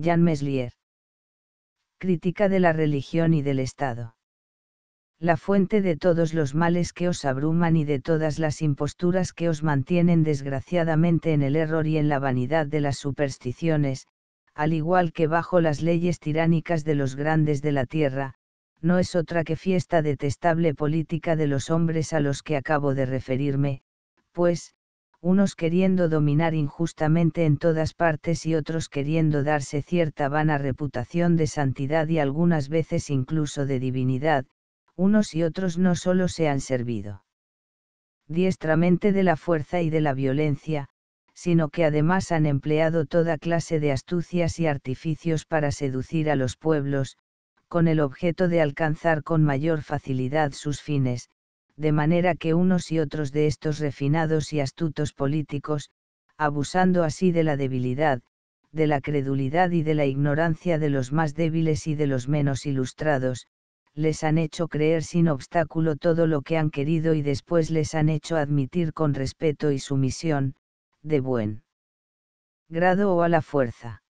Jean Meslier. Crítica de la religión y del Estado. La fuente de todos los males que os abruman y de todas las imposturas que os mantienen desgraciadamente en el error y en la vanidad de las supersticiones, al igual que bajo las leyes tiránicas de los grandes de la tierra, no es otra que fiesta detestable política de los hombres a los que acabo de referirme, pues, unos queriendo dominar injustamente en todas partes y otros queriendo darse cierta vana reputación de santidad y algunas veces incluso de divinidad, unos y otros no solo se han servido diestramente de la fuerza y de la violencia, sino que además han empleado toda clase de astucias y artificios para seducir a los pueblos, con el objeto de alcanzar con mayor facilidad sus fines, de manera que unos y otros de estos refinados y astutos políticos, abusando así de la debilidad, de la credulidad y de la ignorancia de los más débiles y de los menos ilustrados, les han hecho creer sin obstáculo todo lo que han querido y después les han hecho admitir con respeto y sumisión, de buen grado o a la fuerza.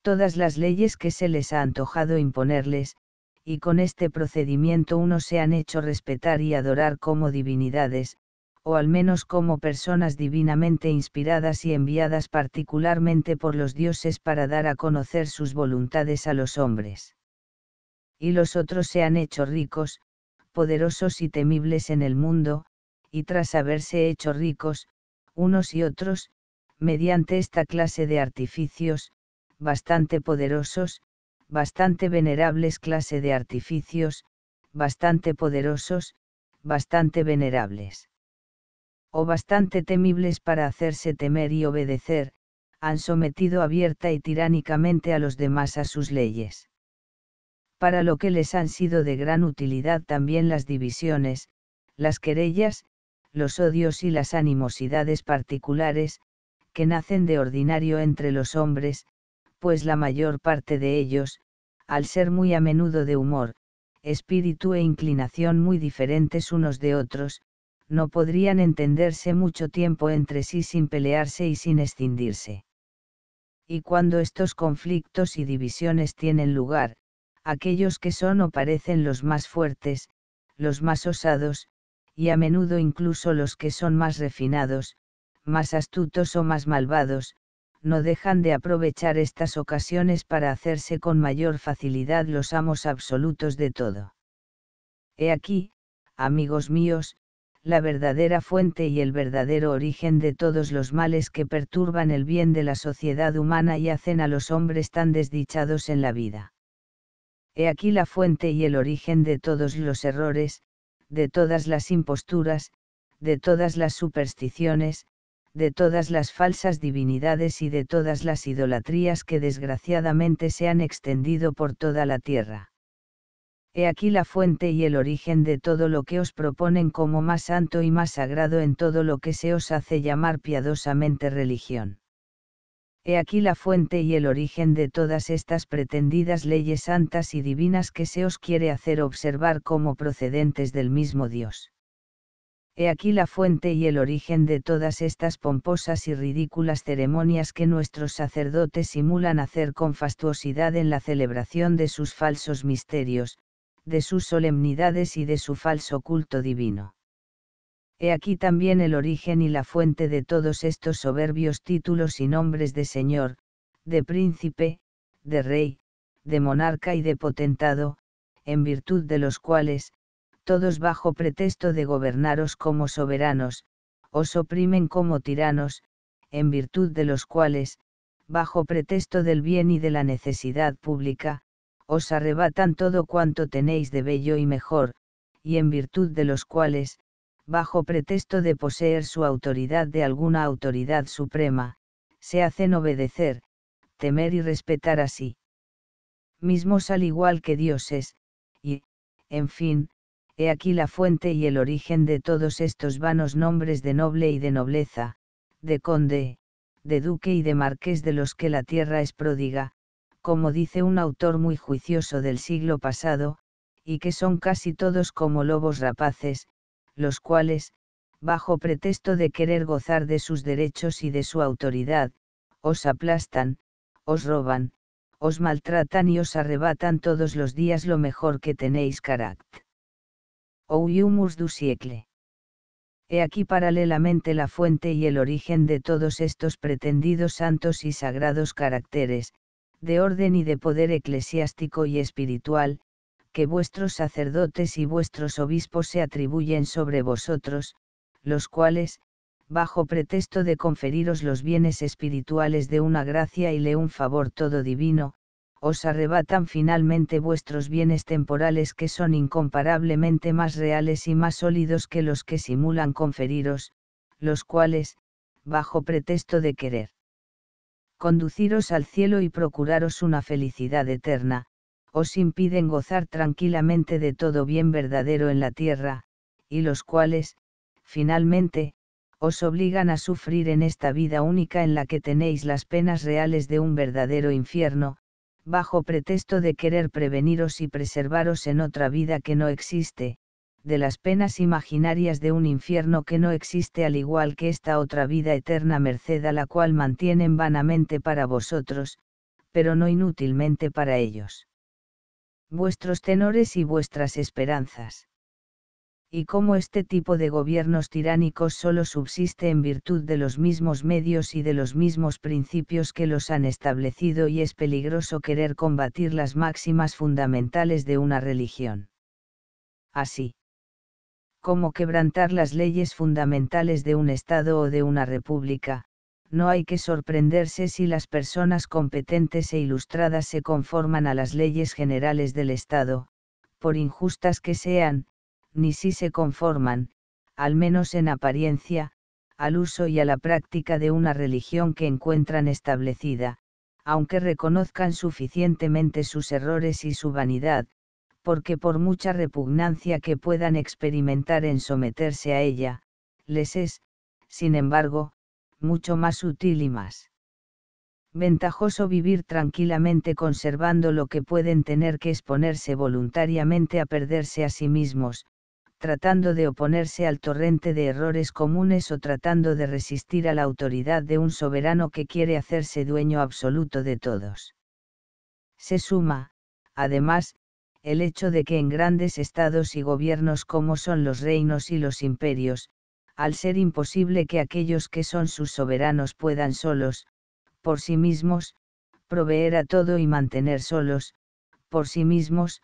Todas las leyes que se les ha antojado imponerles, y con este procedimiento unos se han hecho respetar y adorar como divinidades, o al menos como personas divinamente inspiradas y enviadas particularmente por los dioses para dar a conocer sus voluntades a los hombres. Y los otros se han hecho ricos, poderosos y temibles en el mundo, y tras haberse hecho ricos, unos y otros, mediante esta clase de artificios, bastante poderosos, bastante venerables clase de artificios, bastante poderosos, bastante venerables. O bastante temibles para hacerse temer y obedecer, han sometido abierta y tiránicamente a los demás a sus leyes. Para lo que les han sido de gran utilidad también las divisiones, las querellas, los odios y las animosidades particulares, que nacen de ordinario entre los hombres, pues la mayor parte de ellos, al ser muy a menudo de humor, espíritu e inclinación muy diferentes unos de otros, no podrían entenderse mucho tiempo entre sí sin pelearse y sin escindirse. Y cuando estos conflictos y divisiones tienen lugar, aquellos que son o parecen los más fuertes, los más osados, y a menudo incluso los que son más refinados, más astutos o más malvados, no dejan de aprovechar estas ocasiones para hacerse con mayor facilidad los amos absolutos de todo. He aquí, amigos míos, la verdadera fuente y el verdadero origen de todos los males que perturban el bien de la sociedad humana y hacen a los hombres tan desdichados en la vida. He aquí la fuente y el origen de todos los errores, de todas las imposturas, de todas las supersticiones, de todas las falsas divinidades y de todas las idolatrías que desgraciadamente se han extendido por toda la tierra. He aquí la fuente y el origen de todo lo que os proponen como más santo y más sagrado en todo lo que se os hace llamar piadosamente religión. He aquí la fuente y el origen de todas estas pretendidas leyes santas y divinas que se os quiere hacer observar como procedentes del mismo Dios. He aquí la fuente y el origen de todas estas pomposas y ridículas ceremonias que nuestros sacerdotes simulan hacer con fastuosidad en la celebración de sus falsos misterios, de sus solemnidades y de su falso culto divino. He aquí también el origen y la fuente de todos estos soberbios títulos y nombres de Señor, de príncipe, de rey, de monarca y de potentado, en virtud de los cuales, todos bajo pretexto de gobernaros como soberanos, os oprimen como tiranos, en virtud de los cuales, bajo pretexto del bien y de la necesidad pública, os arrebatan todo cuanto tenéis de bello y mejor, y en virtud de los cuales, bajo pretexto de poseer su autoridad de alguna autoridad suprema, se hacen obedecer, temer y respetar así. Mismos al igual que dioses, y, en fin, he aquí la fuente y el origen de todos estos vanos nombres de noble y de nobleza, de conde, de duque y de marqués de los que la tierra es pródiga, como dice un autor muy juicioso del siglo pasado, y que son casi todos como lobos rapaces, los cuales, bajo pretexto de querer gozar de sus derechos y de su autoridad, os aplastan, os roban, os maltratan y os arrebatan todos los días lo mejor que tenéis carácter ou humus du siècle. He aquí paralelamente la fuente y el origen de todos estos pretendidos santos y sagrados caracteres, de orden y de poder eclesiástico y espiritual, que vuestros sacerdotes y vuestros obispos se atribuyen sobre vosotros, los cuales, bajo pretexto de conferiros los bienes espirituales de una gracia y le un favor todo divino, os arrebatan finalmente vuestros bienes temporales que son incomparablemente más reales y más sólidos que los que simulan conferiros, los cuales, bajo pretexto de querer conduciros al cielo y procuraros una felicidad eterna, os impiden gozar tranquilamente de todo bien verdadero en la tierra, y los cuales, finalmente, os obligan a sufrir en esta vida única en la que tenéis las penas reales de un verdadero infierno, bajo pretexto de querer preveniros y preservaros en otra vida que no existe, de las penas imaginarias de un infierno que no existe al igual que esta otra vida eterna merced a la cual mantienen vanamente para vosotros, pero no inútilmente para ellos. Vuestros tenores y vuestras esperanzas y cómo este tipo de gobiernos tiránicos solo subsiste en virtud de los mismos medios y de los mismos principios que los han establecido y es peligroso querer combatir las máximas fundamentales de una religión. Así. Como quebrantar las leyes fundamentales de un Estado o de una república, no hay que sorprenderse si las personas competentes e ilustradas se conforman a las leyes generales del Estado, por injustas que sean, ni si se conforman, al menos en apariencia, al uso y a la práctica de una religión que encuentran establecida, aunque reconozcan suficientemente sus errores y su vanidad, porque por mucha repugnancia que puedan experimentar en someterse a ella, les es, sin embargo, mucho más útil y más ventajoso vivir tranquilamente conservando lo que pueden tener que exponerse voluntariamente a perderse a sí mismos, tratando de oponerse al torrente de errores comunes o tratando de resistir a la autoridad de un soberano que quiere hacerse dueño absoluto de todos. Se suma, además, el hecho de que en grandes estados y gobiernos como son los reinos y los imperios, al ser imposible que aquellos que son sus soberanos puedan solos, por sí mismos, proveer a todo y mantener solos, por sí mismos,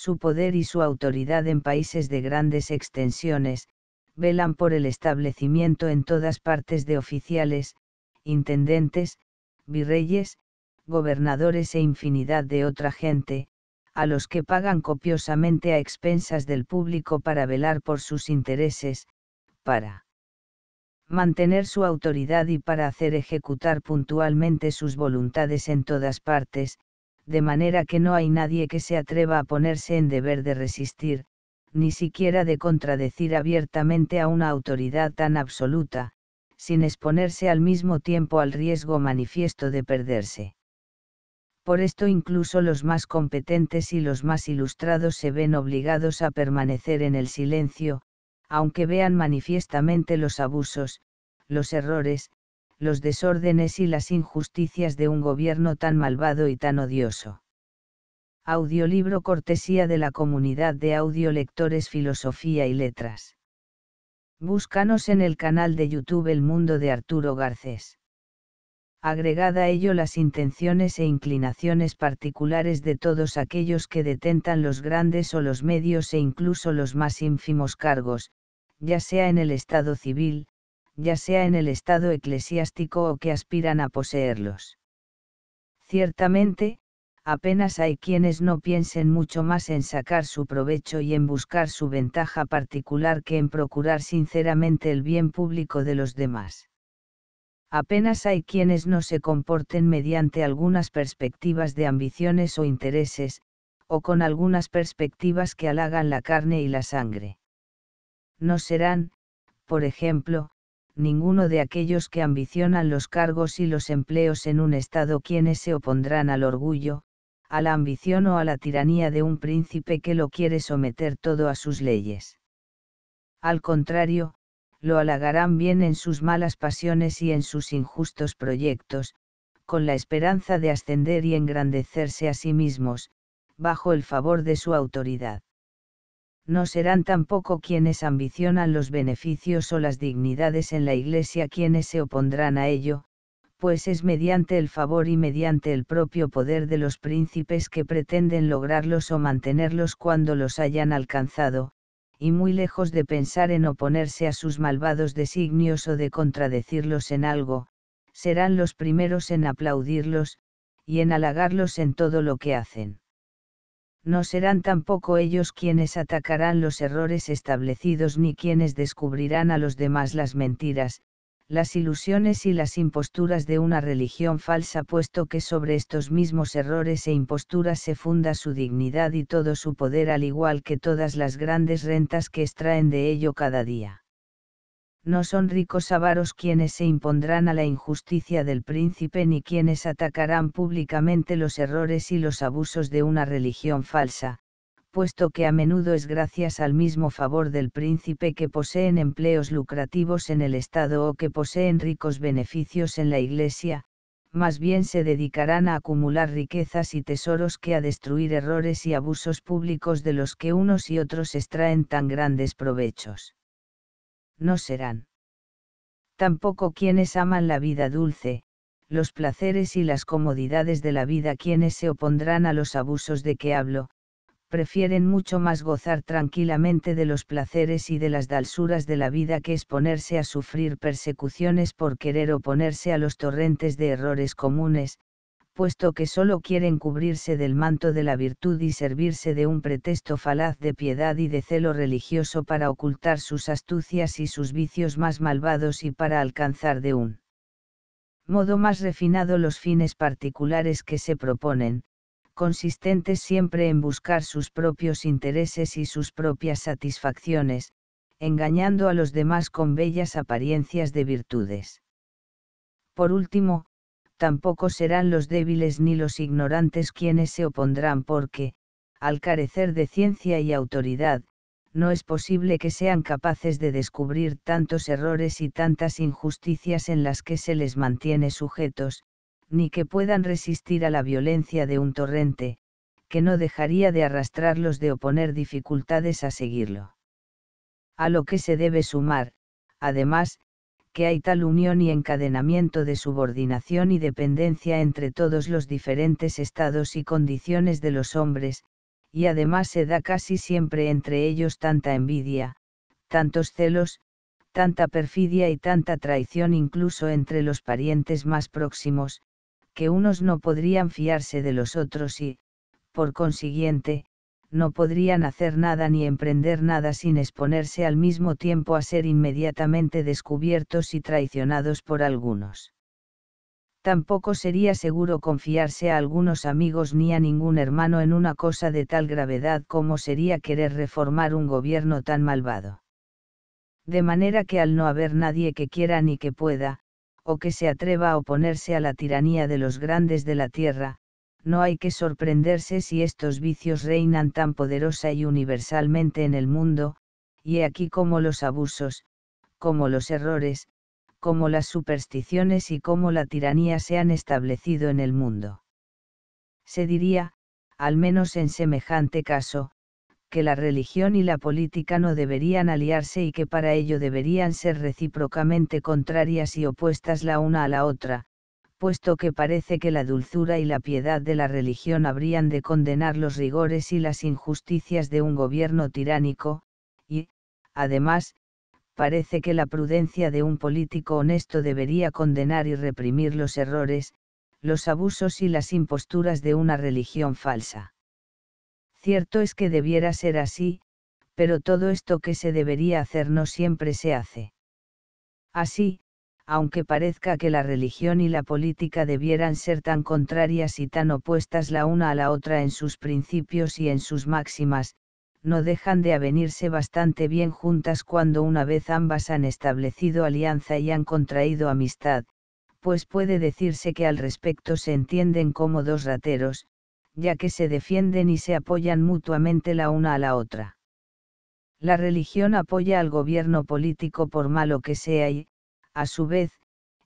su poder y su autoridad en países de grandes extensiones, velan por el establecimiento en todas partes de oficiales, intendentes, virreyes, gobernadores e infinidad de otra gente, a los que pagan copiosamente a expensas del público para velar por sus intereses, para mantener su autoridad y para hacer ejecutar puntualmente sus voluntades en todas partes, de manera que no hay nadie que se atreva a ponerse en deber de resistir, ni siquiera de contradecir abiertamente a una autoridad tan absoluta, sin exponerse al mismo tiempo al riesgo manifiesto de perderse. Por esto incluso los más competentes y los más ilustrados se ven obligados a permanecer en el silencio, aunque vean manifiestamente los abusos, los errores, los desórdenes y las injusticias de un gobierno tan malvado y tan odioso. Audiolibro cortesía de la comunidad de audiolectores Filosofía y Letras. Búscanos en el canal de YouTube El Mundo de Arturo Garcés. Agregada a ello las intenciones e inclinaciones particulares de todos aquellos que detentan los grandes o los medios e incluso los más ínfimos cargos, ya sea en el Estado civil, ya sea en el estado eclesiástico o que aspiran a poseerlos. Ciertamente, apenas hay quienes no piensen mucho más en sacar su provecho y en buscar su ventaja particular que en procurar sinceramente el bien público de los demás. Apenas hay quienes no se comporten mediante algunas perspectivas de ambiciones o intereses, o con algunas perspectivas que halagan la carne y la sangre. No serán, por ejemplo, ninguno de aquellos que ambicionan los cargos y los empleos en un Estado quienes se opondrán al orgullo, a la ambición o a la tiranía de un príncipe que lo quiere someter todo a sus leyes. Al contrario, lo halagarán bien en sus malas pasiones y en sus injustos proyectos, con la esperanza de ascender y engrandecerse a sí mismos, bajo el favor de su autoridad no serán tampoco quienes ambicionan los beneficios o las dignidades en la Iglesia quienes se opondrán a ello, pues es mediante el favor y mediante el propio poder de los príncipes que pretenden lograrlos o mantenerlos cuando los hayan alcanzado, y muy lejos de pensar en oponerse a sus malvados designios o de contradecirlos en algo, serán los primeros en aplaudirlos, y en halagarlos en todo lo que hacen no serán tampoco ellos quienes atacarán los errores establecidos ni quienes descubrirán a los demás las mentiras, las ilusiones y las imposturas de una religión falsa, puesto que sobre estos mismos errores e imposturas se funda su dignidad y todo su poder, al igual que todas las grandes rentas que extraen de ello cada día no son ricos avaros quienes se impondrán a la injusticia del príncipe ni quienes atacarán públicamente los errores y los abusos de una religión falsa, puesto que a menudo es gracias al mismo favor del príncipe que poseen empleos lucrativos en el Estado o que poseen ricos beneficios en la Iglesia, más bien se dedicarán a acumular riquezas y tesoros que a destruir errores y abusos públicos de los que unos y otros extraen tan grandes provechos no serán. Tampoco quienes aman la vida dulce, los placeres y las comodidades de la vida quienes se opondrán a los abusos de que hablo, prefieren mucho más gozar tranquilamente de los placeres y de las dalsuras de la vida que exponerse a sufrir persecuciones por querer oponerse a los torrentes de errores comunes, puesto que solo quieren cubrirse del manto de la virtud y servirse de un pretexto falaz de piedad y de celo religioso para ocultar sus astucias y sus vicios más malvados y para alcanzar de un modo más refinado los fines particulares que se proponen, consistentes siempre en buscar sus propios intereses y sus propias satisfacciones, engañando a los demás con bellas apariencias de virtudes. Por último, tampoco serán los débiles ni los ignorantes quienes se opondrán porque, al carecer de ciencia y autoridad, no es posible que sean capaces de descubrir tantos errores y tantas injusticias en las que se les mantiene sujetos, ni que puedan resistir a la violencia de un torrente, que no dejaría de arrastrarlos de oponer dificultades a seguirlo. A lo que se debe sumar, además, hay tal unión y encadenamiento de subordinación y dependencia entre todos los diferentes estados y condiciones de los hombres, y además se da casi siempre entre ellos tanta envidia, tantos celos, tanta perfidia y tanta traición incluso entre los parientes más próximos, que unos no podrían fiarse de los otros y, por consiguiente, no podrían hacer nada ni emprender nada sin exponerse al mismo tiempo a ser inmediatamente descubiertos y traicionados por algunos. Tampoco sería seguro confiarse a algunos amigos ni a ningún hermano en una cosa de tal gravedad como sería querer reformar un gobierno tan malvado. De manera que al no haber nadie que quiera ni que pueda, o que se atreva a oponerse a la tiranía de los grandes de la tierra, no hay que sorprenderse si estos vicios reinan tan poderosa y universalmente en el mundo, y he aquí como los abusos, como los errores, como las supersticiones y como la tiranía se han establecido en el mundo. Se diría, al menos en semejante caso, que la religión y la política no deberían aliarse y que para ello deberían ser recíprocamente contrarias y opuestas la una a la otra, puesto que parece que la dulzura y la piedad de la religión habrían de condenar los rigores y las injusticias de un gobierno tiránico, y, además, parece que la prudencia de un político honesto debería condenar y reprimir los errores, los abusos y las imposturas de una religión falsa. Cierto es que debiera ser así, pero todo esto que se debería hacer no siempre se hace. Así, aunque parezca que la religión y la política debieran ser tan contrarias y tan opuestas la una a la otra en sus principios y en sus máximas, no dejan de avenirse bastante bien juntas cuando una vez ambas han establecido alianza y han contraído amistad, pues puede decirse que al respecto se entienden como dos rateros, ya que se defienden y se apoyan mutuamente la una a la otra. La religión apoya al gobierno político por malo que sea y, a su vez,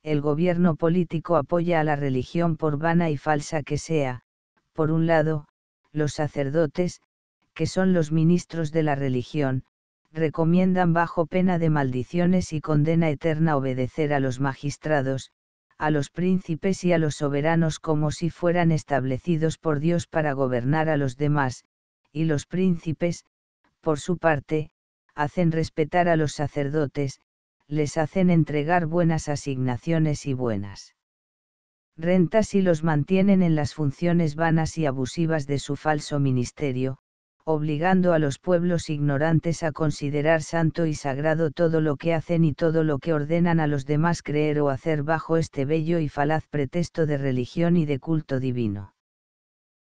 el gobierno político apoya a la religión por vana y falsa que sea, por un lado, los sacerdotes, que son los ministros de la religión, recomiendan bajo pena de maldiciones y condena eterna obedecer a los magistrados, a los príncipes y a los soberanos como si fueran establecidos por Dios para gobernar a los demás, y los príncipes, por su parte, hacen respetar a los sacerdotes, les hacen entregar buenas asignaciones y buenas rentas y los mantienen en las funciones vanas y abusivas de su falso ministerio, obligando a los pueblos ignorantes a considerar santo y sagrado todo lo que hacen y todo lo que ordenan a los demás creer o hacer bajo este bello y falaz pretexto de religión y de culto divino.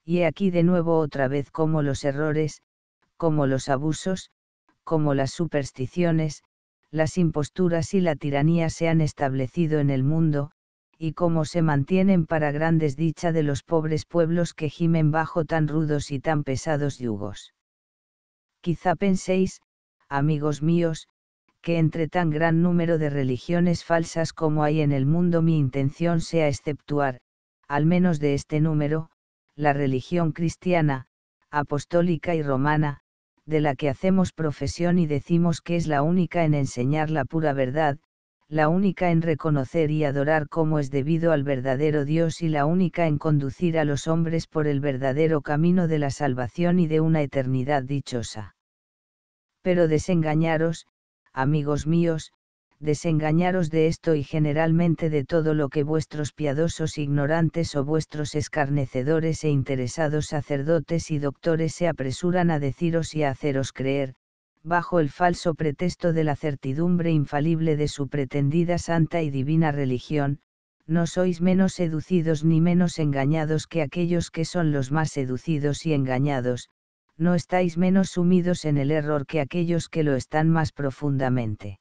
Y he aquí de nuevo otra vez como los errores, como los abusos, como las supersticiones, las imposturas y la tiranía se han establecido en el mundo, y cómo se mantienen para gran desdicha de los pobres pueblos que gimen bajo tan rudos y tan pesados yugos. Quizá penséis, amigos míos, que entre tan gran número de religiones falsas como hay en el mundo mi intención sea exceptuar, al menos de este número, la religión cristiana, apostólica y romana, de la que hacemos profesión y decimos que es la única en enseñar la pura verdad, la única en reconocer y adorar como es debido al verdadero Dios y la única en conducir a los hombres por el verdadero camino de la salvación y de una eternidad dichosa. Pero desengañaros, amigos míos, desengañaros de esto y generalmente de todo lo que vuestros piadosos ignorantes o vuestros escarnecedores e interesados sacerdotes y doctores se apresuran a deciros y a haceros creer, bajo el falso pretexto de la certidumbre infalible de su pretendida santa y divina religión, no sois menos seducidos ni menos engañados que aquellos que son los más seducidos y engañados, no estáis menos sumidos en el error que aquellos que lo están más profundamente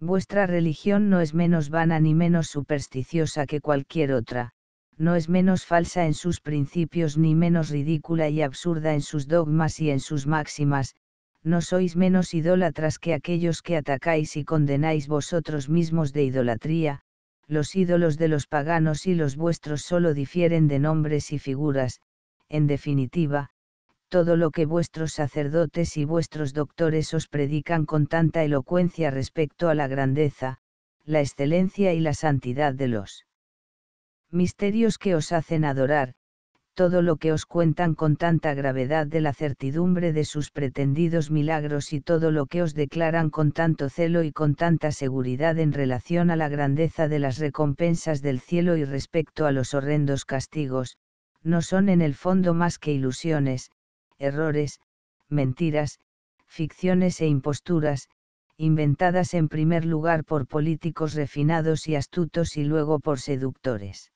Vuestra religión no es menos vana ni menos supersticiosa que cualquier otra, no es menos falsa en sus principios ni menos ridícula y absurda en sus dogmas y en sus máximas, no sois menos idólatras que aquellos que atacáis y condenáis vosotros mismos de idolatría, los ídolos de los paganos y los vuestros solo difieren de nombres y figuras, en definitiva, todo lo que vuestros sacerdotes y vuestros doctores os predican con tanta elocuencia respecto a la grandeza, la excelencia y la santidad de los misterios que os hacen adorar, todo lo que os cuentan con tanta gravedad de la certidumbre de sus pretendidos milagros y todo lo que os declaran con tanto celo y con tanta seguridad en relación a la grandeza de las recompensas del cielo y respecto a los horrendos castigos, no son en el fondo más que ilusiones, errores, mentiras, ficciones e imposturas, inventadas en primer lugar por políticos refinados y astutos y luego por seductores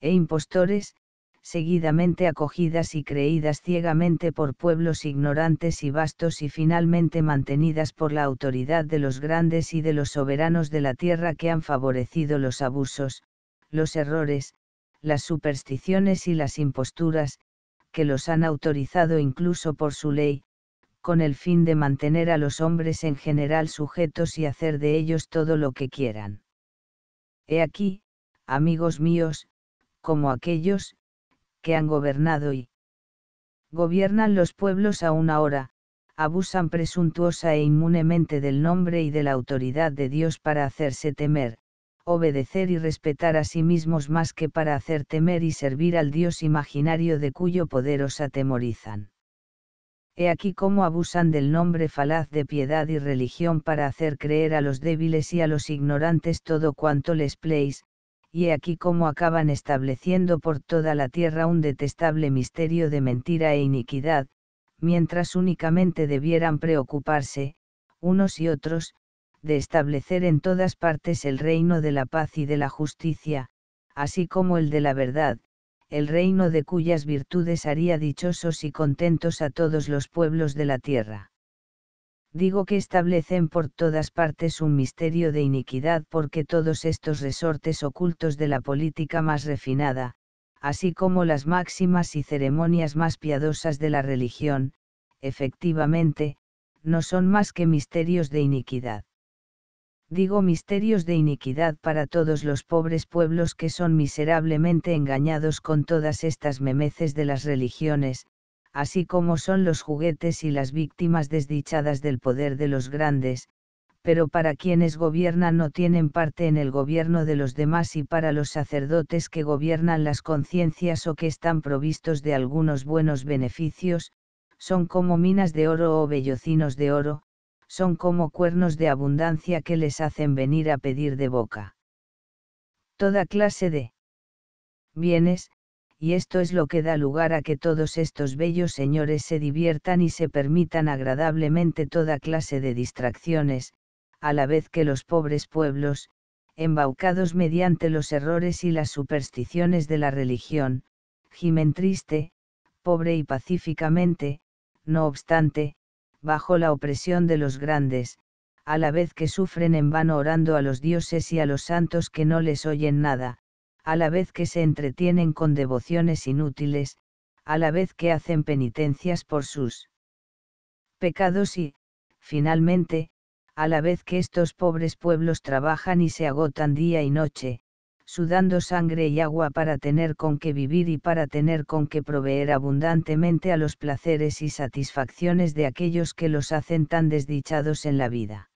e impostores, seguidamente acogidas y creídas ciegamente por pueblos ignorantes y vastos y finalmente mantenidas por la autoridad de los grandes y de los soberanos de la tierra que han favorecido los abusos, los errores, las supersticiones y las imposturas, que los han autorizado incluso por su ley, con el fin de mantener a los hombres en general sujetos y hacer de ellos todo lo que quieran. He aquí, amigos míos, como aquellos, que han gobernado y gobiernan los pueblos aún ahora, abusan presuntuosa e inmunemente del nombre y de la autoridad de Dios para hacerse temer, obedecer y respetar a sí mismos más que para hacer temer y servir al Dios imaginario de cuyo poder os atemorizan. He aquí cómo abusan del nombre falaz de piedad y religión para hacer creer a los débiles y a los ignorantes todo cuanto les pleis, y he aquí cómo acaban estableciendo por toda la tierra un detestable misterio de mentira e iniquidad, mientras únicamente debieran preocuparse, unos y otros, de establecer en todas partes el reino de la paz y de la justicia, así como el de la verdad, el reino de cuyas virtudes haría dichosos y contentos a todos los pueblos de la tierra. Digo que establecen por todas partes un misterio de iniquidad porque todos estos resortes ocultos de la política más refinada, así como las máximas y ceremonias más piadosas de la religión, efectivamente, no son más que misterios de iniquidad digo misterios de iniquidad para todos los pobres pueblos que son miserablemente engañados con todas estas memeces de las religiones, así como son los juguetes y las víctimas desdichadas del poder de los grandes, pero para quienes gobiernan no tienen parte en el gobierno de los demás y para los sacerdotes que gobiernan las conciencias o que están provistos de algunos buenos beneficios, son como minas de oro o vellocinos de oro, son como cuernos de abundancia que les hacen venir a pedir de boca. Toda clase de bienes, y esto es lo que da lugar a que todos estos bellos señores se diviertan y se permitan agradablemente toda clase de distracciones, a la vez que los pobres pueblos, embaucados mediante los errores y las supersticiones de la religión, gimen triste, pobre y pacíficamente, no obstante, bajo la opresión de los grandes, a la vez que sufren en vano orando a los dioses y a los santos que no les oyen nada, a la vez que se entretienen con devociones inútiles, a la vez que hacen penitencias por sus pecados y, finalmente, a la vez que estos pobres pueblos trabajan y se agotan día y noche, sudando sangre y agua para tener con qué vivir y para tener con qué proveer abundantemente a los placeres y satisfacciones de aquellos que los hacen tan desdichados en la vida.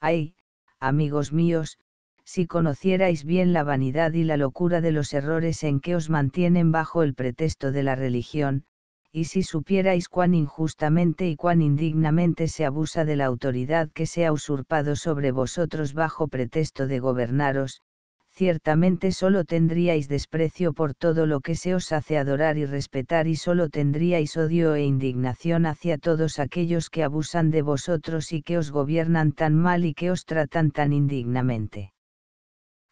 Ay, amigos míos, si conocierais bien la vanidad y la locura de los errores en que os mantienen bajo el pretexto de la religión, y si supierais cuán injustamente y cuán indignamente se abusa de la autoridad que se ha usurpado sobre vosotros bajo pretexto de gobernaros, ciertamente solo tendríais desprecio por todo lo que se os hace adorar y respetar y solo tendríais odio e indignación hacia todos aquellos que abusan de vosotros y que os gobiernan tan mal y que os tratan tan indignamente.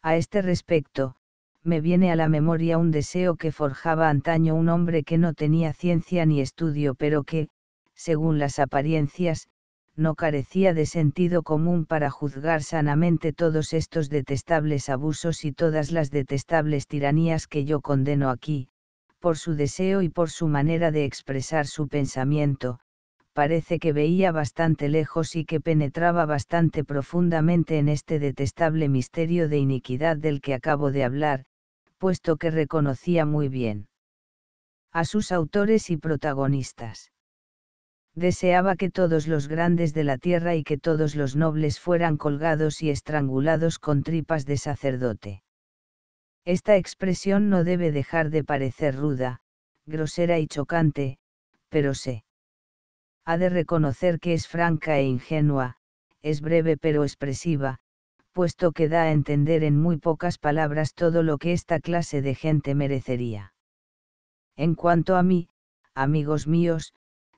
A este respecto, me viene a la memoria un deseo que forjaba antaño un hombre que no tenía ciencia ni estudio pero que, según las apariencias, no carecía de sentido común para juzgar sanamente todos estos detestables abusos y todas las detestables tiranías que yo condeno aquí, por su deseo y por su manera de expresar su pensamiento, parece que veía bastante lejos y que penetraba bastante profundamente en este detestable misterio de iniquidad del que acabo de hablar, puesto que reconocía muy bien a sus autores y protagonistas deseaba que todos los grandes de la tierra y que todos los nobles fueran colgados y estrangulados con tripas de sacerdote. Esta expresión no debe dejar de parecer ruda, grosera y chocante, pero sé. Ha de reconocer que es franca e ingenua, es breve pero expresiva, puesto que da a entender en muy pocas palabras todo lo que esta clase de gente merecería. En cuanto a mí, amigos míos,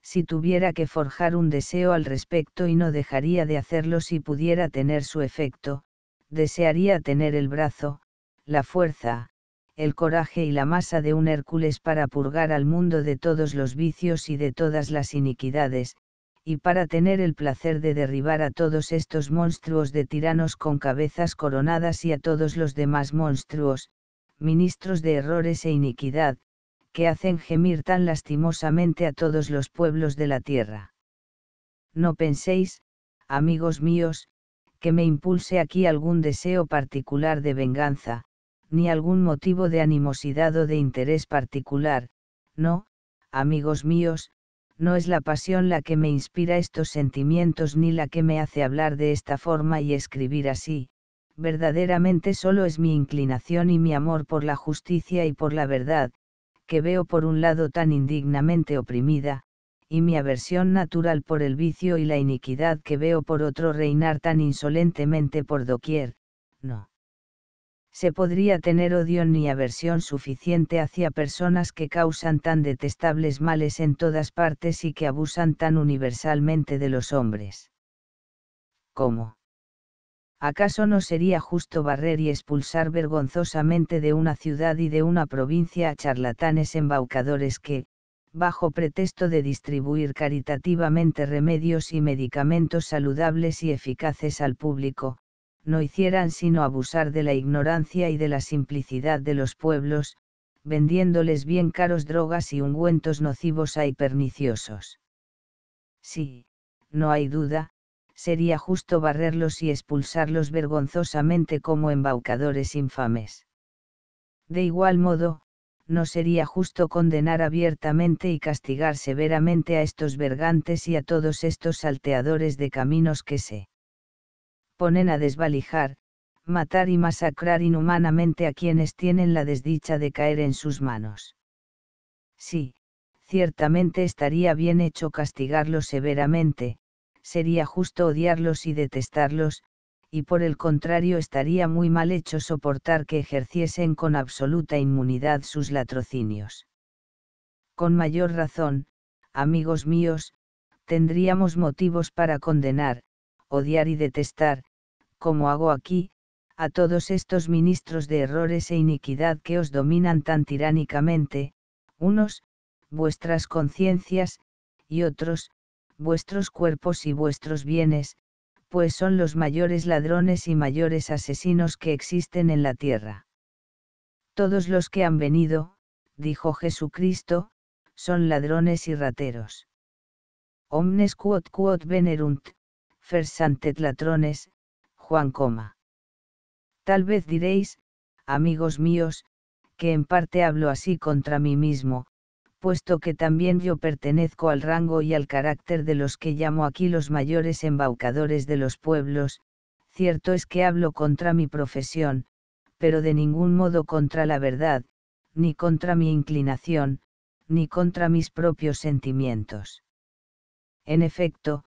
si tuviera que forjar un deseo al respecto y no dejaría de hacerlo si pudiera tener su efecto, desearía tener el brazo, la fuerza, el coraje y la masa de un Hércules para purgar al mundo de todos los vicios y de todas las iniquidades, y para tener el placer de derribar a todos estos monstruos de tiranos con cabezas coronadas y a todos los demás monstruos, ministros de errores e iniquidad, que hacen gemir tan lastimosamente a todos los pueblos de la tierra. No penséis, amigos míos, que me impulse aquí algún deseo particular de venganza, ni algún motivo de animosidad o de interés particular, no, amigos míos, no es la pasión la que me inspira estos sentimientos ni la que me hace hablar de esta forma y escribir así, verdaderamente solo es mi inclinación y mi amor por la justicia y por la verdad, que veo por un lado tan indignamente oprimida, y mi aversión natural por el vicio y la iniquidad que veo por otro reinar tan insolentemente por doquier, no. Se podría tener odio ni aversión suficiente hacia personas que causan tan detestables males en todas partes y que abusan tan universalmente de los hombres. ¿Cómo? ¿acaso no sería justo barrer y expulsar vergonzosamente de una ciudad y de una provincia a charlatanes embaucadores que, bajo pretexto de distribuir caritativamente remedios y medicamentos saludables y eficaces al público, no hicieran sino abusar de la ignorancia y de la simplicidad de los pueblos, vendiéndoles bien caros drogas y ungüentos nocivos y perniciosos. Sí, no hay duda, sería justo barrerlos y expulsarlos vergonzosamente como embaucadores infames. De igual modo, no sería justo condenar abiertamente y castigar severamente a estos vergantes y a todos estos salteadores de caminos que se ponen a desvalijar, matar y masacrar inhumanamente a quienes tienen la desdicha de caer en sus manos. Sí, ciertamente estaría bien hecho castigarlos severamente, sería justo odiarlos y detestarlos, y por el contrario estaría muy mal hecho soportar que ejerciesen con absoluta inmunidad sus latrocinios. Con mayor razón, amigos míos, tendríamos motivos para condenar, odiar y detestar, como hago aquí, a todos estos ministros de errores e iniquidad que os dominan tan tiránicamente, unos, vuestras conciencias, y otros, vuestros cuerpos y vuestros bienes, pues son los mayores ladrones y mayores asesinos que existen en la tierra. Todos los que han venido, dijo Jesucristo, son ladrones y rateros. Omnes quod quod venerunt, fersantet latrones, Juan coma. Tal vez diréis, amigos míos, que en parte hablo así contra mí mismo, puesto que también yo pertenezco al rango y al carácter de los que llamo aquí los mayores embaucadores de los pueblos, cierto es que hablo contra mi profesión, pero de ningún modo contra la verdad, ni contra mi inclinación, ni contra mis propios sentimientos. En efecto,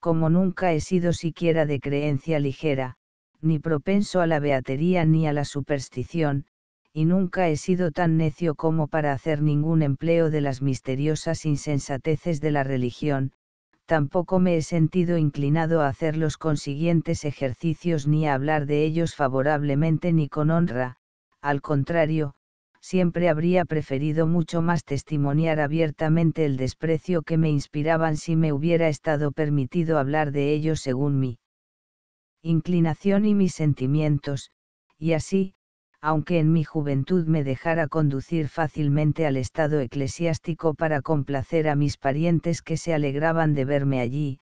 como nunca he sido siquiera de creencia ligera, ni propenso a la beatería ni a la superstición, y nunca he sido tan necio como para hacer ningún empleo de las misteriosas insensateces de la religión, tampoco me he sentido inclinado a hacer los consiguientes ejercicios ni a hablar de ellos favorablemente ni con honra, al contrario, siempre habría preferido mucho más testimoniar abiertamente el desprecio que me inspiraban si me hubiera estado permitido hablar de ellos según mi inclinación y mis sentimientos, y así, aunque en mi juventud me dejara conducir fácilmente al estado eclesiástico para complacer a mis parientes que se alegraban de verme allí,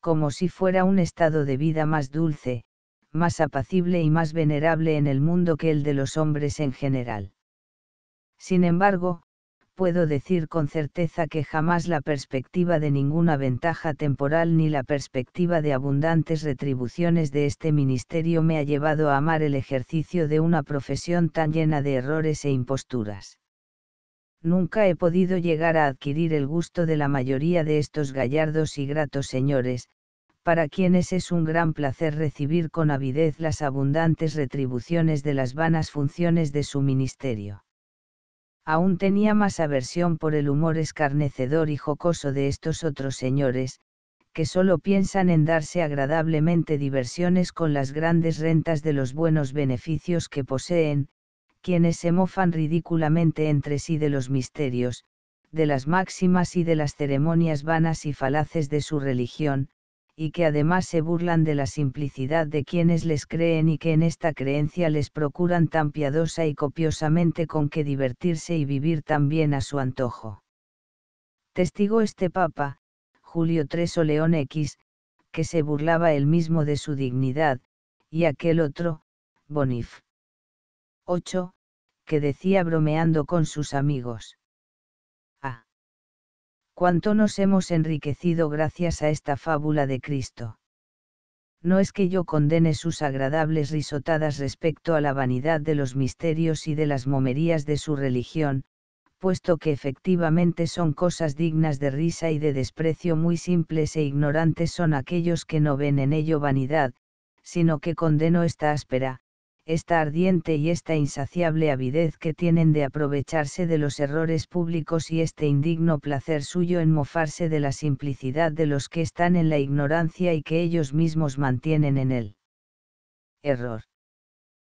como si fuera un estado de vida más dulce, más apacible y más venerable en el mundo que el de los hombres en general. Sin embargo, puedo decir con certeza que jamás la perspectiva de ninguna ventaja temporal ni la perspectiva de abundantes retribuciones de este ministerio me ha llevado a amar el ejercicio de una profesión tan llena de errores e imposturas. Nunca he podido llegar a adquirir el gusto de la mayoría de estos gallardos y gratos señores, para quienes es un gran placer recibir con avidez las abundantes retribuciones de las vanas funciones de su ministerio aún tenía más aversión por el humor escarnecedor y jocoso de estos otros señores, que solo piensan en darse agradablemente diversiones con las grandes rentas de los buenos beneficios que poseen, quienes se mofan ridículamente entre sí de los misterios, de las máximas y de las ceremonias vanas y falaces de su religión, y que además se burlan de la simplicidad de quienes les creen y que en esta creencia les procuran tan piadosa y copiosamente con que divertirse y vivir también a su antojo. Testigo este Papa, Julio III León X, que se burlaba él mismo de su dignidad, y aquel otro, Bonif. 8, que decía bromeando con sus amigos cuánto nos hemos enriquecido gracias a esta fábula de Cristo. No es que yo condene sus agradables risotadas respecto a la vanidad de los misterios y de las momerías de su religión, puesto que efectivamente son cosas dignas de risa y de desprecio muy simples e ignorantes son aquellos que no ven en ello vanidad, sino que condeno esta áspera, esta ardiente y esta insaciable avidez que tienen de aprovecharse de los errores públicos y este indigno placer suyo en mofarse de la simplicidad de los que están en la ignorancia y que ellos mismos mantienen en él. Error.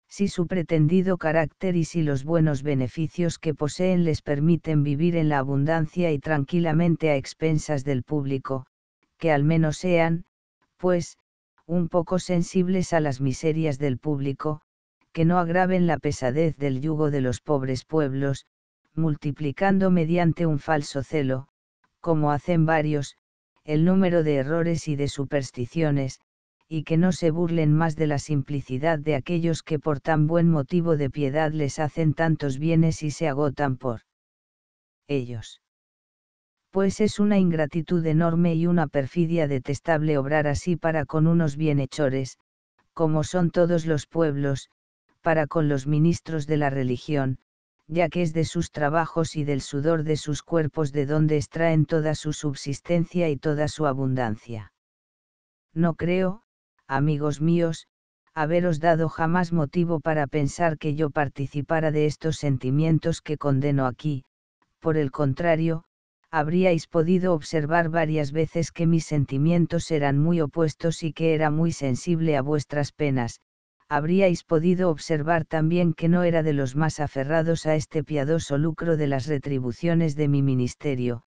Si su pretendido carácter y si los buenos beneficios que poseen les permiten vivir en la abundancia y tranquilamente a expensas del público, que al menos sean, pues, un poco sensibles a las miserias del público, que no agraven la pesadez del yugo de los pobres pueblos, multiplicando mediante un falso celo, como hacen varios, el número de errores y de supersticiones, y que no se burlen más de la simplicidad de aquellos que por tan buen motivo de piedad les hacen tantos bienes y se agotan por ellos. Pues es una ingratitud enorme y una perfidia detestable obrar así para con unos bienhechores, como son todos los pueblos, para con los ministros de la religión, ya que es de sus trabajos y del sudor de sus cuerpos de donde extraen toda su subsistencia y toda su abundancia. No creo, amigos míos, haberos dado jamás motivo para pensar que yo participara de estos sentimientos que condeno aquí, por el contrario, habríais podido observar varias veces que mis sentimientos eran muy opuestos y que era muy sensible a vuestras penas, habríais podido observar también que no era de los más aferrados a este piadoso lucro de las retribuciones de mi ministerio,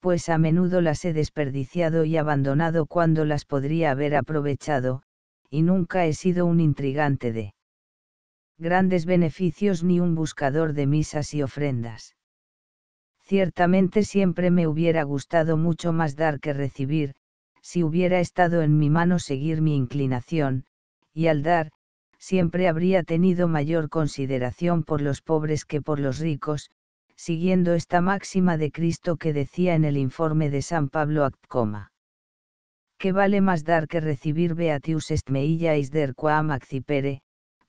pues a menudo las he desperdiciado y abandonado cuando las podría haber aprovechado, y nunca he sido un intrigante de grandes beneficios ni un buscador de misas y ofrendas. Ciertamente siempre me hubiera gustado mucho más dar que recibir, si hubiera estado en mi mano seguir mi inclinación, y al dar, siempre habría tenido mayor consideración por los pobres que por los ricos, siguiendo esta máxima de Cristo que decía en el informe de San Pablo Coma. Que vale más dar que recibir beatius est meilla der quam accipere,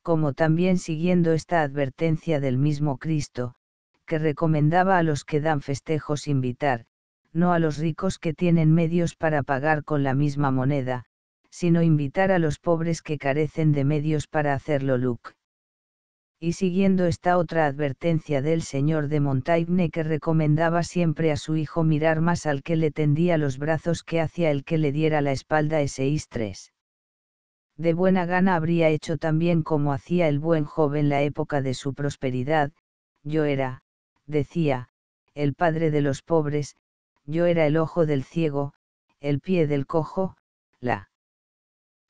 como también siguiendo esta advertencia del mismo Cristo, que recomendaba a los que dan festejos invitar, no a los ricos que tienen medios para pagar con la misma moneda, sino invitar a los pobres que carecen de medios para hacerlo. Luke. Y siguiendo esta otra advertencia del señor de Montaigne que recomendaba siempre a su hijo mirar más al que le tendía los brazos que hacia el que le diera la espalda ese istres. de buena gana habría hecho también como hacía el buen joven la época de su prosperidad, yo era, decía, el padre de los pobres, yo era el ojo del ciego, el pie del cojo, la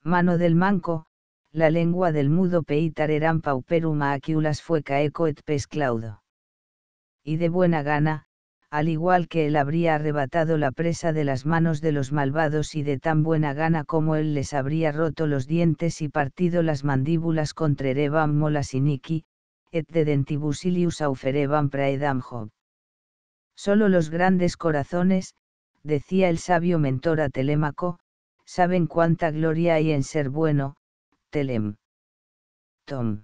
mano del manco, la lengua del mudo peitar pauperum aquilas fue caeco et pes claudo. Y de buena gana, al igual que él habría arrebatado la presa de las manos de los malvados y de tan buena gana como él les habría roto los dientes y partido las mandíbulas contra molas iniqui, et de dentibusilius praedam job. Solo los grandes corazones, decía el sabio mentor a Telémaco, saben cuánta gloria hay en ser bueno, Telem. Tom.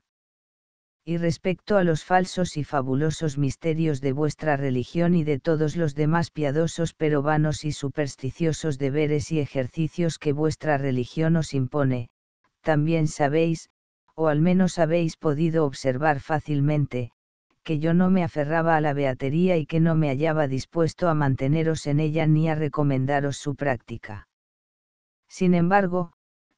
Y respecto a los falsos y fabulosos misterios de vuestra religión y de todos los demás piadosos pero vanos y supersticiosos deberes y ejercicios que vuestra religión os impone, también sabéis, o al menos habéis podido observar fácilmente, que yo no me aferraba a la beatería y que no me hallaba dispuesto a manteneros en ella ni a recomendaros su práctica. Sin embargo,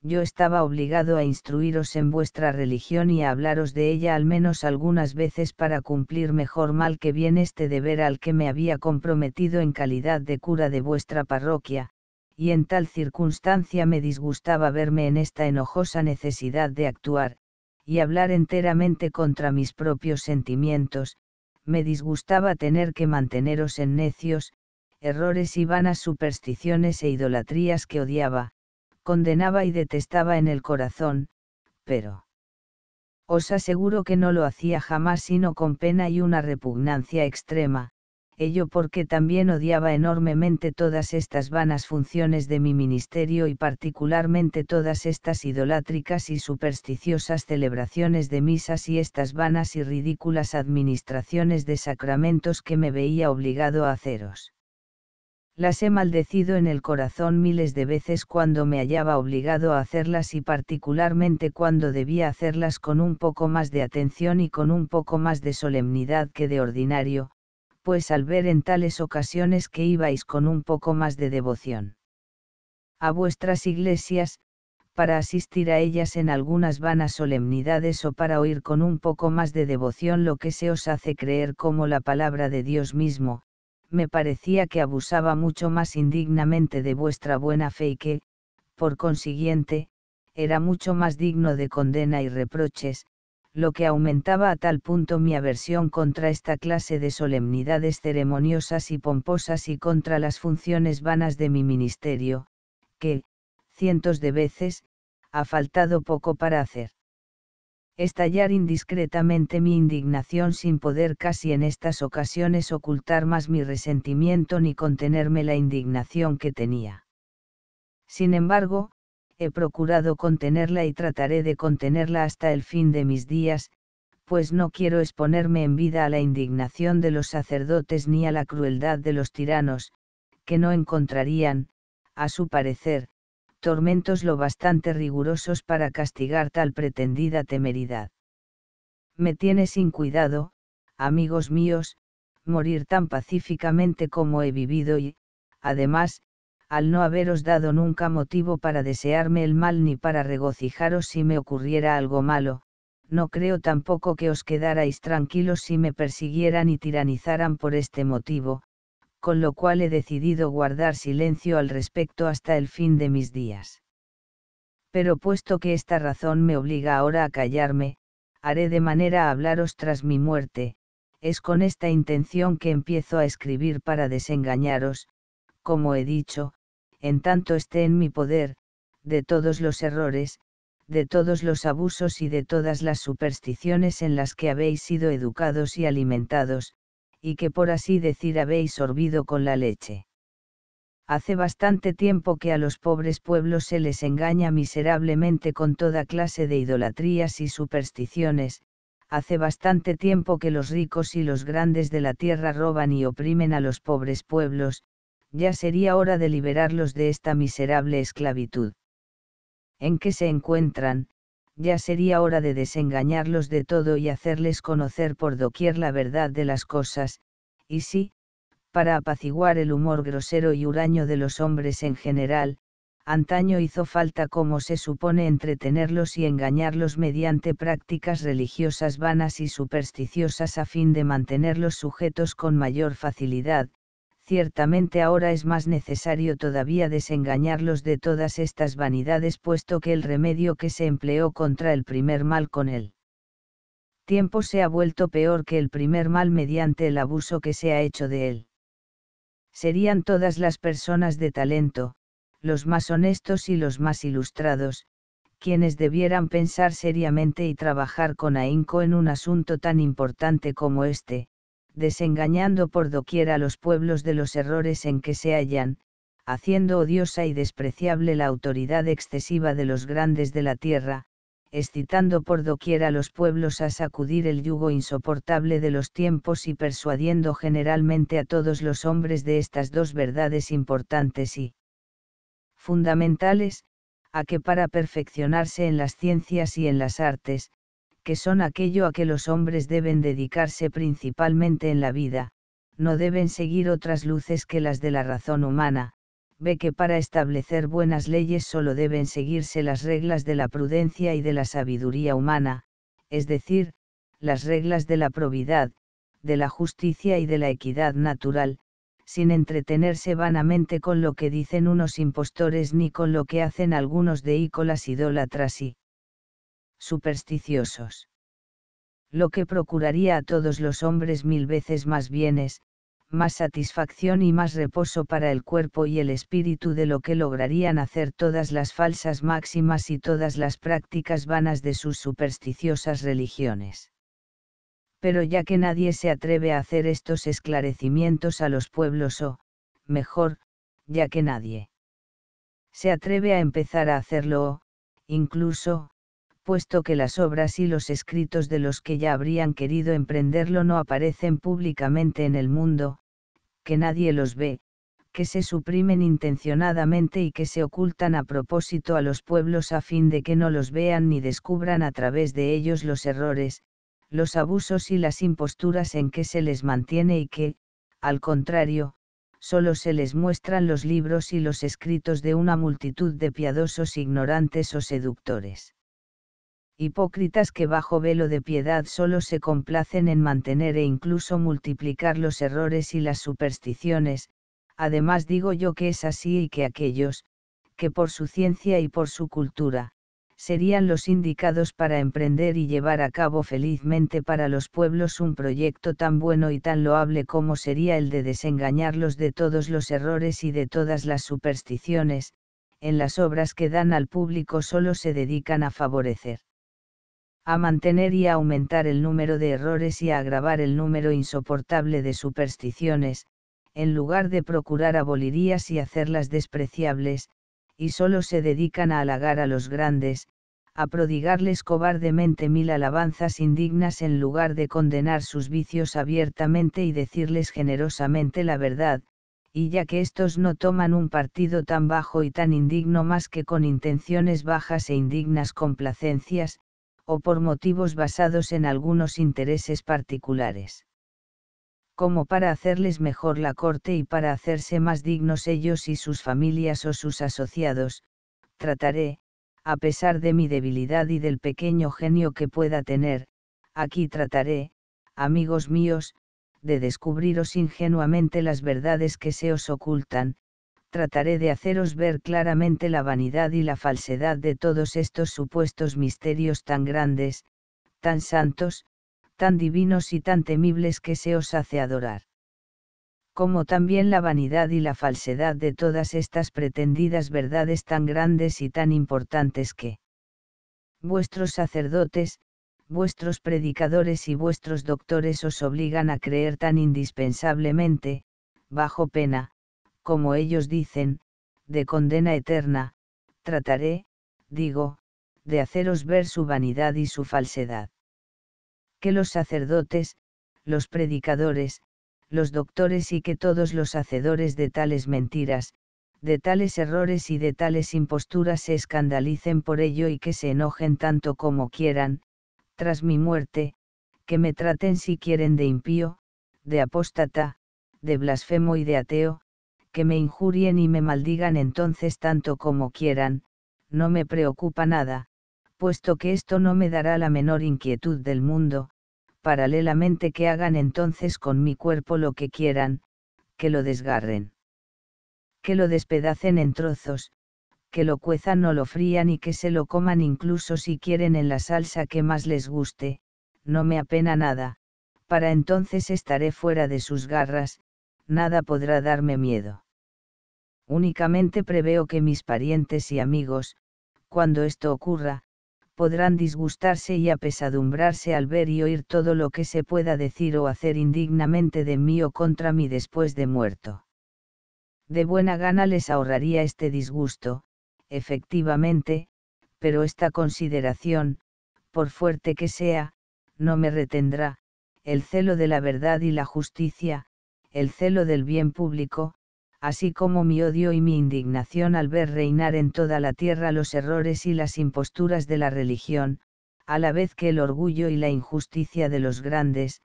yo estaba obligado a instruiros en vuestra religión y a hablaros de ella al menos algunas veces para cumplir mejor mal que bien este deber al que me había comprometido en calidad de cura de vuestra parroquia, y en tal circunstancia me disgustaba verme en esta enojosa necesidad de actuar, y hablar enteramente contra mis propios sentimientos, me disgustaba tener que manteneros en necios, errores y vanas supersticiones e idolatrías que odiaba, condenaba y detestaba en el corazón, pero... Os aseguro que no lo hacía jamás sino con pena y una repugnancia extrema, ello porque también odiaba enormemente todas estas vanas funciones de mi ministerio y particularmente todas estas idolátricas y supersticiosas celebraciones de misas y estas vanas y ridículas administraciones de sacramentos que me veía obligado a haceros. Las he maldecido en el corazón miles de veces cuando me hallaba obligado a hacerlas y particularmente cuando debía hacerlas con un poco más de atención y con un poco más de solemnidad que de ordinario, pues al ver en tales ocasiones que ibais con un poco más de devoción a vuestras iglesias, para asistir a ellas en algunas vanas solemnidades o para oír con un poco más de devoción lo que se os hace creer como la palabra de Dios mismo, me parecía que abusaba mucho más indignamente de vuestra buena fe y que, por consiguiente, era mucho más digno de condena y reproches, lo que aumentaba a tal punto mi aversión contra esta clase de solemnidades ceremoniosas y pomposas y contra las funciones vanas de mi ministerio, que, cientos de veces, ha faltado poco para hacer estallar indiscretamente mi indignación sin poder casi en estas ocasiones ocultar más mi resentimiento ni contenerme la indignación que tenía. Sin embargo, he procurado contenerla y trataré de contenerla hasta el fin de mis días, pues no quiero exponerme en vida a la indignación de los sacerdotes ni a la crueldad de los tiranos, que no encontrarían, a su parecer, tormentos lo bastante rigurosos para castigar tal pretendida temeridad. Me tiene sin cuidado, amigos míos, morir tan pacíficamente como he vivido y, además, al no haberos dado nunca motivo para desearme el mal ni para regocijaros si me ocurriera algo malo, no creo tampoco que os quedarais tranquilos si me persiguieran y tiranizaran por este motivo, con lo cual he decidido guardar silencio al respecto hasta el fin de mis días. Pero puesto que esta razón me obliga ahora a callarme, haré de manera a hablaros tras mi muerte, es con esta intención que empiezo a escribir para desengañaros, como he dicho, en tanto esté en mi poder, de todos los errores, de todos los abusos y de todas las supersticiones en las que habéis sido educados y alimentados, y que por así decir habéis sorbido con la leche. Hace bastante tiempo que a los pobres pueblos se les engaña miserablemente con toda clase de idolatrías y supersticiones, hace bastante tiempo que los ricos y los grandes de la tierra roban y oprimen a los pobres pueblos, ya sería hora de liberarlos de esta miserable esclavitud. ¿En qué se encuentran, ya sería hora de desengañarlos de todo y hacerles conocer por doquier la verdad de las cosas, y sí, para apaciguar el humor grosero y huraño de los hombres en general, antaño hizo falta como se supone entretenerlos y engañarlos mediante prácticas religiosas vanas y supersticiosas a fin de mantenerlos sujetos con mayor facilidad, ciertamente ahora es más necesario todavía desengañarlos de todas estas vanidades puesto que el remedio que se empleó contra el primer mal con él. tiempo se ha vuelto peor que el primer mal mediante el abuso que se ha hecho de él. Serían todas las personas de talento, los más honestos y los más ilustrados, quienes debieran pensar seriamente y trabajar con ahínco en un asunto tan importante como este, desengañando por doquiera a los pueblos de los errores en que se hallan, haciendo odiosa y despreciable la autoridad excesiva de los grandes de la tierra, excitando por doquiera a los pueblos a sacudir el yugo insoportable de los tiempos y persuadiendo generalmente a todos los hombres de estas dos verdades importantes y fundamentales, a que para perfeccionarse en las ciencias y en las artes, que son aquello a que los hombres deben dedicarse principalmente en la vida, no deben seguir otras luces que las de la razón humana, ve que para establecer buenas leyes solo deben seguirse las reglas de la prudencia y de la sabiduría humana, es decir, las reglas de la probidad, de la justicia y de la equidad natural, sin entretenerse vanamente con lo que dicen unos impostores ni con lo que hacen algunos de idólatras y, supersticiosos. Lo que procuraría a todos los hombres mil veces más bienes, más satisfacción y más reposo para el cuerpo y el espíritu de lo que lograrían hacer todas las falsas máximas y todas las prácticas vanas de sus supersticiosas religiones. Pero ya que nadie se atreve a hacer estos esclarecimientos a los pueblos o, mejor, ya que nadie se atreve a empezar a hacerlo o, incluso, puesto que las obras y los escritos de los que ya habrían querido emprenderlo no aparecen públicamente en el mundo, que nadie los ve, que se suprimen intencionadamente y que se ocultan a propósito a los pueblos a fin de que no los vean ni descubran a través de ellos los errores, los abusos y las imposturas en que se les mantiene y que, al contrario, solo se les muestran los libros y los escritos de una multitud de piadosos ignorantes o seductores hipócritas que bajo velo de piedad solo se complacen en mantener e incluso multiplicar los errores y las supersticiones, además digo yo que es así y que aquellos, que por su ciencia y por su cultura, serían los indicados para emprender y llevar a cabo felizmente para los pueblos un proyecto tan bueno y tan loable como sería el de desengañarlos de todos los errores y de todas las supersticiones, en las obras que dan al público solo se dedican a favorecer a mantener y a aumentar el número de errores y a agravar el número insoportable de supersticiones, en lugar de procurar abolirías y hacerlas despreciables, y solo se dedican a halagar a los grandes, a prodigarles cobardemente mil alabanzas indignas en lugar de condenar sus vicios abiertamente y decirles generosamente la verdad, y ya que estos no toman un partido tan bajo y tan indigno más que con intenciones bajas e indignas complacencias, o por motivos basados en algunos intereses particulares. Como para hacerles mejor la corte y para hacerse más dignos ellos y sus familias o sus asociados, trataré, a pesar de mi debilidad y del pequeño genio que pueda tener, aquí trataré, amigos míos, de descubriros ingenuamente las verdades que se os ocultan, trataré de haceros ver claramente la vanidad y la falsedad de todos estos supuestos misterios tan grandes, tan santos, tan divinos y tan temibles que se os hace adorar. Como también la vanidad y la falsedad de todas estas pretendidas verdades tan grandes y tan importantes que vuestros sacerdotes, vuestros predicadores y vuestros doctores os obligan a creer tan indispensablemente, bajo pena, como ellos dicen, de condena eterna, trataré, digo, de haceros ver su vanidad y su falsedad. Que los sacerdotes, los predicadores, los doctores y que todos los hacedores de tales mentiras, de tales errores y de tales imposturas se escandalicen por ello y que se enojen tanto como quieran, tras mi muerte, que me traten si quieren de impío, de apóstata, de blasfemo y de ateo, que me injurien y me maldigan entonces tanto como quieran, no me preocupa nada, puesto que esto no me dará la menor inquietud del mundo, paralelamente que hagan entonces con mi cuerpo lo que quieran, que lo desgarren. Que lo despedacen en trozos, que lo cuezan o lo frían y que se lo coman incluso si quieren en la salsa que más les guste, no me apena nada, para entonces estaré fuera de sus garras, nada podrá darme miedo. Únicamente preveo que mis parientes y amigos, cuando esto ocurra, podrán disgustarse y apesadumbrarse al ver y oír todo lo que se pueda decir o hacer indignamente de mí o contra mí después de muerto. De buena gana les ahorraría este disgusto, efectivamente, pero esta consideración, por fuerte que sea, no me retendrá, el celo de la verdad y la justicia, el celo del bien público, así como mi odio y mi indignación al ver reinar en toda la tierra los errores y las imposturas de la religión, a la vez que el orgullo y la injusticia de los grandes,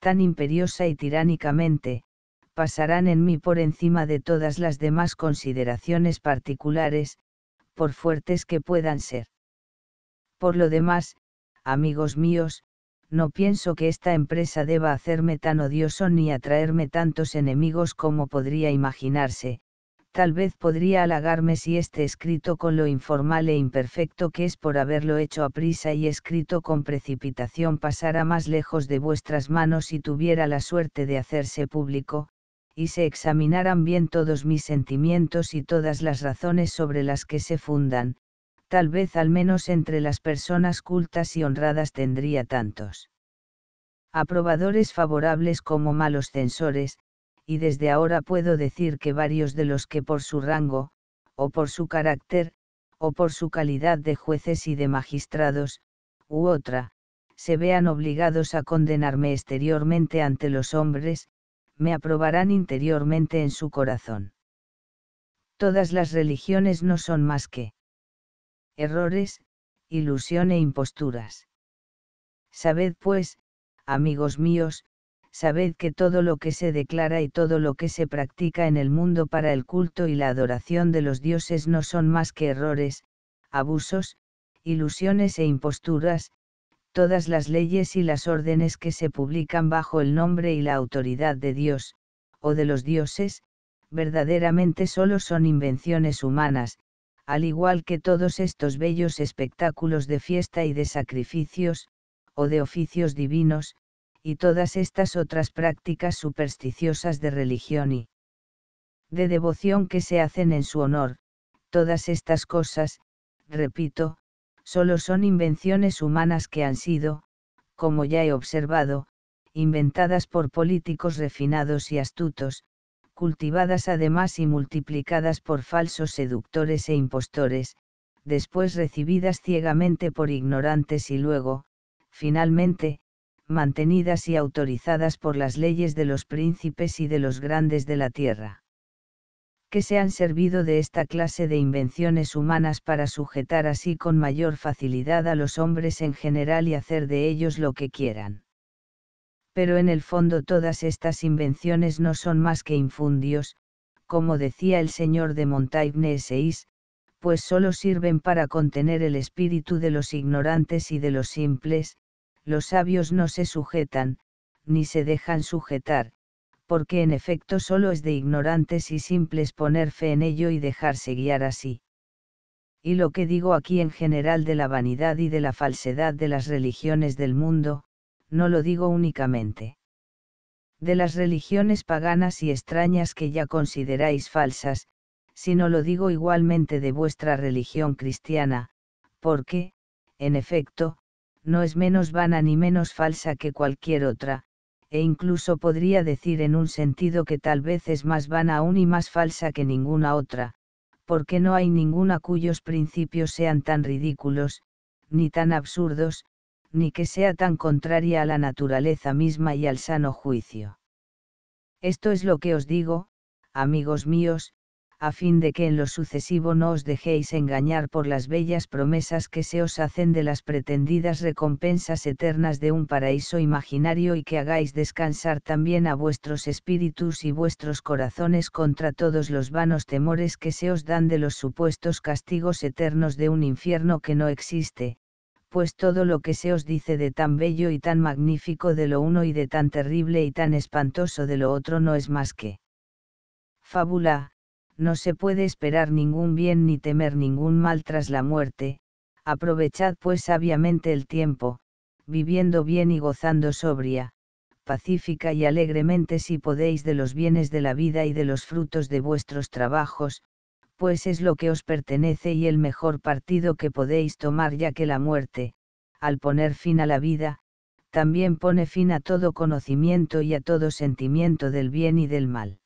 tan imperiosa y tiránicamente, pasarán en mí por encima de todas las demás consideraciones particulares, por fuertes que puedan ser. Por lo demás, amigos míos, no pienso que esta empresa deba hacerme tan odioso ni atraerme tantos enemigos como podría imaginarse, tal vez podría halagarme si este escrito con lo informal e imperfecto que es por haberlo hecho a prisa y escrito con precipitación pasara más lejos de vuestras manos y tuviera la suerte de hacerse público, y se examinaran bien todos mis sentimientos y todas las razones sobre las que se fundan, tal vez al menos entre las personas cultas y honradas tendría tantos aprobadores favorables como malos censores, y desde ahora puedo decir que varios de los que por su rango, o por su carácter, o por su calidad de jueces y de magistrados, u otra, se vean obligados a condenarme exteriormente ante los hombres, me aprobarán interiormente en su corazón. Todas las religiones no son más que errores, ilusión e imposturas. Sabed pues, amigos míos, sabed que todo lo que se declara y todo lo que se practica en el mundo para el culto y la adoración de los dioses no son más que errores, abusos, ilusiones e imposturas, todas las leyes y las órdenes que se publican bajo el nombre y la autoridad de Dios, o de los dioses, verdaderamente solo son invenciones humanas, al igual que todos estos bellos espectáculos de fiesta y de sacrificios, o de oficios divinos, y todas estas otras prácticas supersticiosas de religión y de devoción que se hacen en su honor, todas estas cosas, repito, solo son invenciones humanas que han sido, como ya he observado, inventadas por políticos refinados y astutos, cultivadas además y multiplicadas por falsos seductores e impostores, después recibidas ciegamente por ignorantes y luego, finalmente, mantenidas y autorizadas por las leyes de los príncipes y de los grandes de la tierra. Que se han servido de esta clase de invenciones humanas para sujetar así con mayor facilidad a los hombres en general y hacer de ellos lo que quieran pero en el fondo todas estas invenciones no son más que infundios, como decía el señor de Montaigne seis, pues solo sirven para contener el espíritu de los ignorantes y de los simples, los sabios no se sujetan, ni se dejan sujetar, porque en efecto solo es de ignorantes y simples poner fe en ello y dejarse guiar así. Y lo que digo aquí en general de la vanidad y de la falsedad de las religiones del mundo, no lo digo únicamente. De las religiones paganas y extrañas que ya consideráis falsas, sino lo digo igualmente de vuestra religión cristiana, porque, en efecto, no es menos vana ni menos falsa que cualquier otra, e incluso podría decir en un sentido que tal vez es más vana aún y más falsa que ninguna otra, porque no hay ninguna cuyos principios sean tan ridículos, ni tan absurdos, ni que sea tan contraria a la naturaleza misma y al sano juicio. Esto es lo que os digo, amigos míos, a fin de que en lo sucesivo no os dejéis engañar por las bellas promesas que se os hacen de las pretendidas recompensas eternas de un paraíso imaginario y que hagáis descansar también a vuestros espíritus y vuestros corazones contra todos los vanos temores que se os dan de los supuestos castigos eternos de un infierno que no existe, pues todo lo que se os dice de tan bello y tan magnífico de lo uno y de tan terrible y tan espantoso de lo otro no es más que fábula, no se puede esperar ningún bien ni temer ningún mal tras la muerte, aprovechad pues sabiamente el tiempo, viviendo bien y gozando sobria, pacífica y alegremente si podéis de los bienes de la vida y de los frutos de vuestros trabajos, pues es lo que os pertenece y el mejor partido que podéis tomar ya que la muerte, al poner fin a la vida, también pone fin a todo conocimiento y a todo sentimiento del bien y del mal.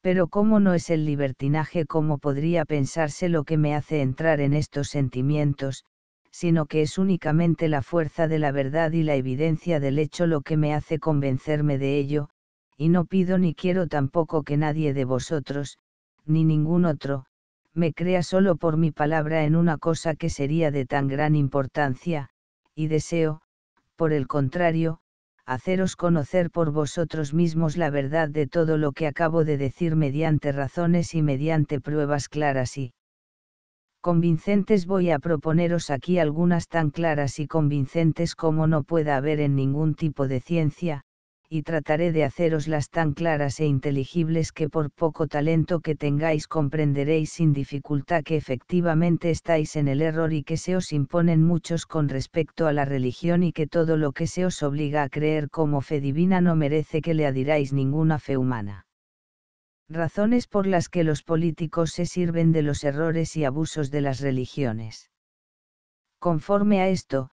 Pero cómo no es el libertinaje como podría pensarse lo que me hace entrar en estos sentimientos, sino que es únicamente la fuerza de la verdad y la evidencia del hecho lo que me hace convencerme de ello, y no pido ni quiero tampoco que nadie de vosotros, ni ningún otro, me crea solo por mi palabra en una cosa que sería de tan gran importancia, y deseo, por el contrario, haceros conocer por vosotros mismos la verdad de todo lo que acabo de decir mediante razones y mediante pruebas claras y convincentes voy a proponeros aquí algunas tan claras y convincentes como no pueda haber en ningún tipo de ciencia, y trataré de haceroslas tan claras e inteligibles que por poco talento que tengáis comprenderéis sin dificultad que efectivamente estáis en el error y que se os imponen muchos con respecto a la religión y que todo lo que se os obliga a creer como fe divina no merece que le adiráis ninguna fe humana. Razones por las que los políticos se sirven de los errores y abusos de las religiones. Conforme a esto,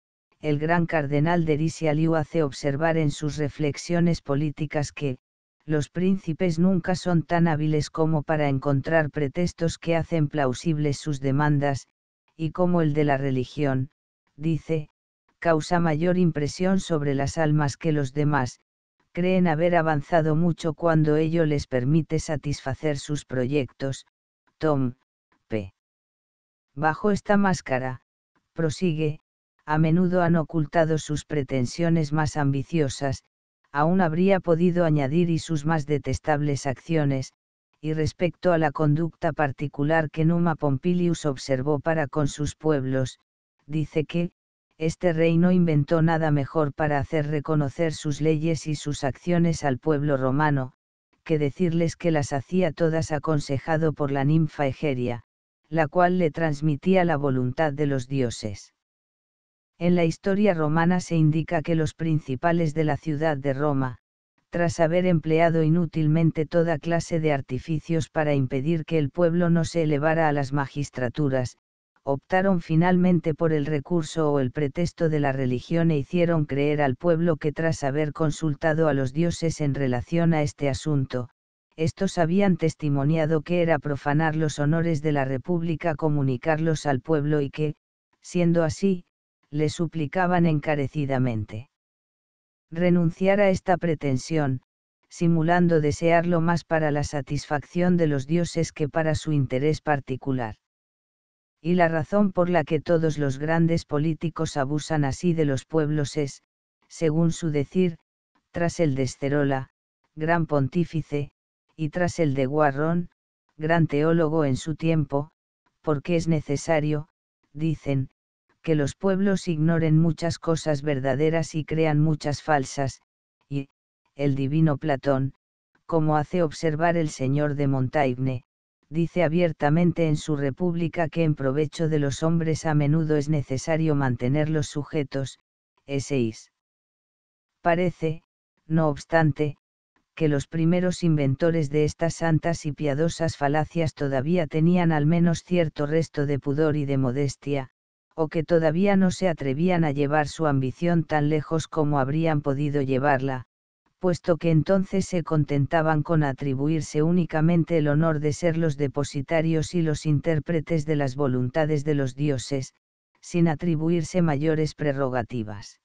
el gran cardenal de Liu hace observar en sus reflexiones políticas que, los príncipes nunca son tan hábiles como para encontrar pretextos que hacen plausibles sus demandas, y como el de la religión, dice, causa mayor impresión sobre las almas que los demás, creen haber avanzado mucho cuando ello les permite satisfacer sus proyectos. Tom, p. Bajo esta máscara, prosigue, a menudo han ocultado sus pretensiones más ambiciosas, aún habría podido añadir y sus más detestables acciones, y respecto a la conducta particular que Numa Pompilius observó para con sus pueblos, dice que, este rey no inventó nada mejor para hacer reconocer sus leyes y sus acciones al pueblo romano, que decirles que las hacía todas aconsejado por la ninfa Egeria, la cual le transmitía la voluntad de los dioses. En la historia romana se indica que los principales de la ciudad de Roma, tras haber empleado inútilmente toda clase de artificios para impedir que el pueblo no se elevara a las magistraturas, optaron finalmente por el recurso o el pretexto de la religión e hicieron creer al pueblo que tras haber consultado a los dioses en relación a este asunto, estos habían testimoniado que era profanar los honores de la República comunicarlos al pueblo y que, siendo así, le suplicaban encarecidamente. Renunciar a esta pretensión, simulando desearlo más para la satisfacción de los dioses que para su interés particular. Y la razón por la que todos los grandes políticos abusan así de los pueblos es, según su decir, tras el de Esterola, gran pontífice, y tras el de Guarrón, gran teólogo en su tiempo, porque es necesario, dicen, que los pueblos ignoren muchas cosas verdaderas y crean muchas falsas, y, el divino Platón, como hace observar el señor de Montaigne, dice abiertamente en su República que en provecho de los hombres a menudo es necesario mantenerlos sujetos, e Parece, no obstante, que los primeros inventores de estas santas y piadosas falacias todavía tenían al menos cierto resto de pudor y de modestia, o que todavía no se atrevían a llevar su ambición tan lejos como habrían podido llevarla, puesto que entonces se contentaban con atribuirse únicamente el honor de ser los depositarios y los intérpretes de las voluntades de los dioses, sin atribuirse mayores prerrogativas.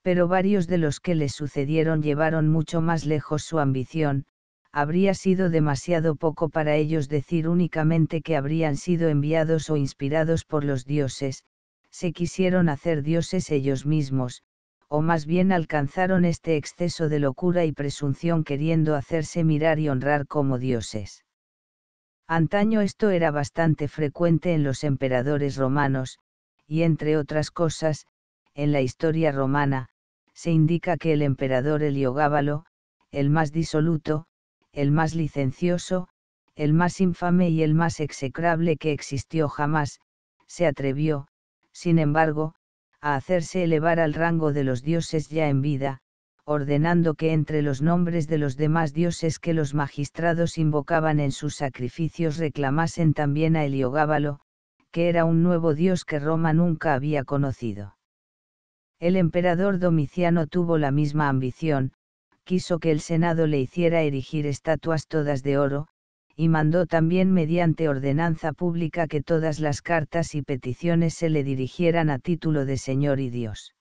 Pero varios de los que les sucedieron llevaron mucho más lejos su ambición, habría sido demasiado poco para ellos decir únicamente que habrían sido enviados o inspirados por los dioses, se quisieron hacer dioses ellos mismos, o más bien alcanzaron este exceso de locura y presunción queriendo hacerse mirar y honrar como dioses. Antaño esto era bastante frecuente en los emperadores romanos, y entre otras cosas, en la historia romana, se indica que el emperador Heliogábalo, el más disoluto, el más licencioso, el más infame y el más execrable que existió jamás, se atrevió, sin embargo, a hacerse elevar al rango de los dioses ya en vida, ordenando que entre los nombres de los demás dioses que los magistrados invocaban en sus sacrificios reclamasen también a Heliogábalo, que era un nuevo dios que Roma nunca había conocido. El emperador Domiciano tuvo la misma ambición, quiso que el Senado le hiciera erigir estatuas todas de oro, y mandó también mediante ordenanza pública que todas las cartas y peticiones se le dirigieran a título de Señor y Dios.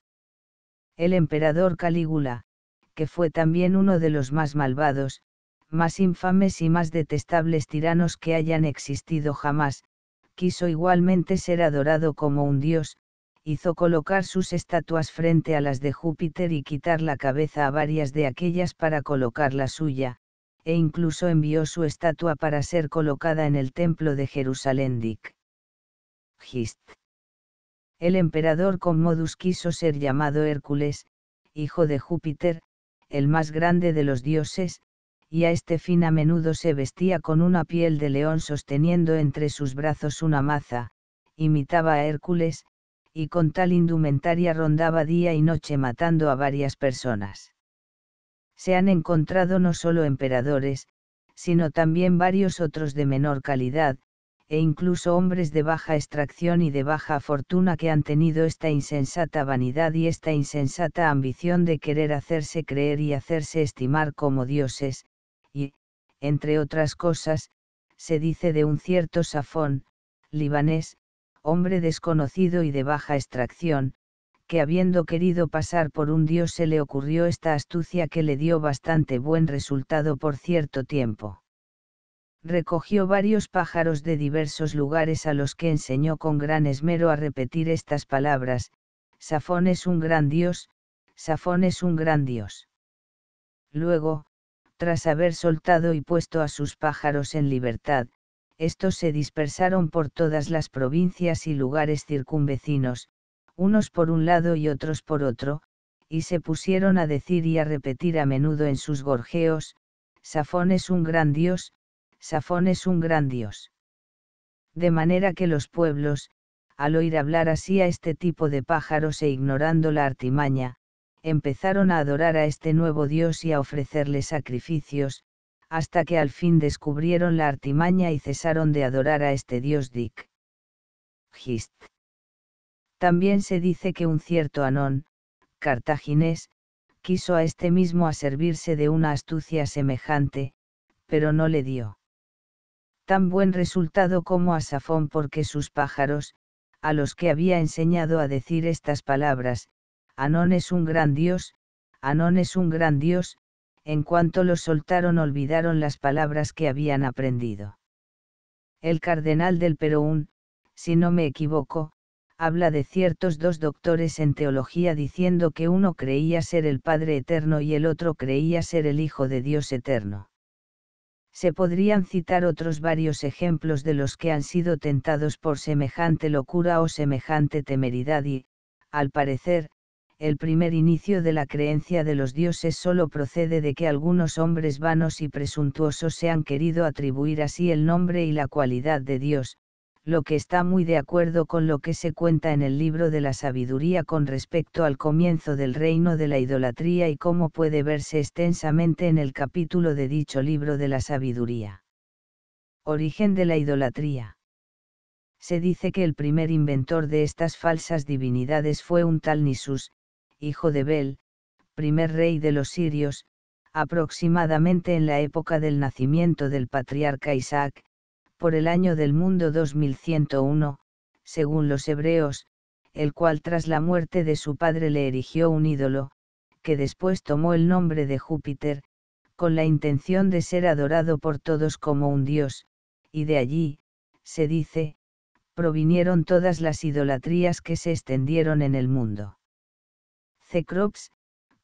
El emperador Calígula, que fue también uno de los más malvados, más infames y más detestables tiranos que hayan existido jamás, quiso igualmente ser adorado como un dios, hizo colocar sus estatuas frente a las de Júpiter y quitar la cabeza a varias de aquellas para colocar la suya, e incluso envió su estatua para ser colocada en el templo de Jerusalén Dic. Gist. El emperador Commodus quiso ser llamado Hércules, hijo de Júpiter, el más grande de los dioses, y a este fin a menudo se vestía con una piel de león sosteniendo entre sus brazos una maza, imitaba a Hércules, y con tal indumentaria rondaba día y noche matando a varias personas. Se han encontrado no solo emperadores, sino también varios otros de menor calidad, e incluso hombres de baja extracción y de baja fortuna que han tenido esta insensata vanidad y esta insensata ambición de querer hacerse creer y hacerse estimar como dioses, y, entre otras cosas, se dice de un cierto Safón, libanés, hombre desconocido y de baja extracción, que habiendo querido pasar por un dios se le ocurrió esta astucia que le dio bastante buen resultado por cierto tiempo. Recogió varios pájaros de diversos lugares a los que enseñó con gran esmero a repetir estas palabras, Safón es un gran dios, Safón es un gran dios. Luego, tras haber soltado y puesto a sus pájaros en libertad, estos se dispersaron por todas las provincias y lugares circunvecinos, unos por un lado y otros por otro, y se pusieron a decir y a repetir a menudo en sus gorjeos, Safón es un gran dios, Safón es un gran dios. De manera que los pueblos, al oír hablar así a este tipo de pájaros e ignorando la artimaña, empezaron a adorar a este nuevo dios y a ofrecerle sacrificios, hasta que al fin descubrieron la artimaña y cesaron de adorar a este dios Dick. Gist. También se dice que un cierto Anón, cartaginés, quiso a este mismo a servirse de una astucia semejante, pero no le dio tan buen resultado como a Safón porque sus pájaros, a los que había enseñado a decir estas palabras, Anón es un gran dios, Anón es un gran dios, en cuanto los soltaron olvidaron las palabras que habían aprendido. El cardenal del Perú, si no me equivoco, habla de ciertos dos doctores en teología diciendo que uno creía ser el Padre Eterno y el otro creía ser el Hijo de Dios Eterno. Se podrían citar otros varios ejemplos de los que han sido tentados por semejante locura o semejante temeridad y, al parecer, el primer inicio de la creencia de los dioses solo procede de que algunos hombres vanos y presuntuosos se han querido atribuir así el nombre y la cualidad de Dios, lo que está muy de acuerdo con lo que se cuenta en el libro de la sabiduría con respecto al comienzo del reino de la idolatría y cómo puede verse extensamente en el capítulo de dicho libro de la sabiduría. Origen de la idolatría se dice que el primer inventor de estas falsas divinidades fue un tal Nisus, hijo de Bel, primer rey de los sirios, aproximadamente en la época del nacimiento del patriarca Isaac, por el año del mundo 2101, según los hebreos, el cual tras la muerte de su padre le erigió un ídolo, que después tomó el nombre de Júpiter, con la intención de ser adorado por todos como un dios, y de allí, se dice, provinieron todas las idolatrías que se extendieron en el mundo. Cecrops,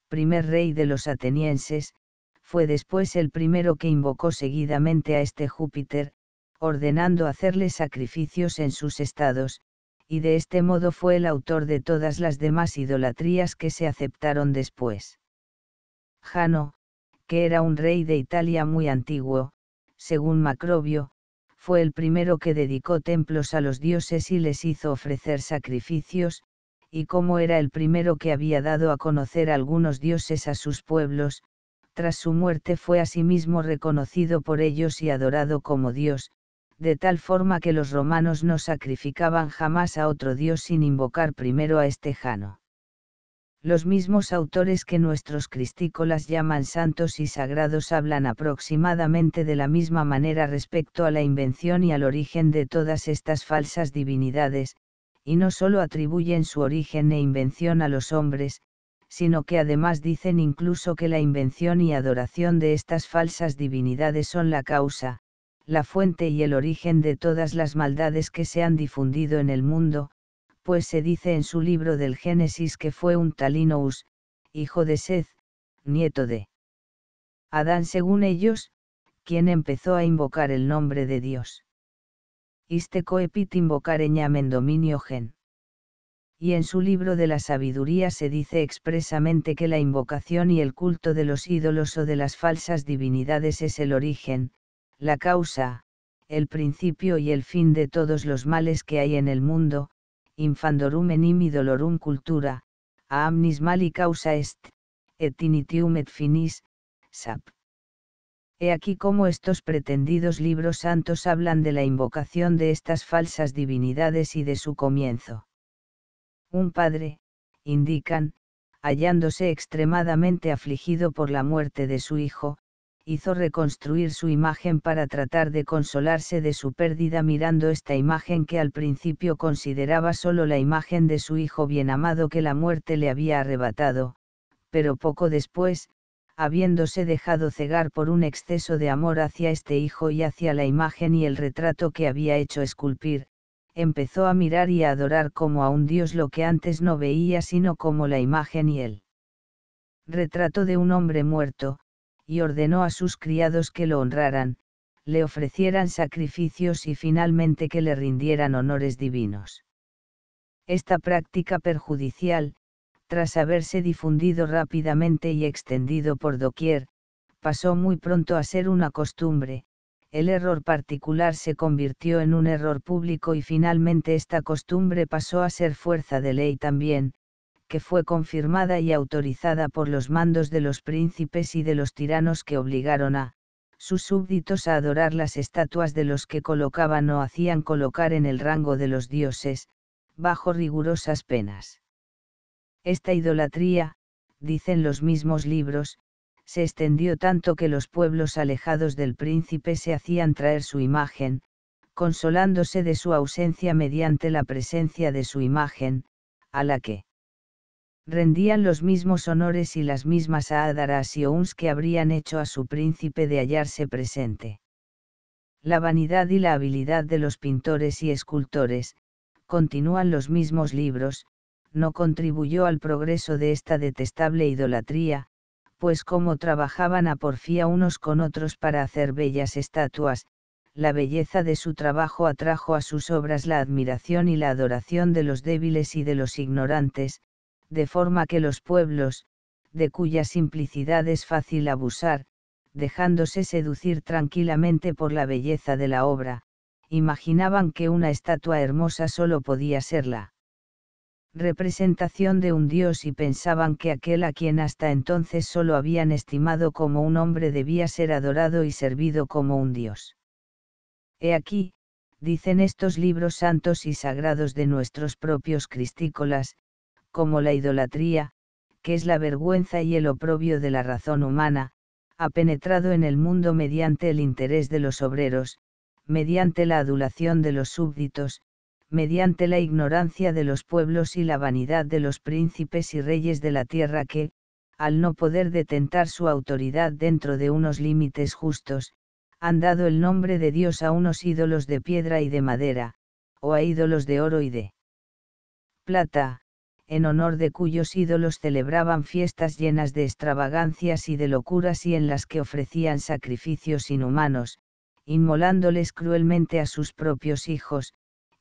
primer rey de los atenienses, fue después el primero que invocó seguidamente a este Júpiter, ordenando hacerle sacrificios en sus estados, y de este modo fue el autor de todas las demás idolatrías que se aceptaron después. Jano, que era un rey de Italia muy antiguo, según Macrobio, fue el primero que dedicó templos a los dioses y les hizo ofrecer sacrificios, y como era el primero que había dado a conocer algunos dioses a sus pueblos, tras su muerte fue asimismo reconocido por ellos y adorado como dios, de tal forma que los romanos no sacrificaban jamás a otro dios sin invocar primero a este Jano. Los mismos autores que nuestros cristícolas llaman santos y sagrados hablan aproximadamente de la misma manera respecto a la invención y al origen de todas estas falsas divinidades, y no solo atribuyen su origen e invención a los hombres, sino que además dicen incluso que la invención y adoración de estas falsas divinidades son la causa, la fuente y el origen de todas las maldades que se han difundido en el mundo, pues se dice en su libro del Génesis que fue un Talinous, hijo de Seth, nieto de Adán según ellos, quien empezó a invocar el nombre de Dios iste coepit invocareñam en dominio gen. Y en su libro de la sabiduría se dice expresamente que la invocación y el culto de los ídolos o de las falsas divinidades es el origen, la causa, el principio y el fin de todos los males que hay en el mundo, infandorum enim dolorum cultura, a amnis mali causa est, et initium et finis, sap. He aquí cómo estos pretendidos libros santos hablan de la invocación de estas falsas divinidades y de su comienzo. Un padre, indican, hallándose extremadamente afligido por la muerte de su hijo, hizo reconstruir su imagen para tratar de consolarse de su pérdida mirando esta imagen que al principio consideraba solo la imagen de su hijo bien amado que la muerte le había arrebatado, pero poco después, habiéndose dejado cegar por un exceso de amor hacia este hijo y hacia la imagen y el retrato que había hecho esculpir, empezó a mirar y a adorar como a un dios lo que antes no veía sino como la imagen y el retrato de un hombre muerto, y ordenó a sus criados que lo honraran, le ofrecieran sacrificios y finalmente que le rindieran honores divinos. Esta práctica perjudicial, tras haberse difundido rápidamente y extendido por doquier, pasó muy pronto a ser una costumbre, el error particular se convirtió en un error público y finalmente esta costumbre pasó a ser fuerza de ley también, que fue confirmada y autorizada por los mandos de los príncipes y de los tiranos que obligaron a sus súbditos a adorar las estatuas de los que colocaban o hacían colocar en el rango de los dioses, bajo rigurosas penas. Esta idolatría, dicen los mismos libros, se extendió tanto que los pueblos alejados del príncipe se hacían traer su imagen, consolándose de su ausencia mediante la presencia de su imagen, a la que rendían los mismos honores y las mismas ádaras y ouns que habrían hecho a su príncipe de hallarse presente. La vanidad y la habilidad de los pintores y escultores, continúan los mismos libros, no contribuyó al progreso de esta detestable idolatría, pues como trabajaban a porfía unos con otros para hacer bellas estatuas, la belleza de su trabajo atrajo a sus obras la admiración y la adoración de los débiles y de los ignorantes, de forma que los pueblos, de cuya simplicidad es fácil abusar, dejándose seducir tranquilamente por la belleza de la obra, imaginaban que una estatua hermosa solo podía serla representación de un dios y pensaban que aquel a quien hasta entonces solo habían estimado como un hombre debía ser adorado y servido como un dios. He aquí, dicen estos libros santos y sagrados de nuestros propios cristícolas, como la idolatría, que es la vergüenza y el oprobio de la razón humana, ha penetrado en el mundo mediante el interés de los obreros, mediante la adulación de los súbditos, mediante la ignorancia de los pueblos y la vanidad de los príncipes y reyes de la tierra que, al no poder detentar su autoridad dentro de unos límites justos, han dado el nombre de Dios a unos ídolos de piedra y de madera, o a ídolos de oro y de plata, en honor de cuyos ídolos celebraban fiestas llenas de extravagancias y de locuras y en las que ofrecían sacrificios inhumanos, inmolándoles cruelmente a sus propios hijos,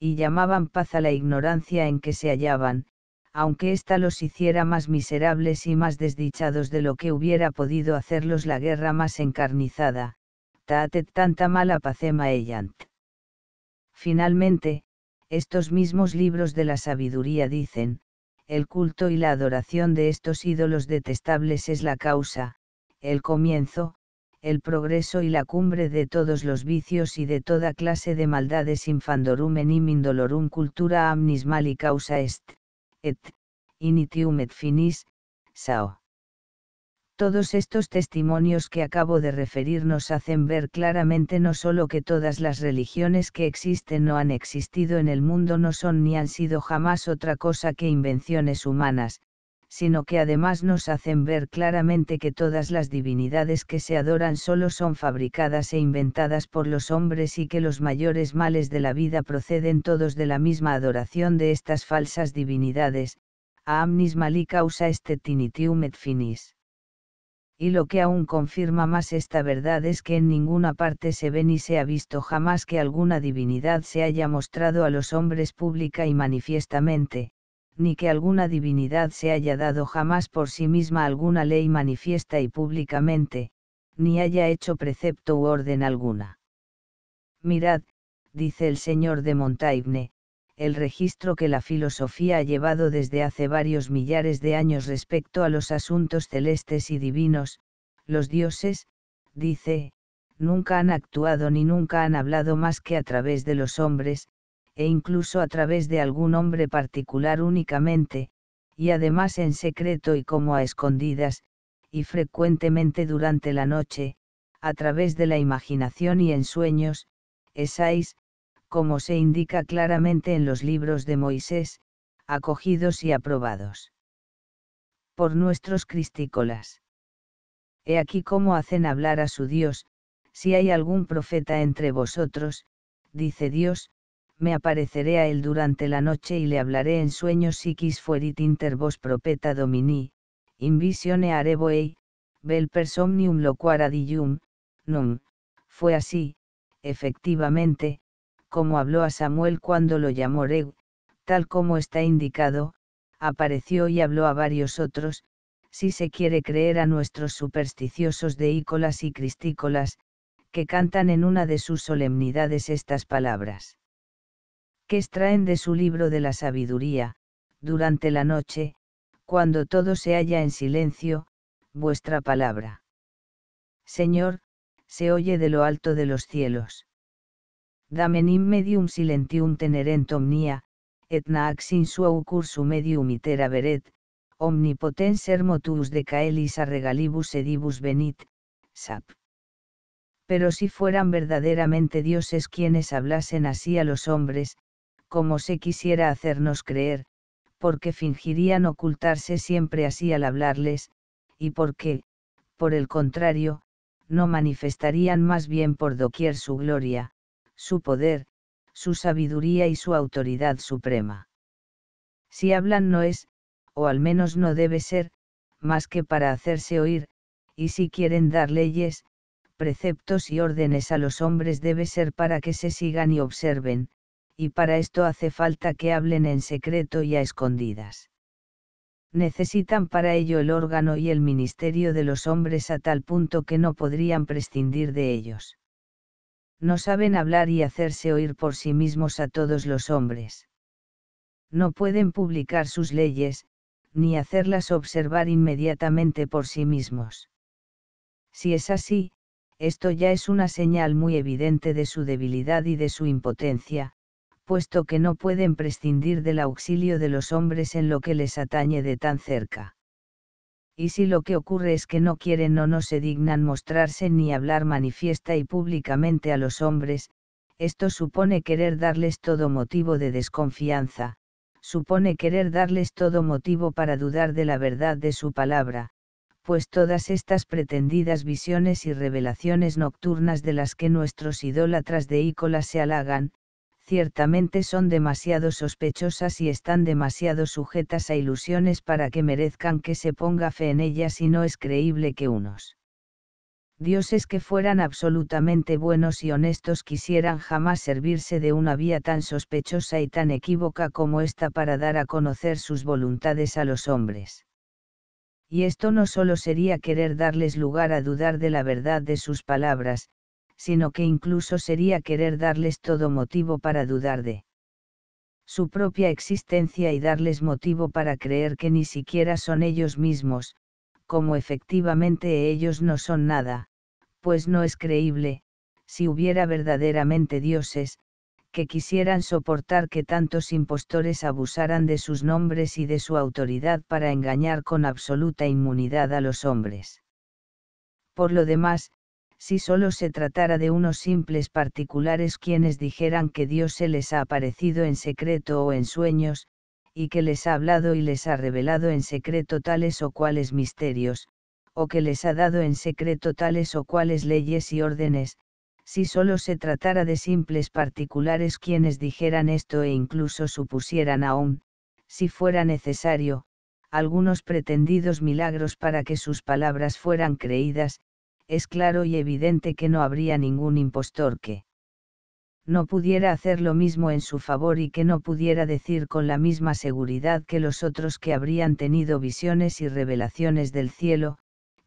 y llamaban paz a la ignorancia en que se hallaban, aunque ésta los hiciera más miserables y más desdichados de lo que hubiera podido hacerlos la guerra más encarnizada, taatet tanta mala pacema eyant. Finalmente, estos mismos libros de la sabiduría dicen, el culto y la adoración de estos ídolos detestables es la causa, el comienzo, el progreso y la cumbre de todos los vicios y de toda clase de maldades infandorum enim indolorum cultura amnismal y causa est, et, initium et finis, sao. Todos estos testimonios que acabo de referir nos hacen ver claramente no solo que todas las religiones que existen o han existido en el mundo no son ni han sido jamás otra cosa que invenciones humanas, sino que además nos hacen ver claramente que todas las divinidades que se adoran solo son fabricadas e inventadas por los hombres y que los mayores males de la vida proceden todos de la misma adoración de estas falsas divinidades, a amnis mali causa este et finis. Y lo que aún confirma más esta verdad es que en ninguna parte se ve ni se ha visto jamás que alguna divinidad se haya mostrado a los hombres pública y manifiestamente, ni que alguna divinidad se haya dado jamás por sí misma alguna ley manifiesta y públicamente, ni haya hecho precepto u orden alguna. Mirad, dice el señor de Montaigne, el registro que la filosofía ha llevado desde hace varios millares de años respecto a los asuntos celestes y divinos, los dioses, dice, nunca han actuado ni nunca han hablado más que a través de los hombres, e incluso a través de algún hombre particular únicamente, y además en secreto y como a escondidas, y frecuentemente durante la noche, a través de la imaginación y en sueños, esáis, como se indica claramente en los libros de Moisés, acogidos y aprobados por nuestros cristícolas. He aquí cómo hacen hablar a su Dios, si hay algún profeta entre vosotros, dice Dios, me apareceré a él durante la noche y le hablaré en sueños quis fuerit inter vos propeta domini, invisione areboei bel persomnium loquara dium, num, fue así, efectivamente, como habló a Samuel cuando lo llamó Reu, tal como está indicado, apareció y habló a varios otros, si se quiere creer a nuestros supersticiosos deícolas y cristícolas, que cantan en una de sus solemnidades estas palabras que extraen de su libro de la sabiduría, durante la noche, cuando todo se halla en silencio, vuestra palabra. Señor, se oye de lo alto de los cielos. Damenim medium silentium tenerent omnia, et in suau cursu medium itera veret, omnipotens hermotus de caelis a regalibus edibus venit, sap. Pero si fueran verdaderamente dioses quienes hablasen así a los hombres, como se quisiera hacernos creer, porque fingirían ocultarse siempre así al hablarles, y porque, por el contrario, no manifestarían más bien por doquier su gloria, su poder, su sabiduría y su autoridad suprema. Si hablan no es, o al menos no debe ser, más que para hacerse oír, y si quieren dar leyes, preceptos y órdenes a los hombres debe ser para que se sigan y observen, y para esto hace falta que hablen en secreto y a escondidas. Necesitan para ello el órgano y el ministerio de los hombres a tal punto que no podrían prescindir de ellos. No saben hablar y hacerse oír por sí mismos a todos los hombres. No pueden publicar sus leyes, ni hacerlas observar inmediatamente por sí mismos. Si es así, esto ya es una señal muy evidente de su debilidad y de su impotencia, puesto que no pueden prescindir del auxilio de los hombres en lo que les atañe de tan cerca. Y si lo que ocurre es que no quieren o no se dignan mostrarse ni hablar manifiesta y públicamente a los hombres, esto supone querer darles todo motivo de desconfianza, supone querer darles todo motivo para dudar de la verdad de su palabra, pues todas estas pretendidas visiones y revelaciones nocturnas de las que nuestros idólatras de ícola se halagan, ciertamente son demasiado sospechosas y están demasiado sujetas a ilusiones para que merezcan que se ponga fe en ellas y no es creíble que unos dioses que fueran absolutamente buenos y honestos quisieran jamás servirse de una vía tan sospechosa y tan equívoca como esta para dar a conocer sus voluntades a los hombres. Y esto no solo sería querer darles lugar a dudar de la verdad de sus palabras, sino que incluso sería querer darles todo motivo para dudar de su propia existencia y darles motivo para creer que ni siquiera son ellos mismos, como efectivamente ellos no son nada, pues no es creíble, si hubiera verdaderamente dioses, que quisieran soportar que tantos impostores abusaran de sus nombres y de su autoridad para engañar con absoluta inmunidad a los hombres. Por lo demás, si solo se tratara de unos simples particulares quienes dijeran que Dios se les ha aparecido en secreto o en sueños, y que les ha hablado y les ha revelado en secreto tales o cuales misterios, o que les ha dado en secreto tales o cuales leyes y órdenes, si solo se tratara de simples particulares quienes dijeran esto e incluso supusieran aún, si fuera necesario, algunos pretendidos milagros para que sus palabras fueran creídas, es claro y evidente que no habría ningún impostor que no pudiera hacer lo mismo en su favor y que no pudiera decir con la misma seguridad que los otros que habrían tenido visiones y revelaciones del cielo,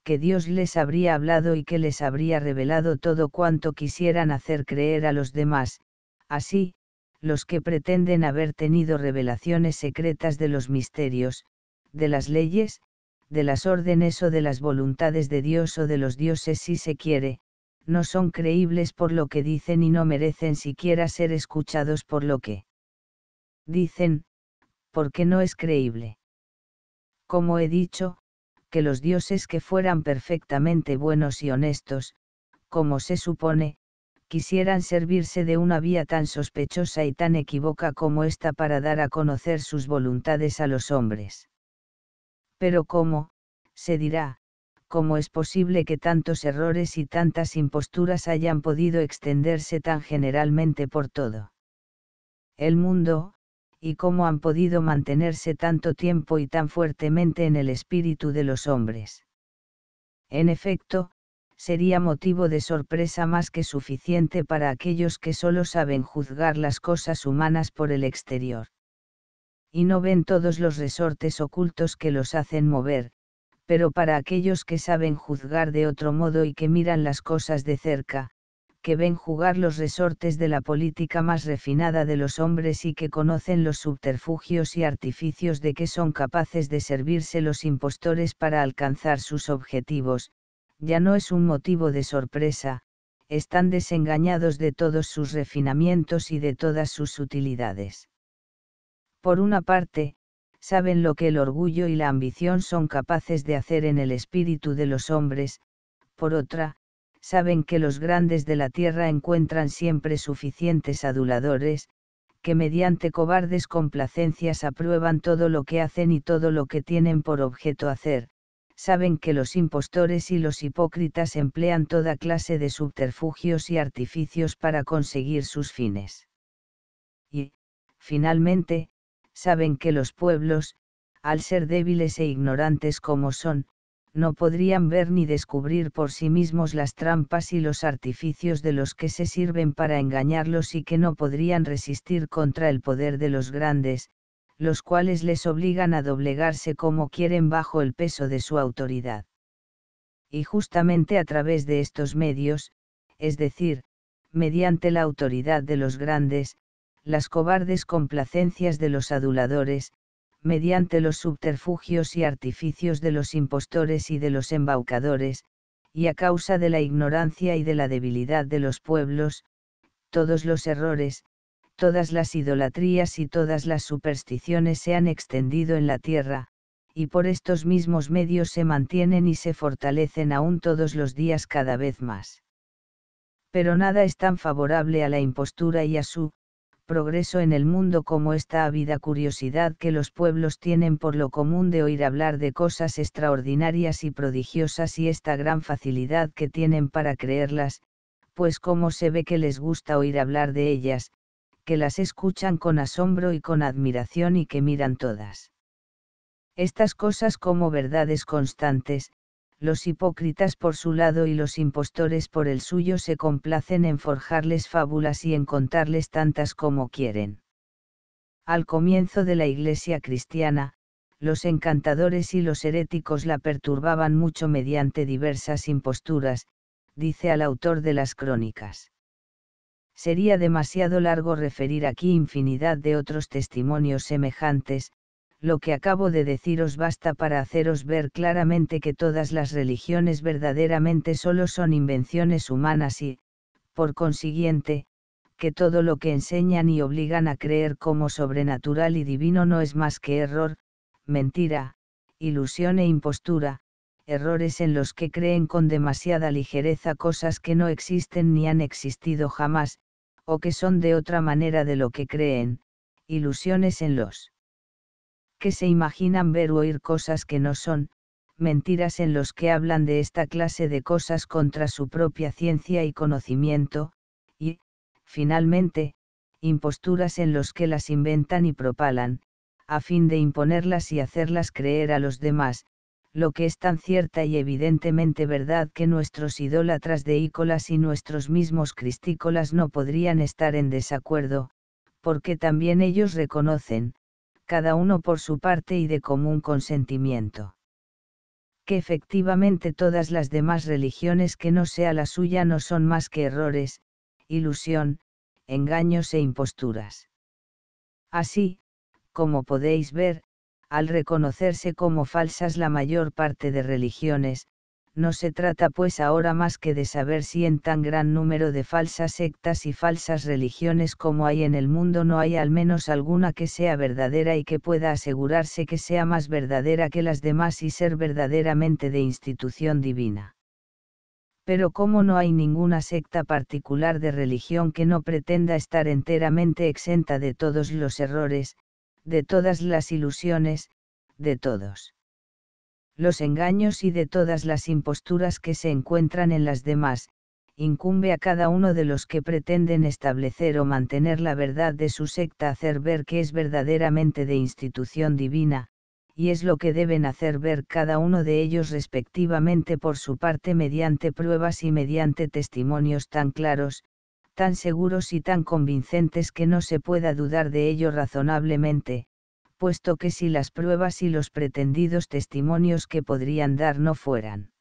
que Dios les habría hablado y que les habría revelado todo cuanto quisieran hacer creer a los demás, así, los que pretenden haber tenido revelaciones secretas de los misterios, de las leyes, de las órdenes o de las voluntades de Dios o de los dioses si se quiere, no son creíbles por lo que dicen y no merecen siquiera ser escuchados por lo que dicen, porque no es creíble. Como he dicho, que los dioses que fueran perfectamente buenos y honestos, como se supone, quisieran servirse de una vía tan sospechosa y tan equivoca como esta para dar a conocer sus voluntades a los hombres. Pero ¿cómo? Se dirá, ¿cómo es posible que tantos errores y tantas imposturas hayan podido extenderse tan generalmente por todo? El mundo, y cómo han podido mantenerse tanto tiempo y tan fuertemente en el espíritu de los hombres. En efecto, sería motivo de sorpresa más que suficiente para aquellos que solo saben juzgar las cosas humanas por el exterior y no ven todos los resortes ocultos que los hacen mover, pero para aquellos que saben juzgar de otro modo y que miran las cosas de cerca, que ven jugar los resortes de la política más refinada de los hombres y que conocen los subterfugios y artificios de que son capaces de servirse los impostores para alcanzar sus objetivos, ya no es un motivo de sorpresa, están desengañados de todos sus refinamientos y de todas sus utilidades. Por una parte, saben lo que el orgullo y la ambición son capaces de hacer en el espíritu de los hombres, por otra, saben que los grandes de la tierra encuentran siempre suficientes aduladores, que mediante cobardes complacencias aprueban todo lo que hacen y todo lo que tienen por objeto hacer, saben que los impostores y los hipócritas emplean toda clase de subterfugios y artificios para conseguir sus fines. Y, finalmente, saben que los pueblos, al ser débiles e ignorantes como son, no podrían ver ni descubrir por sí mismos las trampas y los artificios de los que se sirven para engañarlos y que no podrían resistir contra el poder de los grandes, los cuales les obligan a doblegarse como quieren bajo el peso de su autoridad. Y justamente a través de estos medios, es decir, mediante la autoridad de los grandes, las cobardes complacencias de los aduladores, mediante los subterfugios y artificios de los impostores y de los embaucadores, y a causa de la ignorancia y de la debilidad de los pueblos, todos los errores, todas las idolatrías y todas las supersticiones se han extendido en la tierra, y por estos mismos medios se mantienen y se fortalecen aún todos los días cada vez más. Pero nada es tan favorable a la impostura y a su progreso en el mundo como esta ávida curiosidad que los pueblos tienen por lo común de oír hablar de cosas extraordinarias y prodigiosas y esta gran facilidad que tienen para creerlas, pues como se ve que les gusta oír hablar de ellas, que las escuchan con asombro y con admiración y que miran todas. Estas cosas como verdades constantes, los hipócritas por su lado y los impostores por el suyo se complacen en forjarles fábulas y en contarles tantas como quieren. Al comienzo de la Iglesia cristiana, los encantadores y los heréticos la perturbaban mucho mediante diversas imposturas, dice al autor de las crónicas. Sería demasiado largo referir aquí infinidad de otros testimonios semejantes, lo que acabo de deciros basta para haceros ver claramente que todas las religiones verdaderamente solo son invenciones humanas y, por consiguiente, que todo lo que enseñan y obligan a creer como sobrenatural y divino no es más que error, mentira, ilusión e impostura, errores en los que creen con demasiada ligereza cosas que no existen ni han existido jamás, o que son de otra manera de lo que creen, ilusiones en los que se imaginan ver o oír cosas que no son, mentiras en los que hablan de esta clase de cosas contra su propia ciencia y conocimiento, y, finalmente, imposturas en los que las inventan y propalan, a fin de imponerlas y hacerlas creer a los demás, lo que es tan cierta y evidentemente verdad que nuestros idólatras de ícolas y nuestros mismos cristícolas no podrían estar en desacuerdo, porque también ellos reconocen, cada uno por su parte y de común consentimiento. Que efectivamente todas las demás religiones que no sea la suya no son más que errores, ilusión, engaños e imposturas. Así, como podéis ver, al reconocerse como falsas la mayor parte de religiones, no se trata pues ahora más que de saber si en tan gran número de falsas sectas y falsas religiones como hay en el mundo no hay al menos alguna que sea verdadera y que pueda asegurarse que sea más verdadera que las demás y ser verdaderamente de institución divina. Pero como no hay ninguna secta particular de religión que no pretenda estar enteramente exenta de todos los errores, de todas las ilusiones, de todos los engaños y de todas las imposturas que se encuentran en las demás, incumbe a cada uno de los que pretenden establecer o mantener la verdad de su secta hacer ver que es verdaderamente de institución divina, y es lo que deben hacer ver cada uno de ellos respectivamente por su parte mediante pruebas y mediante testimonios tan claros, tan seguros y tan convincentes que no se pueda dudar de ello razonablemente, puesto que si las pruebas y los pretendidos testimonios que podrían dar no fueran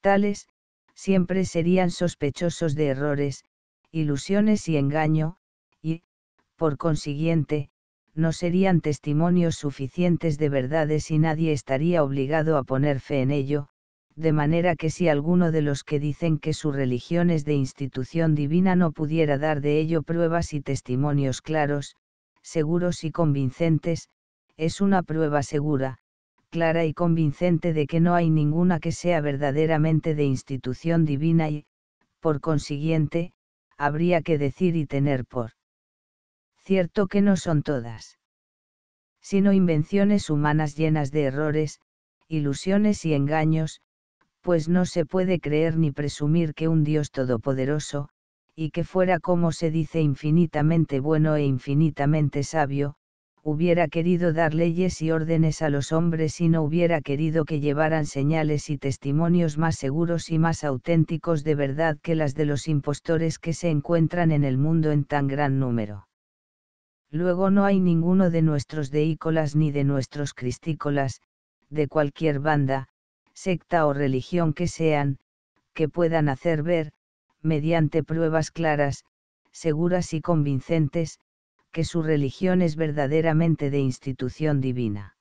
tales, siempre serían sospechosos de errores, ilusiones y engaño, y, por consiguiente, no serían testimonios suficientes de verdades y nadie estaría obligado a poner fe en ello, de manera que si alguno de los que dicen que su religión es de institución divina no pudiera dar de ello pruebas y testimonios claros, seguros y convincentes, es una prueba segura, clara y convincente de que no hay ninguna que sea verdaderamente de institución divina y, por consiguiente, habría que decir y tener por cierto que no son todas, sino invenciones humanas llenas de errores, ilusiones y engaños, pues no se puede creer ni presumir que un Dios todopoderoso, y que fuera como se dice infinitamente bueno e infinitamente sabio, hubiera querido dar leyes y órdenes a los hombres y no hubiera querido que llevaran señales y testimonios más seguros y más auténticos de verdad que las de los impostores que se encuentran en el mundo en tan gran número. Luego no hay ninguno de nuestros deícolas ni de nuestros cristícolas, de cualquier banda, secta o religión que sean, que puedan hacer ver, mediante pruebas claras, seguras y convincentes, que su religión es verdaderamente de institución divina.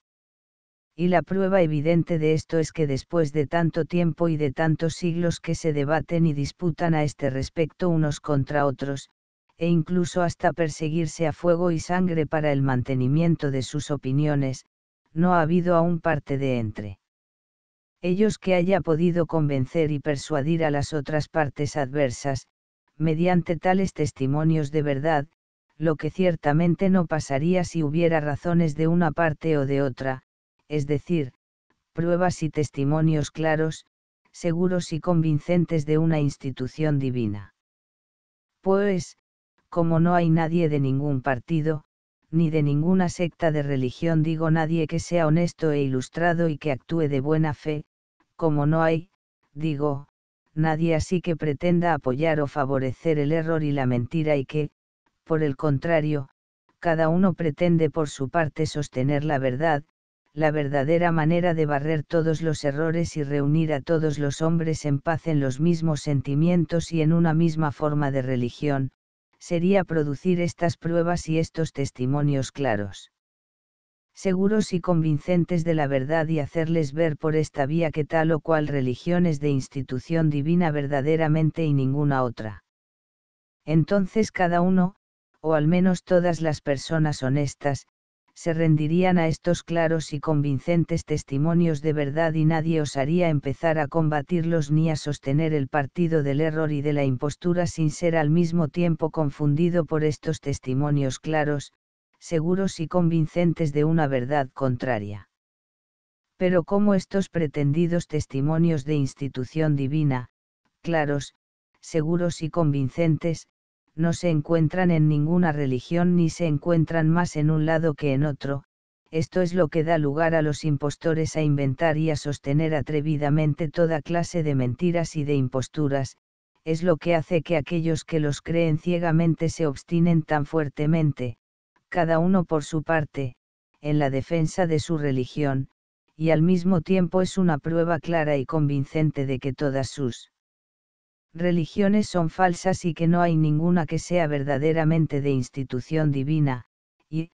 Y la prueba evidente de esto es que después de tanto tiempo y de tantos siglos que se debaten y disputan a este respecto unos contra otros, e incluso hasta perseguirse a fuego y sangre para el mantenimiento de sus opiniones, no ha habido aún parte de entre ellos que haya podido convencer y persuadir a las otras partes adversas, mediante tales testimonios de verdad, lo que ciertamente no pasaría si hubiera razones de una parte o de otra, es decir, pruebas y testimonios claros, seguros y convincentes de una institución divina. Pues, como no hay nadie de ningún partido, ni de ninguna secta de religión digo nadie que sea honesto e ilustrado y que actúe de buena fe, como no hay, digo, nadie así que pretenda apoyar o favorecer el error y la mentira y que, por el contrario, cada uno pretende por su parte sostener la verdad, la verdadera manera de barrer todos los errores y reunir a todos los hombres en paz en los mismos sentimientos y en una misma forma de religión, sería producir estas pruebas y estos testimonios claros seguros y convincentes de la verdad y hacerles ver por esta vía que tal o cual religión es de institución divina verdaderamente y ninguna otra. Entonces cada uno, o al menos todas las personas honestas, se rendirían a estos claros y convincentes testimonios de verdad y nadie osaría empezar a combatirlos ni a sostener el partido del error y de la impostura sin ser al mismo tiempo confundido por estos testimonios claros, seguros y convincentes de una verdad contraria. Pero como estos pretendidos testimonios de institución divina, claros, seguros y convincentes, no se encuentran en ninguna religión ni se encuentran más en un lado que en otro, esto es lo que da lugar a los impostores a inventar y a sostener atrevidamente toda clase de mentiras y de imposturas, es lo que hace que aquellos que los creen ciegamente se obstinen tan fuertemente, cada uno por su parte, en la defensa de su religión, y al mismo tiempo es una prueba clara y convincente de que todas sus religiones son falsas y que no hay ninguna que sea verdaderamente de institución divina, y,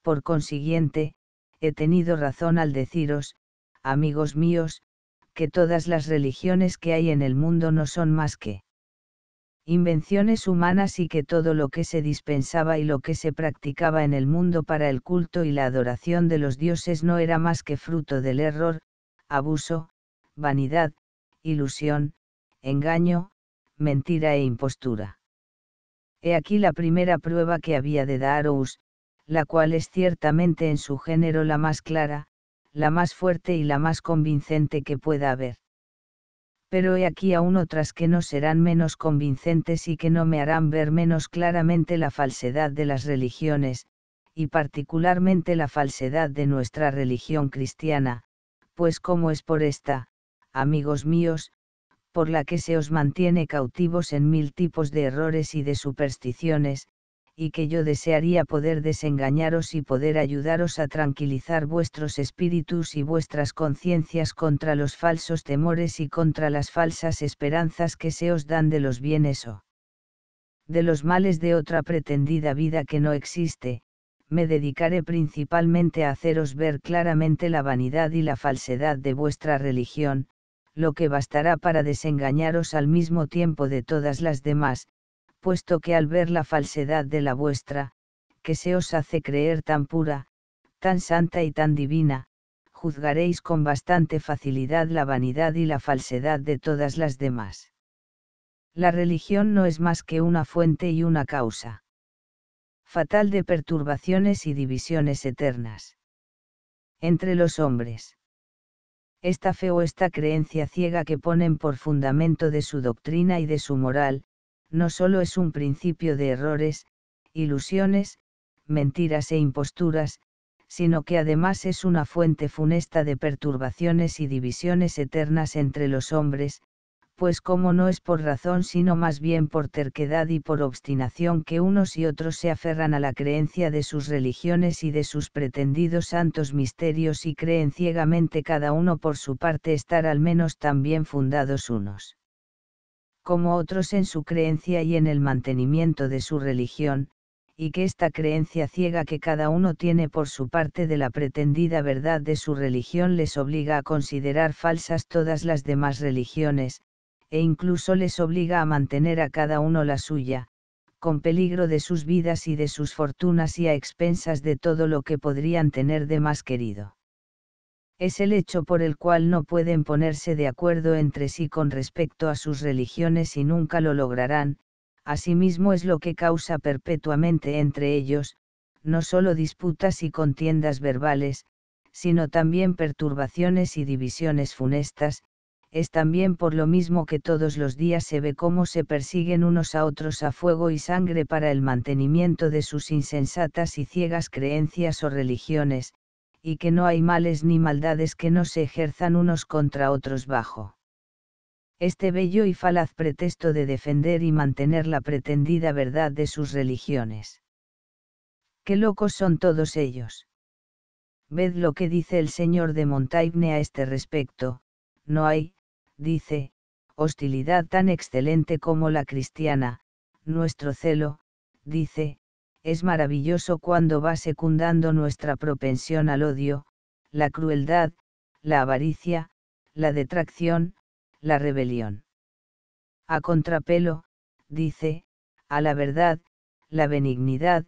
por consiguiente, he tenido razón al deciros, amigos míos, que todas las religiones que hay en el mundo no son más que invenciones humanas y que todo lo que se dispensaba y lo que se practicaba en el mundo para el culto y la adoración de los dioses no era más que fruto del error, abuso, vanidad, ilusión, engaño, mentira e impostura. He aquí la primera prueba que había de Darous, la cual es ciertamente en su género la más clara, la más fuerte y la más convincente que pueda haber pero he aquí aún otras que no serán menos convincentes y que no me harán ver menos claramente la falsedad de las religiones, y particularmente la falsedad de nuestra religión cristiana, pues como es por esta, amigos míos, por la que se os mantiene cautivos en mil tipos de errores y de supersticiones, y que yo desearía poder desengañaros y poder ayudaros a tranquilizar vuestros espíritus y vuestras conciencias contra los falsos temores y contra las falsas esperanzas que se os dan de los bienes o de los males de otra pretendida vida que no existe, me dedicaré principalmente a haceros ver claramente la vanidad y la falsedad de vuestra religión, lo que bastará para desengañaros al mismo tiempo de todas las demás, puesto que al ver la falsedad de la vuestra, que se os hace creer tan pura, tan santa y tan divina, juzgaréis con bastante facilidad la vanidad y la falsedad de todas las demás. La religión no es más que una fuente y una causa. Fatal de perturbaciones y divisiones eternas. Entre los hombres. Esta fe o esta creencia ciega que ponen por fundamento de su doctrina y de su moral, no solo es un principio de errores, ilusiones, mentiras e imposturas, sino que además es una fuente funesta de perturbaciones y divisiones eternas entre los hombres, pues como no es por razón sino más bien por terquedad y por obstinación que unos y otros se aferran a la creencia de sus religiones y de sus pretendidos santos misterios y creen ciegamente cada uno por su parte estar al menos tan bien fundados unos como otros en su creencia y en el mantenimiento de su religión, y que esta creencia ciega que cada uno tiene por su parte de la pretendida verdad de su religión les obliga a considerar falsas todas las demás religiones, e incluso les obliga a mantener a cada uno la suya, con peligro de sus vidas y de sus fortunas y a expensas de todo lo que podrían tener de más querido es el hecho por el cual no pueden ponerse de acuerdo entre sí con respecto a sus religiones y nunca lo lograrán, asimismo es lo que causa perpetuamente entre ellos, no solo disputas y contiendas verbales, sino también perturbaciones y divisiones funestas, es también por lo mismo que todos los días se ve cómo se persiguen unos a otros a fuego y sangre para el mantenimiento de sus insensatas y ciegas creencias o religiones, y que no hay males ni maldades que no se ejerzan unos contra otros bajo. Este bello y falaz pretexto de defender y mantener la pretendida verdad de sus religiones. Qué locos son todos ellos. Ved lo que dice el señor de Montaigne a este respecto, no hay, dice, hostilidad tan excelente como la cristiana, nuestro celo, dice, es maravilloso cuando va secundando nuestra propensión al odio, la crueldad, la avaricia, la detracción, la rebelión. A contrapelo, dice, a la verdad, la benignidad,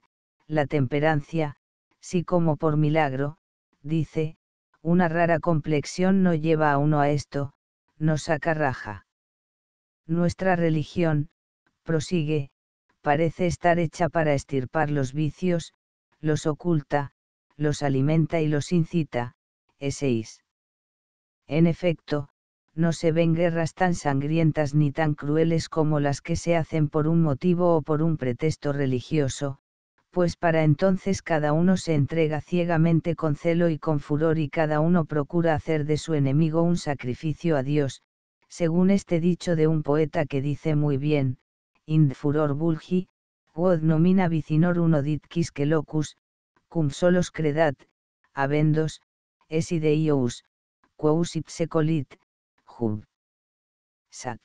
la temperancia, si como por milagro, dice, una rara complexión no lleva a uno a esto, nos saca raja. Nuestra religión, prosigue, parece estar hecha para estirpar los vicios, los oculta, los alimenta y los incita. ese En efecto, no se ven guerras tan sangrientas ni tan crueles como las que se hacen por un motivo o por un pretexto religioso, pues para entonces cada uno se entrega ciegamente con celo y con furor y cada uno procura hacer de su enemigo un sacrificio a Dios, según este dicho de un poeta que dice muy bien, ind furor vulgi, quod nomina dit quisque locus, cum solos credat, avendos, es deius, quous ipse colit, jub. Sat.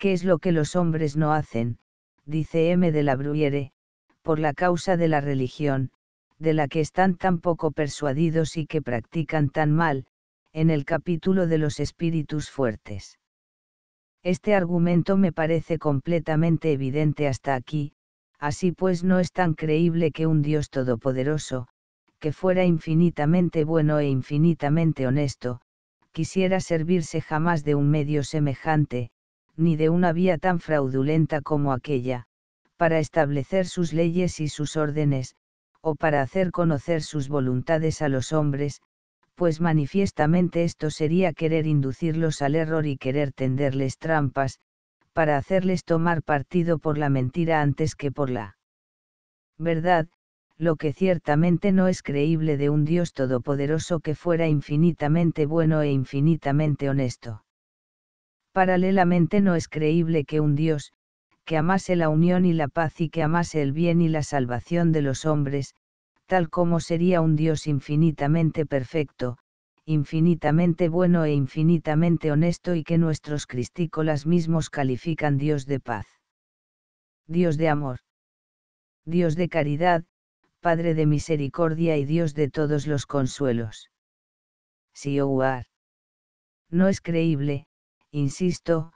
¿Qué es lo que los hombres no hacen? dice M. de la Bruyere, por la causa de la religión, de la que están tan poco persuadidos y que practican tan mal, en el capítulo de los espíritus fuertes. Este argumento me parece completamente evidente hasta aquí, así pues no es tan creíble que un Dios todopoderoso, que fuera infinitamente bueno e infinitamente honesto, quisiera servirse jamás de un medio semejante, ni de una vía tan fraudulenta como aquella, para establecer sus leyes y sus órdenes, o para hacer conocer sus voluntades a los hombres, pues manifiestamente esto sería querer inducirlos al error y querer tenderles trampas, para hacerles tomar partido por la mentira antes que por la verdad, lo que ciertamente no es creíble de un Dios todopoderoso que fuera infinitamente bueno e infinitamente honesto. Paralelamente no es creíble que un Dios, que amase la unión y la paz y que amase el bien y la salvación de los hombres, tal como sería un Dios infinitamente perfecto, infinitamente bueno e infinitamente honesto y que nuestros cristícolas mismos califican Dios de paz. Dios de amor. Dios de caridad, Padre de misericordia y Dios de todos los consuelos. Siouar. Oh, no es creíble, insisto,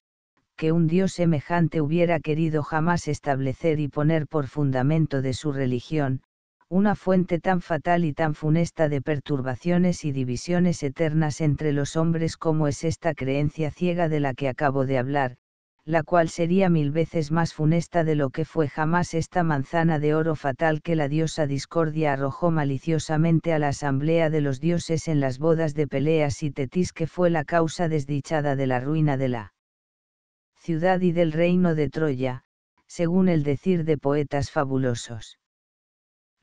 que un Dios semejante hubiera querido jamás establecer y poner por fundamento de su religión, una fuente tan fatal y tan funesta de perturbaciones y divisiones eternas entre los hombres como es esta creencia ciega de la que acabo de hablar, la cual sería mil veces más funesta de lo que fue jamás esta manzana de oro fatal que la diosa Discordia arrojó maliciosamente a la asamblea de los dioses en las bodas de Peleas y Tetis que fue la causa desdichada de la ruina de la ciudad y del reino de Troya, según el decir de poetas fabulosos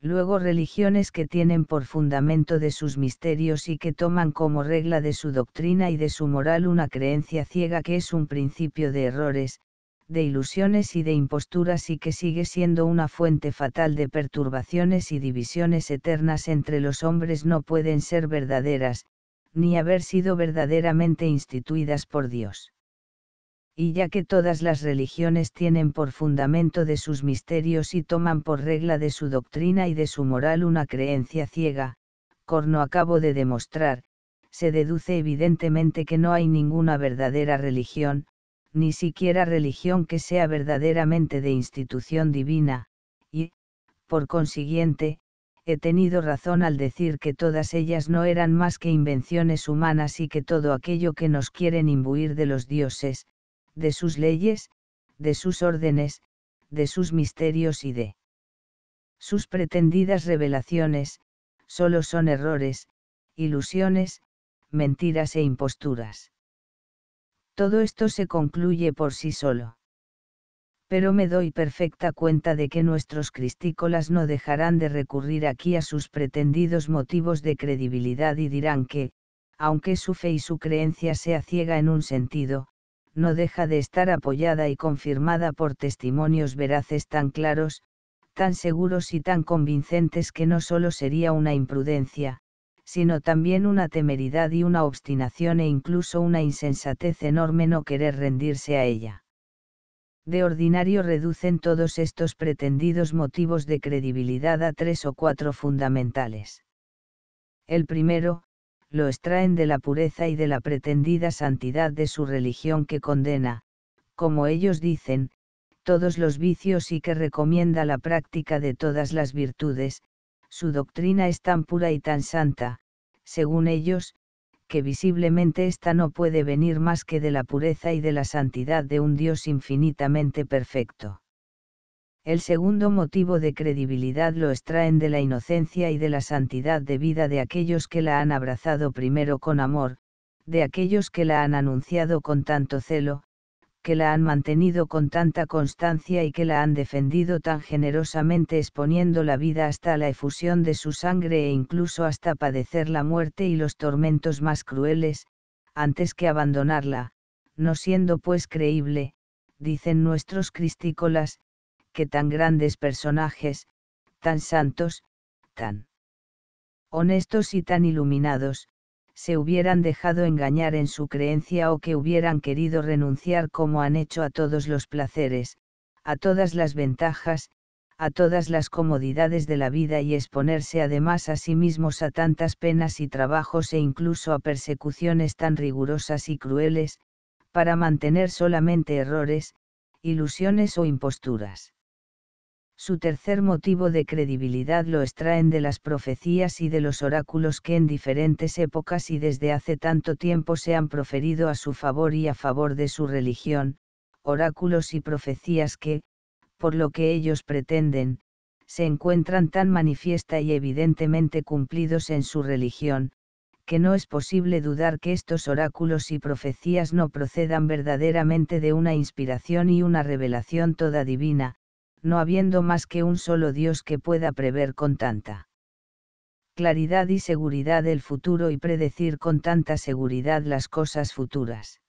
luego religiones que tienen por fundamento de sus misterios y que toman como regla de su doctrina y de su moral una creencia ciega que es un principio de errores, de ilusiones y de imposturas y que sigue siendo una fuente fatal de perturbaciones y divisiones eternas entre los hombres no pueden ser verdaderas, ni haber sido verdaderamente instituidas por Dios y ya que todas las religiones tienen por fundamento de sus misterios y toman por regla de su doctrina y de su moral una creencia ciega, Corno acabo de demostrar, se deduce evidentemente que no hay ninguna verdadera religión, ni siquiera religión que sea verdaderamente de institución divina, y, por consiguiente, he tenido razón al decir que todas ellas no eran más que invenciones humanas y que todo aquello que nos quieren imbuir de los dioses, de sus leyes, de sus órdenes, de sus misterios y de sus pretendidas revelaciones, solo son errores, ilusiones, mentiras e imposturas. Todo esto se concluye por sí solo. Pero me doy perfecta cuenta de que nuestros cristícolas no dejarán de recurrir aquí a sus pretendidos motivos de credibilidad y dirán que, aunque su fe y su creencia sea ciega en un sentido, no deja de estar apoyada y confirmada por testimonios veraces tan claros, tan seguros y tan convincentes que no solo sería una imprudencia, sino también una temeridad y una obstinación e incluso una insensatez enorme no querer rendirse a ella. De ordinario reducen todos estos pretendidos motivos de credibilidad a tres o cuatro fundamentales. El primero, lo extraen de la pureza y de la pretendida santidad de su religión que condena, como ellos dicen, todos los vicios y que recomienda la práctica de todas las virtudes, su doctrina es tan pura y tan santa, según ellos, que visiblemente ésta no puede venir más que de la pureza y de la santidad de un Dios infinitamente perfecto. El segundo motivo de credibilidad lo extraen de la inocencia y de la santidad de vida de aquellos que la han abrazado primero con amor, de aquellos que la han anunciado con tanto celo, que la han mantenido con tanta constancia y que la han defendido tan generosamente exponiendo la vida hasta la efusión de su sangre e incluso hasta padecer la muerte y los tormentos más crueles, antes que abandonarla, no siendo pues creíble, dicen nuestros cristícolas, que tan grandes personajes, tan santos, tan honestos y tan iluminados, se hubieran dejado engañar en su creencia o que hubieran querido renunciar como han hecho a todos los placeres, a todas las ventajas, a todas las comodidades de la vida y exponerse además a sí mismos a tantas penas y trabajos e incluso a persecuciones tan rigurosas y crueles, para mantener solamente errores, ilusiones o imposturas. Su tercer motivo de credibilidad lo extraen de las profecías y de los oráculos que en diferentes épocas y desde hace tanto tiempo se han proferido a su favor y a favor de su religión, oráculos y profecías que, por lo que ellos pretenden, se encuentran tan manifiesta y evidentemente cumplidos en su religión, que no es posible dudar que estos oráculos y profecías no procedan verdaderamente de una inspiración y una revelación toda divina, no habiendo más que un solo Dios que pueda prever con tanta claridad y seguridad el futuro y predecir con tanta seguridad las cosas futuras.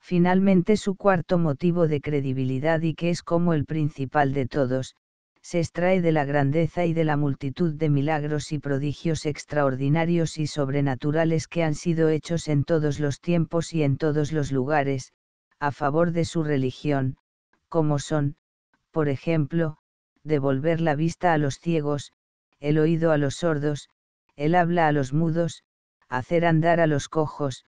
Finalmente su cuarto motivo de credibilidad y que es como el principal de todos, se extrae de la grandeza y de la multitud de milagros y prodigios extraordinarios y sobrenaturales que han sido hechos en todos los tiempos y en todos los lugares, a favor de su religión, como son, por ejemplo, devolver la vista a los ciegos, el oído a los sordos, el habla a los mudos, hacer andar a los cojos,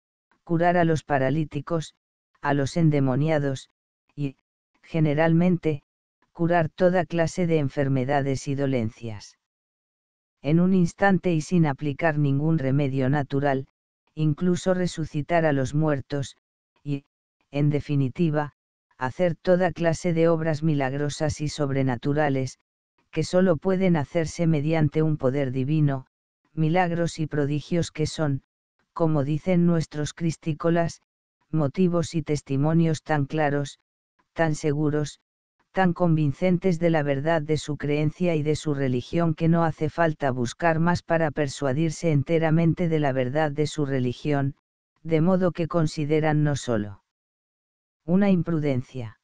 curar a los paralíticos, a los endemoniados, y, generalmente, curar toda clase de enfermedades y dolencias. En un instante y sin aplicar ningún remedio natural, incluso resucitar a los muertos, y, en definitiva, hacer toda clase de obras milagrosas y sobrenaturales, que sólo pueden hacerse mediante un poder divino, milagros y prodigios que son, como dicen nuestros cristícolas, motivos y testimonios tan claros, tan seguros, tan convincentes de la verdad de su creencia y de su religión que no hace falta buscar más para persuadirse enteramente de la verdad de su religión, de modo que consideran no solo una imprudencia.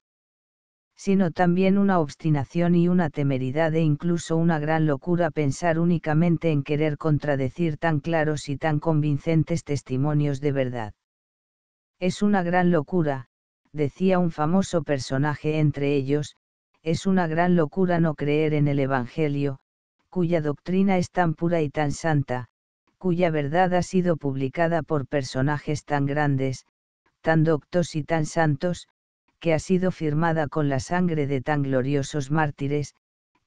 Sino también una obstinación y una temeridad e incluso una gran locura pensar únicamente en querer contradecir tan claros y tan convincentes testimonios de verdad. Es una gran locura, decía un famoso personaje entre ellos, es una gran locura no creer en el Evangelio, cuya doctrina es tan pura y tan santa, cuya verdad ha sido publicada por personajes tan grandes, tan doctos y tan santos, que ha sido firmada con la sangre de tan gloriosos mártires,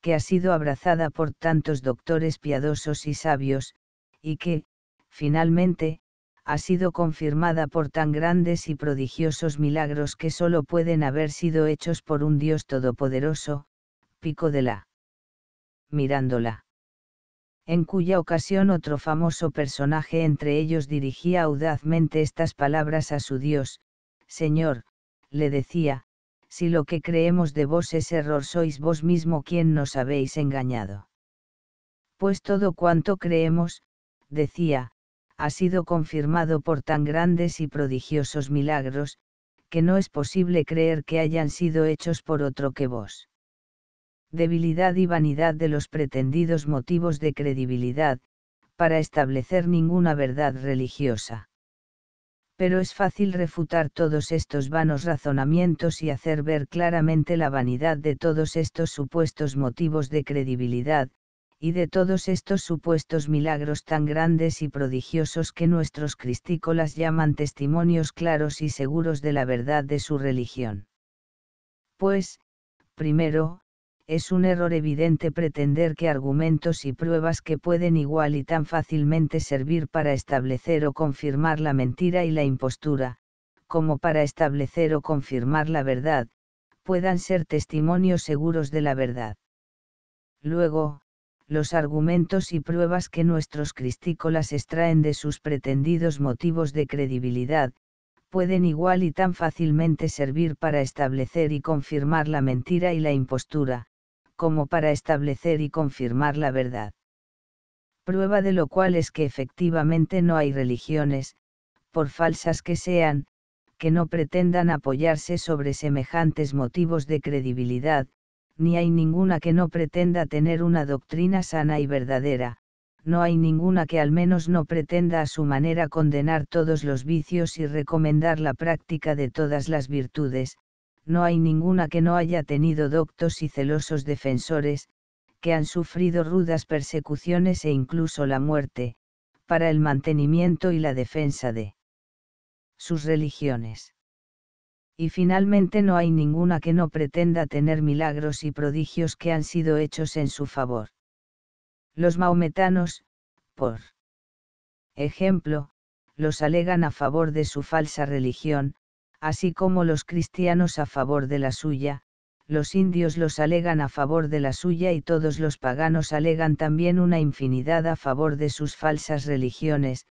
que ha sido abrazada por tantos doctores piadosos y sabios, y que, finalmente, ha sido confirmada por tan grandes y prodigiosos milagros que sólo pueden haber sido hechos por un Dios todopoderoso, pico de la. Mirándola en cuya ocasión otro famoso personaje entre ellos dirigía audazmente estas palabras a su Dios, Señor, le decía, si lo que creemos de vos es error sois vos mismo quien nos habéis engañado. Pues todo cuanto creemos, decía, ha sido confirmado por tan grandes y prodigiosos milagros, que no es posible creer que hayan sido hechos por otro que vos debilidad y vanidad de los pretendidos motivos de credibilidad, para establecer ninguna verdad religiosa. Pero es fácil refutar todos estos vanos razonamientos y hacer ver claramente la vanidad de todos estos supuestos motivos de credibilidad, y de todos estos supuestos milagros tan grandes y prodigiosos que nuestros cristícolas llaman testimonios claros y seguros de la verdad de su religión. Pues, primero, es un error evidente pretender que argumentos y pruebas que pueden igual y tan fácilmente servir para establecer o confirmar la mentira y la impostura, como para establecer o confirmar la verdad, puedan ser testimonios seguros de la verdad. Luego, los argumentos y pruebas que nuestros cristícolas extraen de sus pretendidos motivos de credibilidad, pueden igual y tan fácilmente servir para establecer y confirmar la mentira y la impostura, como para establecer y confirmar la verdad. Prueba de lo cual es que efectivamente no hay religiones, por falsas que sean, que no pretendan apoyarse sobre semejantes motivos de credibilidad, ni hay ninguna que no pretenda tener una doctrina sana y verdadera, no hay ninguna que al menos no pretenda a su manera condenar todos los vicios y recomendar la práctica de todas las virtudes, no hay ninguna que no haya tenido doctos y celosos defensores, que han sufrido rudas persecuciones e incluso la muerte, para el mantenimiento y la defensa de sus religiones. Y finalmente no hay ninguna que no pretenda tener milagros y prodigios que han sido hechos en su favor. Los maometanos, por ejemplo, los alegan a favor de su falsa religión, así como los cristianos a favor de la suya, los indios los alegan a favor de la suya y todos los paganos alegan también una infinidad a favor de sus falsas religiones,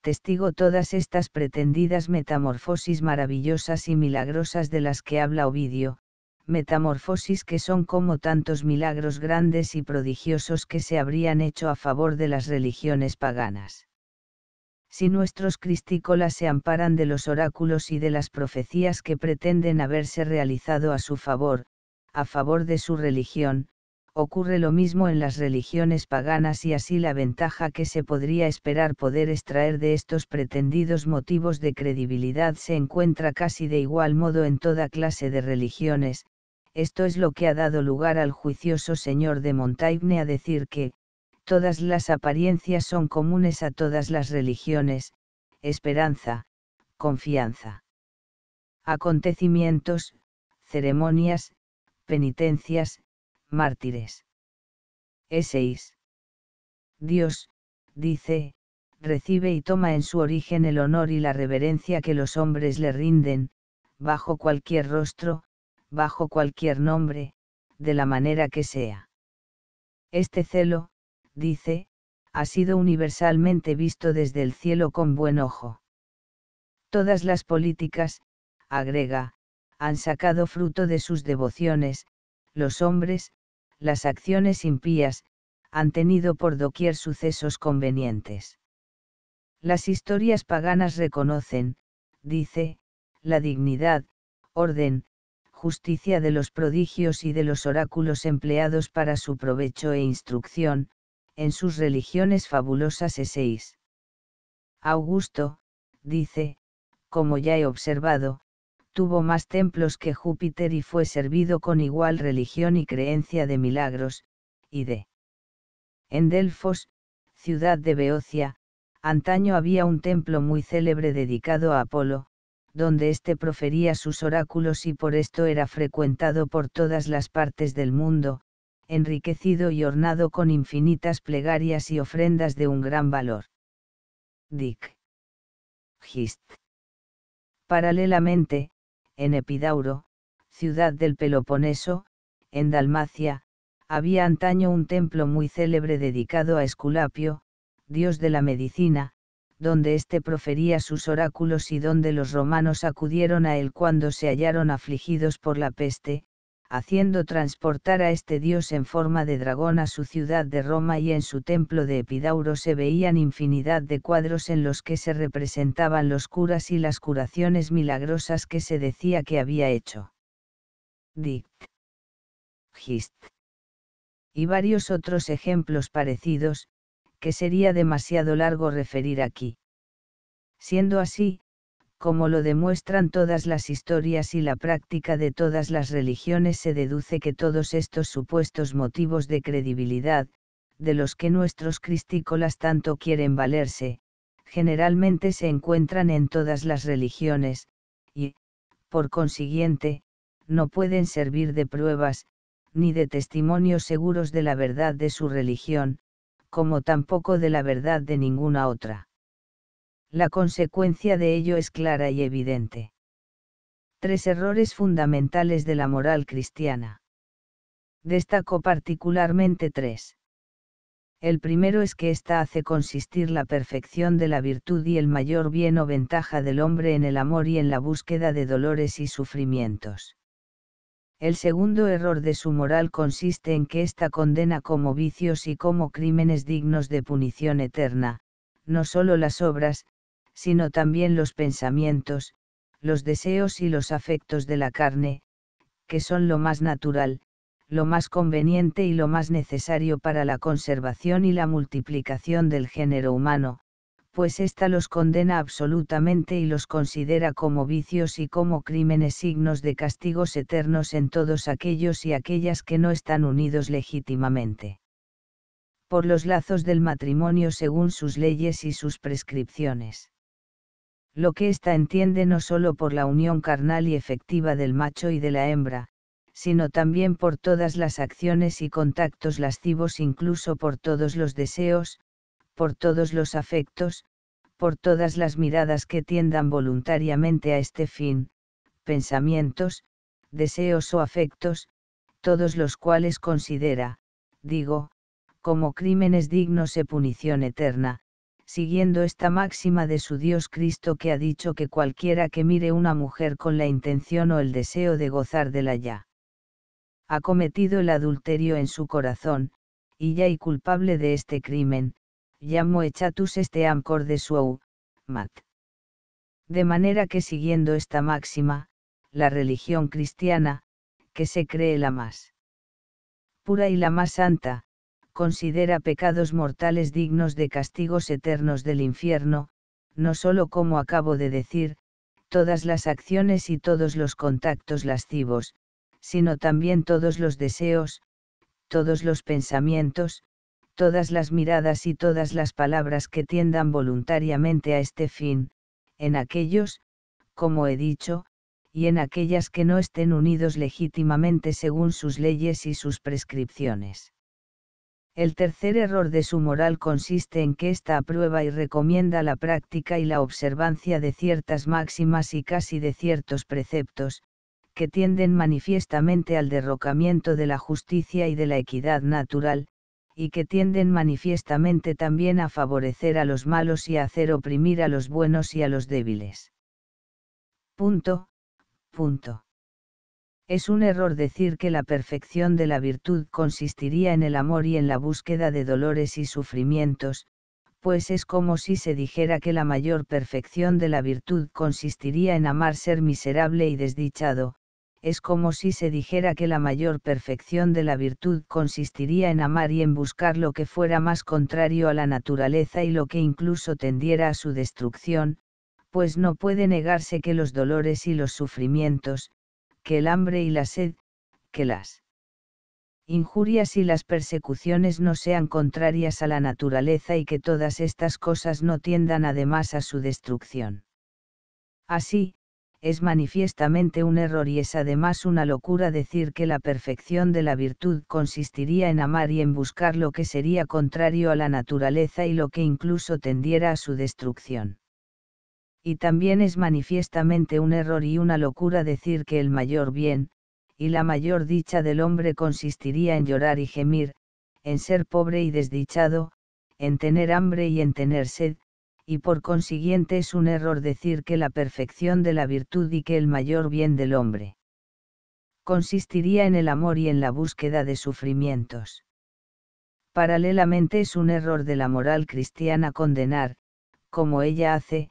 testigo todas estas pretendidas metamorfosis maravillosas y milagrosas de las que habla Ovidio, metamorfosis que son como tantos milagros grandes y prodigiosos que se habrían hecho a favor de las religiones paganas si nuestros cristícolas se amparan de los oráculos y de las profecías que pretenden haberse realizado a su favor, a favor de su religión, ocurre lo mismo en las religiones paganas y así la ventaja que se podría esperar poder extraer de estos pretendidos motivos de credibilidad se encuentra casi de igual modo en toda clase de religiones, esto es lo que ha dado lugar al juicioso señor de Montaigne a decir que, todas las apariencias son comunes a todas las religiones, esperanza, confianza. Acontecimientos, ceremonias, penitencias, mártires. E6. Dios, dice, recibe y toma en su origen el honor y la reverencia que los hombres le rinden, bajo cualquier rostro, bajo cualquier nombre, de la manera que sea. Este celo, dice, ha sido universalmente visto desde el cielo con buen ojo. Todas las políticas, agrega, han sacado fruto de sus devociones, los hombres, las acciones impías, han tenido por doquier sucesos convenientes. Las historias paganas reconocen, dice, la dignidad, orden, justicia de los prodigios y de los oráculos empleados para su provecho e instrucción, en sus religiones fabulosas E6. Augusto, dice, como ya he observado, tuvo más templos que Júpiter y fue servido con igual religión y creencia de milagros, y de. En Delfos, ciudad de Beocia, antaño había un templo muy célebre dedicado a Apolo, donde éste profería sus oráculos y por esto era frecuentado por todas las partes del mundo, enriquecido y ornado con infinitas plegarias y ofrendas de un gran valor. Dic. Gist. Paralelamente, en Epidauro, ciudad del Peloponeso, en Dalmacia, había antaño un templo muy célebre dedicado a Esculapio, dios de la medicina, donde éste profería sus oráculos y donde los romanos acudieron a él cuando se hallaron afligidos por la peste, haciendo transportar a este dios en forma de dragón a su ciudad de Roma y en su templo de Epidauro se veían infinidad de cuadros en los que se representaban los curas y las curaciones milagrosas que se decía que había hecho. Dict. Gist. Y varios otros ejemplos parecidos, que sería demasiado largo referir aquí. Siendo así, como lo demuestran todas las historias y la práctica de todas las religiones, se deduce que todos estos supuestos motivos de credibilidad, de los que nuestros cristícolas tanto quieren valerse, generalmente se encuentran en todas las religiones, y, por consiguiente, no pueden servir de pruebas, ni de testimonios seguros de la verdad de su religión, como tampoco de la verdad de ninguna otra la consecuencia de ello es clara y evidente. Tres errores fundamentales de la moral cristiana. Destaco particularmente tres. El primero es que ésta hace consistir la perfección de la virtud y el mayor bien o ventaja del hombre en el amor y en la búsqueda de dolores y sufrimientos. El segundo error de su moral consiste en que ésta condena como vicios y como crímenes dignos de punición eterna, no solo las obras, sino también los pensamientos, los deseos y los afectos de la carne, que son lo más natural, lo más conveniente y lo más necesario para la conservación y la multiplicación del género humano, pues ésta los condena absolutamente y los considera como vicios y como crímenes signos de castigos eternos en todos aquellos y aquellas que no están unidos legítimamente. Por los lazos del matrimonio según sus leyes y sus prescripciones lo que ésta entiende no sólo por la unión carnal y efectiva del macho y de la hembra, sino también por todas las acciones y contactos lascivos, incluso por todos los deseos, por todos los afectos, por todas las miradas que tiendan voluntariamente a este fin, pensamientos, deseos o afectos, todos los cuales considera, digo, como crímenes dignos de punición eterna, siguiendo esta máxima de su Dios Cristo que ha dicho que cualquiera que mire una mujer con la intención o el deseo de gozar de la ya ha cometido el adulterio en su corazón, y ya y culpable de este crimen, llamo echatus este amcor de su mat. De manera que siguiendo esta máxima, la religión cristiana, que se cree la más pura y la más santa, considera pecados mortales dignos de castigos eternos del infierno, no sólo como acabo de decir, todas las acciones y todos los contactos lascivos, sino también todos los deseos, todos los pensamientos, todas las miradas y todas las palabras que tiendan voluntariamente a este fin, en aquellos, como he dicho, y en aquellas que no estén unidos legítimamente según sus leyes y sus prescripciones. El tercer error de su moral consiste en que ésta aprueba y recomienda la práctica y la observancia de ciertas máximas y casi de ciertos preceptos, que tienden manifiestamente al derrocamiento de la justicia y de la equidad natural, y que tienden manifiestamente también a favorecer a los malos y a hacer oprimir a los buenos y a los débiles. Punto. Punto. Es un error decir que la perfección de la virtud consistiría en el amor y en la búsqueda de dolores y sufrimientos, pues es como si se dijera que la mayor perfección de la virtud consistiría en amar ser miserable y desdichado, es como si se dijera que la mayor perfección de la virtud consistiría en amar y en buscar lo que fuera más contrario a la naturaleza y lo que incluso tendiera a su destrucción, pues no puede negarse que los dolores y los sufrimientos, que el hambre y la sed, que las injurias y las persecuciones no sean contrarias a la naturaleza y que todas estas cosas no tiendan además a su destrucción. Así, es manifiestamente un error y es además una locura decir que la perfección de la virtud consistiría en amar y en buscar lo que sería contrario a la naturaleza y lo que incluso tendiera a su destrucción y también es manifiestamente un error y una locura decir que el mayor bien, y la mayor dicha del hombre consistiría en llorar y gemir, en ser pobre y desdichado, en tener hambre y en tener sed, y por consiguiente es un error decir que la perfección de la virtud y que el mayor bien del hombre consistiría en el amor y en la búsqueda de sufrimientos. Paralelamente es un error de la moral cristiana condenar, como ella hace,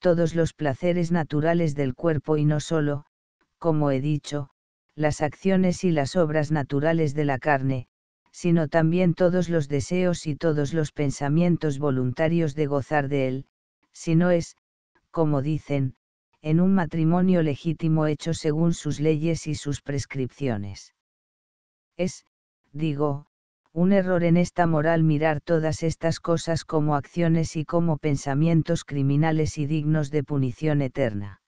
todos los placeres naturales del cuerpo y no solo, como he dicho, las acciones y las obras naturales de la carne, sino también todos los deseos y todos los pensamientos voluntarios de gozar de él, si no es, como dicen, en un matrimonio legítimo hecho según sus leyes y sus prescripciones. Es, digo, un error en esta moral mirar todas estas cosas como acciones y como pensamientos criminales y dignos de punición eterna.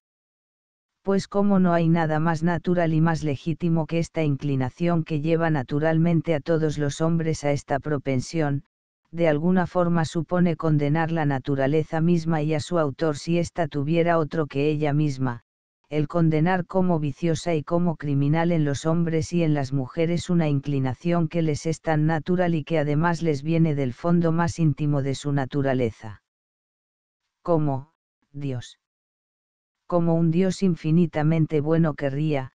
Pues como no hay nada más natural y más legítimo que esta inclinación que lleva naturalmente a todos los hombres a esta propensión, de alguna forma supone condenar la naturaleza misma y a su autor si ésta tuviera otro que ella misma, el condenar como viciosa y como criminal en los hombres y en las mujeres una inclinación que les es tan natural y que además les viene del fondo más íntimo de su naturaleza. Como, Dios. Como un Dios infinitamente bueno querría,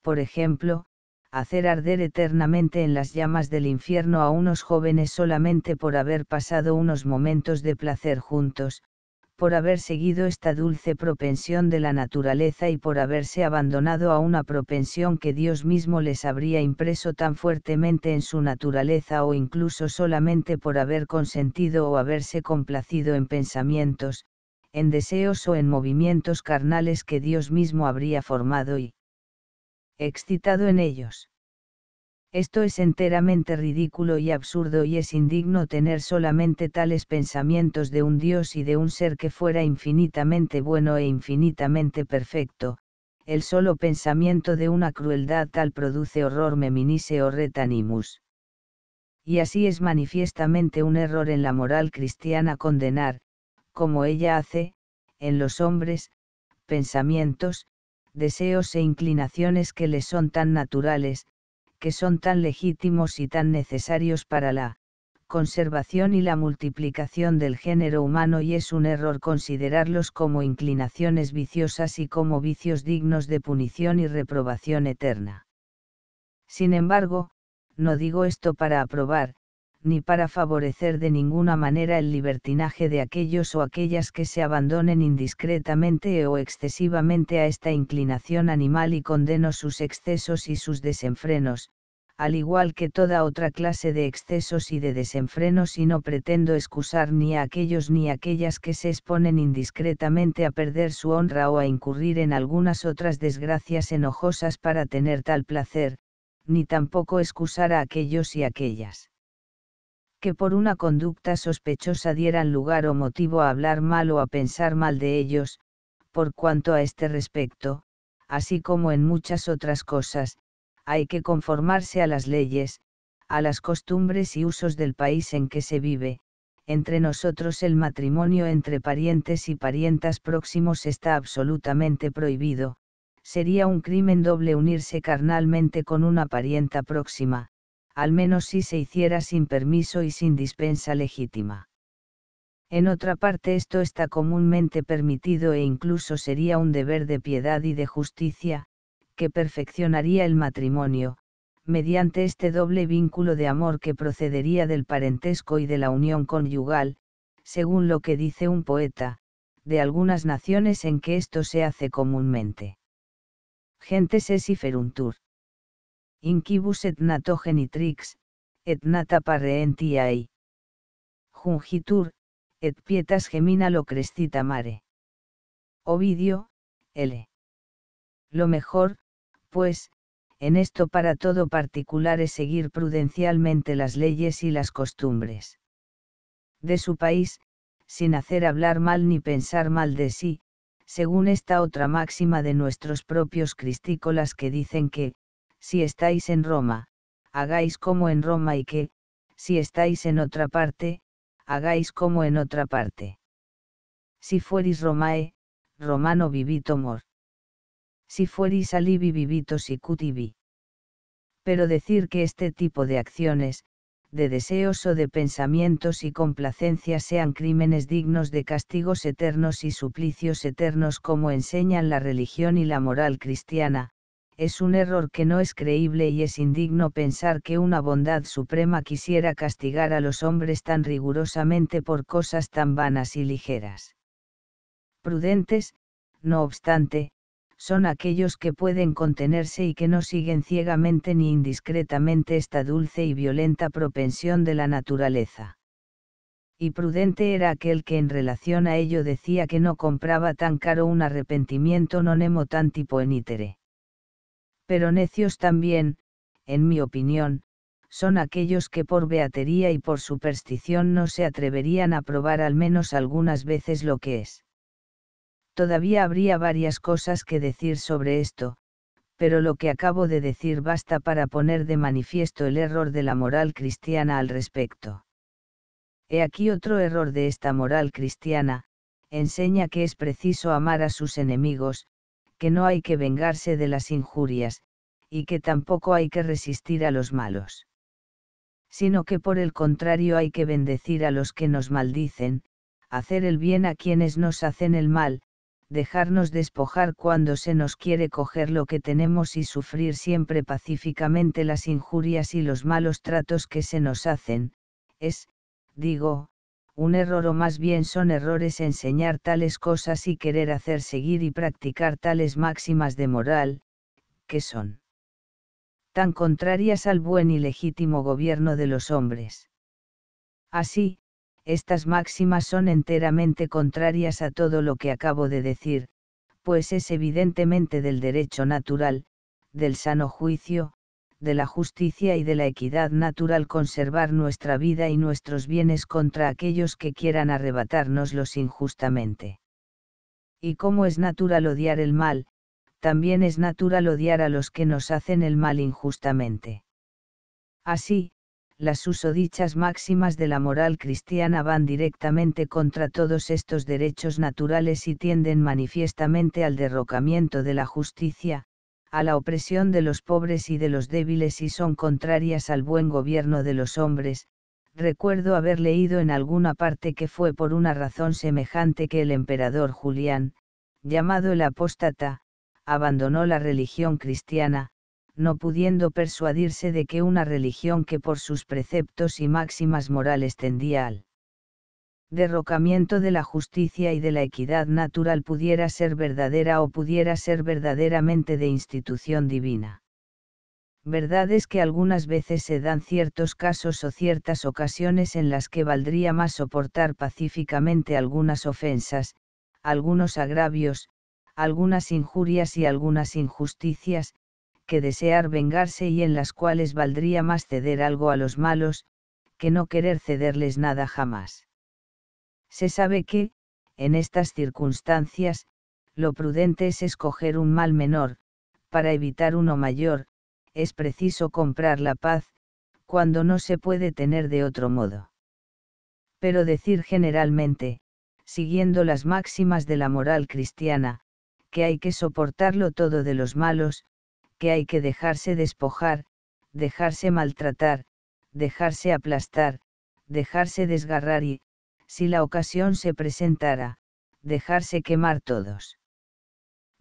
por ejemplo, hacer arder eternamente en las llamas del infierno a unos jóvenes solamente por haber pasado unos momentos de placer juntos, por haber seguido esta dulce propensión de la naturaleza y por haberse abandonado a una propensión que Dios mismo les habría impreso tan fuertemente en su naturaleza o incluso solamente por haber consentido o haberse complacido en pensamientos, en deseos o en movimientos carnales que Dios mismo habría formado y excitado en ellos. Esto es enteramente ridículo y absurdo y es indigno tener solamente tales pensamientos de un Dios y de un ser que fuera infinitamente bueno e infinitamente perfecto, el solo pensamiento de una crueldad tal produce horror meminise o retanimus. Y así es manifiestamente un error en la moral cristiana condenar, como ella hace, en los hombres, pensamientos, deseos e inclinaciones que les son tan naturales, que son tan legítimos y tan necesarios para la conservación y la multiplicación del género humano y es un error considerarlos como inclinaciones viciosas y como vicios dignos de punición y reprobación eterna. Sin embargo, no digo esto para aprobar, ni para favorecer de ninguna manera el libertinaje de aquellos o aquellas que se abandonen indiscretamente o excesivamente a esta inclinación animal y condeno sus excesos y sus desenfrenos, al igual que toda otra clase de excesos y de desenfrenos y no pretendo excusar ni a aquellos ni a aquellas que se exponen indiscretamente a perder su honra o a incurrir en algunas otras desgracias enojosas para tener tal placer, ni tampoco excusar a aquellos y aquellas que por una conducta sospechosa dieran lugar o motivo a hablar mal o a pensar mal de ellos, por cuanto a este respecto, así como en muchas otras cosas, hay que conformarse a las leyes, a las costumbres y usos del país en que se vive, entre nosotros el matrimonio entre parientes y parientas próximos está absolutamente prohibido, sería un crimen doble unirse carnalmente con una parienta próxima, al menos si se hiciera sin permiso y sin dispensa legítima. En otra parte esto está comúnmente permitido e incluso sería un deber de piedad y de justicia, que perfeccionaría el matrimonio, mediante este doble vínculo de amor que procedería del parentesco y de la unión conyugal, según lo que dice un poeta, de algunas naciones en que esto se hace comúnmente. Gentes es Inquibus et natogenitrix, et nata parreentiae. Jungitur, et pietas gemina lo crescita mare. Ovidio, L. Lo mejor, pues, en esto para todo particular es seguir prudencialmente las leyes y las costumbres. De su país, sin hacer hablar mal ni pensar mal de sí, según esta otra máxima de nuestros propios cristícolas que dicen que, si estáis en Roma, hagáis como en Roma y que, si estáis en otra parte, hagáis como en otra parte. Si fueris Romae, Romano vivito mor. Si fueris alibi vivito sicuti Pero decir que este tipo de acciones, de deseos o de pensamientos y complacencias sean crímenes dignos de castigos eternos y suplicios eternos como enseñan la religión y la moral cristiana, es un error que no es creíble y es indigno pensar que una bondad suprema quisiera castigar a los hombres tan rigurosamente por cosas tan vanas y ligeras. Prudentes, no obstante, son aquellos que pueden contenerse y que no siguen ciegamente ni indiscretamente esta dulce y violenta propensión de la naturaleza. Y prudente era aquel que en relación a ello decía que no compraba tan caro un arrepentimiento non emo en itere pero necios también, en mi opinión, son aquellos que por beatería y por superstición no se atreverían a probar al menos algunas veces lo que es. Todavía habría varias cosas que decir sobre esto, pero lo que acabo de decir basta para poner de manifiesto el error de la moral cristiana al respecto. He aquí otro error de esta moral cristiana, enseña que es preciso amar a sus enemigos, que no hay que vengarse de las injurias, y que tampoco hay que resistir a los malos. Sino que por el contrario hay que bendecir a los que nos maldicen, hacer el bien a quienes nos hacen el mal, dejarnos despojar cuando se nos quiere coger lo que tenemos y sufrir siempre pacíficamente las injurias y los malos tratos que se nos hacen, es, digo, un error o más bien son errores enseñar tales cosas y querer hacer seguir y practicar tales máximas de moral, que son tan contrarias al buen y legítimo gobierno de los hombres. Así, estas máximas son enteramente contrarias a todo lo que acabo de decir, pues es evidentemente del derecho natural, del sano juicio, de la justicia y de la equidad natural conservar nuestra vida y nuestros bienes contra aquellos que quieran arrebatárnoslos injustamente. Y como es natural odiar el mal, también es natural odiar a los que nos hacen el mal injustamente. Así, las susodichas máximas de la moral cristiana van directamente contra todos estos derechos naturales y tienden manifiestamente al derrocamiento de la justicia, a la opresión de los pobres y de los débiles y son contrarias al buen gobierno de los hombres, recuerdo haber leído en alguna parte que fue por una razón semejante que el emperador Julián, llamado el apóstata, abandonó la religión cristiana, no pudiendo persuadirse de que una religión que por sus preceptos y máximas morales tendía al derrocamiento de la justicia y de la equidad natural pudiera ser verdadera o pudiera ser verdaderamente de institución divina. Verdad es que algunas veces se dan ciertos casos o ciertas ocasiones en las que valdría más soportar pacíficamente algunas ofensas, algunos agravios, algunas injurias y algunas injusticias, que desear vengarse y en las cuales valdría más ceder algo a los malos, que no querer cederles nada jamás. Se sabe que, en estas circunstancias, lo prudente es escoger un mal menor, para evitar uno mayor, es preciso comprar la paz, cuando no se puede tener de otro modo. Pero decir generalmente, siguiendo las máximas de la moral cristiana, que hay que soportarlo todo de los malos, que hay que dejarse despojar, dejarse maltratar, dejarse aplastar, dejarse desgarrar y, si la ocasión se presentara, dejarse quemar todos.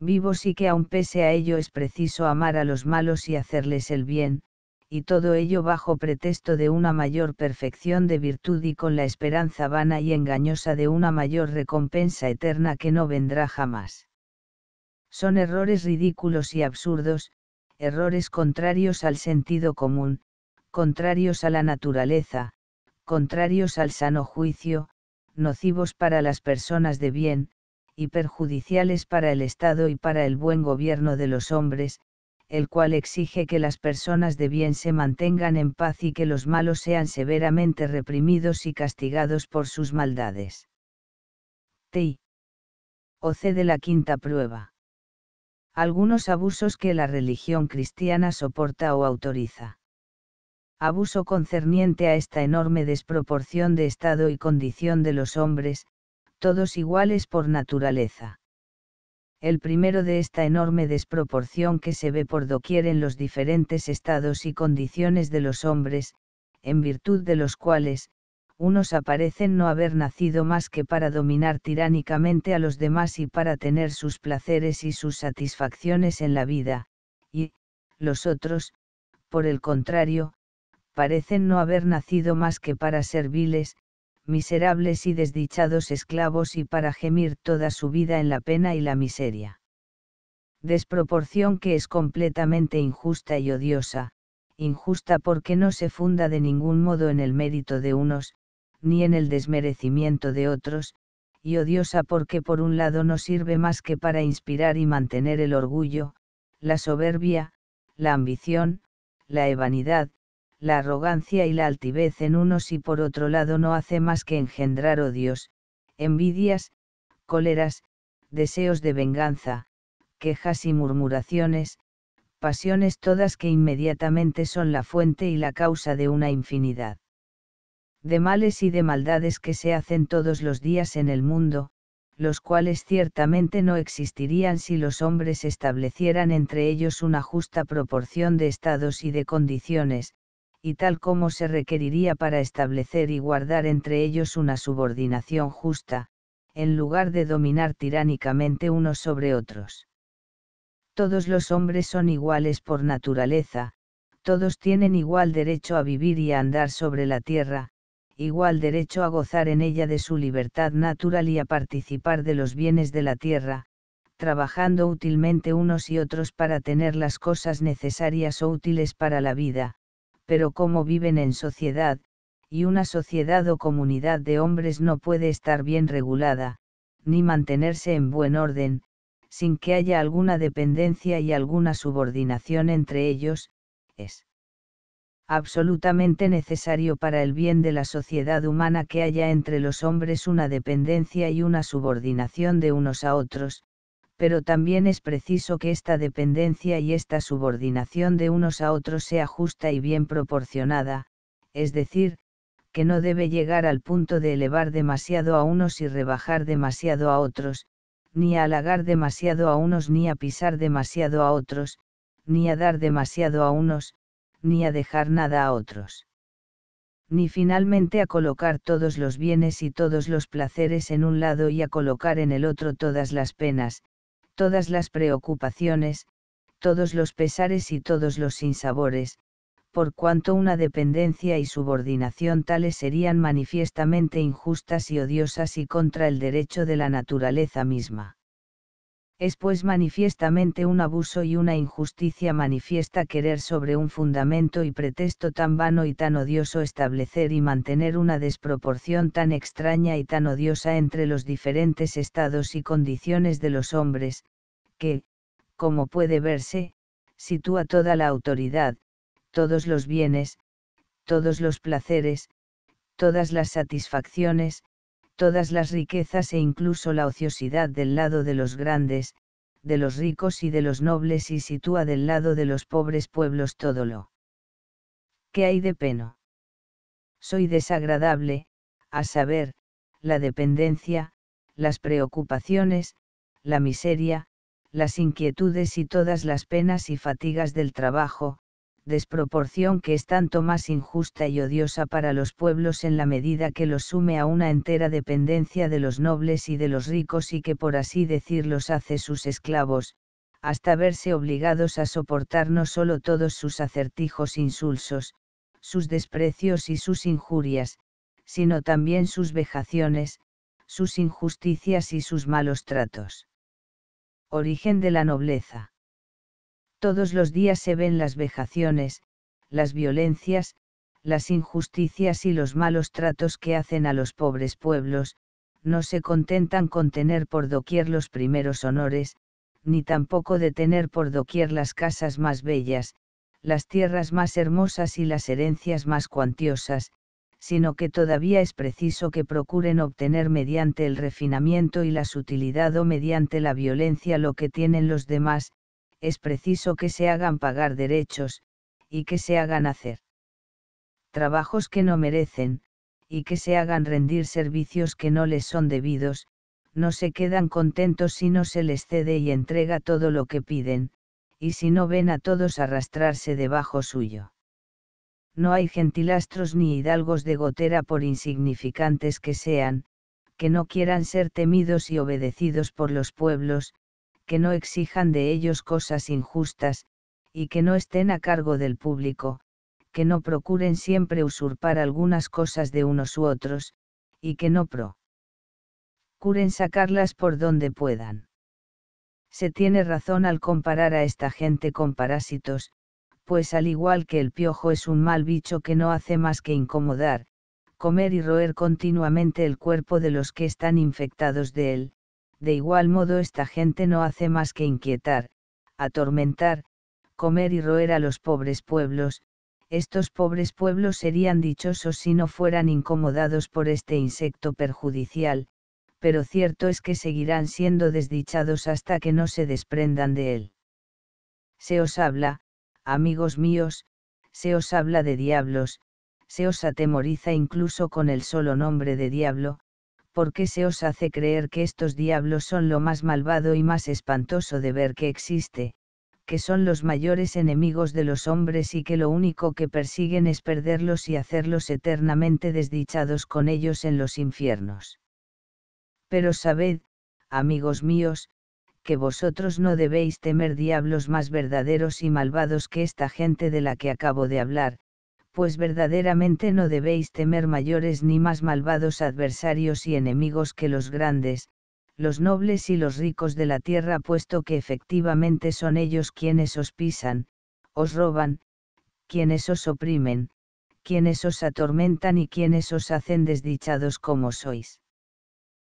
Vivo sí que aun pese a ello es preciso amar a los malos y hacerles el bien, y todo ello bajo pretexto de una mayor perfección de virtud y con la esperanza vana y engañosa de una mayor recompensa eterna que no vendrá jamás. Son errores ridículos y absurdos, errores contrarios al sentido común, contrarios a la naturaleza, contrarios al sano juicio, nocivos para las personas de bien, y perjudiciales para el Estado y para el buen gobierno de los hombres, el cual exige que las personas de bien se mantengan en paz y que los malos sean severamente reprimidos y castigados por sus maldades. T OC de la quinta prueba. Algunos abusos que la religión cristiana soporta o autoriza abuso concerniente a esta enorme desproporción de estado y condición de los hombres, todos iguales por naturaleza. El primero de esta enorme desproporción que se ve por doquier en los diferentes estados y condiciones de los hombres, en virtud de los cuales, unos aparecen no haber nacido más que para dominar tiránicamente a los demás y para tener sus placeres y sus satisfacciones en la vida, y, los otros, por el contrario, parecen no haber nacido más que para ser viles, miserables y desdichados esclavos y para gemir toda su vida en la pena y la miseria. Desproporción que es completamente injusta y odiosa, injusta porque no se funda de ningún modo en el mérito de unos, ni en el desmerecimiento de otros, y odiosa porque por un lado no sirve más que para inspirar y mantener el orgullo, la soberbia, la ambición, la evanidad, la arrogancia y la altivez en unos y por otro lado no hace más que engendrar odios, envidias, cóleras, deseos de venganza, quejas y murmuraciones, pasiones todas que inmediatamente son la fuente y la causa de una infinidad de males y de maldades que se hacen todos los días en el mundo, los cuales ciertamente no existirían si los hombres establecieran entre ellos una justa proporción de estados y de condiciones, y tal como se requeriría para establecer y guardar entre ellos una subordinación justa, en lugar de dominar tiránicamente unos sobre otros. Todos los hombres son iguales por naturaleza, todos tienen igual derecho a vivir y a andar sobre la tierra, igual derecho a gozar en ella de su libertad natural y a participar de los bienes de la tierra, trabajando útilmente unos y otros para tener las cosas necesarias o útiles para la vida, pero como viven en sociedad, y una sociedad o comunidad de hombres no puede estar bien regulada, ni mantenerse en buen orden, sin que haya alguna dependencia y alguna subordinación entre ellos, es absolutamente necesario para el bien de la sociedad humana que haya entre los hombres una dependencia y una subordinación de unos a otros, pero también es preciso que esta dependencia y esta subordinación de unos a otros sea justa y bien proporcionada, es decir, que no debe llegar al punto de elevar demasiado a unos y rebajar demasiado a otros, ni a halagar demasiado a unos ni a pisar demasiado a otros, ni a dar demasiado a unos, ni a dejar nada a otros. Ni finalmente a colocar todos los bienes y todos los placeres en un lado y a colocar en el otro todas las penas, todas las preocupaciones, todos los pesares y todos los sinsabores, por cuanto una dependencia y subordinación tales serían manifiestamente injustas y odiosas y contra el derecho de la naturaleza misma. Es pues manifiestamente un abuso y una injusticia manifiesta querer sobre un fundamento y pretexto tan vano y tan odioso establecer y mantener una desproporción tan extraña y tan odiosa entre los diferentes estados y condiciones de los hombres, que, como puede verse, sitúa toda la autoridad, todos los bienes, todos los placeres, todas las satisfacciones, todas las riquezas e incluso la ociosidad del lado de los grandes, de los ricos y de los nobles y sitúa del lado de los pobres pueblos todo lo que hay de peno. Soy desagradable, a saber, la dependencia, las preocupaciones, la miseria, las inquietudes y todas las penas y fatigas del trabajo, desproporción que es tanto más injusta y odiosa para los pueblos en la medida que los sume a una entera dependencia de los nobles y de los ricos y que por así decir los hace sus esclavos, hasta verse obligados a soportar no solo todos sus acertijos insulsos, sus desprecios y sus injurias, sino también sus vejaciones, sus injusticias y sus malos tratos. Origen de la nobleza todos los días se ven las vejaciones, las violencias, las injusticias y los malos tratos que hacen a los pobres pueblos, no se contentan con tener por doquier los primeros honores, ni tampoco de tener por doquier las casas más bellas, las tierras más hermosas y las herencias más cuantiosas, sino que todavía es preciso que procuren obtener mediante el refinamiento y la sutilidad o mediante la violencia lo que tienen los demás, es preciso que se hagan pagar derechos, y que se hagan hacer trabajos que no merecen, y que se hagan rendir servicios que no les son debidos, no se quedan contentos si no se les cede y entrega todo lo que piden, y si no ven a todos arrastrarse debajo suyo. No hay gentilastros ni hidalgos de gotera por insignificantes que sean, que no quieran ser temidos y obedecidos por los pueblos, que no exijan de ellos cosas injustas, y que no estén a cargo del público, que no procuren siempre usurpar algunas cosas de unos u otros, y que no procuren sacarlas por donde puedan. Se tiene razón al comparar a esta gente con parásitos, pues al igual que el piojo es un mal bicho que no hace más que incomodar, comer y roer continuamente el cuerpo de los que están infectados de él, de igual modo esta gente no hace más que inquietar, atormentar, comer y roer a los pobres pueblos, estos pobres pueblos serían dichosos si no fueran incomodados por este insecto perjudicial, pero cierto es que seguirán siendo desdichados hasta que no se desprendan de él. Se os habla, amigos míos, se os habla de diablos, se os atemoriza incluso con el solo nombre de diablo, ¿por qué se os hace creer que estos diablos son lo más malvado y más espantoso de ver que existe, que son los mayores enemigos de los hombres y que lo único que persiguen es perderlos y hacerlos eternamente desdichados con ellos en los infiernos? Pero sabed, amigos míos, que vosotros no debéis temer diablos más verdaderos y malvados que esta gente de la que acabo de hablar, pues verdaderamente no debéis temer mayores ni más malvados adversarios y enemigos que los grandes, los nobles y los ricos de la tierra, puesto que efectivamente son ellos quienes os pisan, os roban, quienes os oprimen, quienes os atormentan y quienes os hacen desdichados como sois.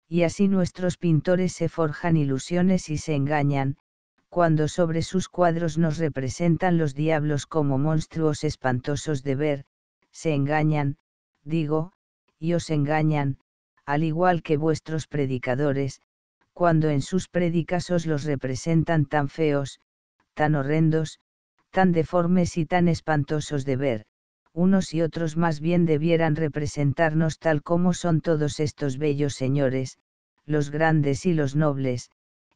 Y así nuestros pintores se forjan ilusiones y se engañan, cuando sobre sus cuadros nos representan los diablos como monstruos espantosos de ver, se engañan, digo, y os engañan, al igual que vuestros predicadores, cuando en sus prédicas os los representan tan feos, tan horrendos, tan deformes y tan espantosos de ver, unos y otros más bien debieran representarnos tal como son todos estos bellos señores, los grandes y los nobles,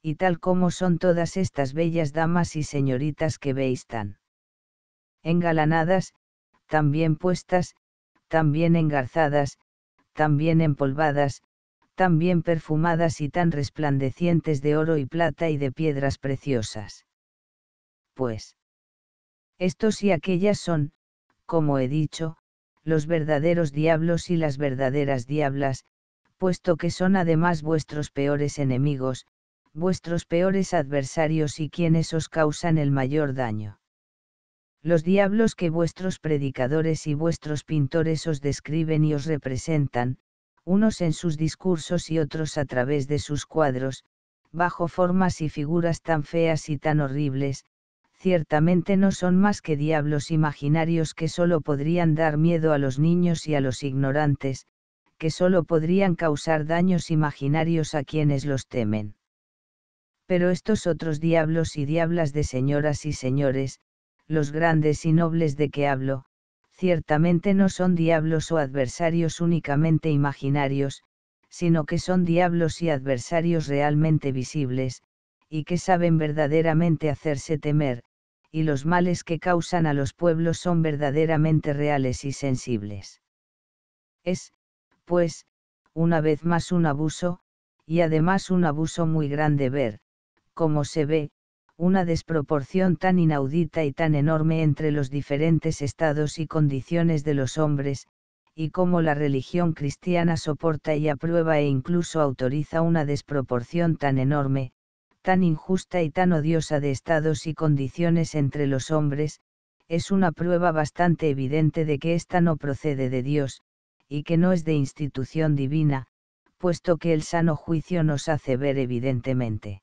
y tal como son todas estas bellas damas y señoritas que veis tan engalanadas, tan bien puestas, tan bien engarzadas, tan bien empolvadas, tan bien perfumadas y tan resplandecientes de oro y plata y de piedras preciosas. Pues, estos y aquellas son, como he dicho, los verdaderos diablos y las verdaderas diablas, puesto que son además vuestros peores enemigos, vuestros peores adversarios y quienes os causan el mayor daño. Los diablos que vuestros predicadores y vuestros pintores os describen y os representan, unos en sus discursos y otros a través de sus cuadros, bajo formas y figuras tan feas y tan horribles, ciertamente no son más que diablos imaginarios que solo podrían dar miedo a los niños y a los ignorantes, que solo podrían causar daños imaginarios a quienes los temen pero estos otros diablos y diablas de señoras y señores, los grandes y nobles de que hablo, ciertamente no son diablos o adversarios únicamente imaginarios, sino que son diablos y adversarios realmente visibles, y que saben verdaderamente hacerse temer, y los males que causan a los pueblos son verdaderamente reales y sensibles. Es, pues, una vez más un abuso, y además un abuso muy grande ver, como se ve, una desproporción tan inaudita y tan enorme entre los diferentes estados y condiciones de los hombres, y como la religión cristiana soporta y aprueba e incluso autoriza una desproporción tan enorme, tan injusta y tan odiosa de estados y condiciones entre los hombres, es una prueba bastante evidente de que ésta no procede de Dios, y que no es de institución divina, puesto que el sano juicio nos hace ver evidentemente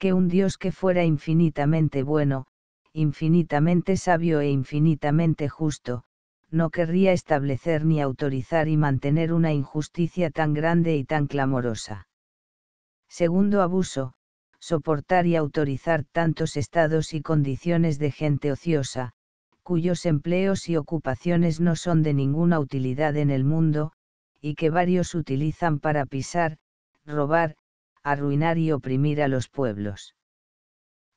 que un Dios que fuera infinitamente bueno, infinitamente sabio e infinitamente justo, no querría establecer ni autorizar y mantener una injusticia tan grande y tan clamorosa. Segundo abuso, soportar y autorizar tantos estados y condiciones de gente ociosa, cuyos empleos y ocupaciones no son de ninguna utilidad en el mundo, y que varios utilizan para pisar, robar, arruinar y oprimir a los pueblos.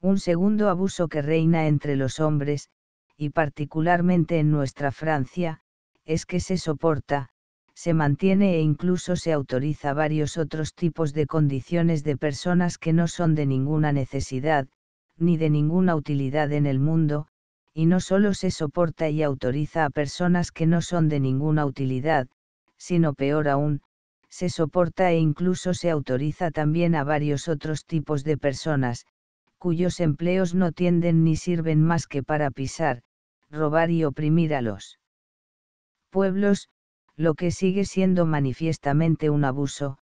Un segundo abuso que reina entre los hombres, y particularmente en nuestra Francia, es que se soporta, se mantiene e incluso se autoriza varios otros tipos de condiciones de personas que no son de ninguna necesidad, ni de ninguna utilidad en el mundo, y no solo se soporta y autoriza a personas que no son de ninguna utilidad, sino peor aún, se soporta e incluso se autoriza también a varios otros tipos de personas, cuyos empleos no tienden ni sirven más que para pisar, robar y oprimir a los pueblos, lo que sigue siendo manifiestamente un abuso,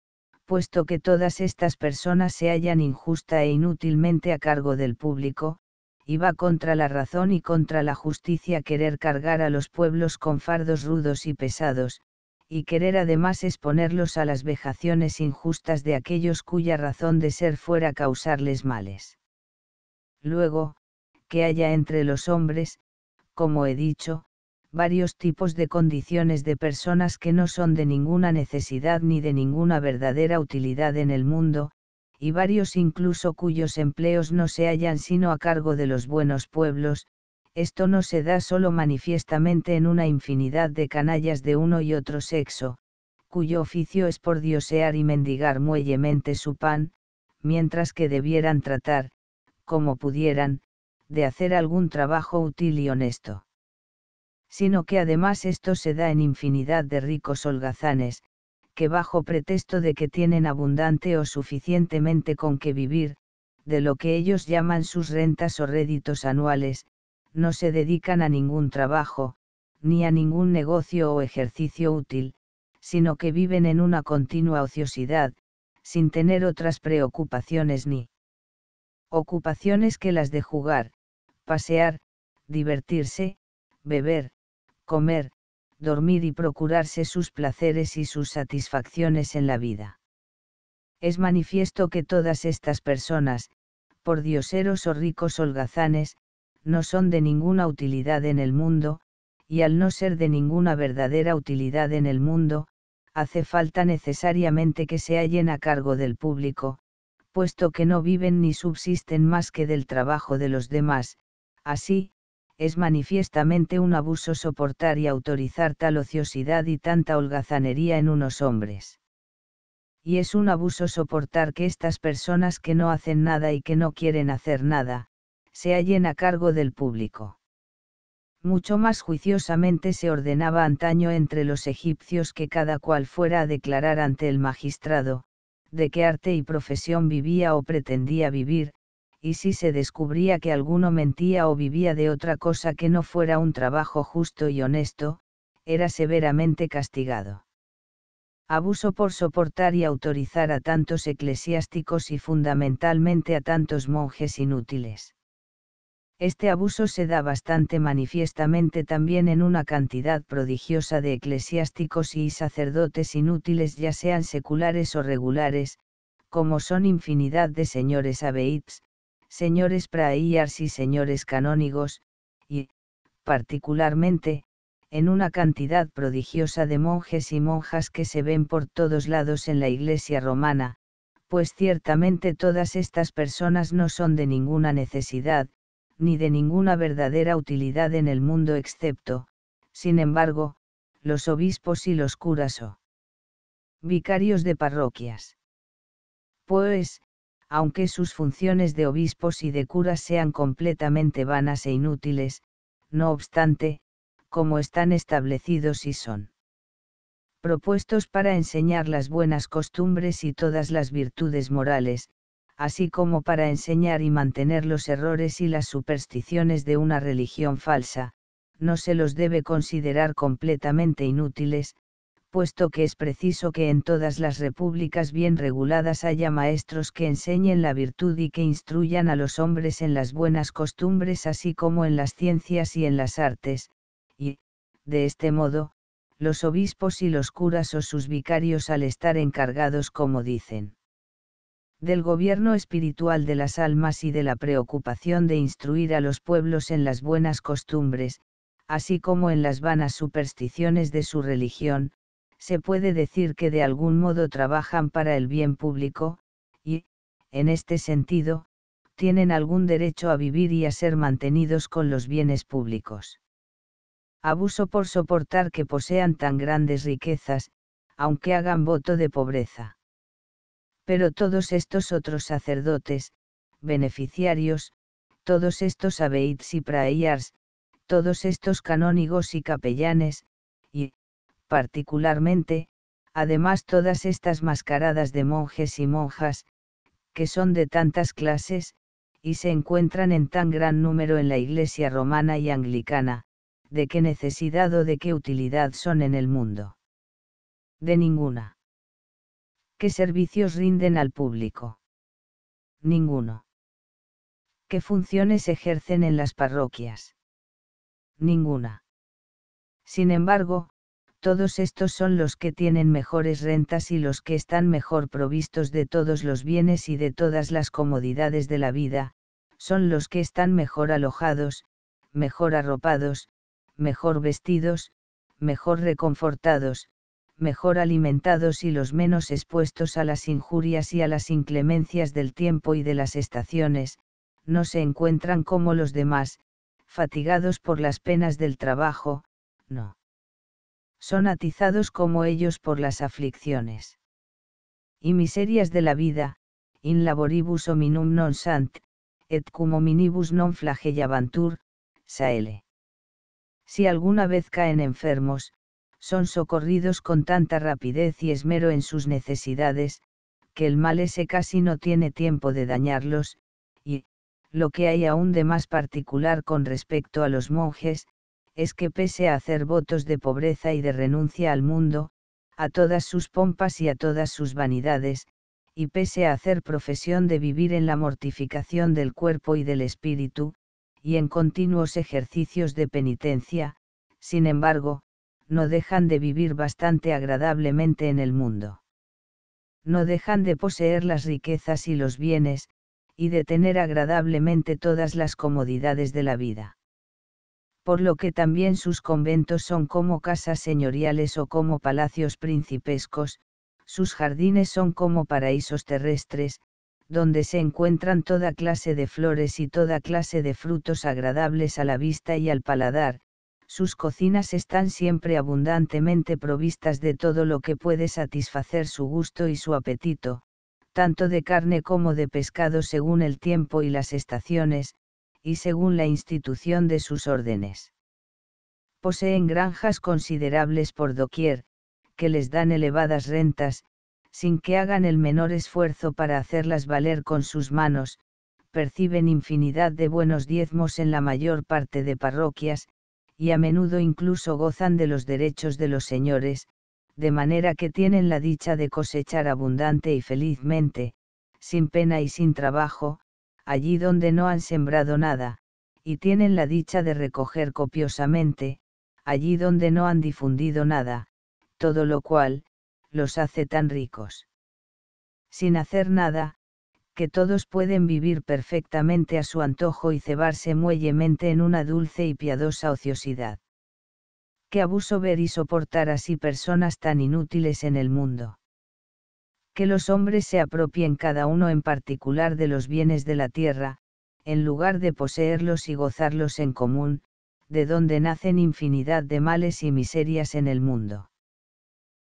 puesto que todas estas personas se hallan injusta e inútilmente a cargo del público, y va contra la razón y contra la justicia querer cargar a los pueblos con fardos rudos y pesados, y querer además exponerlos a las vejaciones injustas de aquellos cuya razón de ser fuera causarles males. Luego, que haya entre los hombres, como he dicho, varios tipos de condiciones de personas que no son de ninguna necesidad ni de ninguna verdadera utilidad en el mundo, y varios incluso cuyos empleos no se hallan sino a cargo de los buenos pueblos, esto no se da solo manifiestamente en una infinidad de canallas de uno y otro sexo, cuyo oficio es por diosear y mendigar muellemente su pan, mientras que debieran tratar, como pudieran, de hacer algún trabajo útil y honesto. Sino que además esto se da en infinidad de ricos holgazanes, que bajo pretexto de que tienen abundante o suficientemente con que vivir, de lo que ellos llaman sus rentas o réditos anuales, no se dedican a ningún trabajo, ni a ningún negocio o ejercicio útil, sino que viven en una continua ociosidad, sin tener otras preocupaciones ni ocupaciones que las de jugar, pasear, divertirse, beber, comer, dormir y procurarse sus placeres y sus satisfacciones en la vida. Es manifiesto que todas estas personas, por dioseros o ricos holgazanes, no son de ninguna utilidad en el mundo, y al no ser de ninguna verdadera utilidad en el mundo, hace falta necesariamente que se hallen a cargo del público, puesto que no viven ni subsisten más que del trabajo de los demás, así, es manifiestamente un abuso soportar y autorizar tal ociosidad y tanta holgazanería en unos hombres. Y es un abuso soportar que estas personas que no hacen nada y que no quieren hacer nada, se hallen a cargo del público. Mucho más juiciosamente se ordenaba antaño entre los egipcios que cada cual fuera a declarar ante el magistrado, de qué arte y profesión vivía o pretendía vivir, y si se descubría que alguno mentía o vivía de otra cosa que no fuera un trabajo justo y honesto, era severamente castigado. Abuso por soportar y autorizar a tantos eclesiásticos y fundamentalmente a tantos monjes inútiles. Este abuso se da bastante manifiestamente también en una cantidad prodigiosa de eclesiásticos y sacerdotes inútiles ya sean seculares o regulares, como son infinidad de señores abeits, señores praeiars y señores canónigos, y, particularmente, en una cantidad prodigiosa de monjes y monjas que se ven por todos lados en la Iglesia romana, pues ciertamente todas estas personas no son de ninguna necesidad, ni de ninguna verdadera utilidad en el mundo excepto, sin embargo, los obispos y los curas o vicarios de parroquias. Pues, aunque sus funciones de obispos y de curas sean completamente vanas e inútiles, no obstante, como están establecidos y son propuestos para enseñar las buenas costumbres y todas las virtudes morales, así como para enseñar y mantener los errores y las supersticiones de una religión falsa, no se los debe considerar completamente inútiles, puesto que es preciso que en todas las repúblicas bien reguladas haya maestros que enseñen la virtud y que instruyan a los hombres en las buenas costumbres así como en las ciencias y en las artes, y, de este modo, los obispos y los curas o sus vicarios al estar encargados como dicen del gobierno espiritual de las almas y de la preocupación de instruir a los pueblos en las buenas costumbres, así como en las vanas supersticiones de su religión, se puede decir que de algún modo trabajan para el bien público, y, en este sentido, tienen algún derecho a vivir y a ser mantenidos con los bienes públicos. Abuso por soportar que posean tan grandes riquezas, aunque hagan voto de pobreza. Pero todos estos otros sacerdotes, beneficiarios, todos estos abeits y praeyars, todos estos canónigos y capellanes, y, particularmente, además todas estas mascaradas de monjes y monjas, que son de tantas clases, y se encuentran en tan gran número en la Iglesia romana y anglicana, de qué necesidad o de qué utilidad son en el mundo. De ninguna. ¿Qué servicios rinden al público? Ninguno. ¿Qué funciones ejercen en las parroquias? Ninguna. Sin embargo, todos estos son los que tienen mejores rentas y los que están mejor provistos de todos los bienes y de todas las comodidades de la vida, son los que están mejor alojados, mejor arropados, mejor vestidos, mejor reconfortados, mejor alimentados y los menos expuestos a las injurias y a las inclemencias del tiempo y de las estaciones, no se encuentran como los demás, fatigados por las penas del trabajo, no. Son atizados como ellos por las aflicciones. Y miserias de la vida, in laboribus hominum non sant, et cum hominibus non flagellabantur, saele. Si alguna vez caen enfermos, son socorridos con tanta rapidez y esmero en sus necesidades, que el mal ese casi no tiene tiempo de dañarlos, y, lo que hay aún de más particular con respecto a los monjes, es que pese a hacer votos de pobreza y de renuncia al mundo, a todas sus pompas y a todas sus vanidades, y pese a hacer profesión de vivir en la mortificación del cuerpo y del espíritu, y en continuos ejercicios de penitencia, sin embargo, no dejan de vivir bastante agradablemente en el mundo. No dejan de poseer las riquezas y los bienes, y de tener agradablemente todas las comodidades de la vida. Por lo que también sus conventos son como casas señoriales o como palacios principescos, sus jardines son como paraísos terrestres, donde se encuentran toda clase de flores y toda clase de frutos agradables a la vista y al paladar, sus cocinas están siempre abundantemente provistas de todo lo que puede satisfacer su gusto y su apetito, tanto de carne como de pescado según el tiempo y las estaciones, y según la institución de sus órdenes. Poseen granjas considerables por doquier, que les dan elevadas rentas, sin que hagan el menor esfuerzo para hacerlas valer con sus manos, perciben infinidad de buenos diezmos en la mayor parte de parroquias, y a menudo incluso gozan de los derechos de los señores, de manera que tienen la dicha de cosechar abundante y felizmente, sin pena y sin trabajo, allí donde no han sembrado nada, y tienen la dicha de recoger copiosamente, allí donde no han difundido nada, todo lo cual, los hace tan ricos. Sin hacer nada, que todos pueden vivir perfectamente a su antojo y cebarse muellemente en una dulce y piadosa ociosidad. Qué abuso ver y soportar así personas tan inútiles en el mundo. Que los hombres se apropien cada uno en particular de los bienes de la tierra, en lugar de poseerlos y gozarlos en común, de donde nacen infinidad de males y miserias en el mundo.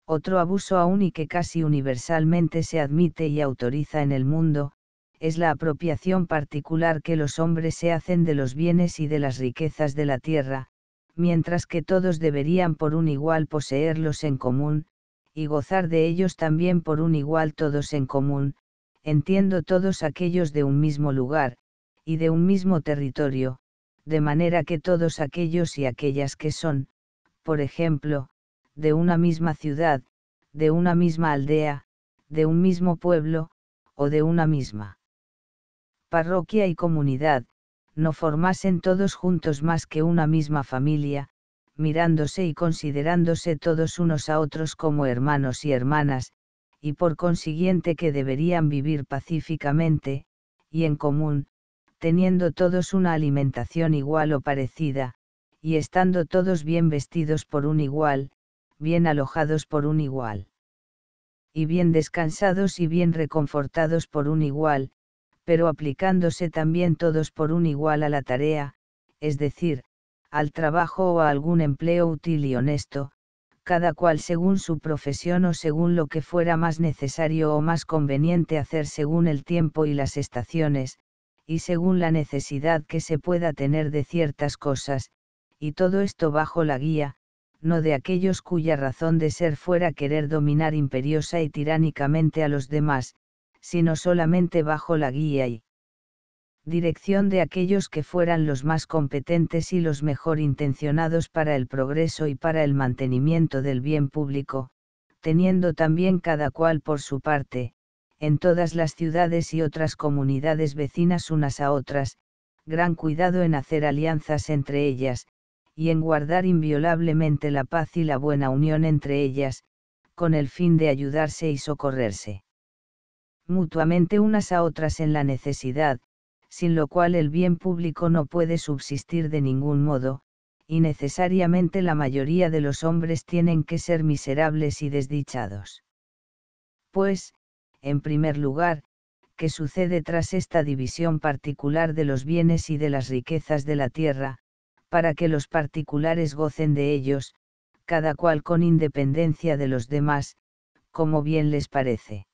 Otro abuso aún y que casi universalmente se admite y autoriza en el mundo, es la apropiación particular que los hombres se hacen de los bienes y de las riquezas de la tierra, mientras que todos deberían por un igual poseerlos en común, y gozar de ellos también por un igual todos en común, entiendo todos aquellos de un mismo lugar, y de un mismo territorio, de manera que todos aquellos y aquellas que son, por ejemplo, de una misma ciudad, de una misma aldea, de un mismo pueblo, o de una misma parroquia y comunidad, no formasen todos juntos más que una misma familia, mirándose y considerándose todos unos a otros como hermanos y hermanas, y por consiguiente que deberían vivir pacíficamente, y en común, teniendo todos una alimentación igual o parecida, y estando todos bien vestidos por un igual, bien alojados por un igual. Y bien descansados y bien reconfortados por un igual, pero aplicándose también todos por un igual a la tarea, es decir, al trabajo o a algún empleo útil y honesto, cada cual según su profesión o según lo que fuera más necesario o más conveniente hacer según el tiempo y las estaciones, y según la necesidad que se pueda tener de ciertas cosas, y todo esto bajo la guía, no de aquellos cuya razón de ser fuera querer dominar imperiosa y tiránicamente a los demás, sino solamente bajo la guía y dirección de aquellos que fueran los más competentes y los mejor intencionados para el progreso y para el mantenimiento del bien público, teniendo también cada cual por su parte, en todas las ciudades y otras comunidades vecinas unas a otras, gran cuidado en hacer alianzas entre ellas, y en guardar inviolablemente la paz y la buena unión entre ellas, con el fin de ayudarse y socorrerse. Mutuamente unas a otras en la necesidad, sin lo cual el bien público no puede subsistir de ningún modo, y necesariamente la mayoría de los hombres tienen que ser miserables y desdichados. Pues, en primer lugar, ¿qué sucede tras esta división particular de los bienes y de las riquezas de la tierra, para que los particulares gocen de ellos, cada cual con independencia de los demás, como bien les parece.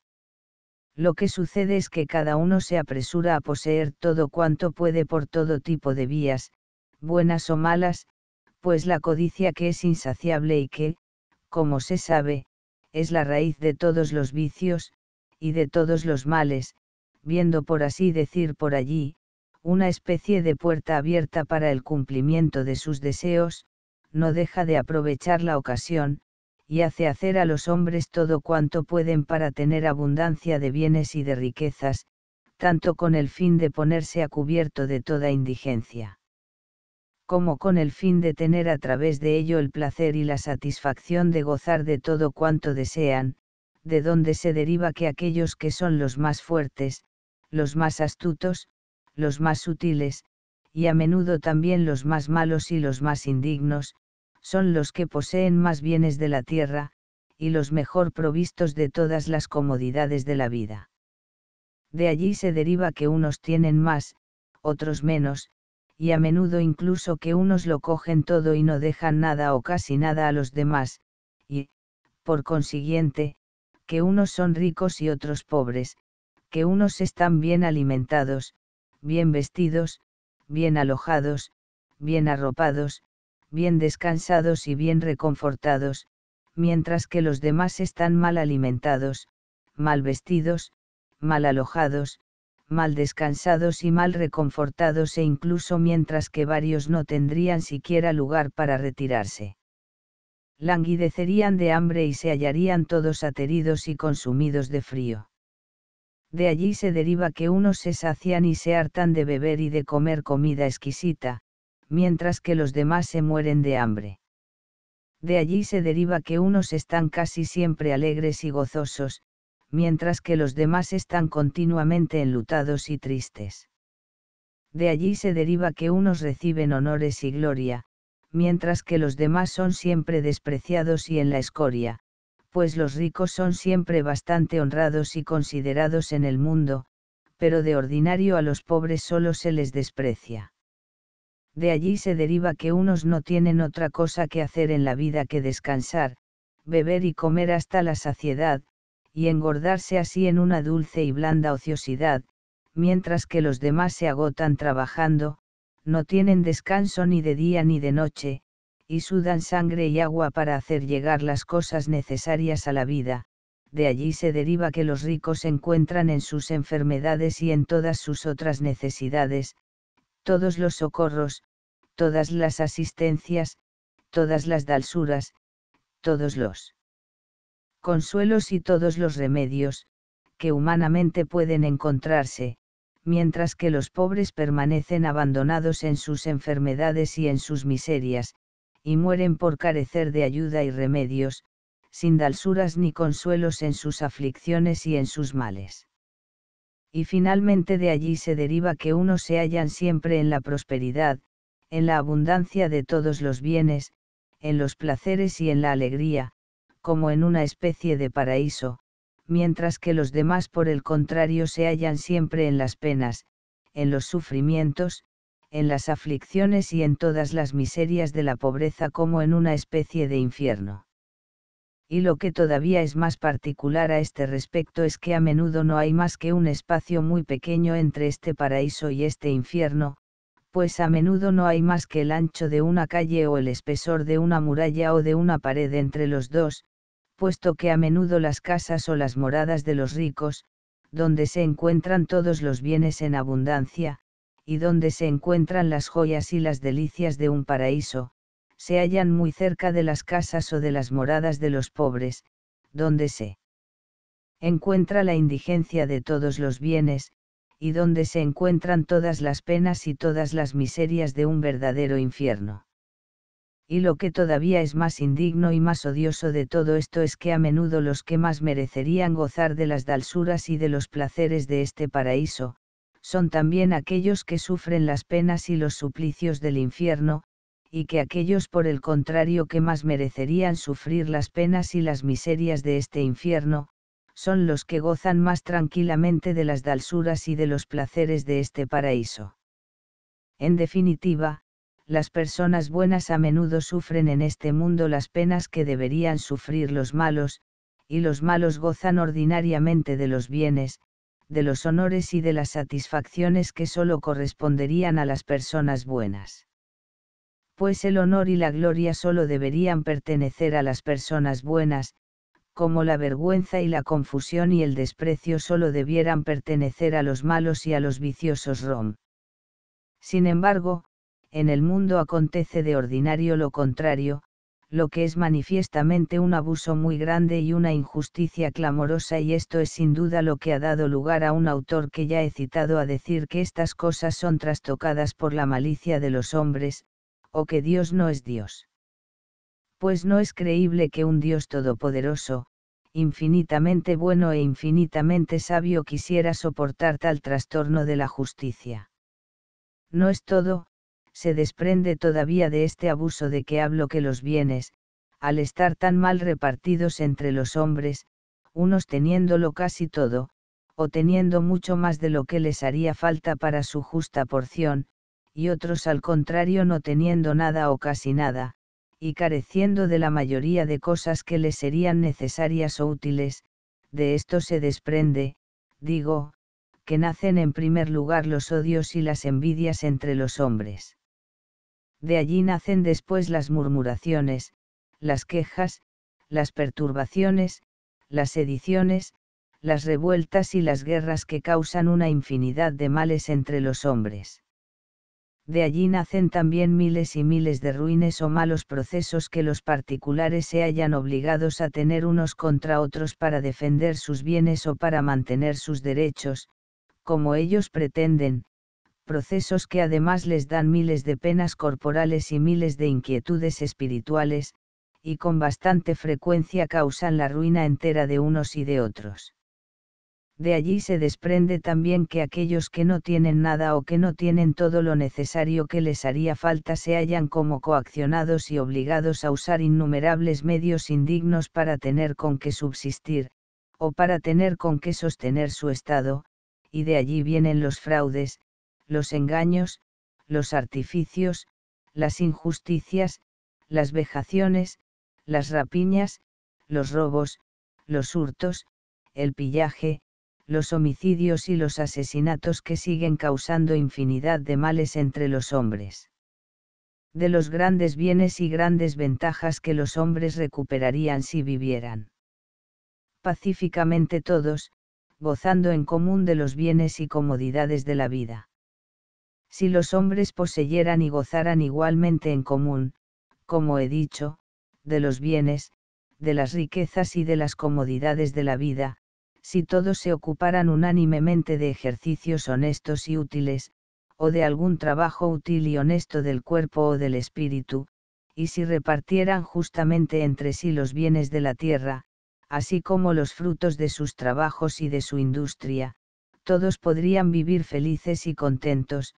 Lo que sucede es que cada uno se apresura a poseer todo cuanto puede por todo tipo de vías, buenas o malas, pues la codicia que es insaciable y que, como se sabe, es la raíz de todos los vicios, y de todos los males, viendo por así decir por allí, una especie de puerta abierta para el cumplimiento de sus deseos, no deja de aprovechar la ocasión, y hace hacer a los hombres todo cuanto pueden para tener abundancia de bienes y de riquezas, tanto con el fin de ponerse a cubierto de toda indigencia como con el fin de tener a través de ello el placer y la satisfacción de gozar de todo cuanto desean, de donde se deriva que aquellos que son los más fuertes, los más astutos, los más sutiles, y a menudo también los más malos y los más indignos, son los que poseen más bienes de la tierra, y los mejor provistos de todas las comodidades de la vida. De allí se deriva que unos tienen más, otros menos, y a menudo incluso que unos lo cogen todo y no dejan nada o casi nada a los demás, y, por consiguiente, que unos son ricos y otros pobres, que unos están bien alimentados, bien vestidos, bien alojados, bien arropados, bien descansados y bien reconfortados, mientras que los demás están mal alimentados, mal vestidos, mal alojados, mal descansados y mal reconfortados e incluso mientras que varios no tendrían siquiera lugar para retirarse. Languidecerían de hambre y se hallarían todos ateridos y consumidos de frío de allí se deriva que unos se sacian y se hartan de beber y de comer comida exquisita, mientras que los demás se mueren de hambre. De allí se deriva que unos están casi siempre alegres y gozosos, mientras que los demás están continuamente enlutados y tristes. De allí se deriva que unos reciben honores y gloria, mientras que los demás son siempre despreciados y en la escoria, pues los ricos son siempre bastante honrados y considerados en el mundo, pero de ordinario a los pobres solo se les desprecia. De allí se deriva que unos no tienen otra cosa que hacer en la vida que descansar, beber y comer hasta la saciedad, y engordarse así en una dulce y blanda ociosidad, mientras que los demás se agotan trabajando, no tienen descanso ni de día ni de noche, y sudan sangre y agua para hacer llegar las cosas necesarias a la vida, de allí se deriva que los ricos encuentran en sus enfermedades y en todas sus otras necesidades, todos los socorros, todas las asistencias, todas las dalsuras, todos los consuelos y todos los remedios, que humanamente pueden encontrarse, mientras que los pobres permanecen abandonados en sus enfermedades y en sus miserias, y mueren por carecer de ayuda y remedios, sin dalsuras ni consuelos en sus aflicciones y en sus males. Y finalmente de allí se deriva que unos se hallan siempre en la prosperidad, en la abundancia de todos los bienes, en los placeres y en la alegría, como en una especie de paraíso, mientras que los demás por el contrario se hallan siempre en las penas, en los sufrimientos, en las aflicciones y en todas las miserias de la pobreza como en una especie de infierno. Y lo que todavía es más particular a este respecto es que a menudo no hay más que un espacio muy pequeño entre este paraíso y este infierno, pues a menudo no hay más que el ancho de una calle o el espesor de una muralla o de una pared entre los dos, puesto que a menudo las casas o las moradas de los ricos, donde se encuentran todos los bienes en abundancia, y donde se encuentran las joyas y las delicias de un paraíso, se hallan muy cerca de las casas o de las moradas de los pobres, donde se encuentra la indigencia de todos los bienes, y donde se encuentran todas las penas y todas las miserias de un verdadero infierno. Y lo que todavía es más indigno y más odioso de todo esto es que a menudo los que más merecerían gozar de las dalsuras y de los placeres de este paraíso, son también aquellos que sufren las penas y los suplicios del infierno, y que aquellos por el contrario que más merecerían sufrir las penas y las miserias de este infierno, son los que gozan más tranquilamente de las dalsuras y de los placeres de este paraíso. En definitiva, las personas buenas a menudo sufren en este mundo las penas que deberían sufrir los malos, y los malos gozan ordinariamente de los bienes, de los honores y de las satisfacciones que sólo corresponderían a las personas buenas. Pues el honor y la gloria sólo deberían pertenecer a las personas buenas, como la vergüenza y la confusión y el desprecio sólo debieran pertenecer a los malos y a los viciosos rom. Sin embargo, en el mundo acontece de ordinario lo contrario, lo que es manifiestamente un abuso muy grande y una injusticia clamorosa y esto es sin duda lo que ha dado lugar a un autor que ya he citado a decir que estas cosas son trastocadas por la malicia de los hombres, o que Dios no es Dios. Pues no es creíble que un Dios todopoderoso, infinitamente bueno e infinitamente sabio quisiera soportar tal trastorno de la justicia. No es todo, se desprende todavía de este abuso de que hablo que los bienes, al estar tan mal repartidos entre los hombres, unos teniéndolo casi todo, o teniendo mucho más de lo que les haría falta para su justa porción, y otros al contrario no teniendo nada o casi nada, y careciendo de la mayoría de cosas que les serían necesarias o útiles, de esto se desprende, digo, que nacen en primer lugar los odios y las envidias entre los hombres de allí nacen después las murmuraciones, las quejas, las perturbaciones, las ediciones, las revueltas y las guerras que causan una infinidad de males entre los hombres. De allí nacen también miles y miles de ruines o malos procesos que los particulares se hayan obligados a tener unos contra otros para defender sus bienes o para mantener sus derechos, como ellos pretenden, procesos que además les dan miles de penas corporales y miles de inquietudes espirituales, y con bastante frecuencia causan la ruina entera de unos y de otros. De allí se desprende también que aquellos que no tienen nada o que no tienen todo lo necesario que les haría falta se hallan como coaccionados y obligados a usar innumerables medios indignos para tener con qué subsistir, o para tener con qué sostener su estado, y de allí vienen los fraudes, los engaños, los artificios, las injusticias, las vejaciones, las rapiñas, los robos, los hurtos, el pillaje, los homicidios y los asesinatos que siguen causando infinidad de males entre los hombres. De los grandes bienes y grandes ventajas que los hombres recuperarían si vivieran pacíficamente todos, gozando en común de los bienes y comodidades de la vida si los hombres poseyeran y gozaran igualmente en común, como he dicho, de los bienes, de las riquezas y de las comodidades de la vida, si todos se ocuparan unánimemente de ejercicios honestos y útiles, o de algún trabajo útil y honesto del cuerpo o del espíritu, y si repartieran justamente entre sí los bienes de la tierra, así como los frutos de sus trabajos y de su industria, todos podrían vivir felices y contentos,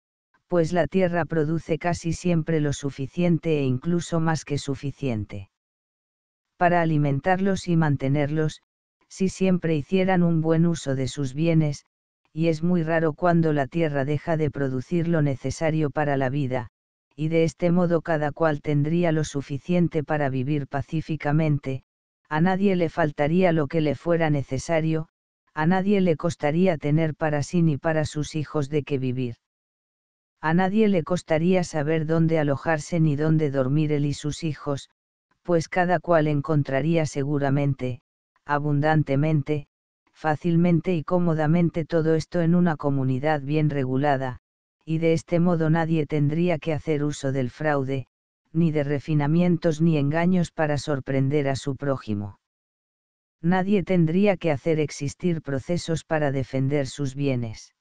pues la tierra produce casi siempre lo suficiente e incluso más que suficiente. Para alimentarlos y mantenerlos, si siempre hicieran un buen uso de sus bienes, y es muy raro cuando la tierra deja de producir lo necesario para la vida, y de este modo cada cual tendría lo suficiente para vivir pacíficamente, a nadie le faltaría lo que le fuera necesario, a nadie le costaría tener para sí ni para sus hijos de qué vivir. A nadie le costaría saber dónde alojarse ni dónde dormir él y sus hijos, pues cada cual encontraría seguramente, abundantemente, fácilmente y cómodamente todo esto en una comunidad bien regulada, y de este modo nadie tendría que hacer uso del fraude, ni de refinamientos ni engaños para sorprender a su prójimo. Nadie tendría que hacer existir procesos para defender sus bienes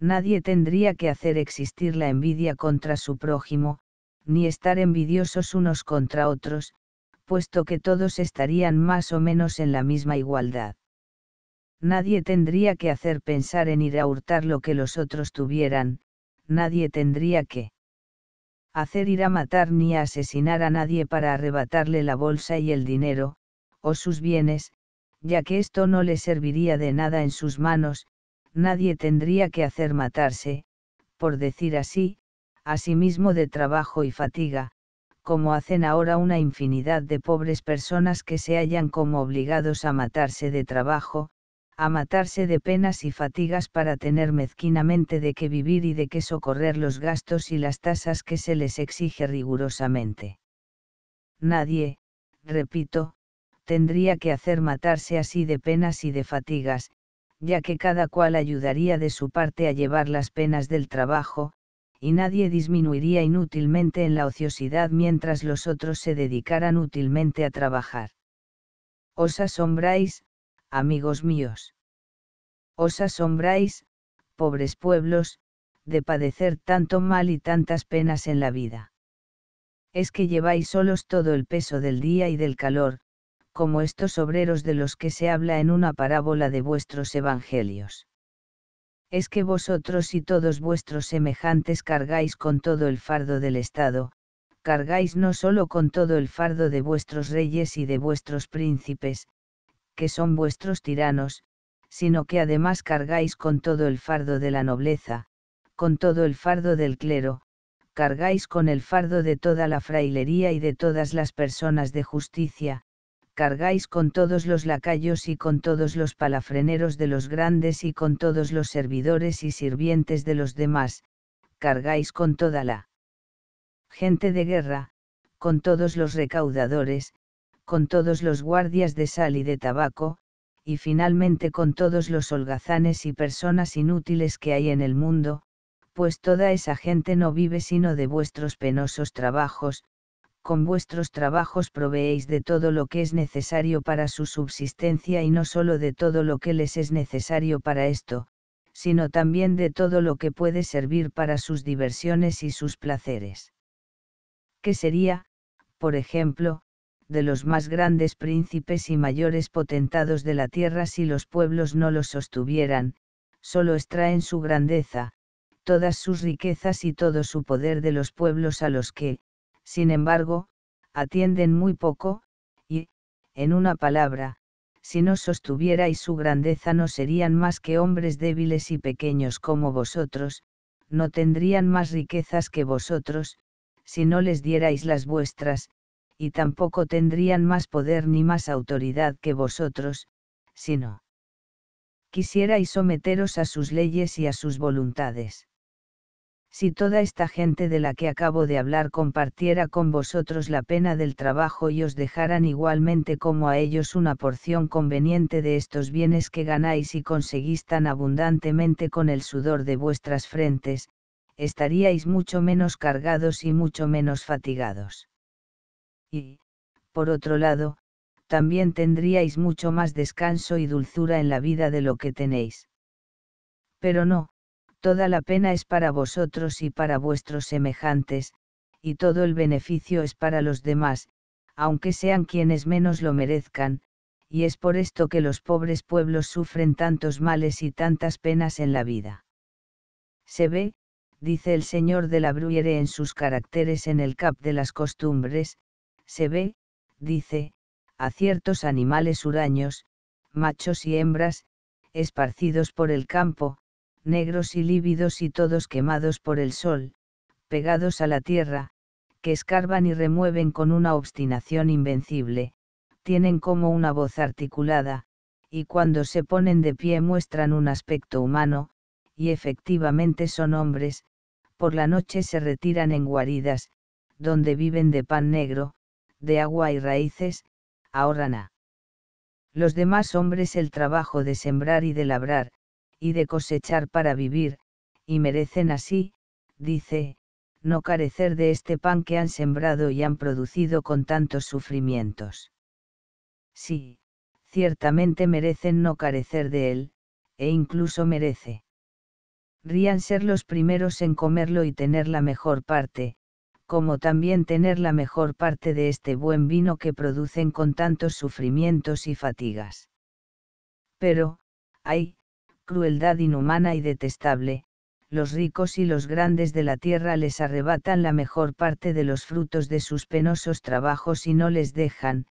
nadie tendría que hacer existir la envidia contra su prójimo, ni estar envidiosos unos contra otros, puesto que todos estarían más o menos en la misma igualdad. Nadie tendría que hacer pensar en ir a hurtar lo que los otros tuvieran, nadie tendría que hacer ir a matar ni a asesinar a nadie para arrebatarle la bolsa y el dinero, o sus bienes, ya que esto no le serviría de nada en sus manos, nadie tendría que hacer matarse, por decir así, a sí mismo de trabajo y fatiga, como hacen ahora una infinidad de pobres personas que se hallan como obligados a matarse de trabajo, a matarse de penas y fatigas para tener mezquinamente de qué vivir y de qué socorrer los gastos y las tasas que se les exige rigurosamente. Nadie, repito, tendría que hacer matarse así de penas y de fatigas, ya que cada cual ayudaría de su parte a llevar las penas del trabajo, y nadie disminuiría inútilmente en la ociosidad mientras los otros se dedicaran útilmente a trabajar. Os asombráis, amigos míos. Os asombráis, pobres pueblos, de padecer tanto mal y tantas penas en la vida. Es que lleváis solos todo el peso del día y del calor, como estos obreros de los que se habla en una parábola de vuestros evangelios. Es que vosotros y todos vuestros semejantes cargáis con todo el fardo del Estado, cargáis no solo con todo el fardo de vuestros reyes y de vuestros príncipes, que son vuestros tiranos, sino que además cargáis con todo el fardo de la nobleza, con todo el fardo del clero, cargáis con el fardo de toda la frailería y de todas las personas de justicia, cargáis con todos los lacayos y con todos los palafreneros de los grandes y con todos los servidores y sirvientes de los demás, cargáis con toda la gente de guerra, con todos los recaudadores, con todos los guardias de sal y de tabaco, y finalmente con todos los holgazanes y personas inútiles que hay en el mundo, pues toda esa gente no vive sino de vuestros penosos trabajos, con vuestros trabajos proveéis de todo lo que es necesario para su subsistencia y no solo de todo lo que les es necesario para esto, sino también de todo lo que puede servir para sus diversiones y sus placeres. ¿Qué sería, por ejemplo, de los más grandes príncipes y mayores potentados de la tierra si los pueblos no los sostuvieran, solo extraen su grandeza, todas sus riquezas y todo su poder de los pueblos a los que, sin embargo, atienden muy poco, y, en una palabra, si no sostuvierais su grandeza no serían más que hombres débiles y pequeños como vosotros, no tendrían más riquezas que vosotros, si no les dierais las vuestras, y tampoco tendrían más poder ni más autoridad que vosotros, si no quisierais someteros a sus leyes y a sus voluntades si toda esta gente de la que acabo de hablar compartiera con vosotros la pena del trabajo y os dejaran igualmente como a ellos una porción conveniente de estos bienes que ganáis y conseguís tan abundantemente con el sudor de vuestras frentes, estaríais mucho menos cargados y mucho menos fatigados. Y, por otro lado, también tendríais mucho más descanso y dulzura en la vida de lo que tenéis. Pero no, Toda la pena es para vosotros y para vuestros semejantes, y todo el beneficio es para los demás, aunque sean quienes menos lo merezcan, y es por esto que los pobres pueblos sufren tantos males y tantas penas en la vida. Se ve, dice el señor de la Bruyere en sus caracteres en el cap de las costumbres, se ve, dice, a ciertos animales huraños, machos y hembras, esparcidos por el campo, negros y lívidos y todos quemados por el sol, pegados a la tierra, que escarban y remueven con una obstinación invencible, tienen como una voz articulada, y cuando se ponen de pie muestran un aspecto humano, y efectivamente son hombres, por la noche se retiran en guaridas, donde viven de pan negro, de agua y raíces, ahorran a los demás hombres el trabajo de sembrar y de labrar, y de cosechar para vivir, y merecen así, dice, no carecer de este pan que han sembrado y han producido con tantos sufrimientos. Sí, ciertamente merecen no carecer de él, e incluso merece. Rían ser los primeros en comerlo y tener la mejor parte, como también tener la mejor parte de este buen vino que producen con tantos sufrimientos y fatigas. Pero, ay, crueldad inhumana y detestable, los ricos y los grandes de la tierra les arrebatan la mejor parte de los frutos de sus penosos trabajos y no les dejan,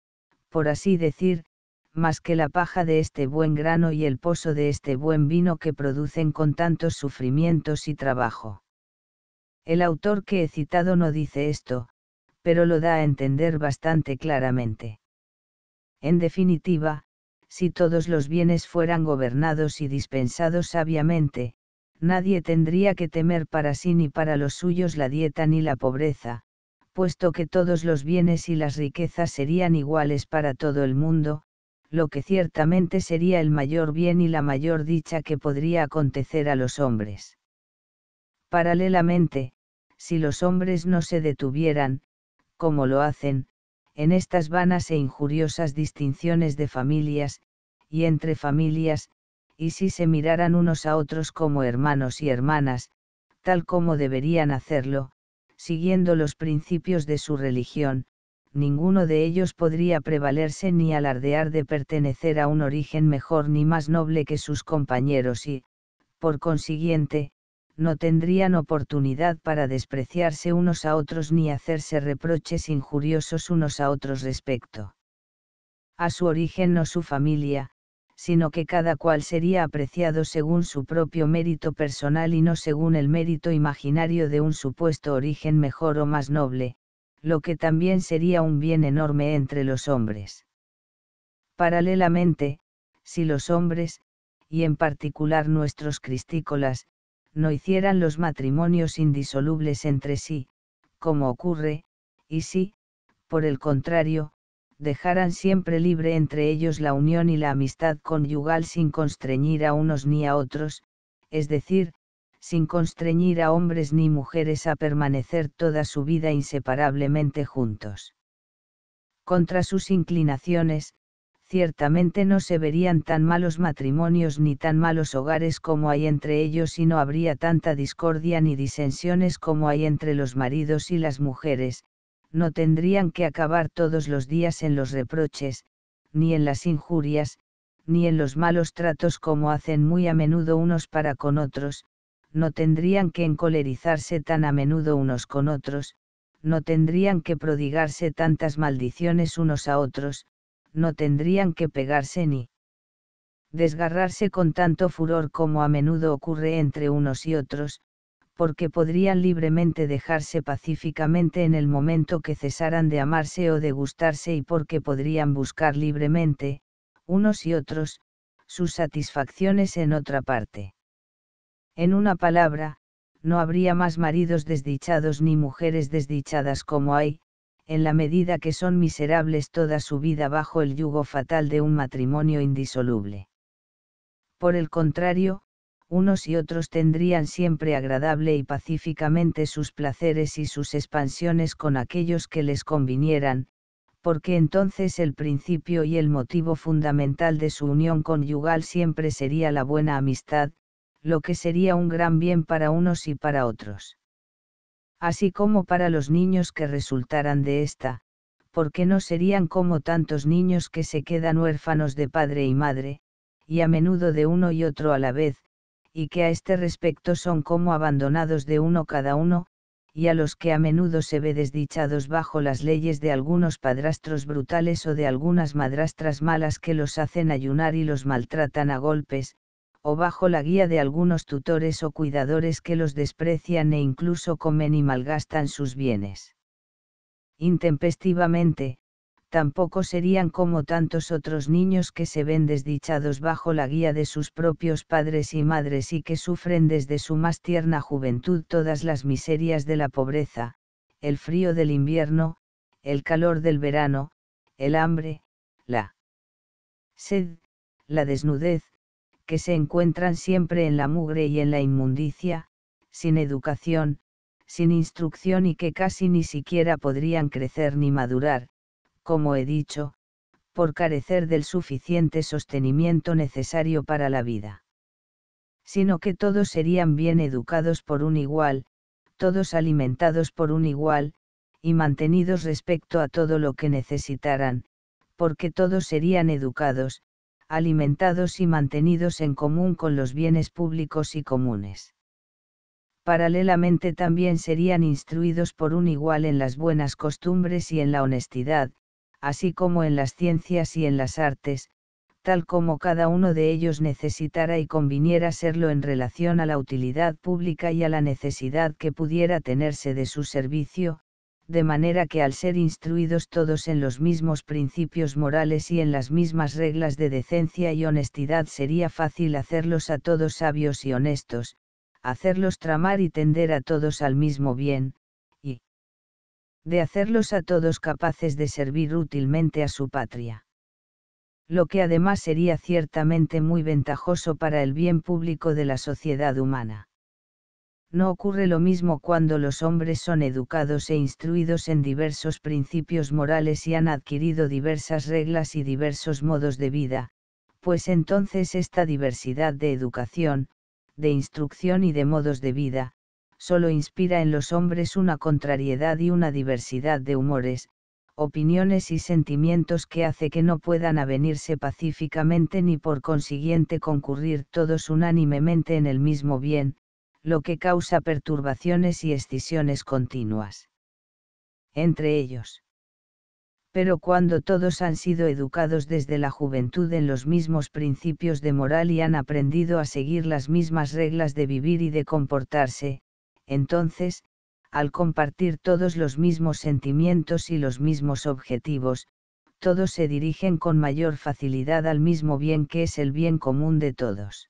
por así decir, más que la paja de este buen grano y el pozo de este buen vino que producen con tantos sufrimientos y trabajo. El autor que he citado no dice esto, pero lo da a entender bastante claramente. En definitiva, si todos los bienes fueran gobernados y dispensados sabiamente, nadie tendría que temer para sí ni para los suyos la dieta ni la pobreza, puesto que todos los bienes y las riquezas serían iguales para todo el mundo, lo que ciertamente sería el mayor bien y la mayor dicha que podría acontecer a los hombres. Paralelamente, si los hombres no se detuvieran, como lo hacen, en estas vanas e injuriosas distinciones de familias, y entre familias, y si se miraran unos a otros como hermanos y hermanas, tal como deberían hacerlo, siguiendo los principios de su religión, ninguno de ellos podría prevalerse ni alardear de pertenecer a un origen mejor ni más noble que sus compañeros y, por consiguiente, no tendrían oportunidad para despreciarse unos a otros ni hacerse reproches injuriosos unos a otros respecto a su origen o su familia, sino que cada cual sería apreciado según su propio mérito personal y no según el mérito imaginario de un supuesto origen mejor o más noble, lo que también sería un bien enorme entre los hombres. Paralelamente, si los hombres, y en particular nuestros cristícolas, no hicieran los matrimonios indisolubles entre sí, como ocurre, y si, por el contrario, dejaran siempre libre entre ellos la unión y la amistad conyugal sin constreñir a unos ni a otros, es decir, sin constreñir a hombres ni mujeres a permanecer toda su vida inseparablemente juntos. Contra sus inclinaciones, ciertamente no se verían tan malos matrimonios ni tan malos hogares como hay entre ellos y no habría tanta discordia ni disensiones como hay entre los maridos y las mujeres, no tendrían que acabar todos los días en los reproches, ni en las injurias, ni en los malos tratos como hacen muy a menudo unos para con otros, no tendrían que encolerizarse tan a menudo unos con otros, no tendrían que prodigarse tantas maldiciones unos a otros, no tendrían que pegarse ni desgarrarse con tanto furor como a menudo ocurre entre unos y otros, porque podrían libremente dejarse pacíficamente en el momento que cesaran de amarse o de gustarse y porque podrían buscar libremente, unos y otros, sus satisfacciones en otra parte. En una palabra, no habría más maridos desdichados ni mujeres desdichadas como hay, en la medida que son miserables toda su vida bajo el yugo fatal de un matrimonio indisoluble. Por el contrario, unos y otros tendrían siempre agradable y pacíficamente sus placeres y sus expansiones con aquellos que les convinieran, porque entonces el principio y el motivo fundamental de su unión conyugal siempre sería la buena amistad, lo que sería un gran bien para unos y para otros así como para los niños que resultaran de esta, porque no serían como tantos niños que se quedan huérfanos de padre y madre, y a menudo de uno y otro a la vez, y que a este respecto son como abandonados de uno cada uno, y a los que a menudo se ve desdichados bajo las leyes de algunos padrastros brutales o de algunas madrastras malas que los hacen ayunar y los maltratan a golpes, o bajo la guía de algunos tutores o cuidadores que los desprecian e incluso comen y malgastan sus bienes. Intempestivamente, tampoco serían como tantos otros niños que se ven desdichados bajo la guía de sus propios padres y madres y que sufren desde su más tierna juventud todas las miserias de la pobreza, el frío del invierno, el calor del verano, el hambre, la sed, la desnudez, que se encuentran siempre en la mugre y en la inmundicia, sin educación, sin instrucción y que casi ni siquiera podrían crecer ni madurar, como he dicho, por carecer del suficiente sostenimiento necesario para la vida. Sino que todos serían bien educados por un igual, todos alimentados por un igual, y mantenidos respecto a todo lo que necesitaran, porque todos serían educados, alimentados y mantenidos en común con los bienes públicos y comunes. Paralelamente también serían instruidos por un igual en las buenas costumbres y en la honestidad, así como en las ciencias y en las artes, tal como cada uno de ellos necesitara y conviniera serlo en relación a la utilidad pública y a la necesidad que pudiera tenerse de su servicio, de manera que al ser instruidos todos en los mismos principios morales y en las mismas reglas de decencia y honestidad sería fácil hacerlos a todos sabios y honestos, hacerlos tramar y tender a todos al mismo bien, y de hacerlos a todos capaces de servir útilmente a su patria. Lo que además sería ciertamente muy ventajoso para el bien público de la sociedad humana. No ocurre lo mismo cuando los hombres son educados e instruidos en diversos principios morales y han adquirido diversas reglas y diversos modos de vida, pues entonces esta diversidad de educación, de instrucción y de modos de vida, solo inspira en los hombres una contrariedad y una diversidad de humores, opiniones y sentimientos que hace que no puedan avenirse pacíficamente ni por consiguiente concurrir todos unánimemente en el mismo bien, lo que causa perturbaciones y escisiones continuas. Entre ellos. Pero cuando todos han sido educados desde la juventud en los mismos principios de moral y han aprendido a seguir las mismas reglas de vivir y de comportarse, entonces, al compartir todos los mismos sentimientos y los mismos objetivos, todos se dirigen con mayor facilidad al mismo bien que es el bien común de todos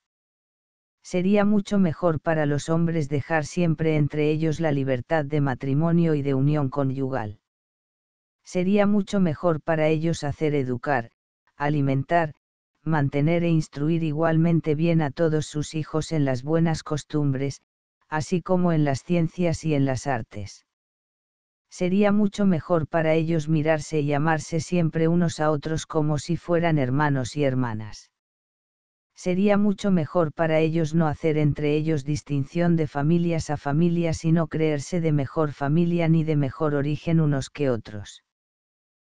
sería mucho mejor para los hombres dejar siempre entre ellos la libertad de matrimonio y de unión conyugal. Sería mucho mejor para ellos hacer educar, alimentar, mantener e instruir igualmente bien a todos sus hijos en las buenas costumbres, así como en las ciencias y en las artes. Sería mucho mejor para ellos mirarse y amarse siempre unos a otros como si fueran hermanos y hermanas sería mucho mejor para ellos no hacer entre ellos distinción de familias a familias y no creerse de mejor familia ni de mejor origen unos que otros.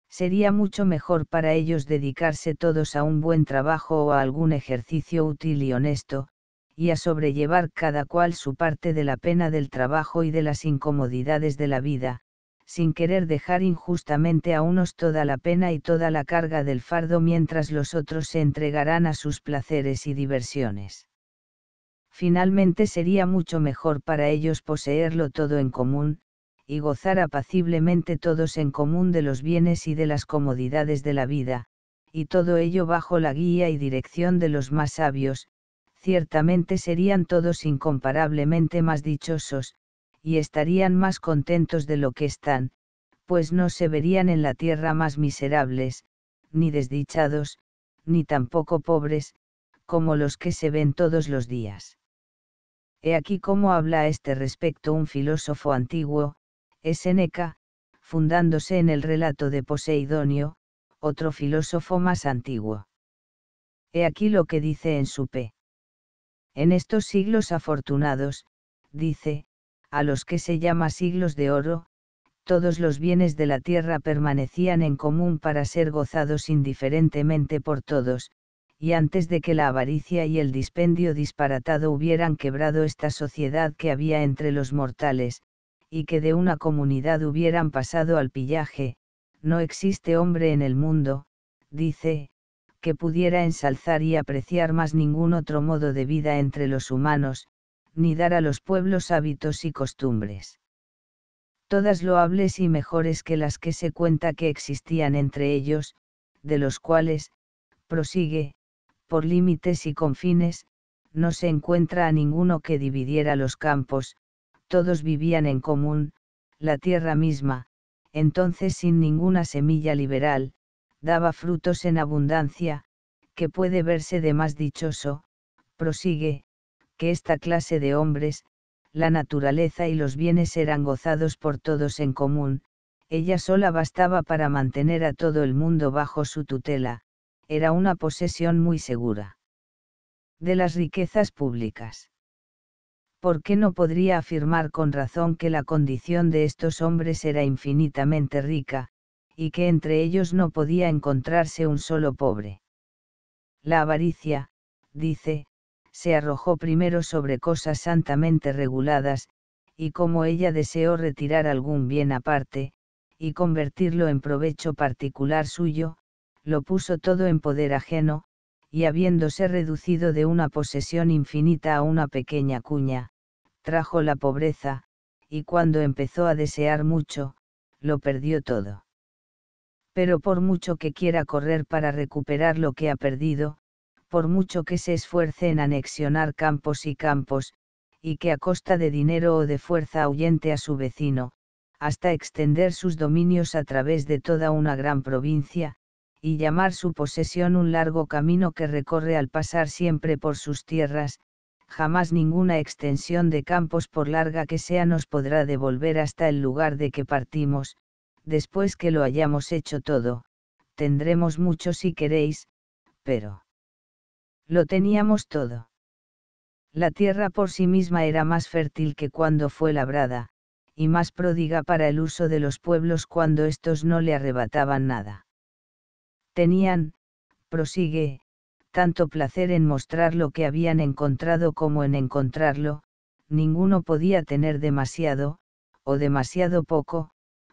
Sería mucho mejor para ellos dedicarse todos a un buen trabajo o a algún ejercicio útil y honesto, y a sobrellevar cada cual su parte de la pena del trabajo y de las incomodidades de la vida, sin querer dejar injustamente a unos toda la pena y toda la carga del fardo mientras los otros se entregarán a sus placeres y diversiones. Finalmente sería mucho mejor para ellos poseerlo todo en común, y gozar apaciblemente todos en común de los bienes y de las comodidades de la vida, y todo ello bajo la guía y dirección de los más sabios, ciertamente serían todos incomparablemente más dichosos, y estarían más contentos de lo que están, pues no se verían en la tierra más miserables, ni desdichados, ni tampoco pobres, como los que se ven todos los días. He aquí cómo habla a este respecto un filósofo antiguo, Seneca, fundándose en el relato de Poseidonio, otro filósofo más antiguo. He aquí lo que dice en su P. En estos siglos afortunados, dice, a los que se llama siglos de oro, todos los bienes de la tierra permanecían en común para ser gozados indiferentemente por todos, y antes de que la avaricia y el dispendio disparatado hubieran quebrado esta sociedad que había entre los mortales, y que de una comunidad hubieran pasado al pillaje, no existe hombre en el mundo, dice, que pudiera ensalzar y apreciar más ningún otro modo de vida entre los humanos, ni dar a los pueblos hábitos y costumbres. Todas loables y mejores que las que se cuenta que existían entre ellos, de los cuales, prosigue, por límites y confines, no se encuentra a ninguno que dividiera los campos, todos vivían en común, la tierra misma, entonces sin ninguna semilla liberal, daba frutos en abundancia, que puede verse de más dichoso, prosigue, que esta clase de hombres, la naturaleza y los bienes eran gozados por todos en común, ella sola bastaba para mantener a todo el mundo bajo su tutela, era una posesión muy segura. De las riquezas públicas. ¿Por qué no podría afirmar con razón que la condición de estos hombres era infinitamente rica, y que entre ellos no podía encontrarse un solo pobre? La avaricia, dice, se arrojó primero sobre cosas santamente reguladas, y como ella deseó retirar algún bien aparte, y convertirlo en provecho particular suyo, lo puso todo en poder ajeno, y habiéndose reducido de una posesión infinita a una pequeña cuña, trajo la pobreza, y cuando empezó a desear mucho, lo perdió todo. Pero por mucho que quiera correr para recuperar lo que ha perdido, por mucho que se esfuerce en anexionar campos y campos, y que a costa de dinero o de fuerza ahuyente a su vecino, hasta extender sus dominios a través de toda una gran provincia, y llamar su posesión un largo camino que recorre al pasar siempre por sus tierras, jamás ninguna extensión de campos por larga que sea nos podrá devolver hasta el lugar de que partimos, después que lo hayamos hecho todo, tendremos mucho si queréis, pero lo teníamos todo. La tierra por sí misma era más fértil que cuando fue labrada, y más pródiga para el uso de los pueblos cuando éstos no le arrebataban nada. Tenían, prosigue, tanto placer en mostrar lo que habían encontrado como en encontrarlo, ninguno podía tener demasiado, o demasiado poco,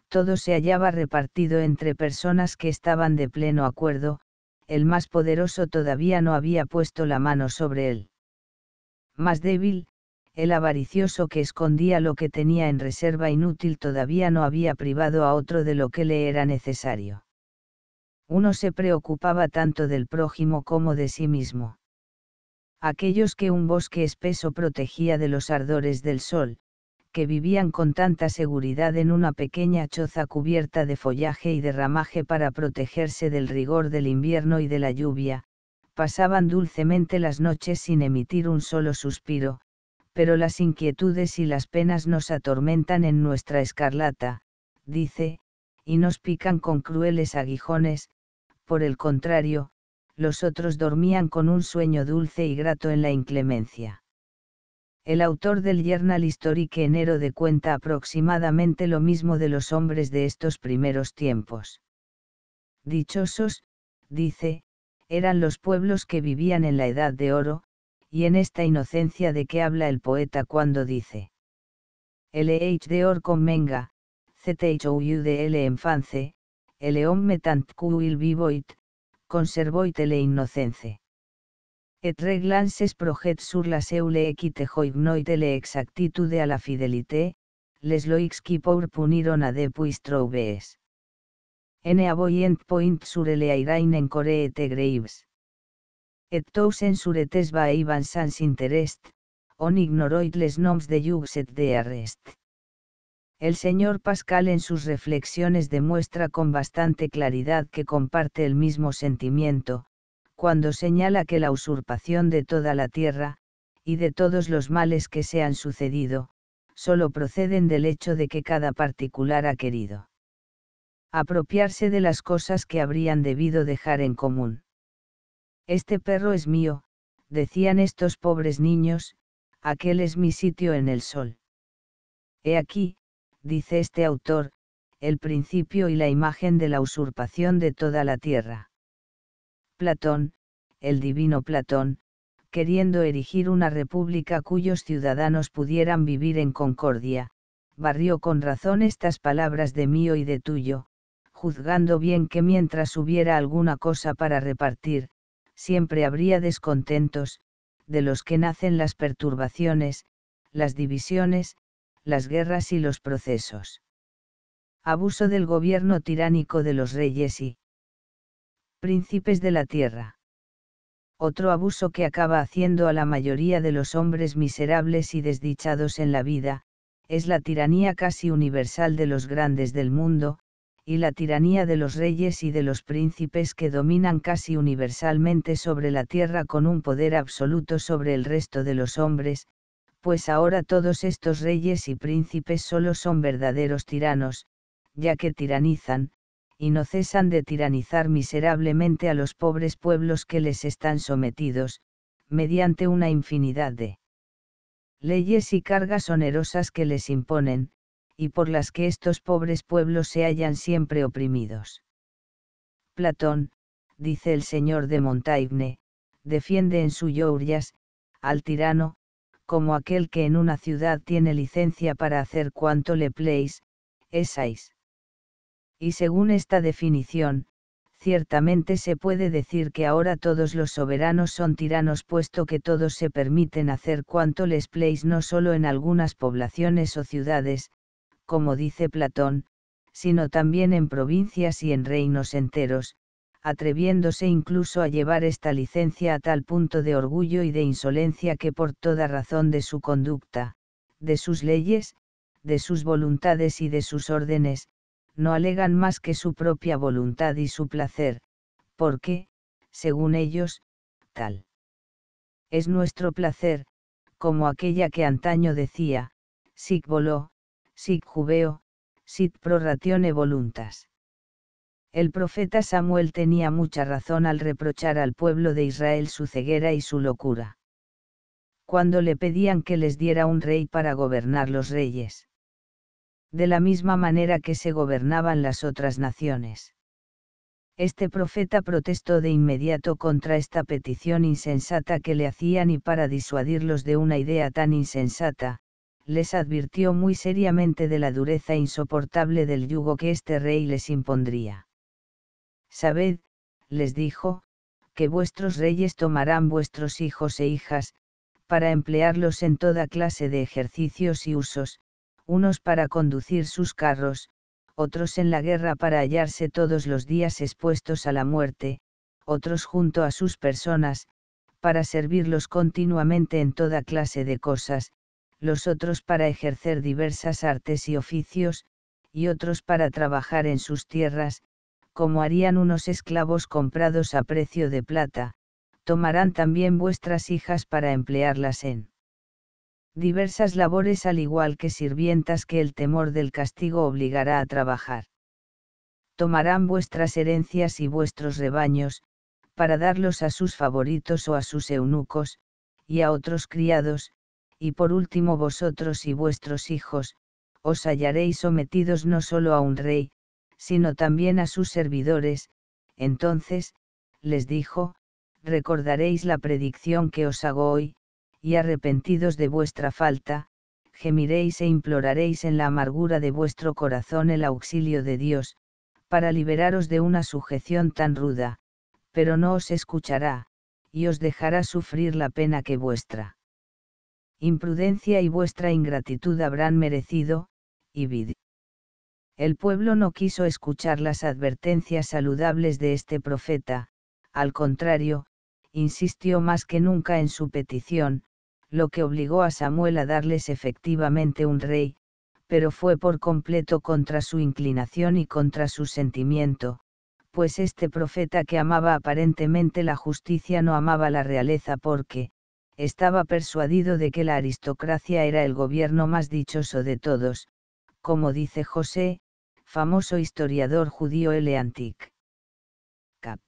todo se hallaba repartido entre personas que estaban de pleno acuerdo, el más poderoso todavía no había puesto la mano sobre él. Más débil, el avaricioso que escondía lo que tenía en reserva inútil todavía no había privado a otro de lo que le era necesario. Uno se preocupaba tanto del prójimo como de sí mismo. Aquellos que un bosque espeso protegía de los ardores del sol, que vivían con tanta seguridad en una pequeña choza cubierta de follaje y de ramaje para protegerse del rigor del invierno y de la lluvia, pasaban dulcemente las noches sin emitir un solo suspiro, pero las inquietudes y las penas nos atormentan en nuestra escarlata, dice, y nos pican con crueles aguijones, por el contrario, los otros dormían con un sueño dulce y grato en la inclemencia. El autor del Journal Historique enero de cuenta aproximadamente lo mismo de los hombres de estos primeros tiempos. Dichosos, dice, eran los pueblos que vivían en la Edad de Oro, y en esta inocencia de que habla el poeta cuando dice. L.H. de Or Menga, CTHOU de L. enfance, L. vivoit, conservoit le innocence et reglances projet sur la seule joy noite le exactitude a la fidelité, les loix qui pour puniron a puis trouves. En avoyent point sur le airain en core et graves. Et en sur va van sans interest, on ignoroit les noms de yugset et de arrest. El señor Pascal en sus reflexiones demuestra con bastante claridad que comparte el mismo sentimiento, cuando señala que la usurpación de toda la tierra, y de todos los males que se han sucedido, solo proceden del hecho de que cada particular ha querido apropiarse de las cosas que habrían debido dejar en común. Este perro es mío, decían estos pobres niños, aquel es mi sitio en el sol. He aquí, dice este autor, el principio y la imagen de la usurpación de toda la tierra. Platón, el divino Platón, queriendo erigir una república cuyos ciudadanos pudieran vivir en concordia, barrió con razón estas palabras de mío y de tuyo, juzgando bien que mientras hubiera alguna cosa para repartir, siempre habría descontentos, de los que nacen las perturbaciones, las divisiones, las guerras y los procesos. Abuso del gobierno tiránico de los reyes y, príncipes de la tierra. Otro abuso que acaba haciendo a la mayoría de los hombres miserables y desdichados en la vida, es la tiranía casi universal de los grandes del mundo, y la tiranía de los reyes y de los príncipes que dominan casi universalmente sobre la tierra con un poder absoluto sobre el resto de los hombres, pues ahora todos estos reyes y príncipes solo son verdaderos tiranos, ya que tiranizan, y no cesan de tiranizar miserablemente a los pobres pueblos que les están sometidos, mediante una infinidad de leyes y cargas onerosas que les imponen, y por las que estos pobres pueblos se hallan siempre oprimidos. Platón, dice el señor de Montaigne, defiende en su Yourias, al tirano, como aquel que en una ciudad tiene licencia para hacer cuanto le pleis, esais y según esta definición, ciertamente se puede decir que ahora todos los soberanos son tiranos puesto que todos se permiten hacer cuanto les place no solo en algunas poblaciones o ciudades, como dice Platón, sino también en provincias y en reinos enteros, atreviéndose incluso a llevar esta licencia a tal punto de orgullo y de insolencia que por toda razón de su conducta, de sus leyes, de sus voluntades y de sus órdenes, no alegan más que su propia voluntad y su placer, porque, según ellos, tal es nuestro placer, como aquella que antaño decía, sic voló, sic jubeo, sit proratione voluntas. El profeta Samuel tenía mucha razón al reprochar al pueblo de Israel su ceguera y su locura. Cuando le pedían que les diera un rey para gobernar los reyes de la misma manera que se gobernaban las otras naciones. Este profeta protestó de inmediato contra esta petición insensata que le hacían y para disuadirlos de una idea tan insensata, les advirtió muy seriamente de la dureza insoportable del yugo que este rey les impondría. Sabed, les dijo, que vuestros reyes tomarán vuestros hijos e hijas, para emplearlos en toda clase de ejercicios y usos, unos para conducir sus carros, otros en la guerra para hallarse todos los días expuestos a la muerte, otros junto a sus personas, para servirlos continuamente en toda clase de cosas, los otros para ejercer diversas artes y oficios, y otros para trabajar en sus tierras, como harían unos esclavos comprados a precio de plata, tomarán también vuestras hijas para emplearlas en diversas labores al igual que sirvientas que el temor del castigo obligará a trabajar. Tomarán vuestras herencias y vuestros rebaños, para darlos a sus favoritos o a sus eunucos, y a otros criados, y por último vosotros y vuestros hijos, os hallaréis sometidos no solo a un rey, sino también a sus servidores, entonces, les dijo, recordaréis la predicción que os hago hoy, y arrepentidos de vuestra falta, gemiréis e imploraréis en la amargura de vuestro corazón el auxilio de Dios, para liberaros de una sujeción tan ruda, pero no os escuchará, y os dejará sufrir la pena que vuestra imprudencia y vuestra ingratitud habrán merecido, y vid. El pueblo no quiso escuchar las advertencias saludables de este profeta, al contrario, insistió más que nunca en su petición, lo que obligó a Samuel a darles efectivamente un rey, pero fue por completo contra su inclinación y contra su sentimiento, pues este profeta que amaba aparentemente la justicia no amaba la realeza porque, estaba persuadido de que la aristocracia era el gobierno más dichoso de todos, como dice José, famoso historiador judío Eleantic. Cap.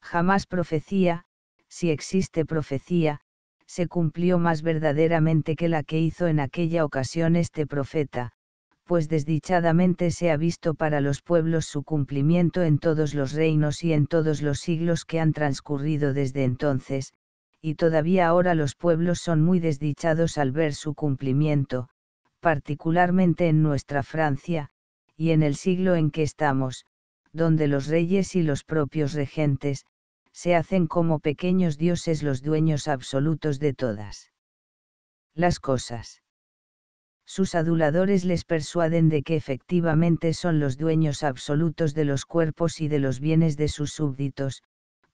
Jamás profecía, si existe profecía, se cumplió más verdaderamente que la que hizo en aquella ocasión este profeta, pues desdichadamente se ha visto para los pueblos su cumplimiento en todos los reinos y en todos los siglos que han transcurrido desde entonces, y todavía ahora los pueblos son muy desdichados al ver su cumplimiento, particularmente en nuestra Francia, y en el siglo en que estamos, donde los reyes y los propios regentes, se hacen como pequeños dioses los dueños absolutos de todas las cosas. Sus aduladores les persuaden de que efectivamente son los dueños absolutos de los cuerpos y de los bienes de sus súbditos,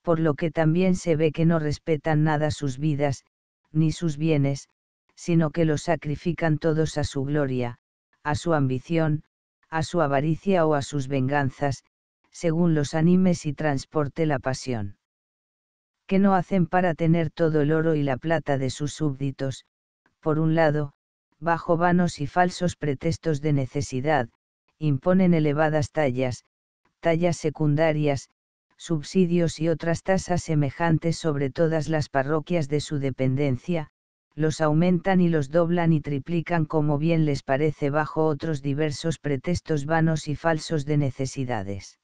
por lo que también se ve que no respetan nada sus vidas, ni sus bienes, sino que los sacrifican todos a su gloria, a su ambición, a su avaricia o a sus venganzas, según los animes y transporte la pasión que no hacen para tener todo el oro y la plata de sus súbditos, por un lado, bajo vanos y falsos pretextos de necesidad, imponen elevadas tallas, tallas secundarias, subsidios y otras tasas semejantes sobre todas las parroquias de su dependencia, los aumentan y los doblan y triplican como bien les parece bajo otros diversos pretextos vanos y falsos de necesidades.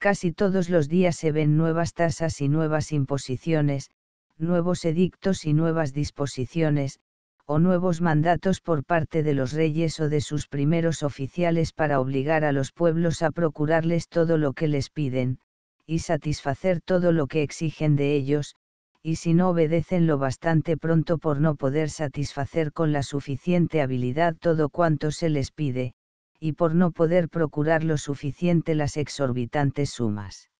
Casi todos los días se ven nuevas tasas y nuevas imposiciones, nuevos edictos y nuevas disposiciones, o nuevos mandatos por parte de los reyes o de sus primeros oficiales para obligar a los pueblos a procurarles todo lo que les piden, y satisfacer todo lo que exigen de ellos, y si no obedecen lo bastante pronto por no poder satisfacer con la suficiente habilidad todo cuanto se les pide, y por no poder procurar lo suficiente las exorbitantes sumas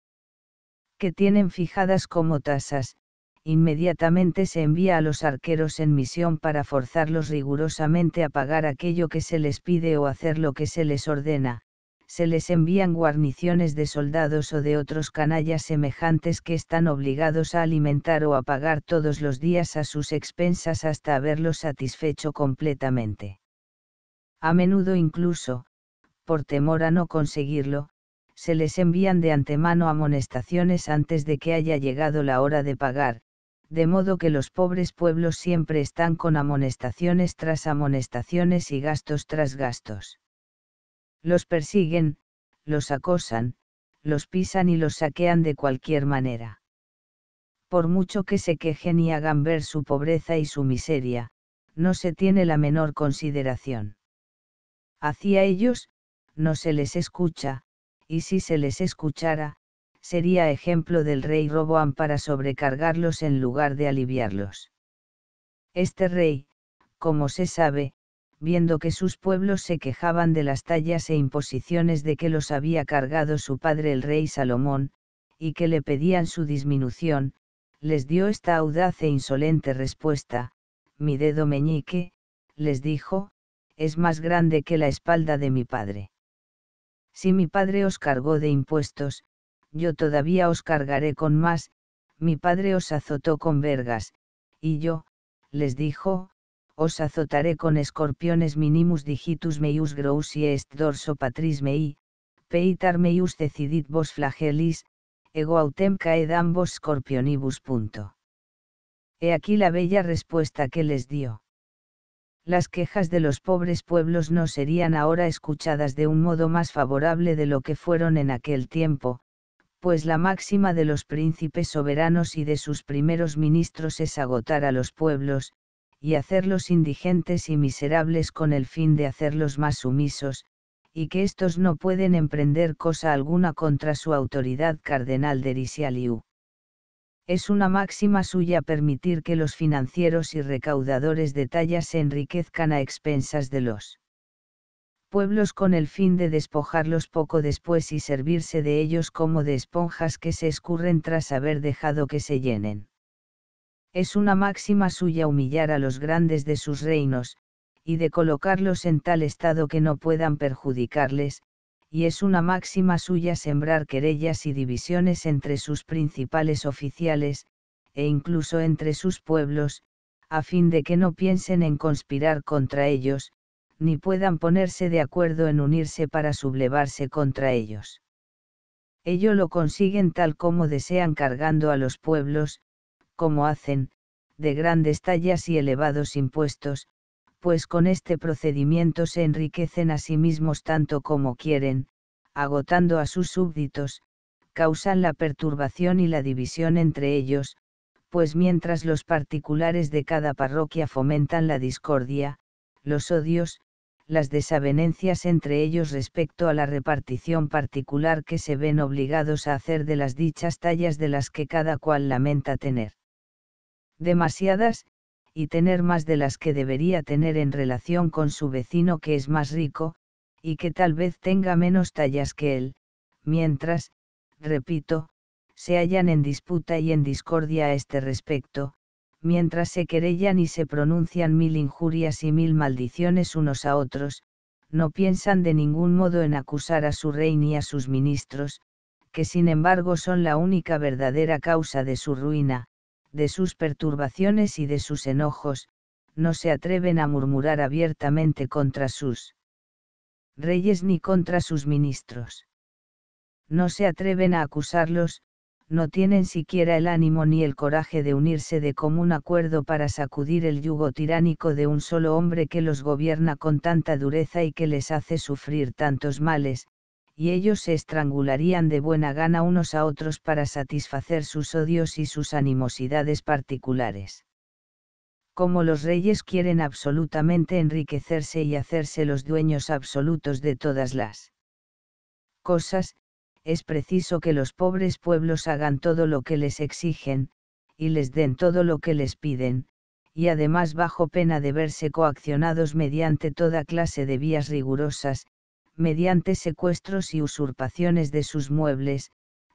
que tienen fijadas como tasas, inmediatamente se envía a los arqueros en misión para forzarlos rigurosamente a pagar aquello que se les pide o hacer lo que se les ordena, se les envían guarniciones de soldados o de otros canallas semejantes que están obligados a alimentar o a pagar todos los días a sus expensas hasta haberlos satisfecho completamente a menudo incluso, por temor a no conseguirlo, se les envían de antemano amonestaciones antes de que haya llegado la hora de pagar, de modo que los pobres pueblos siempre están con amonestaciones tras amonestaciones y gastos tras gastos. Los persiguen, los acosan, los pisan y los saquean de cualquier manera. Por mucho que se quejen y hagan ver su pobreza y su miseria, no se tiene la menor consideración hacia ellos, no se les escucha, y si se les escuchara, sería ejemplo del rey Roboam para sobrecargarlos en lugar de aliviarlos. Este rey, como se sabe, viendo que sus pueblos se quejaban de las tallas e imposiciones de que los había cargado su padre el rey Salomón, y que le pedían su disminución, les dio esta audaz e insolente respuesta, mi dedo meñique, les dijo, es más grande que la espalda de mi padre. Si mi padre os cargó de impuestos, yo todavía os cargaré con más, mi padre os azotó con vergas, y yo, les dijo, os azotaré con escorpiones minimus digitus meius grossi est dorso patris mei, peitar meius decidit vos flagelis, ego autem caed ambos scorpionibus. Punto. He aquí la bella respuesta que les dio las quejas de los pobres pueblos no serían ahora escuchadas de un modo más favorable de lo que fueron en aquel tiempo, pues la máxima de los príncipes soberanos y de sus primeros ministros es agotar a los pueblos, y hacerlos indigentes y miserables con el fin de hacerlos más sumisos, y que éstos no pueden emprender cosa alguna contra su autoridad cardenal de Risialiu. Es una máxima suya permitir que los financieros y recaudadores de talla se enriquezcan a expensas de los pueblos con el fin de despojarlos poco después y servirse de ellos como de esponjas que se escurren tras haber dejado que se llenen. Es una máxima suya humillar a los grandes de sus reinos, y de colocarlos en tal estado que no puedan perjudicarles, y es una máxima suya sembrar querellas y divisiones entre sus principales oficiales, e incluso entre sus pueblos, a fin de que no piensen en conspirar contra ellos, ni puedan ponerse de acuerdo en unirse para sublevarse contra ellos. Ello lo consiguen tal como desean cargando a los pueblos, como hacen, de grandes tallas y elevados impuestos, pues con este procedimiento se enriquecen a sí mismos tanto como quieren, agotando a sus súbditos, causan la perturbación y la división entre ellos, pues mientras los particulares de cada parroquia fomentan la discordia, los odios, las desavenencias entre ellos respecto a la repartición particular que se ven obligados a hacer de las dichas tallas de las que cada cual lamenta tener. Demasiadas, y tener más de las que debería tener en relación con su vecino que es más rico, y que tal vez tenga menos tallas que él, mientras, repito, se hallan en disputa y en discordia a este respecto, mientras se querellan y se pronuncian mil injurias y mil maldiciones unos a otros, no piensan de ningún modo en acusar a su rey ni a sus ministros, que sin embargo son la única verdadera causa de su ruina, de sus perturbaciones y de sus enojos, no se atreven a murmurar abiertamente contra sus reyes ni contra sus ministros. No se atreven a acusarlos, no tienen siquiera el ánimo ni el coraje de unirse de común acuerdo para sacudir el yugo tiránico de un solo hombre que los gobierna con tanta dureza y que les hace sufrir tantos males, y ellos se estrangularían de buena gana unos a otros para satisfacer sus odios y sus animosidades particulares. Como los reyes quieren absolutamente enriquecerse y hacerse los dueños absolutos de todas las cosas, es preciso que los pobres pueblos hagan todo lo que les exigen, y les den todo lo que les piden, y además bajo pena de verse coaccionados mediante toda clase de vías rigurosas, mediante secuestros y usurpaciones de sus muebles,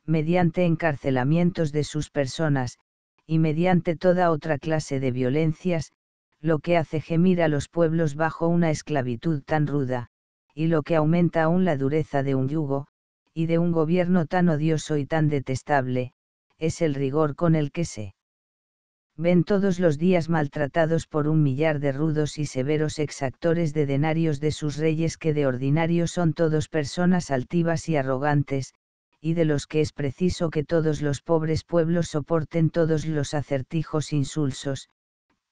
mediante encarcelamientos de sus personas, y mediante toda otra clase de violencias, lo que hace gemir a los pueblos bajo una esclavitud tan ruda, y lo que aumenta aún la dureza de un yugo, y de un gobierno tan odioso y tan detestable, es el rigor con el que se ven todos los días maltratados por un millar de rudos y severos exactores de denarios de sus reyes que de ordinario son todos personas altivas y arrogantes, y de los que es preciso que todos los pobres pueblos soporten todos los acertijos insulsos,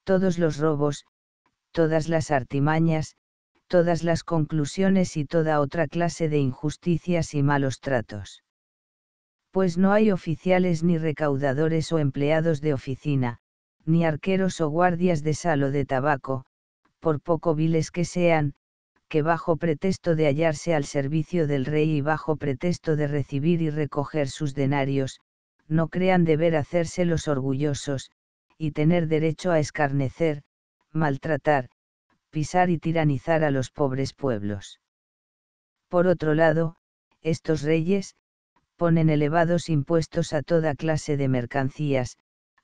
todos los robos, todas las artimañas, todas las conclusiones y toda otra clase de injusticias y malos tratos. Pues no hay oficiales ni recaudadores o empleados de oficina, ni arqueros o guardias de sal o de tabaco, por poco viles que sean, que bajo pretexto de hallarse al servicio del rey y bajo pretexto de recibir y recoger sus denarios, no crean deber hacerse los orgullosos, y tener derecho a escarnecer, maltratar, pisar y tiranizar a los pobres pueblos. Por otro lado, estos reyes, ponen elevados impuestos a toda clase de mercancías,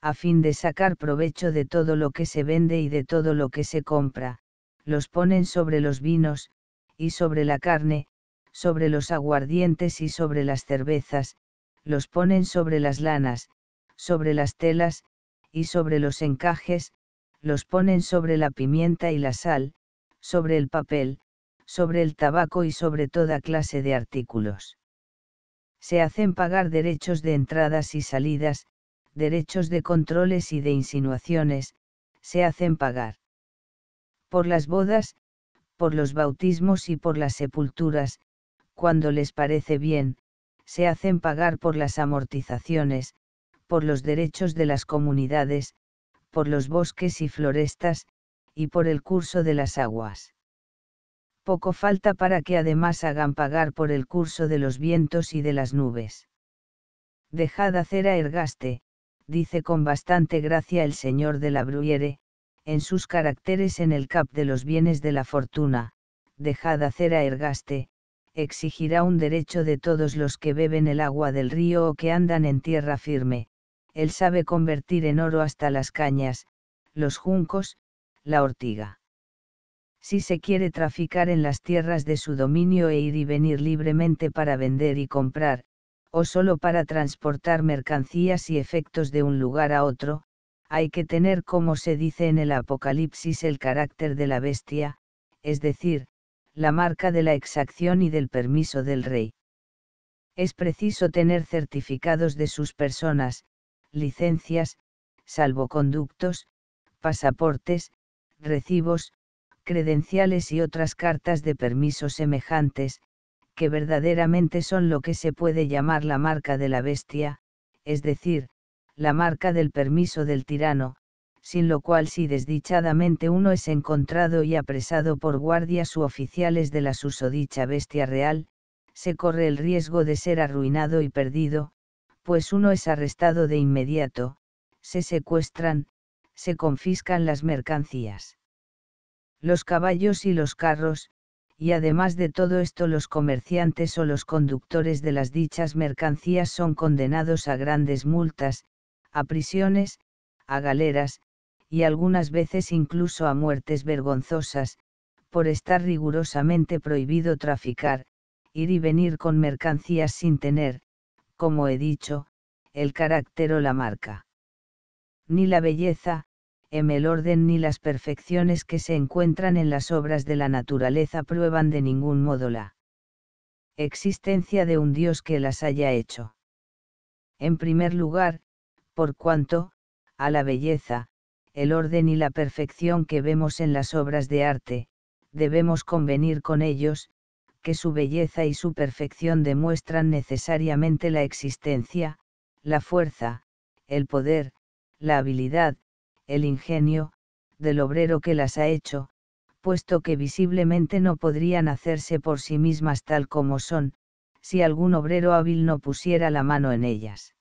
a fin de sacar provecho de todo lo que se vende y de todo lo que se compra, los ponen sobre los vinos, y sobre la carne, sobre los aguardientes y sobre las cervezas, los ponen sobre las lanas, sobre las telas, y sobre los encajes, los ponen sobre la pimienta y la sal, sobre el papel, sobre el tabaco y sobre toda clase de artículos. Se hacen pagar derechos de entradas y salidas, derechos de controles y de insinuaciones, se hacen pagar. Por las bodas, por los bautismos y por las sepulturas, cuando les parece bien, se hacen pagar por las amortizaciones, por los derechos de las comunidades, por los bosques y florestas, y por el curso de las aguas. Poco falta para que además hagan pagar por el curso de los vientos y de las nubes. Dejad hacer a Ergaste, dice con bastante gracia el señor de la Bruyere, en sus caracteres en el cap de los bienes de la fortuna, dejad hacer a Ergaste, exigirá un derecho de todos los que beben el agua del río o que andan en tierra firme, él sabe convertir en oro hasta las cañas, los juncos, la ortiga. Si se quiere traficar en las tierras de su dominio e ir y venir libremente para vender y comprar, o solo para transportar mercancías y efectos de un lugar a otro, hay que tener como se dice en el Apocalipsis el carácter de la bestia, es decir, la marca de la exacción y del permiso del rey. Es preciso tener certificados de sus personas, licencias, salvoconductos, pasaportes, recibos, credenciales y otras cartas de permiso semejantes, que verdaderamente son lo que se puede llamar la marca de la bestia, es decir, la marca del permiso del tirano, sin lo cual si desdichadamente uno es encontrado y apresado por guardias u oficiales de la susodicha bestia real, se corre el riesgo de ser arruinado y perdido, pues uno es arrestado de inmediato, se secuestran, se confiscan las mercancías. Los caballos y los carros, y además de todo esto los comerciantes o los conductores de las dichas mercancías son condenados a grandes multas, a prisiones, a galeras, y algunas veces incluso a muertes vergonzosas, por estar rigurosamente prohibido traficar, ir y venir con mercancías sin tener, como he dicho, el carácter o la marca. Ni la belleza, en el orden ni las perfecciones que se encuentran en las obras de la naturaleza prueban de ningún modo la existencia de un Dios que las haya hecho. En primer lugar, por cuanto, a la belleza, el orden y la perfección que vemos en las obras de arte, debemos convenir con ellos, que su belleza y su perfección demuestran necesariamente la existencia, la fuerza, el poder, la habilidad, el ingenio, del obrero que las ha hecho, puesto que visiblemente no podrían hacerse por sí mismas tal como son, si algún obrero hábil no pusiera la mano en ellas.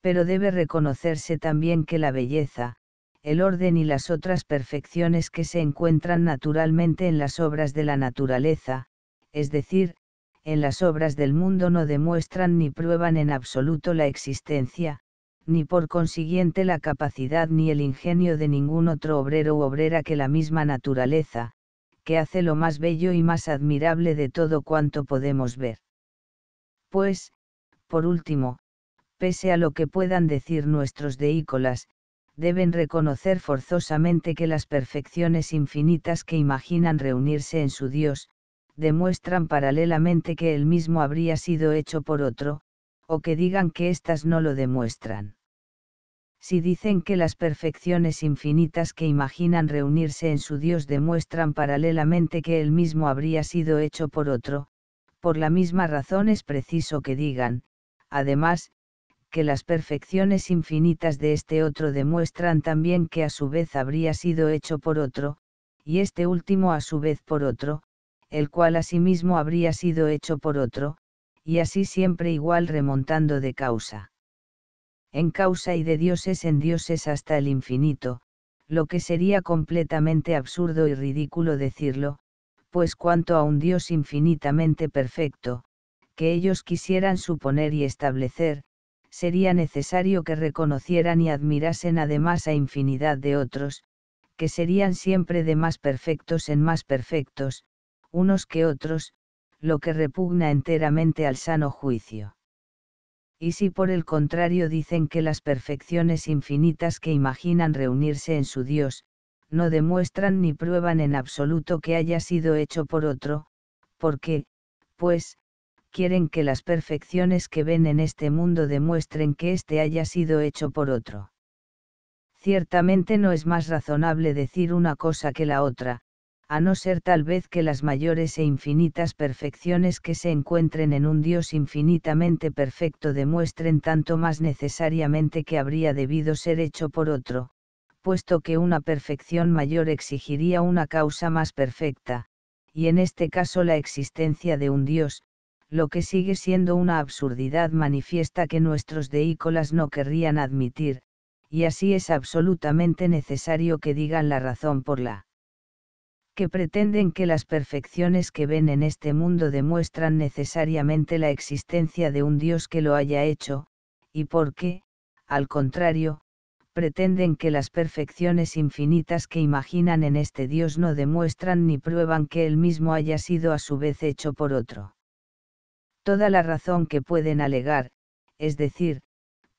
Pero debe reconocerse también que la belleza, el orden y las otras perfecciones que se encuentran naturalmente en las obras de la naturaleza, es decir, en las obras del mundo no demuestran ni prueban en absoluto la existencia, ni por consiguiente la capacidad ni el ingenio de ningún otro obrero u obrera que la misma naturaleza, que hace lo más bello y más admirable de todo cuanto podemos ver. Pues, por último, pese a lo que puedan decir nuestros deícolas, deben reconocer forzosamente que las perfecciones infinitas que imaginan reunirse en su Dios, demuestran paralelamente que él mismo habría sido hecho por otro, o que digan que éstas no lo demuestran. Si dicen que las perfecciones infinitas que imaginan reunirse en su Dios demuestran paralelamente que él mismo habría sido hecho por otro, por la misma razón es preciso que digan, además, que las perfecciones infinitas de este otro demuestran también que a su vez habría sido hecho por otro, y este último a su vez por otro, el cual asimismo habría sido hecho por otro, y así siempre igual remontando de causa. En causa y de dioses en dioses hasta el infinito, lo que sería completamente absurdo y ridículo decirlo, pues cuanto a un Dios infinitamente perfecto, que ellos quisieran suponer y establecer, sería necesario que reconocieran y admirasen además a infinidad de otros, que serían siempre de más perfectos en más perfectos, unos que otros, lo que repugna enteramente al sano juicio. Y si por el contrario dicen que las perfecciones infinitas que imaginan reunirse en su Dios, no demuestran ni prueban en absoluto que haya sido hecho por otro, porque, pues, quieren que las perfecciones que ven en este mundo demuestren que éste haya sido hecho por otro. Ciertamente no es más razonable decir una cosa que la otra, a no ser tal vez que las mayores e infinitas perfecciones que se encuentren en un Dios infinitamente perfecto demuestren tanto más necesariamente que habría debido ser hecho por otro, puesto que una perfección mayor exigiría una causa más perfecta, y en este caso la existencia de un Dios, lo que sigue siendo una absurdidad manifiesta que nuestros deícolas no querrían admitir, y así es absolutamente necesario que digan la razón por la que pretenden que las perfecciones que ven en este mundo demuestran necesariamente la existencia de un Dios que lo haya hecho, y porque, al contrario, pretenden que las perfecciones infinitas que imaginan en este Dios no demuestran ni prueban que él mismo haya sido a su vez hecho por otro. Toda la razón que pueden alegar, es decir,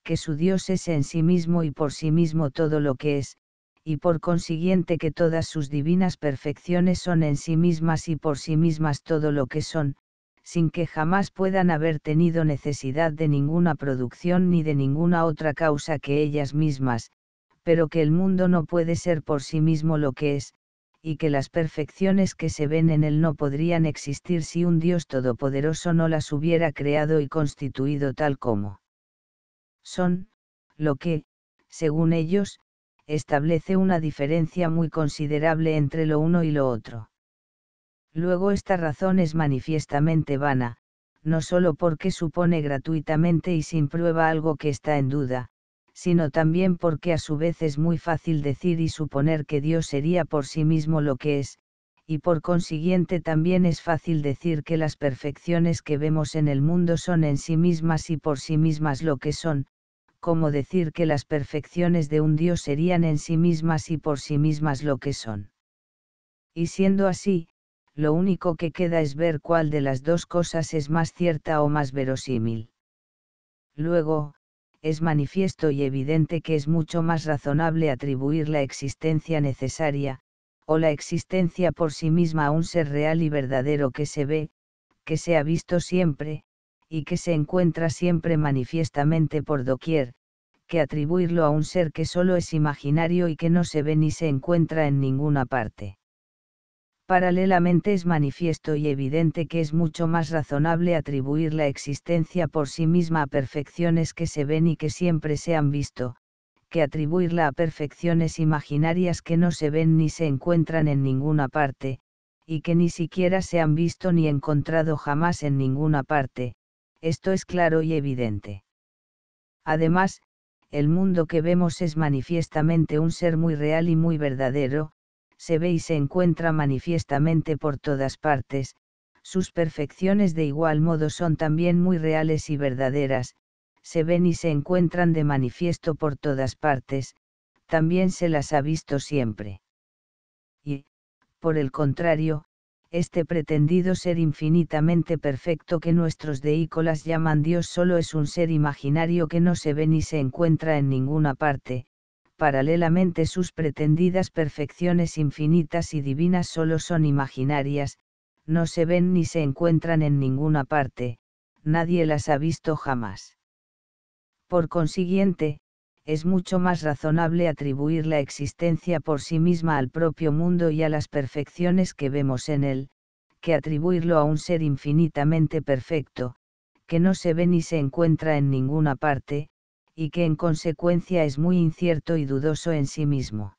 que su Dios es en sí mismo y por sí mismo todo lo que es, y por consiguiente que todas sus divinas perfecciones son en sí mismas y por sí mismas todo lo que son, sin que jamás puedan haber tenido necesidad de ninguna producción ni de ninguna otra causa que ellas mismas, pero que el mundo no puede ser por sí mismo lo que es, y que las perfecciones que se ven en él no podrían existir si un Dios todopoderoso no las hubiera creado y constituido tal como son, lo que, según ellos, establece una diferencia muy considerable entre lo uno y lo otro. Luego esta razón es manifiestamente vana, no solo porque supone gratuitamente y sin prueba algo que está en duda, sino también porque a su vez es muy fácil decir y suponer que Dios sería por sí mismo lo que es, y por consiguiente también es fácil decir que las perfecciones que vemos en el mundo son en sí mismas y por sí mismas lo que son, como decir que las perfecciones de un Dios serían en sí mismas y por sí mismas lo que son. Y siendo así, lo único que queda es ver cuál de las dos cosas es más cierta o más verosímil. Luego, es manifiesto y evidente que es mucho más razonable atribuir la existencia necesaria, o la existencia por sí misma a un ser real y verdadero que se ve, que se ha visto siempre, y que se encuentra siempre manifiestamente por doquier, que atribuirlo a un ser que solo es imaginario y que no se ve ni se encuentra en ninguna parte. Paralelamente es manifiesto y evidente que es mucho más razonable atribuir la existencia por sí misma a perfecciones que se ven y que siempre se han visto, que atribuirla a perfecciones imaginarias que no se ven ni se encuentran en ninguna parte, y que ni siquiera se han visto ni encontrado jamás en ninguna parte, esto es claro y evidente. Además, el mundo que vemos es manifiestamente un ser muy real y muy verdadero, se ve y se encuentra manifiestamente por todas partes, sus perfecciones de igual modo son también muy reales y verdaderas, se ven y se encuentran de manifiesto por todas partes, también se las ha visto siempre. Y, por el contrario, este pretendido ser infinitamente perfecto que nuestros deícolas llaman Dios solo es un ser imaginario que no se ve ni se encuentra en ninguna parte, paralelamente sus pretendidas perfecciones infinitas y divinas solo son imaginarias, no se ven ni se encuentran en ninguna parte, nadie las ha visto jamás. Por consiguiente, es mucho más razonable atribuir la existencia por sí misma al propio mundo y a las perfecciones que vemos en él, que atribuirlo a un ser infinitamente perfecto, que no se ve ni se encuentra en ninguna parte, y que en consecuencia es muy incierto y dudoso en sí mismo.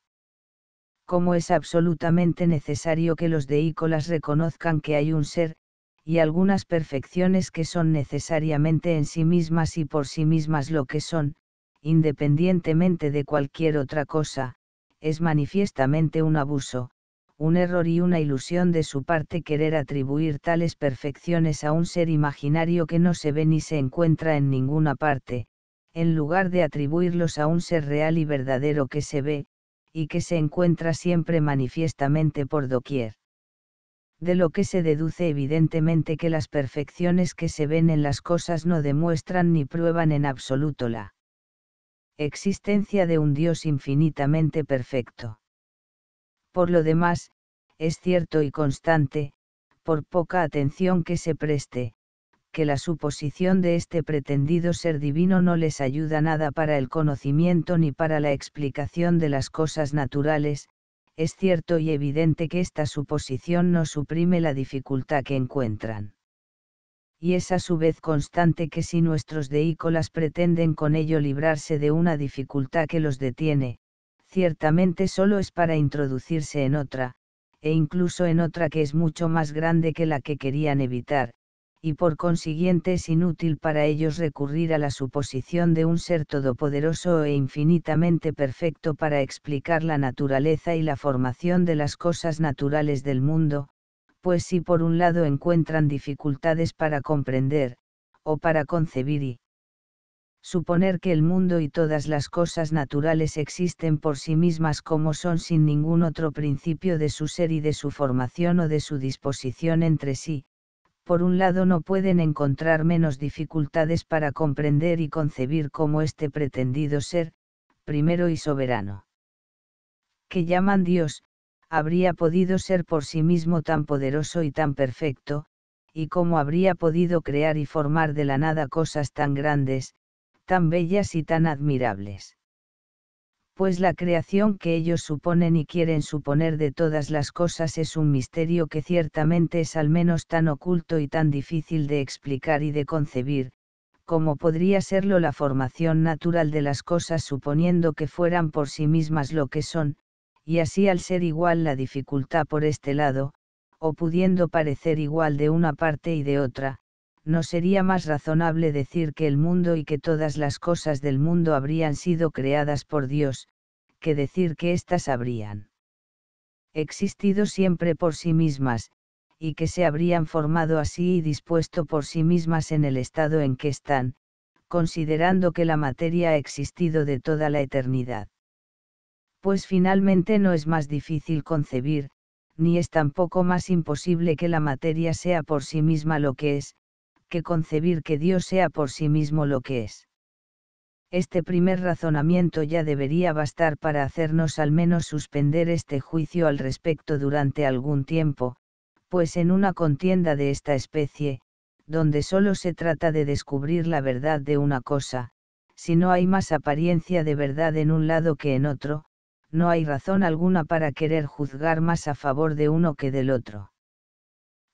Como es absolutamente necesario que los deícolas reconozcan que hay un ser, y algunas perfecciones que son necesariamente en sí mismas y por sí mismas lo que son, independientemente de cualquier otra cosa, es manifiestamente un abuso, un error y una ilusión de su parte querer atribuir tales perfecciones a un ser imaginario que no se ve ni se encuentra en ninguna parte, en lugar de atribuirlos a un ser real y verdadero que se ve, y que se encuentra siempre manifiestamente por doquier. De lo que se deduce evidentemente que las perfecciones que se ven en las cosas no demuestran ni prueban en absoluto la existencia de un Dios infinitamente perfecto. Por lo demás, es cierto y constante, por poca atención que se preste, que la suposición de este pretendido ser divino no les ayuda nada para el conocimiento ni para la explicación de las cosas naturales, es cierto y evidente que esta suposición no suprime la dificultad que encuentran y es a su vez constante que si nuestros deícolas pretenden con ello librarse de una dificultad que los detiene, ciertamente solo es para introducirse en otra, e incluso en otra que es mucho más grande que la que querían evitar, y por consiguiente es inútil para ellos recurrir a la suposición de un ser todopoderoso e infinitamente perfecto para explicar la naturaleza y la formación de las cosas naturales del mundo, pues si por un lado encuentran dificultades para comprender, o para concebir y suponer que el mundo y todas las cosas naturales existen por sí mismas como son sin ningún otro principio de su ser y de su formación o de su disposición entre sí, por un lado no pueden encontrar menos dificultades para comprender y concebir como este pretendido ser, primero y soberano. Que llaman Dios, habría podido ser por sí mismo tan poderoso y tan perfecto, y cómo habría podido crear y formar de la nada cosas tan grandes, tan bellas y tan admirables. Pues la creación que ellos suponen y quieren suponer de todas las cosas es un misterio que ciertamente es al menos tan oculto y tan difícil de explicar y de concebir, como podría serlo la formación natural de las cosas suponiendo que fueran por sí mismas lo que son, y así al ser igual la dificultad por este lado, o pudiendo parecer igual de una parte y de otra, no sería más razonable decir que el mundo y que todas las cosas del mundo habrían sido creadas por Dios, que decir que éstas habrían existido siempre por sí mismas, y que se habrían formado así y dispuesto por sí mismas en el estado en que están, considerando que la materia ha existido de toda la eternidad pues finalmente no es más difícil concebir, ni es tampoco más imposible que la materia sea por sí misma lo que es, que concebir que Dios sea por sí mismo lo que es. Este primer razonamiento ya debería bastar para hacernos al menos suspender este juicio al respecto durante algún tiempo, pues en una contienda de esta especie, donde solo se trata de descubrir la verdad de una cosa, si no hay más apariencia de verdad en un lado que en otro, no hay razón alguna para querer juzgar más a favor de uno que del otro.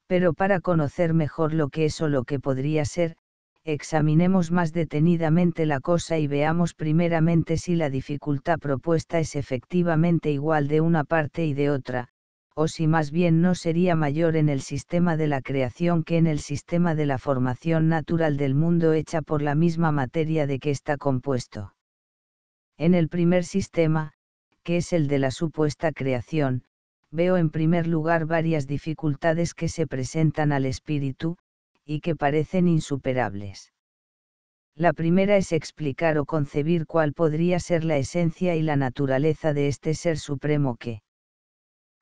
Pero para conocer mejor lo que es o lo que podría ser, examinemos más detenidamente la cosa y veamos primeramente si la dificultad propuesta es efectivamente igual de una parte y de otra, o si más bien no sería mayor en el sistema de la creación que en el sistema de la formación natural del mundo hecha por la misma materia de que está compuesto. En el primer sistema, que es el de la supuesta creación, veo en primer lugar varias dificultades que se presentan al espíritu, y que parecen insuperables. La primera es explicar o concebir cuál podría ser la esencia y la naturaleza de este ser supremo que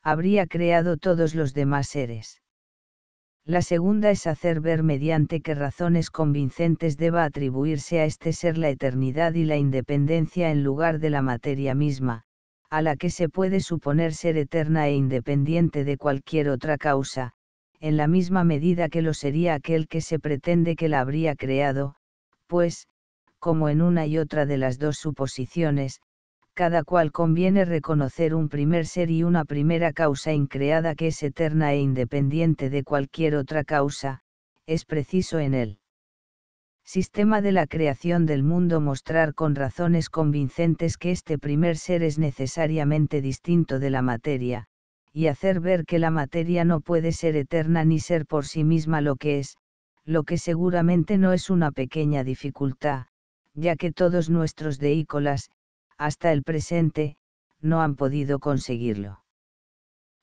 habría creado todos los demás seres. La segunda es hacer ver mediante qué razones convincentes deba atribuirse a este ser la eternidad y la independencia en lugar de la materia misma, a la que se puede suponer ser eterna e independiente de cualquier otra causa, en la misma medida que lo sería aquel que se pretende que la habría creado, pues, como en una y otra de las dos suposiciones, cada cual conviene reconocer un primer ser y una primera causa increada que es eterna e independiente de cualquier otra causa, es preciso en él sistema de la creación del mundo mostrar con razones convincentes que este primer ser es necesariamente distinto de la materia, y hacer ver que la materia no puede ser eterna ni ser por sí misma lo que es, lo que seguramente no es una pequeña dificultad, ya que todos nuestros deícolas, hasta el presente, no han podido conseguirlo.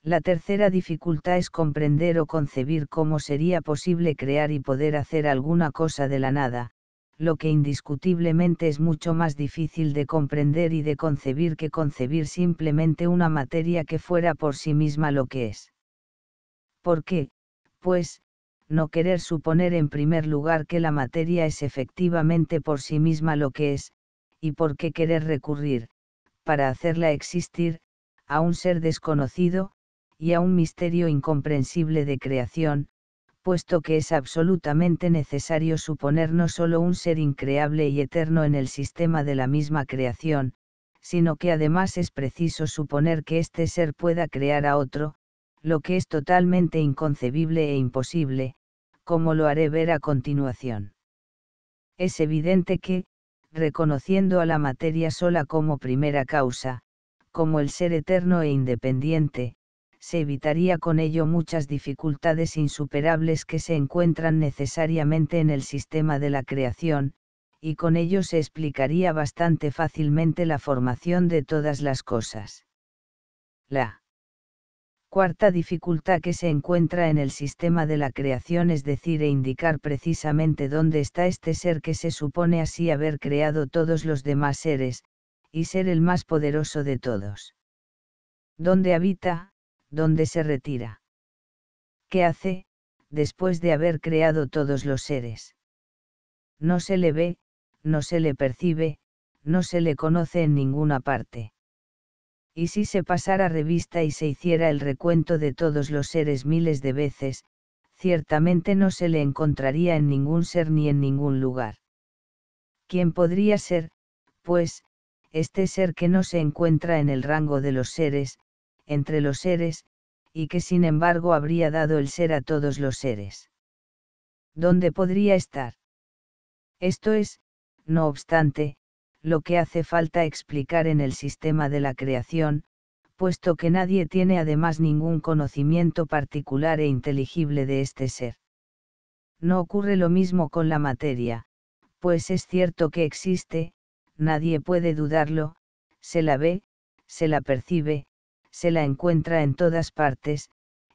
La tercera dificultad es comprender o concebir cómo sería posible crear y poder hacer alguna cosa de la nada, lo que indiscutiblemente es mucho más difícil de comprender y de concebir que concebir simplemente una materia que fuera por sí misma lo que es. ¿Por qué, pues, no querer suponer en primer lugar que la materia es efectivamente por sí misma lo que es, y por qué querer recurrir, para hacerla existir, a un ser desconocido, y a un misterio incomprensible de creación, puesto que es absolutamente necesario suponer no solo un ser increable y eterno en el sistema de la misma creación, sino que además es preciso suponer que este ser pueda crear a otro, lo que es totalmente inconcebible e imposible, como lo haré ver a continuación. Es evidente que, reconociendo a la materia sola como primera causa, como el ser eterno e independiente, se evitaría con ello muchas dificultades insuperables que se encuentran necesariamente en el sistema de la creación, y con ello se explicaría bastante fácilmente la formación de todas las cosas. La cuarta dificultad que se encuentra en el sistema de la creación es decir e indicar precisamente dónde está este ser que se supone así haber creado todos los demás seres, y ser el más poderoso de todos. ¿Dónde habita, donde se retira. ¿Qué hace, después de haber creado todos los seres? No se le ve, no se le percibe, no se le conoce en ninguna parte. Y si se pasara revista y se hiciera el recuento de todos los seres miles de veces, ciertamente no se le encontraría en ningún ser ni en ningún lugar. ¿Quién podría ser, pues, este ser que no se encuentra en el rango de los seres, entre los seres, y que sin embargo habría dado el ser a todos los seres. ¿Dónde podría estar? Esto es, no obstante, lo que hace falta explicar en el sistema de la creación, puesto que nadie tiene además ningún conocimiento particular e inteligible de este ser. No ocurre lo mismo con la materia, pues es cierto que existe, nadie puede dudarlo, se la ve, se la percibe, se la encuentra en todas partes,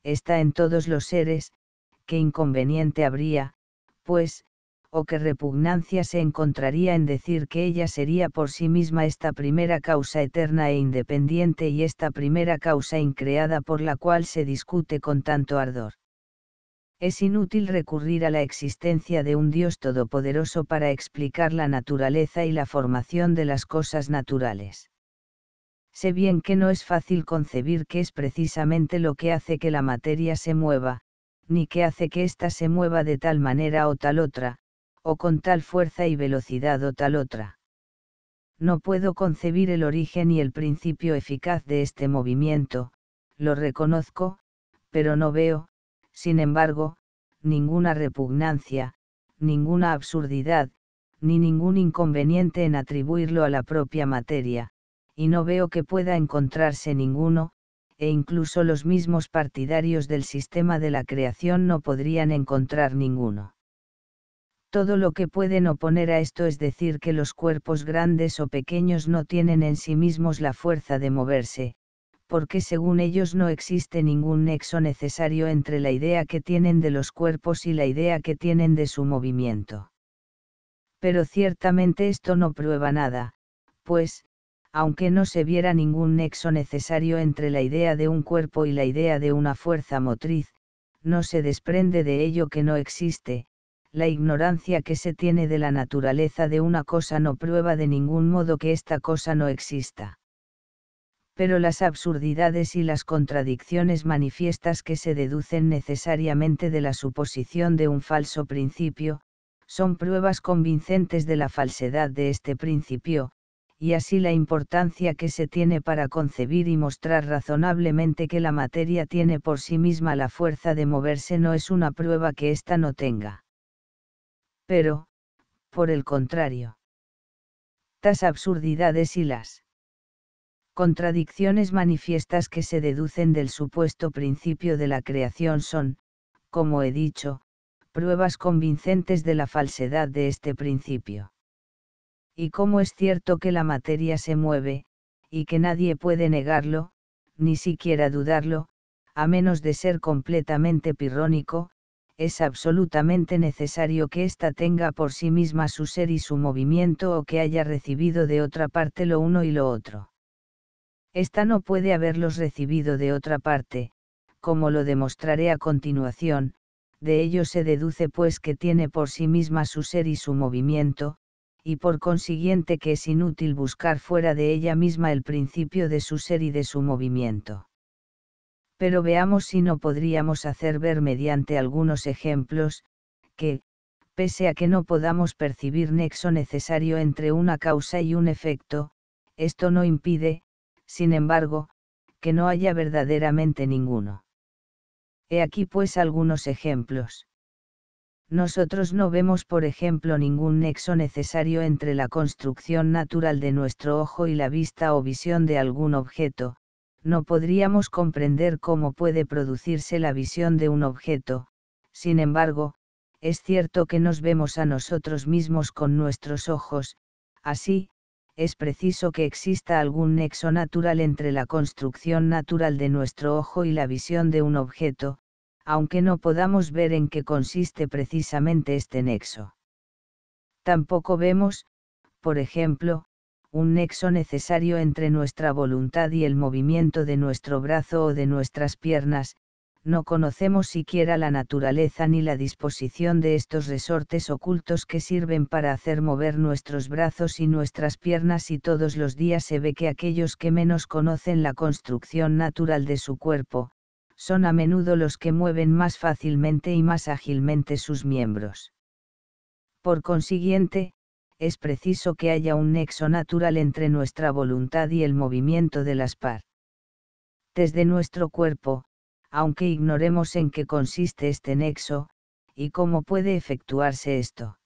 está en todos los seres, qué inconveniente habría, pues, o qué repugnancia se encontraría en decir que ella sería por sí misma esta primera causa eterna e independiente y esta primera causa increada por la cual se discute con tanto ardor. Es inútil recurrir a la existencia de un Dios todopoderoso para explicar la naturaleza y la formación de las cosas naturales sé bien que no es fácil concebir qué es precisamente lo que hace que la materia se mueva, ni qué hace que ésta se mueva de tal manera o tal otra, o con tal fuerza y velocidad o tal otra. No puedo concebir el origen y el principio eficaz de este movimiento, lo reconozco, pero no veo, sin embargo, ninguna repugnancia, ninguna absurdidad, ni ningún inconveniente en atribuirlo a la propia materia, y no veo que pueda encontrarse ninguno, e incluso los mismos partidarios del sistema de la creación no podrían encontrar ninguno. Todo lo que pueden oponer a esto es decir que los cuerpos grandes o pequeños no tienen en sí mismos la fuerza de moverse, porque según ellos no existe ningún nexo necesario entre la idea que tienen de los cuerpos y la idea que tienen de su movimiento. Pero ciertamente esto no prueba nada, pues, aunque no se viera ningún nexo necesario entre la idea de un cuerpo y la idea de una fuerza motriz, no se desprende de ello que no existe, la ignorancia que se tiene de la naturaleza de una cosa no prueba de ningún modo que esta cosa no exista. Pero las absurdidades y las contradicciones manifiestas que se deducen necesariamente de la suposición de un falso principio, son pruebas convincentes de la falsedad de este principio, y así la importancia que se tiene para concebir y mostrar razonablemente que la materia tiene por sí misma la fuerza de moverse no es una prueba que ésta no tenga. Pero, por el contrario, tas absurdidades y las contradicciones manifiestas que se deducen del supuesto principio de la creación son, como he dicho, pruebas convincentes de la falsedad de este principio y como es cierto que la materia se mueve, y que nadie puede negarlo, ni siquiera dudarlo, a menos de ser completamente pirrónico, es absolutamente necesario que ésta tenga por sí misma su ser y su movimiento o que haya recibido de otra parte lo uno y lo otro. Esta no puede haberlos recibido de otra parte, como lo demostraré a continuación, de ello se deduce pues que tiene por sí misma su ser y su movimiento, y por consiguiente que es inútil buscar fuera de ella misma el principio de su ser y de su movimiento. Pero veamos si no podríamos hacer ver mediante algunos ejemplos, que, pese a que no podamos percibir nexo necesario entre una causa y un efecto, esto no impide, sin embargo, que no haya verdaderamente ninguno. He aquí pues algunos ejemplos nosotros no vemos por ejemplo ningún nexo necesario entre la construcción natural de nuestro ojo y la vista o visión de algún objeto, no podríamos comprender cómo puede producirse la visión de un objeto, sin embargo, es cierto que nos vemos a nosotros mismos con nuestros ojos, así, es preciso que exista algún nexo natural entre la construcción natural de nuestro ojo y la visión de un objeto, aunque no podamos ver en qué consiste precisamente este nexo. Tampoco vemos, por ejemplo, un nexo necesario entre nuestra voluntad y el movimiento de nuestro brazo o de nuestras piernas, no conocemos siquiera la naturaleza ni la disposición de estos resortes ocultos que sirven para hacer mover nuestros brazos y nuestras piernas y todos los días se ve que aquellos que menos conocen la construcción natural de su cuerpo, son a menudo los que mueven más fácilmente y más ágilmente sus miembros. Por consiguiente, es preciso que haya un nexo natural entre nuestra voluntad y el movimiento de las par. Desde nuestro cuerpo, aunque ignoremos en qué consiste este nexo, y cómo puede efectuarse esto.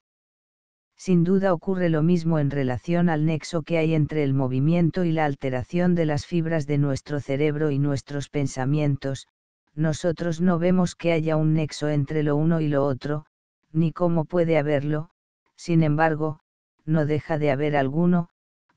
Sin duda ocurre lo mismo en relación al nexo que hay entre el movimiento y la alteración de las fibras de nuestro cerebro y nuestros pensamientos, nosotros no vemos que haya un nexo entre lo uno y lo otro, ni cómo puede haberlo, sin embargo, no deja de haber alguno,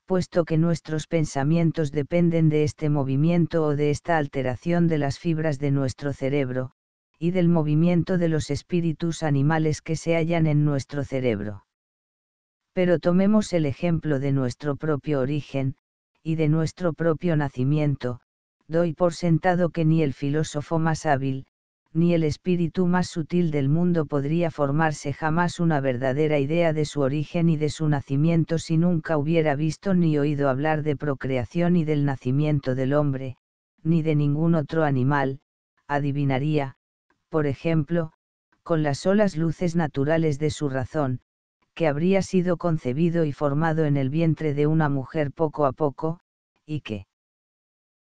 puesto que nuestros pensamientos dependen de este movimiento o de esta alteración de las fibras de nuestro cerebro, y del movimiento de los espíritus animales que se hallan en nuestro cerebro. Pero tomemos el ejemplo de nuestro propio origen, y de nuestro propio nacimiento, doy por sentado que ni el filósofo más hábil, ni el espíritu más sutil del mundo podría formarse jamás una verdadera idea de su origen y de su nacimiento si nunca hubiera visto ni oído hablar de procreación y del nacimiento del hombre, ni de ningún otro animal, adivinaría, por ejemplo, con las solas luces naturales de su razón, que habría sido concebido y formado en el vientre de una mujer poco a poco, y que,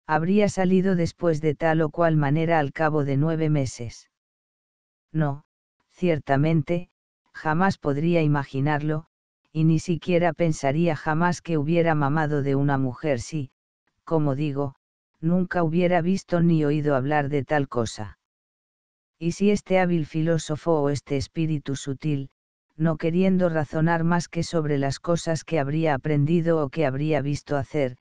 habría salido después de tal o cual manera al cabo de nueve meses. No, ciertamente, jamás podría imaginarlo, y ni siquiera pensaría jamás que hubiera mamado de una mujer si, como digo, nunca hubiera visto ni oído hablar de tal cosa. Y si este hábil filósofo o este espíritu sutil, no queriendo razonar más que sobre las cosas que habría aprendido o que habría visto hacer,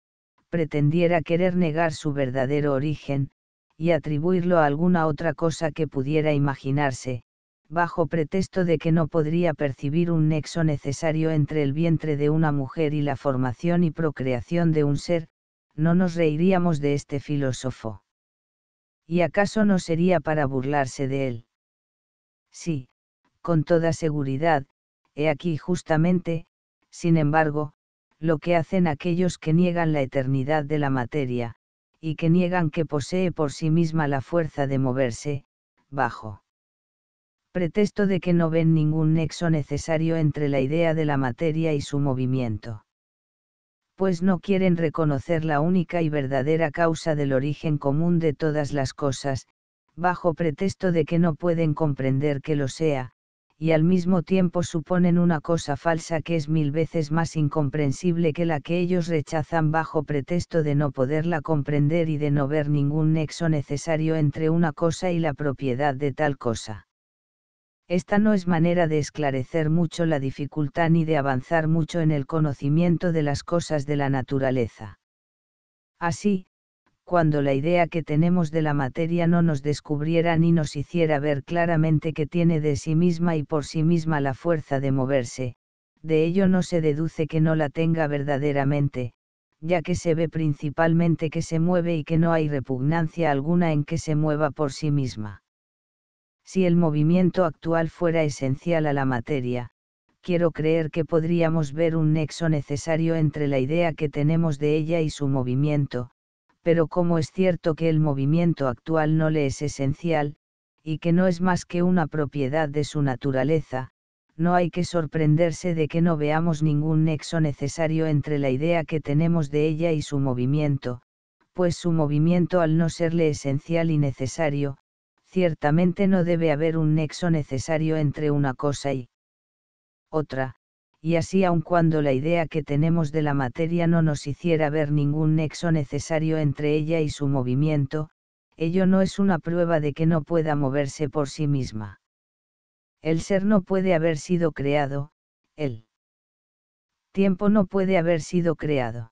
pretendiera querer negar su verdadero origen, y atribuirlo a alguna otra cosa que pudiera imaginarse, bajo pretexto de que no podría percibir un nexo necesario entre el vientre de una mujer y la formación y procreación de un ser, no nos reiríamos de este filósofo. ¿Y acaso no sería para burlarse de él? Sí, con toda seguridad, he aquí justamente, sin embargo, lo que hacen aquellos que niegan la eternidad de la materia, y que niegan que posee por sí misma la fuerza de moverse, bajo pretexto de que no ven ningún nexo necesario entre la idea de la materia y su movimiento. Pues no quieren reconocer la única y verdadera causa del origen común de todas las cosas, bajo pretexto de que no pueden comprender que lo sea, y al mismo tiempo suponen una cosa falsa que es mil veces más incomprensible que la que ellos rechazan bajo pretexto de no poderla comprender y de no ver ningún nexo necesario entre una cosa y la propiedad de tal cosa. Esta no es manera de esclarecer mucho la dificultad ni de avanzar mucho en el conocimiento de las cosas de la naturaleza. Así, cuando la idea que tenemos de la materia no nos descubriera ni nos hiciera ver claramente que tiene de sí misma y por sí misma la fuerza de moverse, de ello no se deduce que no la tenga verdaderamente, ya que se ve principalmente que se mueve y que no hay repugnancia alguna en que se mueva por sí misma. Si el movimiento actual fuera esencial a la materia, quiero creer que podríamos ver un nexo necesario entre la idea que tenemos de ella y su movimiento, pero como es cierto que el movimiento actual no le es esencial, y que no es más que una propiedad de su naturaleza, no hay que sorprenderse de que no veamos ningún nexo necesario entre la idea que tenemos de ella y su movimiento, pues su movimiento al no serle esencial y necesario, ciertamente no debe haber un nexo necesario entre una cosa y otra, y así aun cuando la idea que tenemos de la materia no nos hiciera ver ningún nexo necesario entre ella y su movimiento, ello no es una prueba de que no pueda moverse por sí misma. El ser no puede haber sido creado, el tiempo no puede haber sido creado.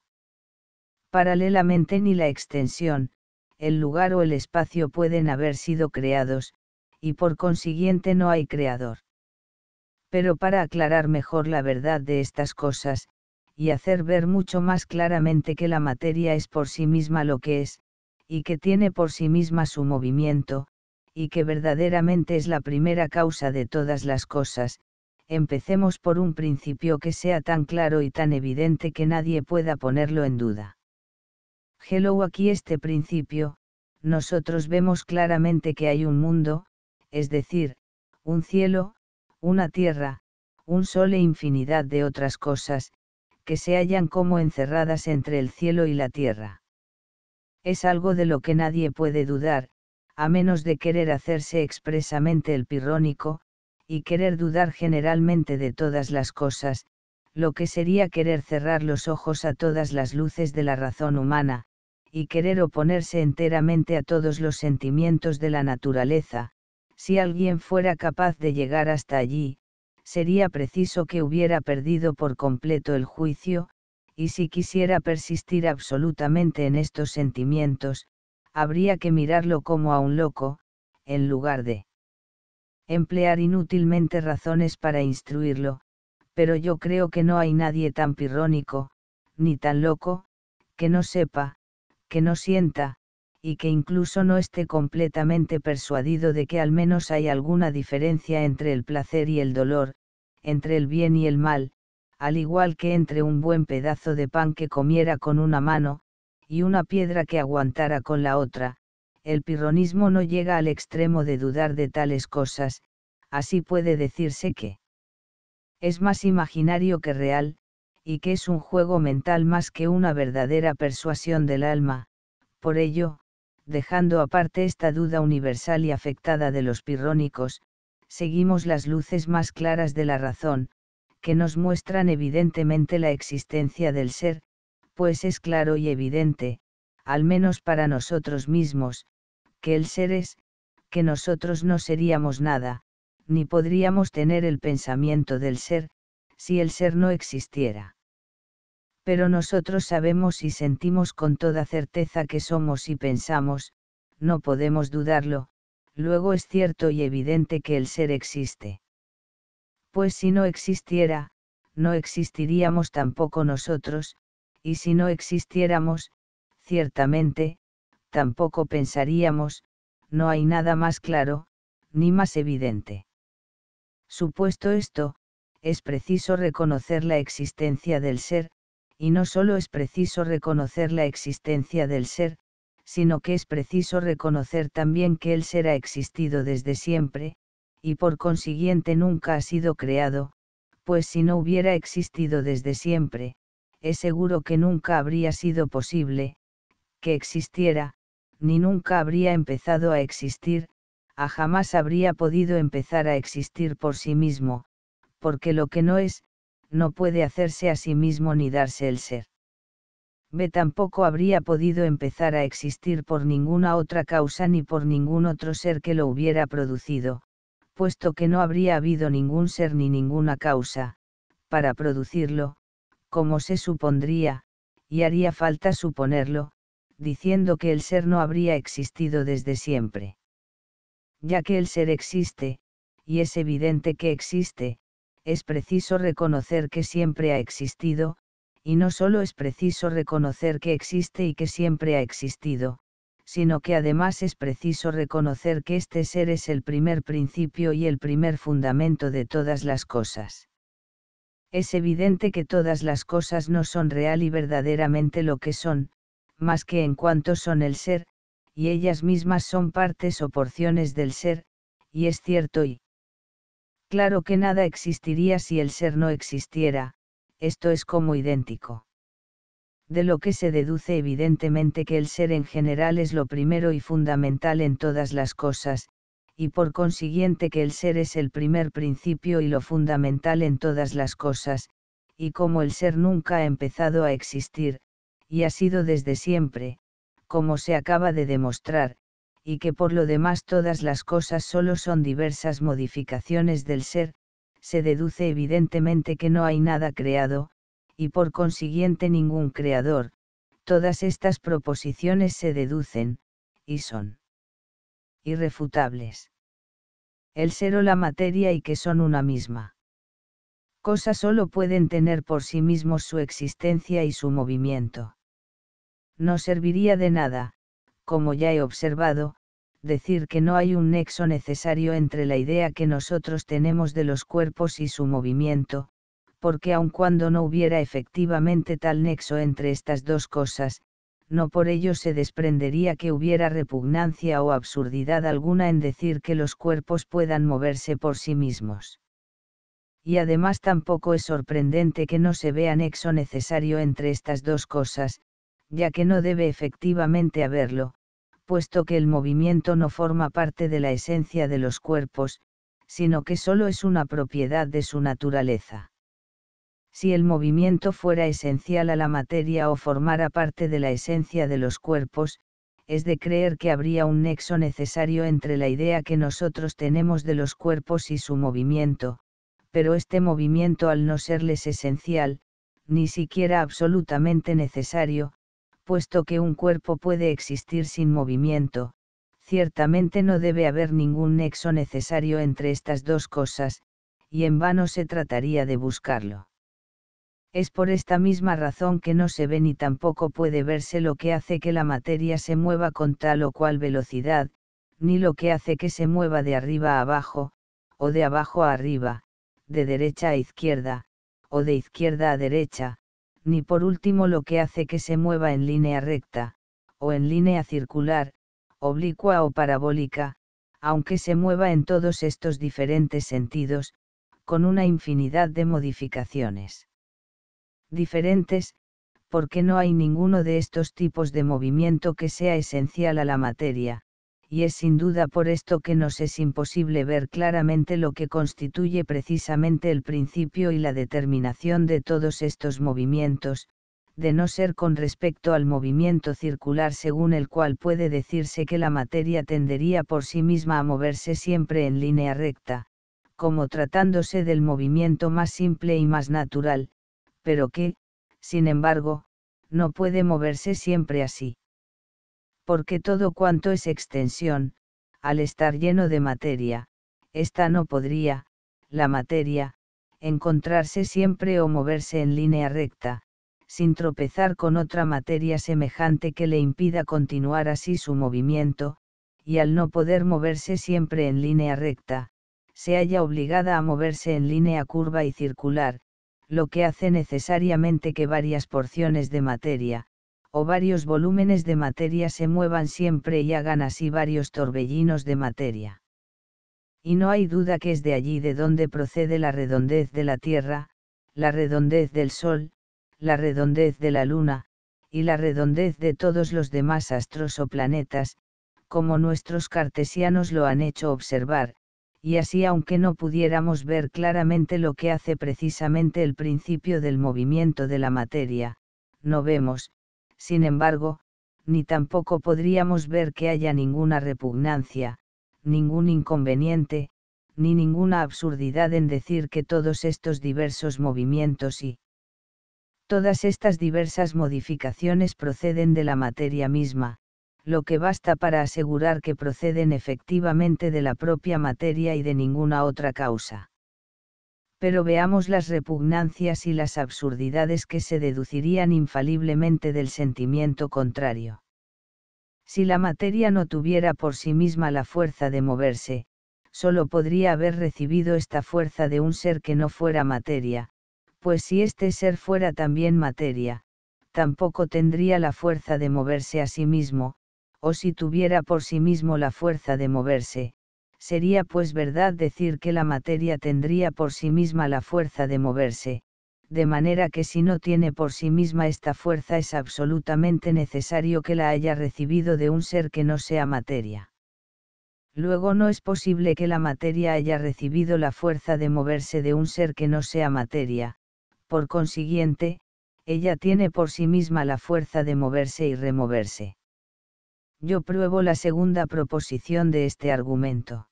Paralelamente ni la extensión, el lugar o el espacio pueden haber sido creados, y por consiguiente no hay creador pero para aclarar mejor la verdad de estas cosas, y hacer ver mucho más claramente que la materia es por sí misma lo que es, y que tiene por sí misma su movimiento, y que verdaderamente es la primera causa de todas las cosas, empecemos por un principio que sea tan claro y tan evidente que nadie pueda ponerlo en duda. Hello aquí este principio, nosotros vemos claramente que hay un mundo, es decir, un cielo, una tierra, un sol e infinidad de otras cosas, que se hallan como encerradas entre el cielo y la tierra. Es algo de lo que nadie puede dudar, a menos de querer hacerse expresamente el pirrónico, y querer dudar generalmente de todas las cosas, lo que sería querer cerrar los ojos a todas las luces de la razón humana, y querer oponerse enteramente a todos los sentimientos de la naturaleza, si alguien fuera capaz de llegar hasta allí, sería preciso que hubiera perdido por completo el juicio, y si quisiera persistir absolutamente en estos sentimientos, habría que mirarlo como a un loco, en lugar de emplear inútilmente razones para instruirlo, pero yo creo que no hay nadie tan pirrónico, ni tan loco, que no sepa, que no sienta, y que incluso no esté completamente persuadido de que al menos hay alguna diferencia entre el placer y el dolor, entre el bien y el mal, al igual que entre un buen pedazo de pan que comiera con una mano, y una piedra que aguantara con la otra, el pirronismo no llega al extremo de dudar de tales cosas, así puede decirse que es más imaginario que real, y que es un juego mental más que una verdadera persuasión del alma, por ello, dejando aparte esta duda universal y afectada de los pirrónicos, seguimos las luces más claras de la razón, que nos muestran evidentemente la existencia del ser, pues es claro y evidente, al menos para nosotros mismos, que el ser es, que nosotros no seríamos nada, ni podríamos tener el pensamiento del ser, si el ser no existiera pero nosotros sabemos y sentimos con toda certeza que somos y pensamos, no podemos dudarlo, luego es cierto y evidente que el ser existe. Pues si no existiera, no existiríamos tampoco nosotros, y si no existiéramos, ciertamente, tampoco pensaríamos, no hay nada más claro, ni más evidente. Supuesto esto, es preciso reconocer la existencia del ser, y no solo es preciso reconocer la existencia del ser, sino que es preciso reconocer también que el ser ha existido desde siempre, y por consiguiente nunca ha sido creado, pues si no hubiera existido desde siempre, es seguro que nunca habría sido posible, que existiera, ni nunca habría empezado a existir, a jamás habría podido empezar a existir por sí mismo, porque lo que no es, no puede hacerse a sí mismo ni darse el ser. B tampoco habría podido empezar a existir por ninguna otra causa ni por ningún otro ser que lo hubiera producido, puesto que no habría habido ningún ser ni ninguna causa, para producirlo, como se supondría, y haría falta suponerlo, diciendo que el ser no habría existido desde siempre. Ya que el ser existe, y es evidente que existe, es preciso reconocer que siempre ha existido, y no solo es preciso reconocer que existe y que siempre ha existido, sino que además es preciso reconocer que este ser es el primer principio y el primer fundamento de todas las cosas. Es evidente que todas las cosas no son real y verdaderamente lo que son, más que en cuanto son el ser, y ellas mismas son partes o porciones del ser, y es cierto y Claro que nada existiría si el ser no existiera, esto es como idéntico. De lo que se deduce evidentemente que el ser en general es lo primero y fundamental en todas las cosas, y por consiguiente que el ser es el primer principio y lo fundamental en todas las cosas, y como el ser nunca ha empezado a existir, y ha sido desde siempre, como se acaba de demostrar, y que por lo demás todas las cosas solo son diversas modificaciones del ser, se deduce evidentemente que no hay nada creado, y por consiguiente ningún creador, todas estas proposiciones se deducen, y son irrefutables. El ser o la materia y que son una misma. Cosa solo pueden tener por sí mismos su existencia y su movimiento. No serviría de nada, como ya he observado, decir que no hay un nexo necesario entre la idea que nosotros tenemos de los cuerpos y su movimiento, porque aun cuando no hubiera efectivamente tal nexo entre estas dos cosas, no por ello se desprendería que hubiera repugnancia o absurdidad alguna en decir que los cuerpos puedan moverse por sí mismos. Y además tampoco es sorprendente que no se vea nexo necesario entre estas dos cosas, ya que no debe efectivamente haberlo, puesto que el movimiento no forma parte de la esencia de los cuerpos, sino que solo es una propiedad de su naturaleza. Si el movimiento fuera esencial a la materia o formara parte de la esencia de los cuerpos, es de creer que habría un nexo necesario entre la idea que nosotros tenemos de los cuerpos y su movimiento, pero este movimiento al no serles esencial, ni siquiera absolutamente necesario, puesto que un cuerpo puede existir sin movimiento, ciertamente no debe haber ningún nexo necesario entre estas dos cosas, y en vano se trataría de buscarlo. Es por esta misma razón que no se ve ni tampoco puede verse lo que hace que la materia se mueva con tal o cual velocidad, ni lo que hace que se mueva de arriba a abajo, o de abajo a arriba, de derecha a izquierda, o de izquierda a derecha, ni por último lo que hace que se mueva en línea recta, o en línea circular, oblicua o parabólica, aunque se mueva en todos estos diferentes sentidos, con una infinidad de modificaciones. Diferentes, porque no hay ninguno de estos tipos de movimiento que sea esencial a la materia, y es sin duda por esto que nos es imposible ver claramente lo que constituye precisamente el principio y la determinación de todos estos movimientos, de no ser con respecto al movimiento circular según el cual puede decirse que la materia tendería por sí misma a moverse siempre en línea recta, como tratándose del movimiento más simple y más natural, pero que, sin embargo, no puede moverse siempre así porque todo cuanto es extensión, al estar lleno de materia, esta no podría, la materia, encontrarse siempre o moverse en línea recta, sin tropezar con otra materia semejante que le impida continuar así su movimiento, y al no poder moverse siempre en línea recta, se halla obligada a moverse en línea curva y circular, lo que hace necesariamente que varias porciones de materia, o varios volúmenes de materia se muevan siempre y hagan así varios torbellinos de materia. Y no hay duda que es de allí de donde procede la redondez de la Tierra, la redondez del Sol, la redondez de la Luna, y la redondez de todos los demás astros o planetas, como nuestros cartesianos lo han hecho observar, y así aunque no pudiéramos ver claramente lo que hace precisamente el principio del movimiento de la materia, no vemos, sin embargo, ni tampoco podríamos ver que haya ninguna repugnancia, ningún inconveniente, ni ninguna absurdidad en decir que todos estos diversos movimientos y todas estas diversas modificaciones proceden de la materia misma, lo que basta para asegurar que proceden efectivamente de la propia materia y de ninguna otra causa pero veamos las repugnancias y las absurdidades que se deducirían infaliblemente del sentimiento contrario. Si la materia no tuviera por sí misma la fuerza de moverse, solo podría haber recibido esta fuerza de un ser que no fuera materia, pues si este ser fuera también materia, tampoco tendría la fuerza de moverse a sí mismo, o si tuviera por sí mismo la fuerza de moverse, sería pues verdad decir que la materia tendría por sí misma la fuerza de moverse, de manera que si no tiene por sí misma esta fuerza es absolutamente necesario que la haya recibido de un ser que no sea materia. Luego no es posible que la materia haya recibido la fuerza de moverse de un ser que no sea materia, por consiguiente, ella tiene por sí misma la fuerza de moverse y removerse. Yo pruebo la segunda proposición de este argumento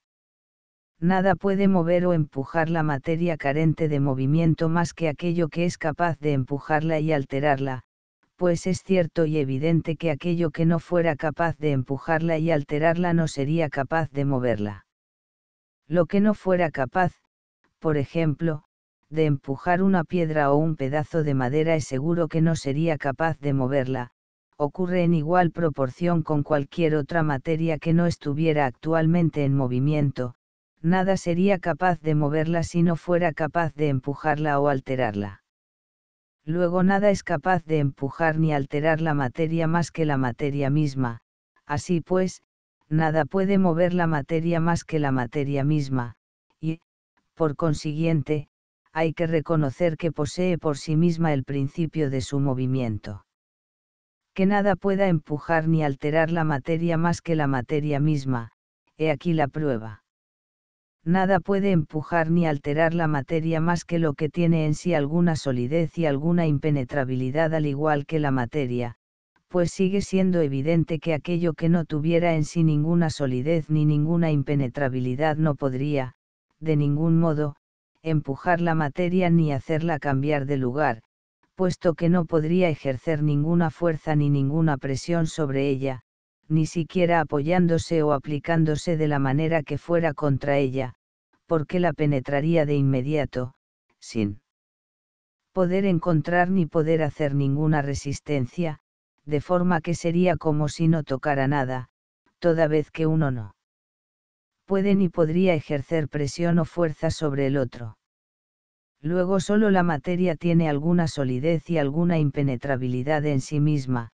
nada puede mover o empujar la materia carente de movimiento más que aquello que es capaz de empujarla y alterarla, pues es cierto y evidente que aquello que no fuera capaz de empujarla y alterarla no sería capaz de moverla. Lo que no fuera capaz, por ejemplo, de empujar una piedra o un pedazo de madera es seguro que no sería capaz de moverla, ocurre en igual proporción con cualquier otra materia que no estuviera actualmente en movimiento, nada sería capaz de moverla si no fuera capaz de empujarla o alterarla. Luego nada es capaz de empujar ni alterar la materia más que la materia misma, así pues, nada puede mover la materia más que la materia misma, y, por consiguiente, hay que reconocer que posee por sí misma el principio de su movimiento. Que nada pueda empujar ni alterar la materia más que la materia misma, he aquí la prueba nada puede empujar ni alterar la materia más que lo que tiene en sí alguna solidez y alguna impenetrabilidad al igual que la materia, pues sigue siendo evidente que aquello que no tuviera en sí ninguna solidez ni ninguna impenetrabilidad no podría, de ningún modo, empujar la materia ni hacerla cambiar de lugar, puesto que no podría ejercer ninguna fuerza ni ninguna presión sobre ella, ni siquiera apoyándose o aplicándose de la manera que fuera contra ella, porque la penetraría de inmediato, sin poder encontrar ni poder hacer ninguna resistencia, de forma que sería como si no tocara nada, toda vez que uno no puede ni podría ejercer presión o fuerza sobre el otro. Luego solo la materia tiene alguna solidez y alguna impenetrabilidad en sí misma,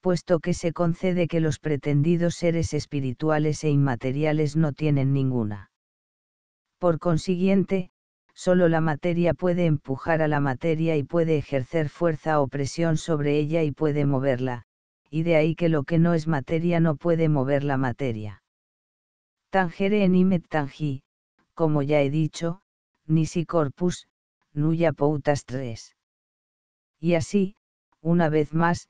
puesto que se concede que los pretendidos seres espirituales e inmateriales no tienen ninguna. Por consiguiente, solo la materia puede empujar a la materia y puede ejercer fuerza o presión sobre ella y puede moverla, y de ahí que lo que no es materia no puede mover la materia. Tangere enimet tangi, como ya he dicho, nisi corpus, nuya poutas tres. Y así, una vez más,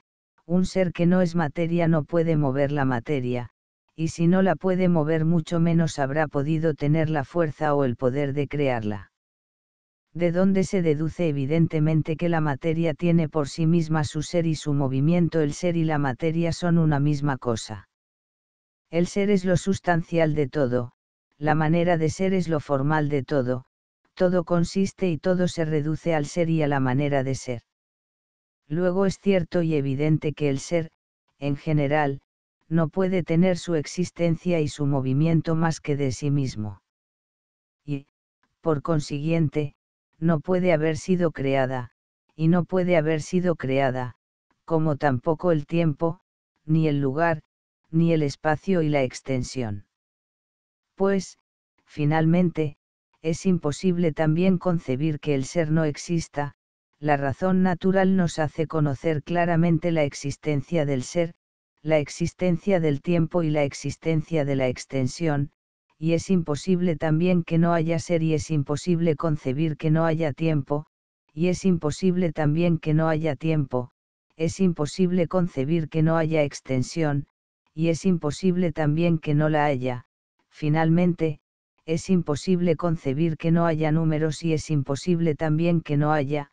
un ser que no es materia no puede mover la materia, y si no la puede mover mucho menos habrá podido tener la fuerza o el poder de crearla. De donde se deduce evidentemente que la materia tiene por sí misma su ser y su movimiento, el ser y la materia son una misma cosa. El ser es lo sustancial de todo, la manera de ser es lo formal de todo, todo consiste y todo se reduce al ser y a la manera de ser. Luego es cierto y evidente que el ser, en general, no puede tener su existencia y su movimiento más que de sí mismo. Y, por consiguiente, no puede haber sido creada, y no puede haber sido creada, como tampoco el tiempo, ni el lugar, ni el espacio y la extensión. Pues, finalmente, es imposible también concebir que el ser no exista, la razón natural nos hace conocer claramente la existencia del ser, la existencia del tiempo y la existencia de la extensión, y es imposible también que no haya ser y es imposible concebir que no haya tiempo, y es imposible también que no haya tiempo, es imposible concebir que no haya extensión, y es imposible también que no la haya. Finalmente, es imposible concebir que no haya números y es imposible también que no haya,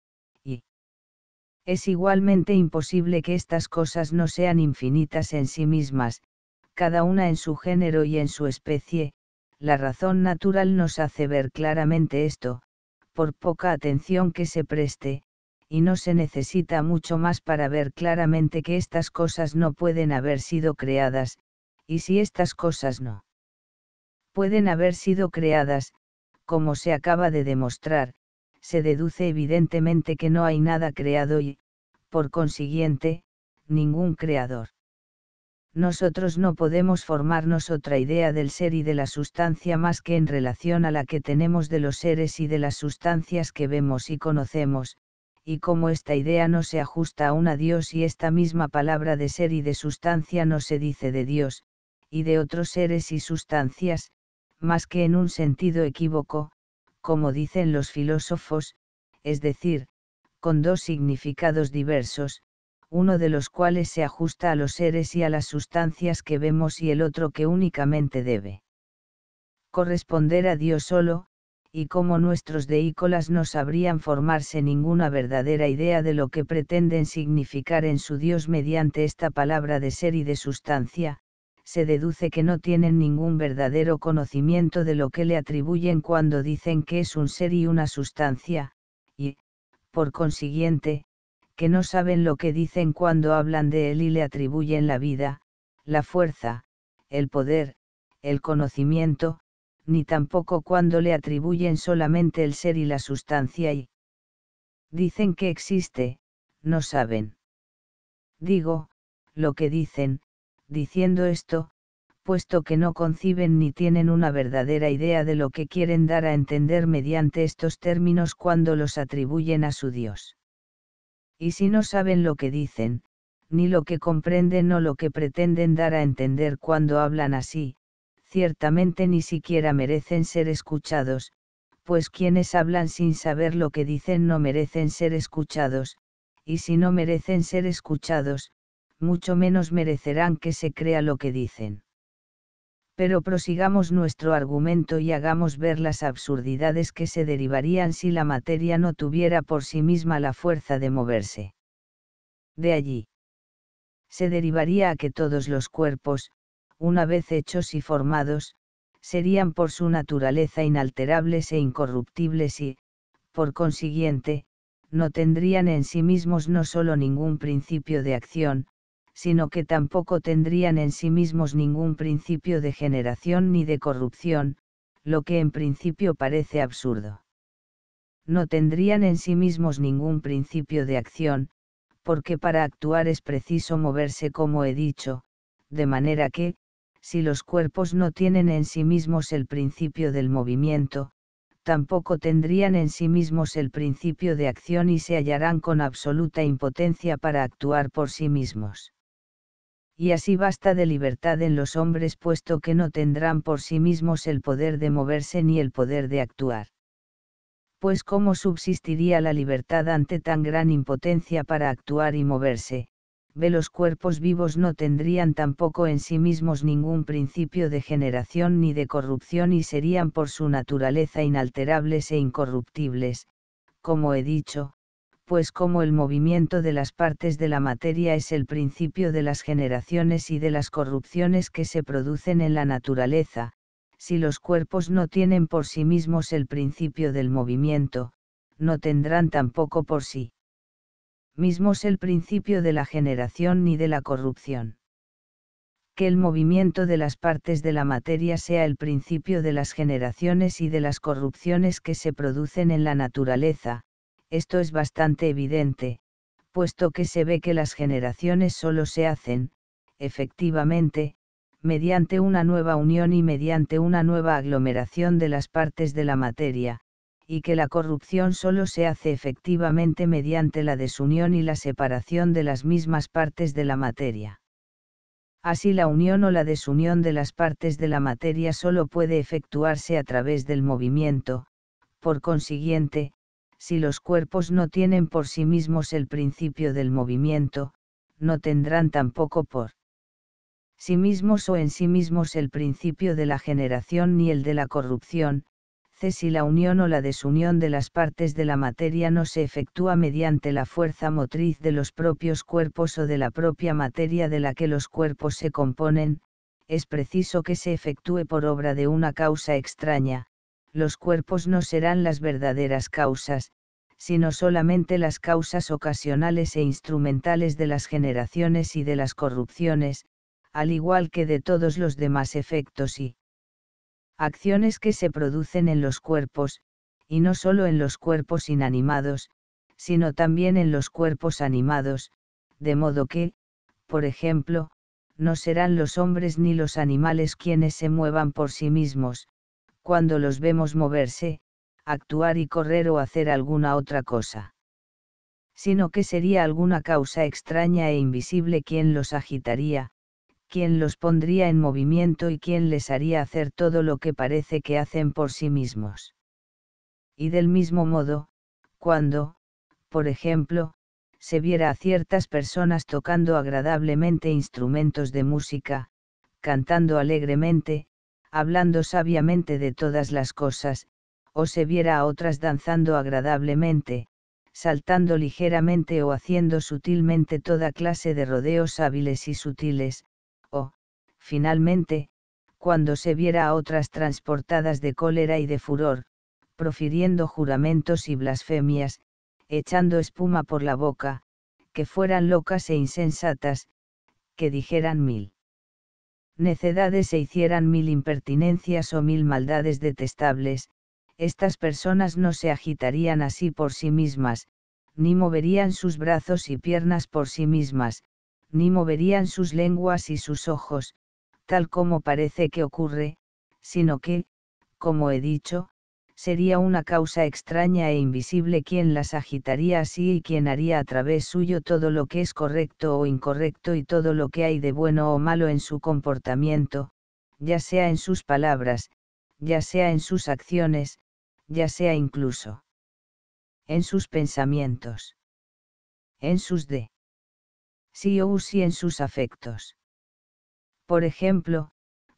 es igualmente imposible que estas cosas no sean infinitas en sí mismas, cada una en su género y en su especie, la razón natural nos hace ver claramente esto, por poca atención que se preste, y no se necesita mucho más para ver claramente que estas cosas no pueden haber sido creadas, y si estas cosas no pueden haber sido creadas, como se acaba de demostrar, se deduce evidentemente que no hay nada creado y, por consiguiente, ningún creador. Nosotros no podemos formarnos otra idea del ser y de la sustancia más que en relación a la que tenemos de los seres y de las sustancias que vemos y conocemos, y como esta idea no se ajusta aún a Dios y esta misma palabra de ser y de sustancia no se dice de Dios, y de otros seres y sustancias, más que en un sentido equívoco, como dicen los filósofos, es decir, con dos significados diversos, uno de los cuales se ajusta a los seres y a las sustancias que vemos y el otro que únicamente debe corresponder a Dios solo, y como nuestros deícolas no sabrían formarse ninguna verdadera idea de lo que pretenden significar en su Dios mediante esta palabra de ser y de sustancia, se deduce que no tienen ningún verdadero conocimiento de lo que le atribuyen cuando dicen que es un ser y una sustancia, y, por consiguiente, que no saben lo que dicen cuando hablan de él y le atribuyen la vida, la fuerza, el poder, el conocimiento, ni tampoco cuando le atribuyen solamente el ser y la sustancia y dicen que existe, no saben. Digo, lo que dicen, diciendo esto, puesto que no conciben ni tienen una verdadera idea de lo que quieren dar a entender mediante estos términos cuando los atribuyen a su Dios. Y si no saben lo que dicen, ni lo que comprenden o lo que pretenden dar a entender cuando hablan así, ciertamente ni siquiera merecen ser escuchados, pues quienes hablan sin saber lo que dicen no merecen ser escuchados, y si no merecen ser escuchados, mucho menos merecerán que se crea lo que dicen. Pero prosigamos nuestro argumento y hagamos ver las absurdidades que se derivarían si la materia no tuviera por sí misma la fuerza de moverse. De allí. Se derivaría a que todos los cuerpos, una vez hechos y formados, serían por su naturaleza inalterables e incorruptibles y, por consiguiente, no tendrían en sí mismos no solo ningún principio de acción, sino que tampoco tendrían en sí mismos ningún principio de generación ni de corrupción, lo que en principio parece absurdo. No tendrían en sí mismos ningún principio de acción, porque para actuar es preciso moverse como he dicho, de manera que, si los cuerpos no tienen en sí mismos el principio del movimiento, tampoco tendrían en sí mismos el principio de acción y se hallarán con absoluta impotencia para actuar por sí mismos y así basta de libertad en los hombres puesto que no tendrán por sí mismos el poder de moverse ni el poder de actuar. Pues cómo subsistiría la libertad ante tan gran impotencia para actuar y moverse, ve los cuerpos vivos no tendrían tampoco en sí mismos ningún principio de generación ni de corrupción y serían por su naturaleza inalterables e incorruptibles, como he dicho, pues como el movimiento de las partes de la materia es el principio de las generaciones y de las corrupciones que se producen en la naturaleza, si los cuerpos no tienen por sí mismos el principio del movimiento, no tendrán tampoco por sí mismos el principio de la generación ni de la corrupción. Que el movimiento de las partes de la materia sea el principio de las generaciones y de las corrupciones que se producen en la naturaleza, esto es bastante evidente, puesto que se ve que las generaciones solo se hacen, efectivamente, mediante una nueva unión y mediante una nueva aglomeración de las partes de la materia, y que la corrupción solo se hace efectivamente mediante la desunión y la separación de las mismas partes de la materia. Así la unión o la desunión de las partes de la materia solo puede efectuarse a través del movimiento, por consiguiente, si los cuerpos no tienen por sí mismos el principio del movimiento, no tendrán tampoco por sí mismos o en sí mismos el principio de la generación ni el de la corrupción, c si la unión o la desunión de las partes de la materia no se efectúa mediante la fuerza motriz de los propios cuerpos o de la propia materia de la que los cuerpos se componen, es preciso que se efectúe por obra de una causa extraña, los cuerpos no serán las verdaderas causas, sino solamente las causas ocasionales e instrumentales de las generaciones y de las corrupciones, al igual que de todos los demás efectos y acciones que se producen en los cuerpos, y no solo en los cuerpos inanimados, sino también en los cuerpos animados, de modo que, por ejemplo, no serán los hombres ni los animales quienes se muevan por sí mismos, cuando los vemos moverse, actuar y correr o hacer alguna otra cosa. Sino que sería alguna causa extraña e invisible quien los agitaría, quien los pondría en movimiento y quien les haría hacer todo lo que parece que hacen por sí mismos. Y del mismo modo, cuando, por ejemplo, se viera a ciertas personas tocando agradablemente instrumentos de música, cantando alegremente, hablando sabiamente de todas las cosas, o se viera a otras danzando agradablemente, saltando ligeramente o haciendo sutilmente toda clase de rodeos hábiles y sutiles, o, finalmente, cuando se viera a otras transportadas de cólera y de furor, profiriendo juramentos y blasfemias, echando espuma por la boca, que fueran locas e insensatas, que dijeran mil necedades e hicieran mil impertinencias o mil maldades detestables, estas personas no se agitarían así por sí mismas, ni moverían sus brazos y piernas por sí mismas, ni moverían sus lenguas y sus ojos, tal como parece que ocurre, sino que, como he dicho, sería una causa extraña e invisible quien las agitaría así y quien haría a través suyo todo lo que es correcto o incorrecto y todo lo que hay de bueno o malo en su comportamiento, ya sea en sus palabras, ya sea en sus acciones, ya sea incluso en sus pensamientos, en sus de sí o sí en sus afectos. Por ejemplo,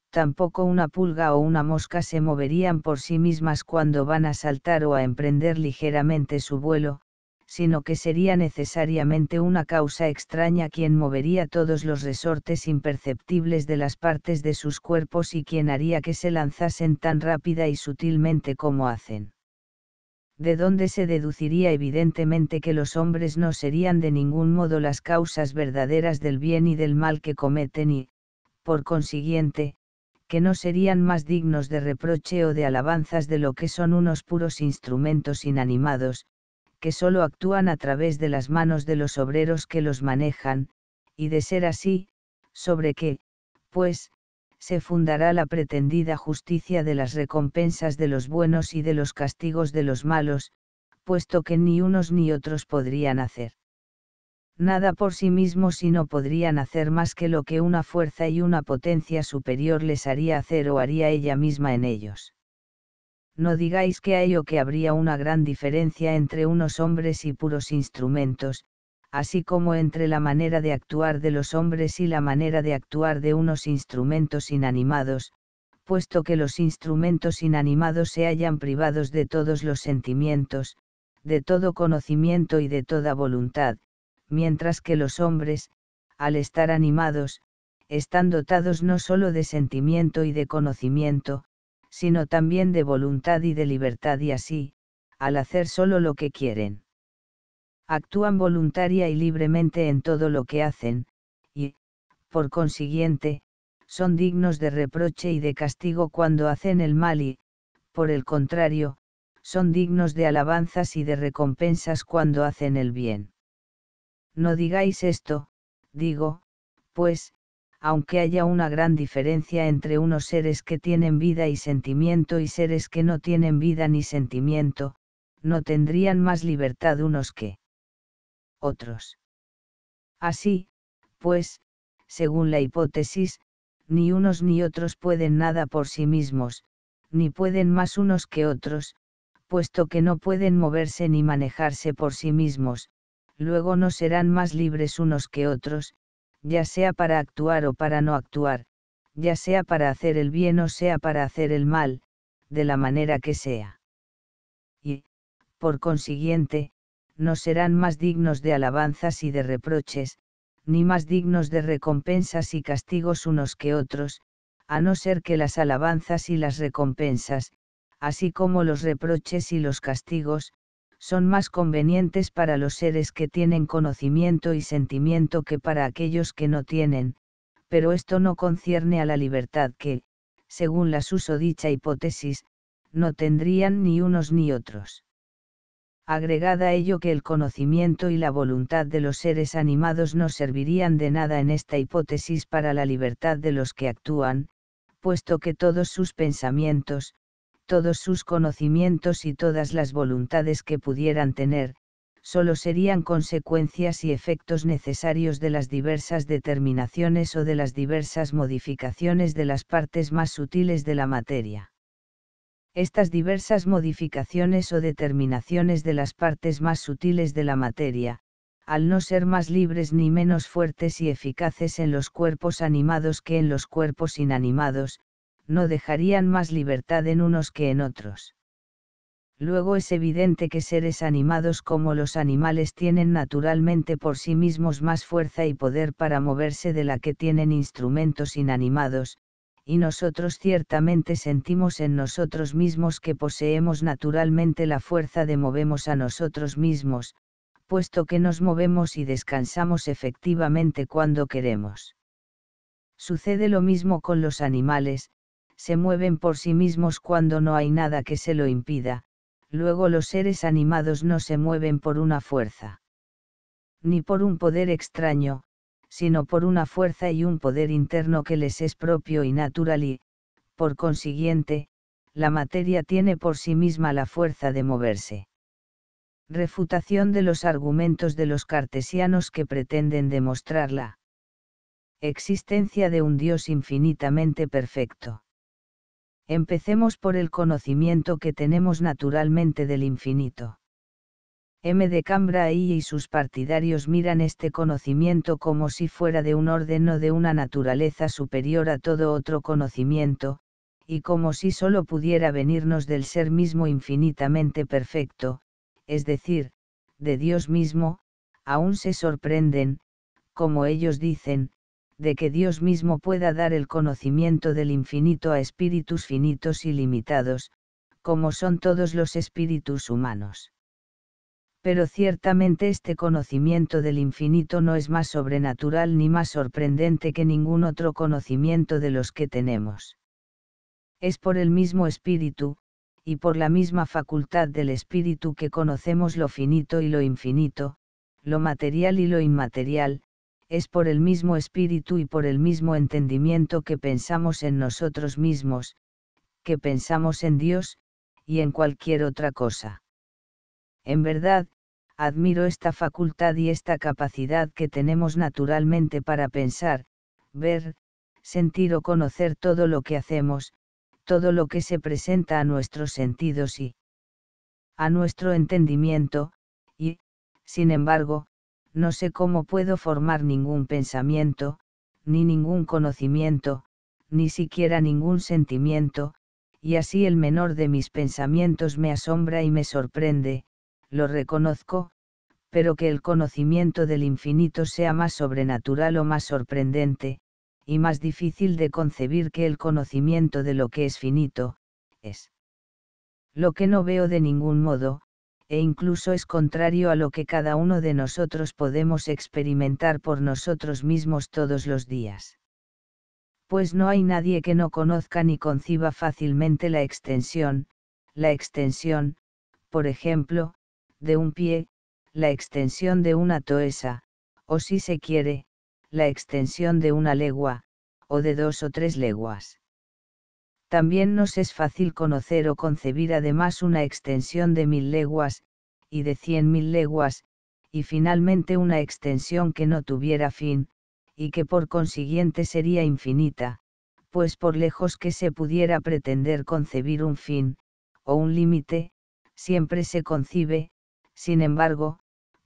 tampoco una pulga o una mosca se moverían por sí mismas cuando van a saltar o a emprender ligeramente su vuelo, sino que sería necesariamente una causa extraña quien movería todos los resortes imperceptibles de las partes de sus cuerpos y quien haría que se lanzasen tan rápida y sutilmente como hacen. De donde se deduciría evidentemente que los hombres no serían de ningún modo las causas verdaderas del bien y del mal que cometen y, por consiguiente, que no serían más dignos de reproche o de alabanzas de lo que son unos puros instrumentos inanimados, que sólo actúan a través de las manos de los obreros que los manejan, y de ser así, sobre qué, pues, se fundará la pretendida justicia de las recompensas de los buenos y de los castigos de los malos, puesto que ni unos ni otros podrían hacer nada por sí mismos y no podrían hacer más que lo que una fuerza y una potencia superior les haría hacer o haría ella misma en ellos. No digáis que hay o que habría una gran diferencia entre unos hombres y puros instrumentos, así como entre la manera de actuar de los hombres y la manera de actuar de unos instrumentos inanimados, puesto que los instrumentos inanimados se hallan privados de todos los sentimientos, de todo conocimiento y de toda voluntad, mientras que los hombres, al estar animados, están dotados no solo de sentimiento y de conocimiento, sino también de voluntad y de libertad y así, al hacer solo lo que quieren. Actúan voluntaria y libremente en todo lo que hacen, y, por consiguiente, son dignos de reproche y de castigo cuando hacen el mal y, por el contrario, son dignos de alabanzas y de recompensas cuando hacen el bien. No digáis esto, digo, pues, aunque haya una gran diferencia entre unos seres que tienen vida y sentimiento y seres que no tienen vida ni sentimiento, no tendrían más libertad unos que otros. Así, pues, según la hipótesis, ni unos ni otros pueden nada por sí mismos, ni pueden más unos que otros, puesto que no pueden moverse ni manejarse por sí mismos, luego no serán más libres unos que otros, ya sea para actuar o para no actuar, ya sea para hacer el bien o sea para hacer el mal, de la manera que sea. Y, por consiguiente, no serán más dignos de alabanzas y de reproches, ni más dignos de recompensas y castigos unos que otros, a no ser que las alabanzas y las recompensas, así como los reproches y los castigos, son más convenientes para los seres que tienen conocimiento y sentimiento que para aquellos que no tienen, pero esto no concierne a la libertad que, según la dicha hipótesis, no tendrían ni unos ni otros. Agregada a ello que el conocimiento y la voluntad de los seres animados no servirían de nada en esta hipótesis para la libertad de los que actúan, puesto que todos sus pensamientos, todos sus conocimientos y todas las voluntades que pudieran tener, solo serían consecuencias y efectos necesarios de las diversas determinaciones o de las diversas modificaciones de las partes más sutiles de la materia. Estas diversas modificaciones o determinaciones de las partes más sutiles de la materia, al no ser más libres ni menos fuertes y eficaces en los cuerpos animados que en los cuerpos inanimados, no dejarían más libertad en unos que en otros. Luego es evidente que seres animados como los animales tienen naturalmente por sí mismos más fuerza y poder para moverse de la que tienen instrumentos inanimados, y nosotros ciertamente sentimos en nosotros mismos que poseemos naturalmente la fuerza de movemos a nosotros mismos, puesto que nos movemos y descansamos efectivamente cuando queremos. Sucede lo mismo con los animales, se mueven por sí mismos cuando no hay nada que se lo impida, luego los seres animados no se mueven por una fuerza. Ni por un poder extraño, sino por una fuerza y un poder interno que les es propio y natural y, por consiguiente, la materia tiene por sí misma la fuerza de moverse. Refutación de los argumentos de los cartesianos que pretenden demostrar la existencia de un Dios infinitamente perfecto. Empecemos por el conocimiento que tenemos naturalmente del infinito. M. de Cambrai y sus partidarios miran este conocimiento como si fuera de un orden o de una naturaleza superior a todo otro conocimiento, y como si sólo pudiera venirnos del ser mismo infinitamente perfecto, es decir, de Dios mismo, aún se sorprenden, como ellos dicen, de que Dios mismo pueda dar el conocimiento del infinito a espíritus finitos y limitados, como son todos los espíritus humanos. Pero ciertamente este conocimiento del infinito no es más sobrenatural ni más sorprendente que ningún otro conocimiento de los que tenemos. Es por el mismo espíritu, y por la misma facultad del espíritu que conocemos lo finito y lo infinito, lo material y lo inmaterial, es por el mismo espíritu y por el mismo entendimiento que pensamos en nosotros mismos, que pensamos en Dios, y en cualquier otra cosa. En verdad, admiro esta facultad y esta capacidad que tenemos naturalmente para pensar, ver, sentir o conocer todo lo que hacemos, todo lo que se presenta a nuestros sentidos y a nuestro entendimiento, y, sin embargo, no sé cómo puedo formar ningún pensamiento, ni ningún conocimiento, ni siquiera ningún sentimiento, y así el menor de mis pensamientos me asombra y me sorprende, lo reconozco, pero que el conocimiento del infinito sea más sobrenatural o más sorprendente, y más difícil de concebir que el conocimiento de lo que es finito, es. Lo que no veo de ningún modo, e incluso es contrario a lo que cada uno de nosotros podemos experimentar por nosotros mismos todos los días. Pues no hay nadie que no conozca ni conciba fácilmente la extensión, la extensión, por ejemplo, de un pie, la extensión de una toesa, o si se quiere, la extensión de una legua, o de dos o tres leguas también nos es fácil conocer o concebir además una extensión de mil leguas, y de cien mil leguas, y finalmente una extensión que no tuviera fin, y que por consiguiente sería infinita, pues por lejos que se pudiera pretender concebir un fin, o un límite, siempre se concibe, sin embargo,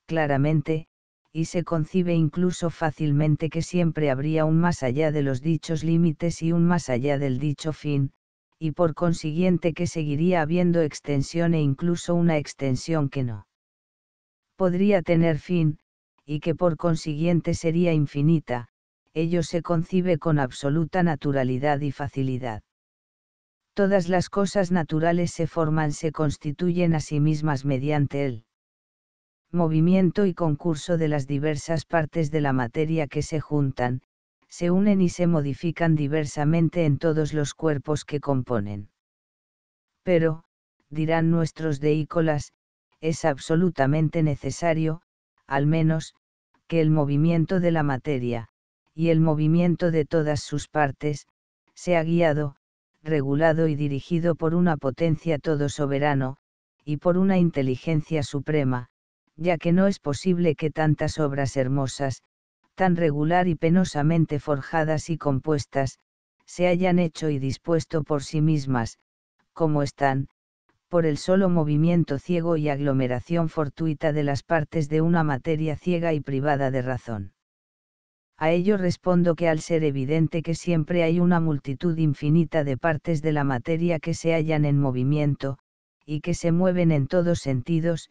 claramente, y se concibe incluso fácilmente que siempre habría un más allá de los dichos límites y un más allá del dicho fin, y por consiguiente que seguiría habiendo extensión e incluso una extensión que no podría tener fin, y que por consiguiente sería infinita, ello se concibe con absoluta naturalidad y facilidad. Todas las cosas naturales se forman, se constituyen a sí mismas mediante él movimiento y concurso de las diversas partes de la materia que se juntan, se unen y se modifican diversamente en todos los cuerpos que componen. Pero, dirán nuestros deícolas, es absolutamente necesario, al menos, que el movimiento de la materia, y el movimiento de todas sus partes, sea guiado, regulado y dirigido por una potencia todo soberano, y por una inteligencia suprema, ya que no es posible que tantas obras hermosas, tan regular y penosamente forjadas y compuestas, se hayan hecho y dispuesto por sí mismas, como están, por el solo movimiento ciego y aglomeración fortuita de las partes de una materia ciega y privada de razón. A ello respondo que al ser evidente que siempre hay una multitud infinita de partes de la materia que se hallan en movimiento, y que se mueven en todos sentidos,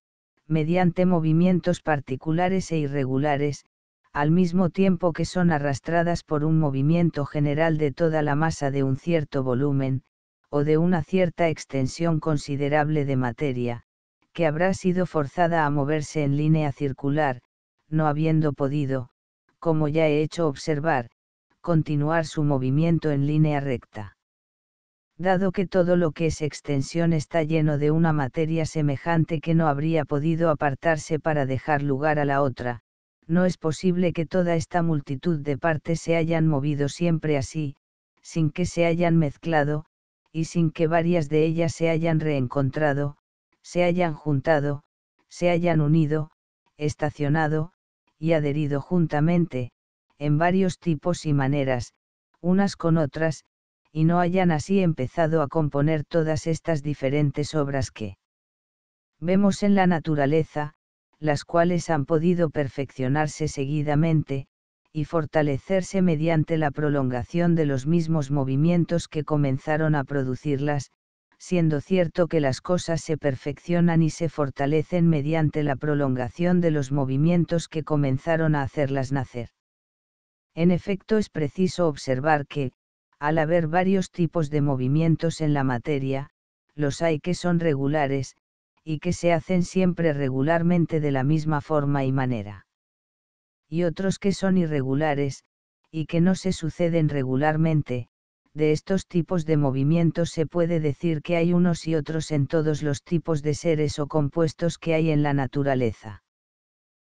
mediante movimientos particulares e irregulares, al mismo tiempo que son arrastradas por un movimiento general de toda la masa de un cierto volumen, o de una cierta extensión considerable de materia, que habrá sido forzada a moverse en línea circular, no habiendo podido, como ya he hecho observar, continuar su movimiento en línea recta dado que todo lo que es extensión está lleno de una materia semejante que no habría podido apartarse para dejar lugar a la otra, no es posible que toda esta multitud de partes se hayan movido siempre así, sin que se hayan mezclado, y sin que varias de ellas se hayan reencontrado, se hayan juntado, se hayan unido, estacionado, y adherido juntamente, en varios tipos y maneras, unas con otras, y no hayan así empezado a componer todas estas diferentes obras que vemos en la naturaleza, las cuales han podido perfeccionarse seguidamente, y fortalecerse mediante la prolongación de los mismos movimientos que comenzaron a producirlas, siendo cierto que las cosas se perfeccionan y se fortalecen mediante la prolongación de los movimientos que comenzaron a hacerlas nacer. En efecto es preciso observar que, al haber varios tipos de movimientos en la materia, los hay que son regulares, y que se hacen siempre regularmente de la misma forma y manera. Y otros que son irregulares, y que no se suceden regularmente, de estos tipos de movimientos se puede decir que hay unos y otros en todos los tipos de seres o compuestos que hay en la naturaleza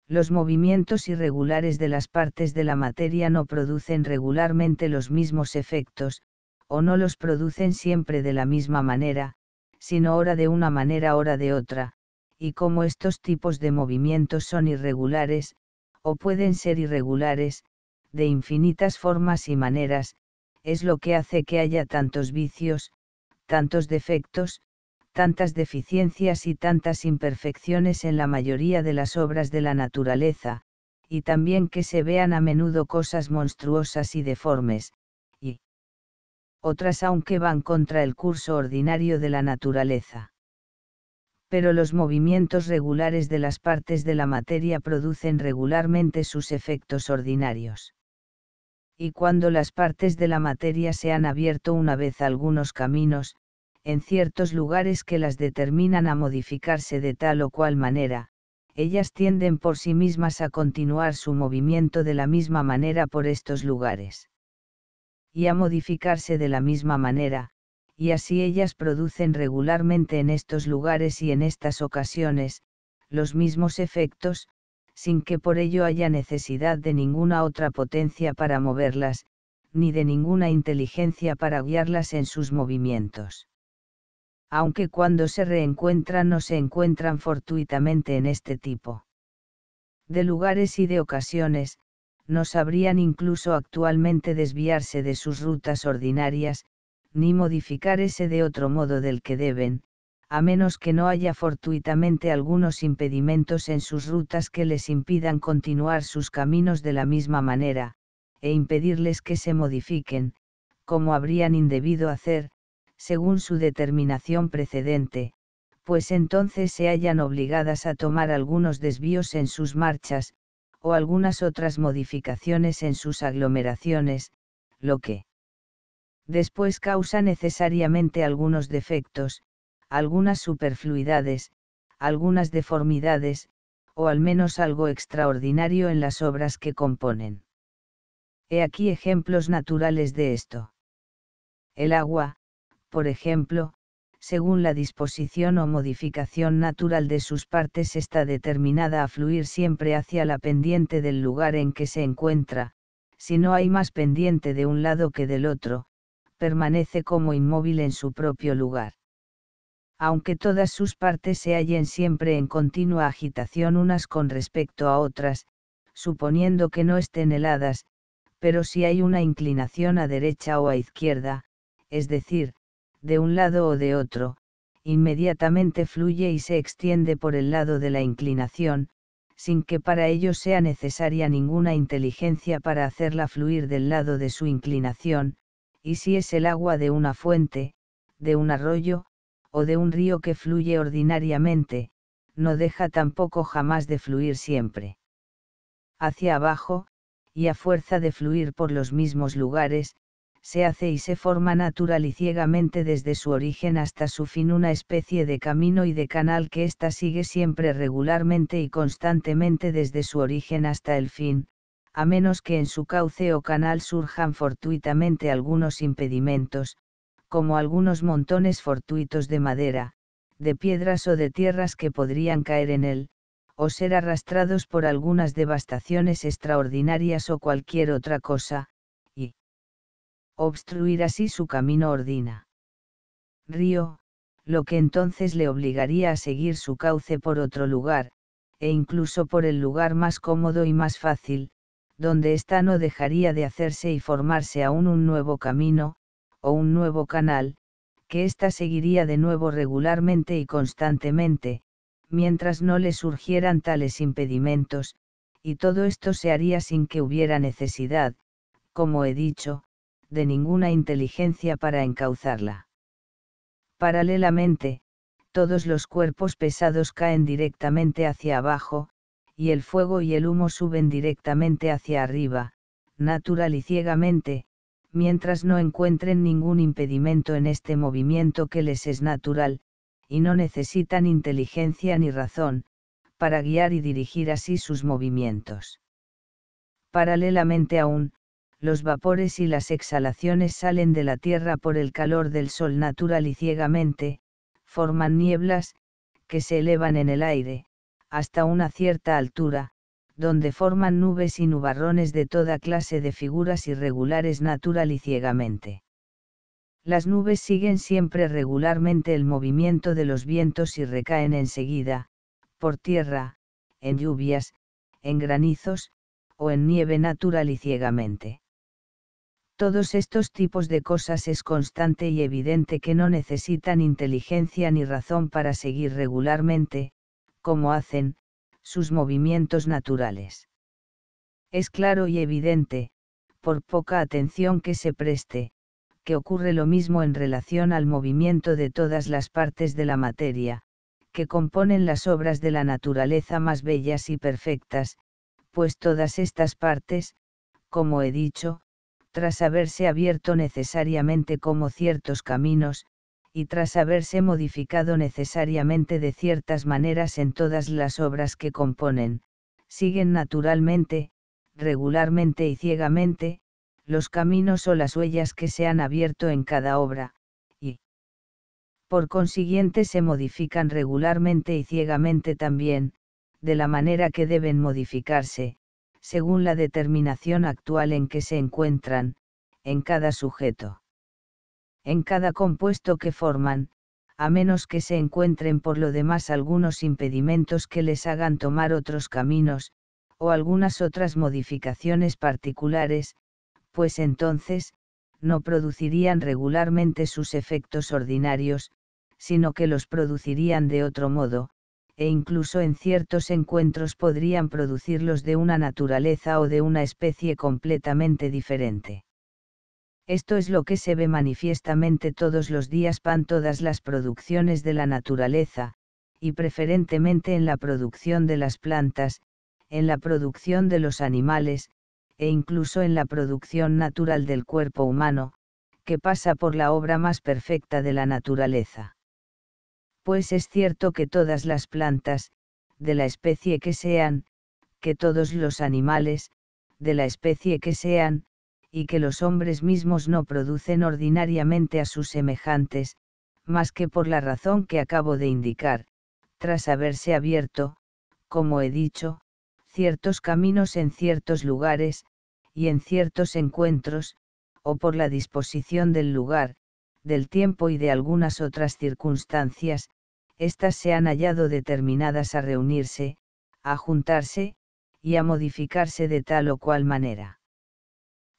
los movimientos irregulares de las partes de la materia no producen regularmente los mismos efectos, o no los producen siempre de la misma manera, sino hora de una manera, hora de otra, y como estos tipos de movimientos son irregulares, o pueden ser irregulares, de infinitas formas y maneras, es lo que hace que haya tantos vicios, tantos defectos, tantas deficiencias y tantas imperfecciones en la mayoría de las obras de la naturaleza, y también que se vean a menudo cosas monstruosas y deformes, y otras aunque van contra el curso ordinario de la naturaleza. Pero los movimientos regulares de las partes de la materia producen regularmente sus efectos ordinarios y cuando las partes de la materia se han abierto una vez algunos caminos, en ciertos lugares que las determinan a modificarse de tal o cual manera, ellas tienden por sí mismas a continuar su movimiento de la misma manera por estos lugares. Y a modificarse de la misma manera, y así ellas producen regularmente en estos lugares y en estas ocasiones, los mismos efectos, sin que por ello haya necesidad de ninguna otra potencia para moverlas, ni de ninguna inteligencia para guiarlas en sus movimientos aunque cuando se reencuentran no se encuentran fortuitamente en este tipo de lugares y de ocasiones, no sabrían incluso actualmente desviarse de sus rutas ordinarias, ni modificar ese de otro modo del que deben, a menos que no haya fortuitamente algunos impedimentos en sus rutas que les impidan continuar sus caminos de la misma manera, e impedirles que se modifiquen, como habrían indebido hacer, según su determinación precedente, pues entonces se hallan obligadas a tomar algunos desvíos en sus marchas, o algunas otras modificaciones en sus aglomeraciones, lo que después causa necesariamente algunos defectos, algunas superfluidades, algunas deformidades, o al menos algo extraordinario en las obras que componen. He aquí ejemplos naturales de esto. El agua, por ejemplo, según la disposición o modificación natural de sus partes está determinada a fluir siempre hacia la pendiente del lugar en que se encuentra, si no hay más pendiente de un lado que del otro, permanece como inmóvil en su propio lugar. Aunque todas sus partes se hallen siempre en continua agitación unas con respecto a otras, suponiendo que no estén heladas, pero si hay una inclinación a derecha o a izquierda, es decir, de un lado o de otro, inmediatamente fluye y se extiende por el lado de la inclinación, sin que para ello sea necesaria ninguna inteligencia para hacerla fluir del lado de su inclinación, y si es el agua de una fuente, de un arroyo, o de un río que fluye ordinariamente, no deja tampoco jamás de fluir siempre. Hacia abajo, y a fuerza de fluir por los mismos lugares, se hace y se forma natural y ciegamente desde su origen hasta su fin una especie de camino y de canal que ésta sigue siempre regularmente y constantemente desde su origen hasta el fin, a menos que en su cauce o canal surjan fortuitamente algunos impedimentos, como algunos montones fortuitos de madera, de piedras o de tierras que podrían caer en él, o ser arrastrados por algunas devastaciones extraordinarias o cualquier otra cosa, obstruir así su camino ordina. Río, lo que entonces le obligaría a seguir su cauce por otro lugar, e incluso por el lugar más cómodo y más fácil, donde ésta no dejaría de hacerse y formarse aún un nuevo camino, o un nuevo canal, que ésta seguiría de nuevo regularmente y constantemente, mientras no le surgieran tales impedimentos, y todo esto se haría sin que hubiera necesidad, como he dicho, de ninguna inteligencia para encauzarla. Paralelamente, todos los cuerpos pesados caen directamente hacia abajo, y el fuego y el humo suben directamente hacia arriba, natural y ciegamente, mientras no encuentren ningún impedimento en este movimiento que les es natural, y no necesitan inteligencia ni razón, para guiar y dirigir así sus movimientos. Paralelamente aún, los vapores y las exhalaciones salen de la Tierra por el calor del Sol natural y ciegamente, forman nieblas, que se elevan en el aire, hasta una cierta altura, donde forman nubes y nubarrones de toda clase de figuras irregulares natural y ciegamente. Las nubes siguen siempre regularmente el movimiento de los vientos y recaen enseguida, por tierra, en lluvias, en granizos, o en nieve natural y ciegamente. Todos estos tipos de cosas es constante y evidente que no necesitan inteligencia ni razón para seguir regularmente, como hacen, sus movimientos naturales. Es claro y evidente, por poca atención que se preste, que ocurre lo mismo en relación al movimiento de todas las partes de la materia, que componen las obras de la naturaleza más bellas y perfectas, pues todas estas partes, como he dicho, tras haberse abierto necesariamente como ciertos caminos, y tras haberse modificado necesariamente de ciertas maneras en todas las obras que componen, siguen naturalmente, regularmente y ciegamente, los caminos o las huellas que se han abierto en cada obra, y, por consiguiente, se modifican regularmente y ciegamente también, de la manera que deben modificarse, según la determinación actual en que se encuentran, en cada sujeto. En cada compuesto que forman, a menos que se encuentren por lo demás algunos impedimentos que les hagan tomar otros caminos, o algunas otras modificaciones particulares, pues entonces, no producirían regularmente sus efectos ordinarios, sino que los producirían de otro modo, e incluso en ciertos encuentros podrían producirlos de una naturaleza o de una especie completamente diferente. Esto es lo que se ve manifiestamente todos los días pan todas las producciones de la naturaleza, y preferentemente en la producción de las plantas, en la producción de los animales, e incluso en la producción natural del cuerpo humano, que pasa por la obra más perfecta de la naturaleza pues es cierto que todas las plantas, de la especie que sean, que todos los animales, de la especie que sean, y que los hombres mismos no producen ordinariamente a sus semejantes, más que por la razón que acabo de indicar, tras haberse abierto, como he dicho, ciertos caminos en ciertos lugares, y en ciertos encuentros, o por la disposición del lugar, del tiempo y de algunas otras circunstancias, éstas se han hallado determinadas a reunirse, a juntarse, y a modificarse de tal o cual manera.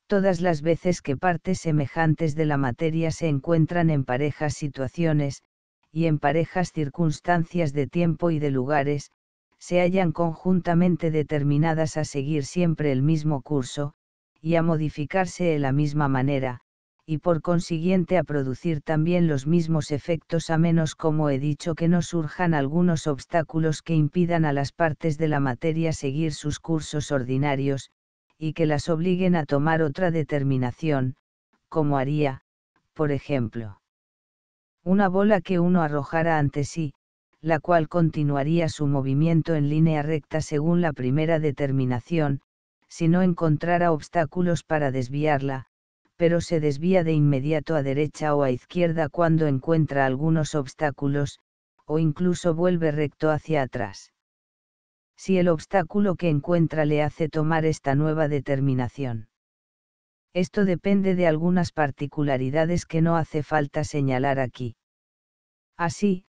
Todas las veces que partes semejantes de la materia se encuentran en parejas situaciones, y en parejas circunstancias de tiempo y de lugares, se hallan conjuntamente determinadas a seguir siempre el mismo curso, y a modificarse de la misma manera, y por consiguiente a producir también los mismos efectos a menos como he dicho que no surjan algunos obstáculos que impidan a las partes de la materia seguir sus cursos ordinarios, y que las obliguen a tomar otra determinación, como haría, por ejemplo, una bola que uno arrojara ante sí, la cual continuaría su movimiento en línea recta según la primera determinación, si no encontrara obstáculos para desviarla, pero se desvía de inmediato a derecha o a izquierda cuando encuentra algunos obstáculos, o incluso vuelve recto hacia atrás. Si el obstáculo que encuentra le hace tomar esta nueva determinación. Esto depende de algunas particularidades que no hace falta señalar aquí. Así,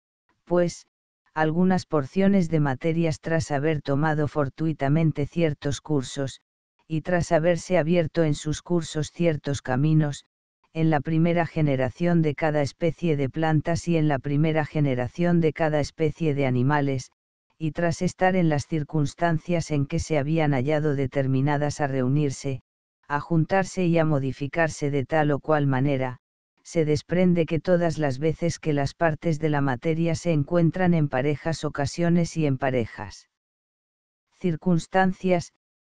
pues, algunas porciones de materias tras haber tomado fortuitamente ciertos cursos, y tras haberse abierto en sus cursos ciertos caminos, en la primera generación de cada especie de plantas y en la primera generación de cada especie de animales, y tras estar en las circunstancias en que se habían hallado determinadas a reunirse, a juntarse y a modificarse de tal o cual manera, se desprende que todas las veces que las partes de la materia se encuentran en parejas ocasiones y en parejas circunstancias,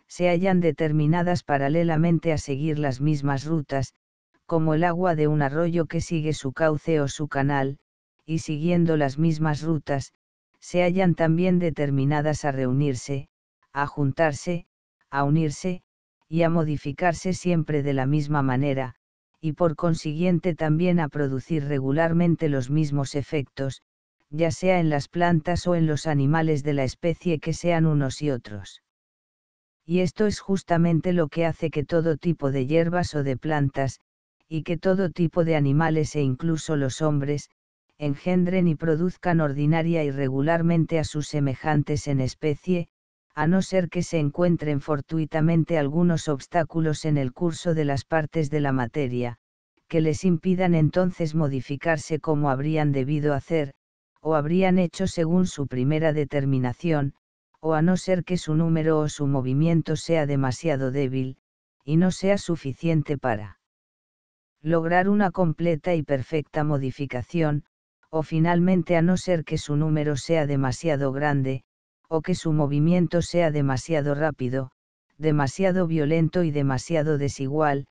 se hallan determinadas paralelamente a seguir las mismas rutas, como el agua de un arroyo que sigue su cauce o su canal, y siguiendo las mismas rutas, se hallan también determinadas a reunirse, a juntarse, a unirse, y a modificarse siempre de la misma manera, y por consiguiente también a producir regularmente los mismos efectos, ya sea en las plantas o en los animales de la especie que sean unos y otros y esto es justamente lo que hace que todo tipo de hierbas o de plantas, y que todo tipo de animales e incluso los hombres, engendren y produzcan ordinaria y regularmente a sus semejantes en especie, a no ser que se encuentren fortuitamente algunos obstáculos en el curso de las partes de la materia, que les impidan entonces modificarse como habrían debido hacer, o habrían hecho según su primera determinación, o a no ser que su número o su movimiento sea demasiado débil, y no sea suficiente para lograr una completa y perfecta modificación, o finalmente a no ser que su número sea demasiado grande, o que su movimiento sea demasiado rápido, demasiado violento y demasiado desigual,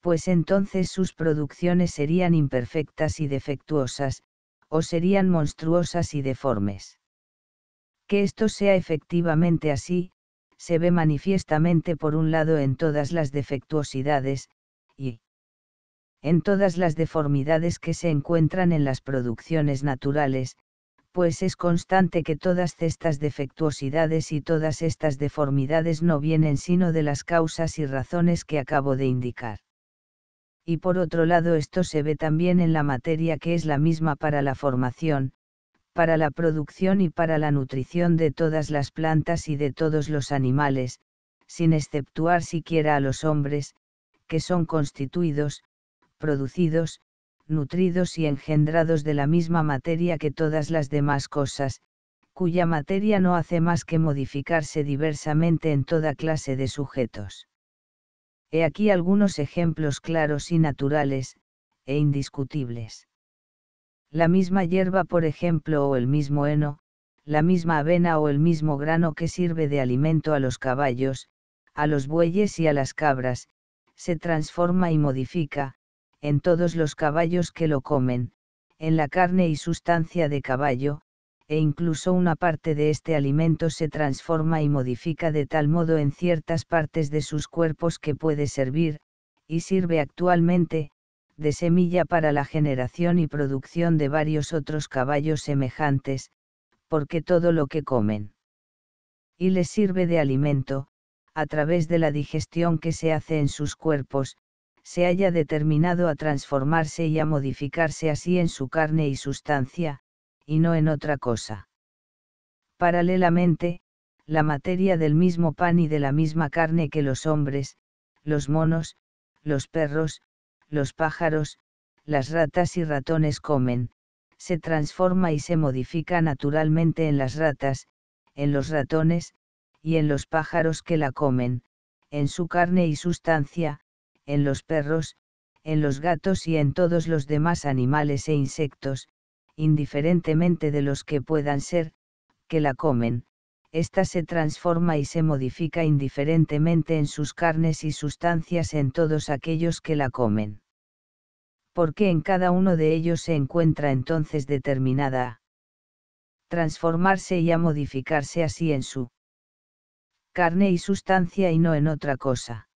pues entonces sus producciones serían imperfectas y defectuosas, o serían monstruosas y deformes. Que esto sea efectivamente así, se ve manifiestamente por un lado en todas las defectuosidades, y en todas las deformidades que se encuentran en las producciones naturales, pues es constante que todas estas defectuosidades y todas estas deformidades no vienen sino de las causas y razones que acabo de indicar. Y por otro lado esto se ve también en la materia que es la misma para la formación, para la producción y para la nutrición de todas las plantas y de todos los animales, sin exceptuar siquiera a los hombres, que son constituidos, producidos, nutridos y engendrados de la misma materia que todas las demás cosas, cuya materia no hace más que modificarse diversamente en toda clase de sujetos. He aquí algunos ejemplos claros y naturales, e indiscutibles la misma hierba por ejemplo o el mismo heno, la misma avena o el mismo grano que sirve de alimento a los caballos, a los bueyes y a las cabras, se transforma y modifica, en todos los caballos que lo comen, en la carne y sustancia de caballo, e incluso una parte de este alimento se transforma y modifica de tal modo en ciertas partes de sus cuerpos que puede servir, y sirve actualmente, de semilla para la generación y producción de varios otros caballos semejantes, porque todo lo que comen. Y les sirve de alimento, a través de la digestión que se hace en sus cuerpos, se haya determinado a transformarse y a modificarse así en su carne y sustancia, y no en otra cosa. Paralelamente, la materia del mismo pan y de la misma carne que los hombres, los monos, los perros, los pájaros, las ratas y ratones comen, se transforma y se modifica naturalmente en las ratas, en los ratones, y en los pájaros que la comen, en su carne y sustancia, en los perros, en los gatos y en todos los demás animales e insectos, indiferentemente de los que puedan ser, que la comen, esta se transforma y se modifica indiferentemente en sus carnes y sustancias en todos aquellos que la comen. Porque en cada uno de ellos se encuentra entonces determinada a transformarse y a modificarse así en su carne y sustancia y no en otra cosa.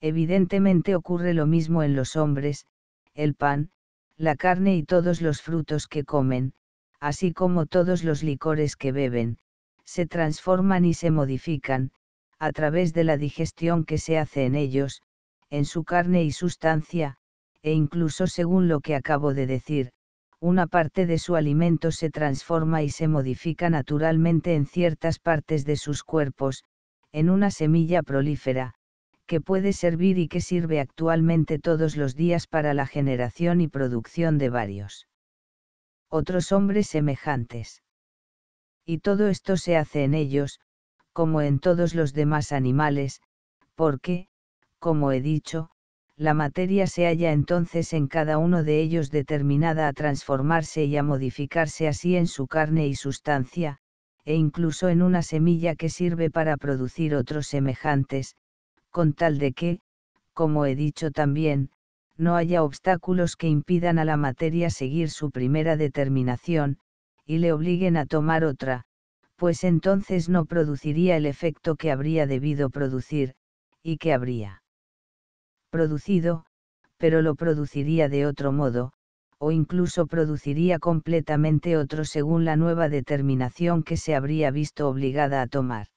Evidentemente ocurre lo mismo en los hombres, el pan, la carne y todos los frutos que comen, así como todos los licores que beben, se transforman y se modifican, a través de la digestión que se hace en ellos, en su carne y sustancia, e incluso según lo que acabo de decir, una parte de su alimento se transforma y se modifica naturalmente en ciertas partes de sus cuerpos, en una semilla prolífera, que puede servir y que sirve actualmente todos los días para la generación y producción de varios otros hombres semejantes y todo esto se hace en ellos, como en todos los demás animales, porque, como he dicho, la materia se halla entonces en cada uno de ellos determinada a transformarse y a modificarse así en su carne y sustancia, e incluso en una semilla que sirve para producir otros semejantes, con tal de que, como he dicho también, no haya obstáculos que impidan a la materia seguir su primera determinación, y le obliguen a tomar otra, pues entonces no produciría el efecto que habría debido producir, y que habría producido, pero lo produciría de otro modo, o incluso produciría completamente otro según la nueva determinación que se habría visto obligada a tomar.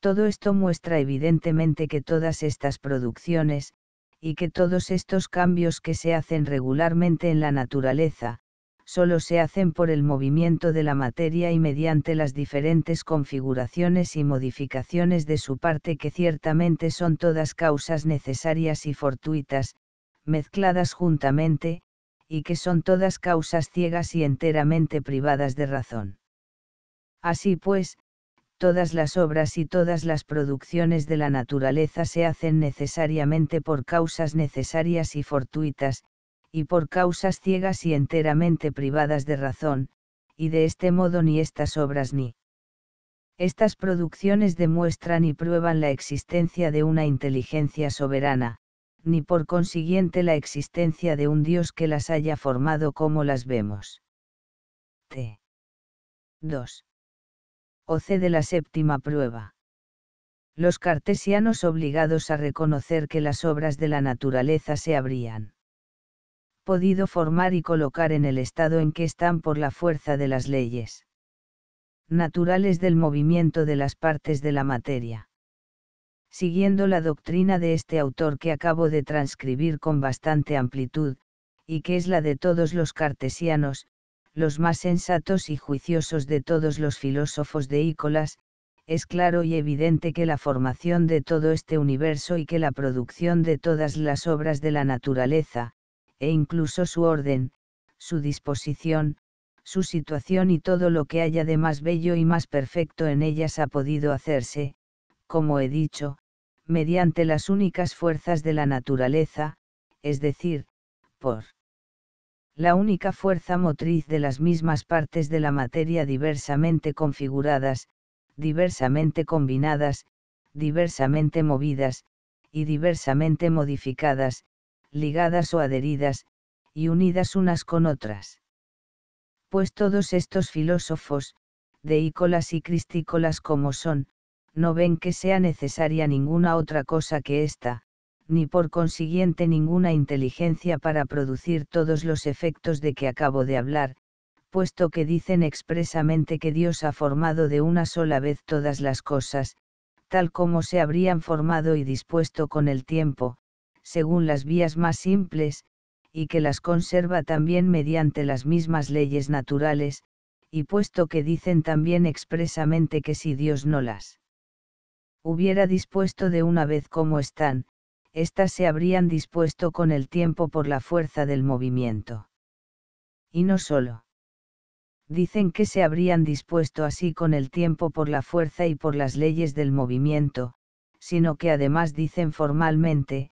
Todo esto muestra evidentemente que todas estas producciones, y que todos estos cambios que se hacen regularmente en la naturaleza, solo se hacen por el movimiento de la materia y mediante las diferentes configuraciones y modificaciones de su parte que ciertamente son todas causas necesarias y fortuitas, mezcladas juntamente, y que son todas causas ciegas y enteramente privadas de razón. Así pues, todas las obras y todas las producciones de la naturaleza se hacen necesariamente por causas necesarias y fortuitas, y por causas ciegas y enteramente privadas de razón, y de este modo ni estas obras ni estas producciones demuestran y prueban la existencia de una inteligencia soberana, ni por consiguiente la existencia de un Dios que las haya formado como las vemos. T. 2. C. de la séptima prueba. Los cartesianos obligados a reconocer que las obras de la naturaleza se abrían podido formar y colocar en el estado en que están por la fuerza de las leyes naturales del movimiento de las partes de la materia. Siguiendo la doctrina de este autor que acabo de transcribir con bastante amplitud, y que es la de todos los cartesianos, los más sensatos y juiciosos de todos los filósofos de Ícolas, es claro y evidente que la formación de todo este universo y que la producción de todas las obras de la naturaleza, e incluso su orden, su disposición, su situación y todo lo que haya de más bello y más perfecto en ellas ha podido hacerse, como he dicho, mediante las únicas fuerzas de la naturaleza, es decir, por la única fuerza motriz de las mismas partes de la materia diversamente configuradas, diversamente combinadas, diversamente movidas, y diversamente modificadas, ligadas o adheridas, y unidas unas con otras. Pues todos estos filósofos, deícolas y cristícolas como son, no ven que sea necesaria ninguna otra cosa que ésta, ni por consiguiente ninguna inteligencia para producir todos los efectos de que acabo de hablar, puesto que dicen expresamente que Dios ha formado de una sola vez todas las cosas, tal como se habrían formado y dispuesto con el tiempo, según las vías más simples, y que las conserva también mediante las mismas leyes naturales, y puesto que dicen también expresamente que si Dios no las hubiera dispuesto de una vez como están, éstas se habrían dispuesto con el tiempo por la fuerza del movimiento. Y no solo. Dicen que se habrían dispuesto así con el tiempo por la fuerza y por las leyes del movimiento, sino que además dicen formalmente,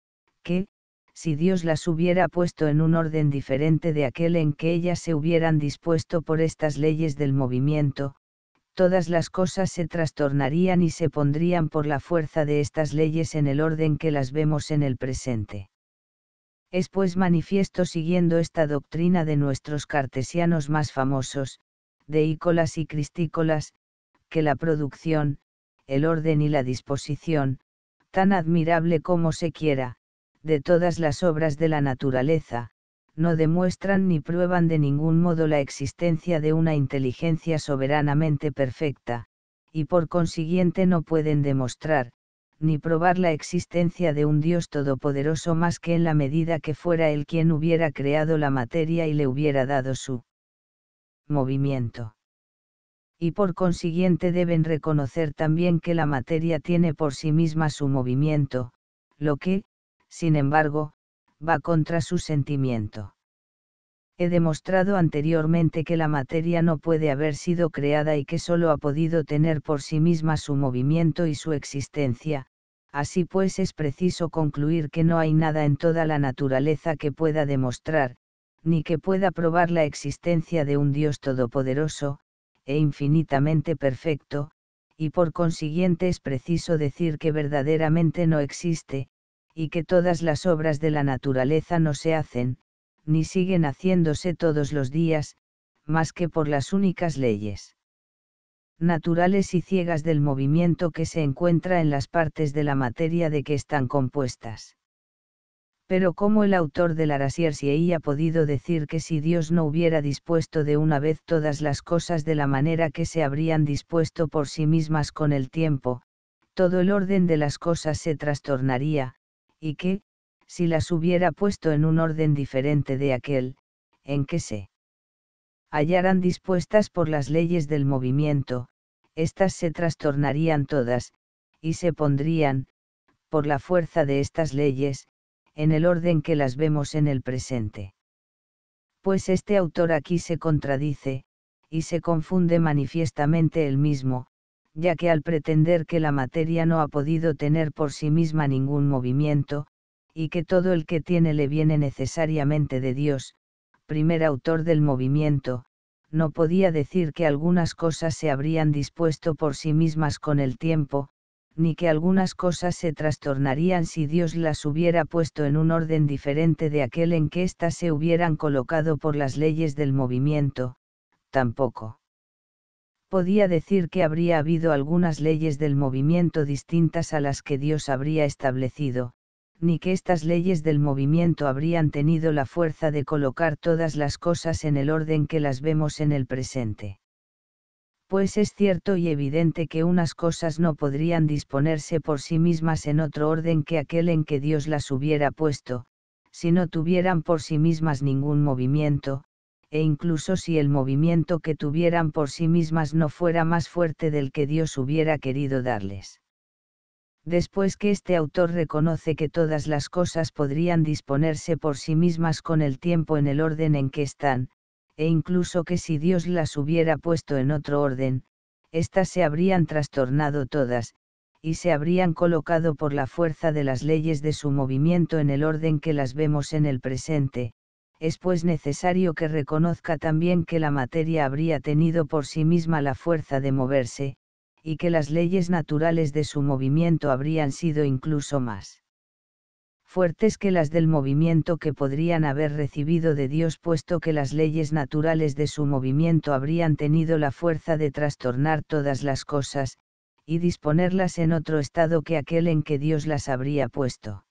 que, si Dios las hubiera puesto en un orden diferente de aquel en que ellas se hubieran dispuesto por estas leyes del movimiento, todas las cosas se trastornarían y se pondrían por la fuerza de estas leyes en el orden que las vemos en el presente. Es pues manifiesto siguiendo esta doctrina de nuestros cartesianos más famosos, de ícolas y cristícolas, que la producción, el orden y la disposición, tan admirable como se quiera, de todas las obras de la naturaleza, no demuestran ni prueban de ningún modo la existencia de una inteligencia soberanamente perfecta, y por consiguiente no pueden demostrar, ni probar la existencia de un Dios todopoderoso más que en la medida que fuera Él quien hubiera creado la materia y le hubiera dado su movimiento. Y por consiguiente deben reconocer también que la materia tiene por sí misma su movimiento, lo que, sin embargo, va contra su sentimiento. He demostrado anteriormente que la materia no puede haber sido creada y que sólo ha podido tener por sí misma su movimiento y su existencia, así pues es preciso concluir que no hay nada en toda la naturaleza que pueda demostrar, ni que pueda probar la existencia de un Dios todopoderoso, e infinitamente perfecto, y por consiguiente es preciso decir que verdaderamente no existe, y que todas las obras de la naturaleza no se hacen, ni siguen haciéndose todos los días, más que por las únicas leyes naturales y ciegas del movimiento que se encuentra en las partes de la materia de que están compuestas. Pero como el autor del Arasiersiei ha podido decir que si Dios no hubiera dispuesto de una vez todas las cosas de la manera que se habrían dispuesto por sí mismas con el tiempo, todo el orden de las cosas se trastornaría, y que, si las hubiera puesto en un orden diferente de aquel, en que se hallaran dispuestas por las leyes del movimiento, éstas se trastornarían todas, y se pondrían, por la fuerza de estas leyes, en el orden que las vemos en el presente. Pues este autor aquí se contradice, y se confunde manifiestamente el mismo, ya que al pretender que la materia no ha podido tener por sí misma ningún movimiento, y que todo el que tiene le viene necesariamente de Dios, primer autor del movimiento, no podía decir que algunas cosas se habrían dispuesto por sí mismas con el tiempo, ni que algunas cosas se trastornarían si Dios las hubiera puesto en un orden diferente de aquel en que éstas se hubieran colocado por las leyes del movimiento, tampoco podía decir que habría habido algunas leyes del movimiento distintas a las que Dios habría establecido, ni que estas leyes del movimiento habrían tenido la fuerza de colocar todas las cosas en el orden que las vemos en el presente. Pues es cierto y evidente que unas cosas no podrían disponerse por sí mismas en otro orden que aquel en que Dios las hubiera puesto, si no tuvieran por sí mismas ningún movimiento, e incluso si el movimiento que tuvieran por sí mismas no fuera más fuerte del que Dios hubiera querido darles. Después que este autor reconoce que todas las cosas podrían disponerse por sí mismas con el tiempo en el orden en que están, e incluso que si Dios las hubiera puesto en otro orden, éstas se habrían trastornado todas, y se habrían colocado por la fuerza de las leyes de su movimiento en el orden que las vemos en el presente, es pues necesario que reconozca también que la materia habría tenido por sí misma la fuerza de moverse, y que las leyes naturales de su movimiento habrían sido incluso más fuertes que las del movimiento que podrían haber recibido de Dios puesto que las leyes naturales de su movimiento habrían tenido la fuerza de trastornar todas las cosas, y disponerlas en otro estado que aquel en que Dios las habría puesto.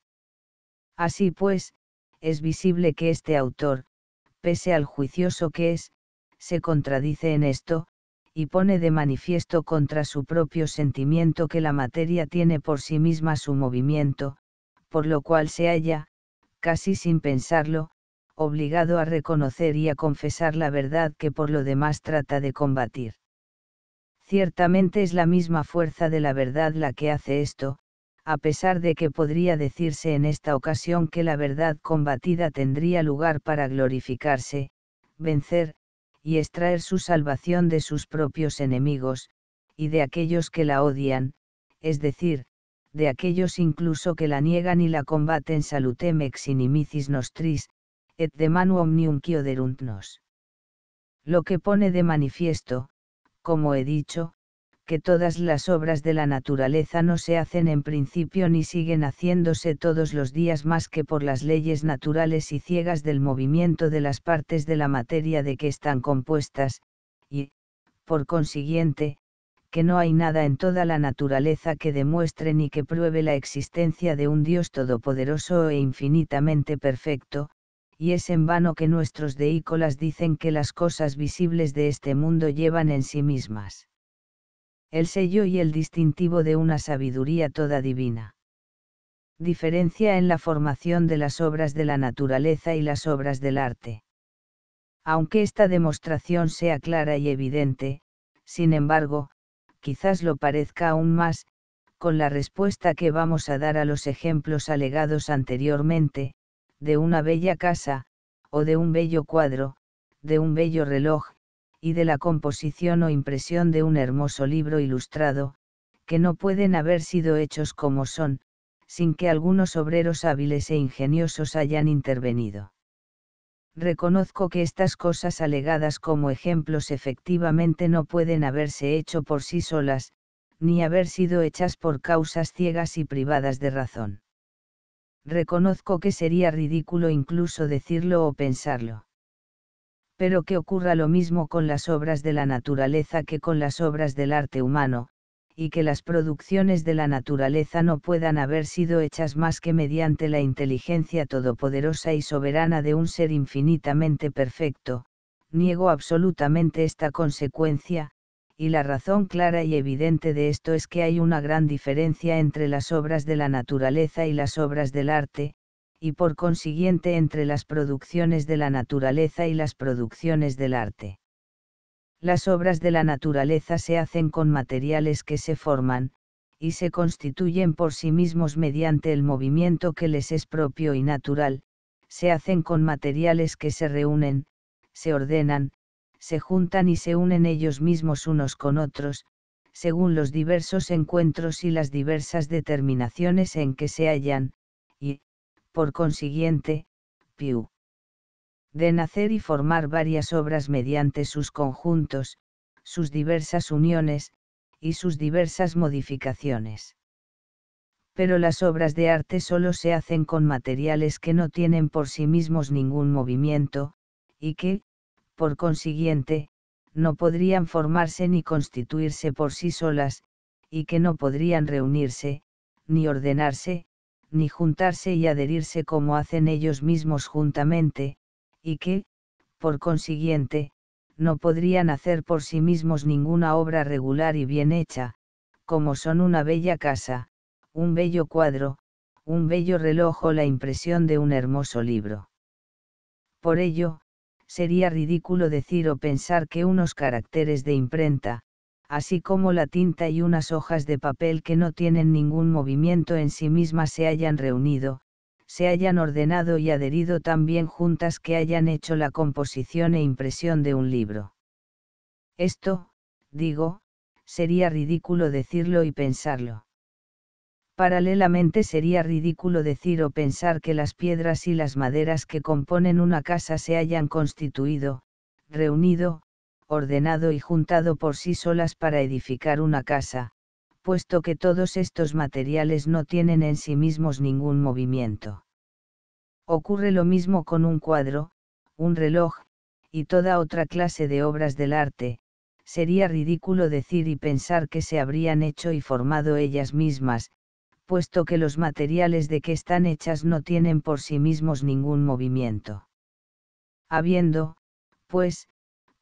Así pues, es visible que este autor, pese al juicioso que es, se contradice en esto, y pone de manifiesto contra su propio sentimiento que la materia tiene por sí misma su movimiento, por lo cual se halla, casi sin pensarlo, obligado a reconocer y a confesar la verdad que por lo demás trata de combatir. Ciertamente es la misma fuerza de la verdad la que hace esto, a pesar de que podría decirse en esta ocasión que la verdad combatida tendría lugar para glorificarse, vencer, y extraer su salvación de sus propios enemigos, y de aquellos que la odian, es decir, de aquellos incluso que la niegan y la combaten salutem ex inimicis nostris, et de manu omnium quioderunt nos. Lo que pone de manifiesto, como he dicho, que todas las obras de la naturaleza no se hacen en principio ni siguen haciéndose todos los días más que por las leyes naturales y ciegas del movimiento de las partes de la materia de que están compuestas, y, por consiguiente, que no hay nada en toda la naturaleza que demuestre ni que pruebe la existencia de un Dios todopoderoso e infinitamente perfecto, y es en vano que nuestros deícolas dicen que las cosas visibles de este mundo llevan en sí mismas el sello y el distintivo de una sabiduría toda divina. Diferencia en la formación de las obras de la naturaleza y las obras del arte. Aunque esta demostración sea clara y evidente, sin embargo, quizás lo parezca aún más, con la respuesta que vamos a dar a los ejemplos alegados anteriormente, de una bella casa, o de un bello cuadro, de un bello reloj, y de la composición o impresión de un hermoso libro ilustrado, que no pueden haber sido hechos como son, sin que algunos obreros hábiles e ingeniosos hayan intervenido. Reconozco que estas cosas alegadas como ejemplos efectivamente no pueden haberse hecho por sí solas, ni haber sido hechas por causas ciegas y privadas de razón. Reconozco que sería ridículo incluso decirlo o pensarlo pero que ocurra lo mismo con las obras de la naturaleza que con las obras del arte humano, y que las producciones de la naturaleza no puedan haber sido hechas más que mediante la inteligencia todopoderosa y soberana de un ser infinitamente perfecto, niego absolutamente esta consecuencia, y la razón clara y evidente de esto es que hay una gran diferencia entre las obras de la naturaleza y las obras del arte, y por consiguiente entre las producciones de la naturaleza y las producciones del arte. Las obras de la naturaleza se hacen con materiales que se forman, y se constituyen por sí mismos mediante el movimiento que les es propio y natural, se hacen con materiales que se reúnen, se ordenan, se juntan y se unen ellos mismos unos con otros, según los diversos encuentros y las diversas determinaciones en que se hallan, por consiguiente, Piu. De nacer y formar varias obras mediante sus conjuntos, sus diversas uniones, y sus diversas modificaciones. Pero las obras de arte solo se hacen con materiales que no tienen por sí mismos ningún movimiento, y que, por consiguiente, no podrían formarse ni constituirse por sí solas, y que no podrían reunirse, ni ordenarse, ni juntarse y adherirse como hacen ellos mismos juntamente, y que, por consiguiente, no podrían hacer por sí mismos ninguna obra regular y bien hecha, como son una bella casa, un bello cuadro, un bello reloj o la impresión de un hermoso libro. Por ello, sería ridículo decir o pensar que unos caracteres de imprenta, así como la tinta y unas hojas de papel que no tienen ningún movimiento en sí mismas se hayan reunido, se hayan ordenado y adherido tan bien juntas que hayan hecho la composición e impresión de un libro. Esto, digo, sería ridículo decirlo y pensarlo. Paralelamente sería ridículo decir o pensar que las piedras y las maderas que componen una casa se hayan constituido, reunido, ordenado y juntado por sí solas para edificar una casa, puesto que todos estos materiales no tienen en sí mismos ningún movimiento. Ocurre lo mismo con un cuadro, un reloj, y toda otra clase de obras del arte, sería ridículo decir y pensar que se habrían hecho y formado ellas mismas, puesto que los materiales de que están hechas no tienen por sí mismos ningún movimiento. Habiendo, pues,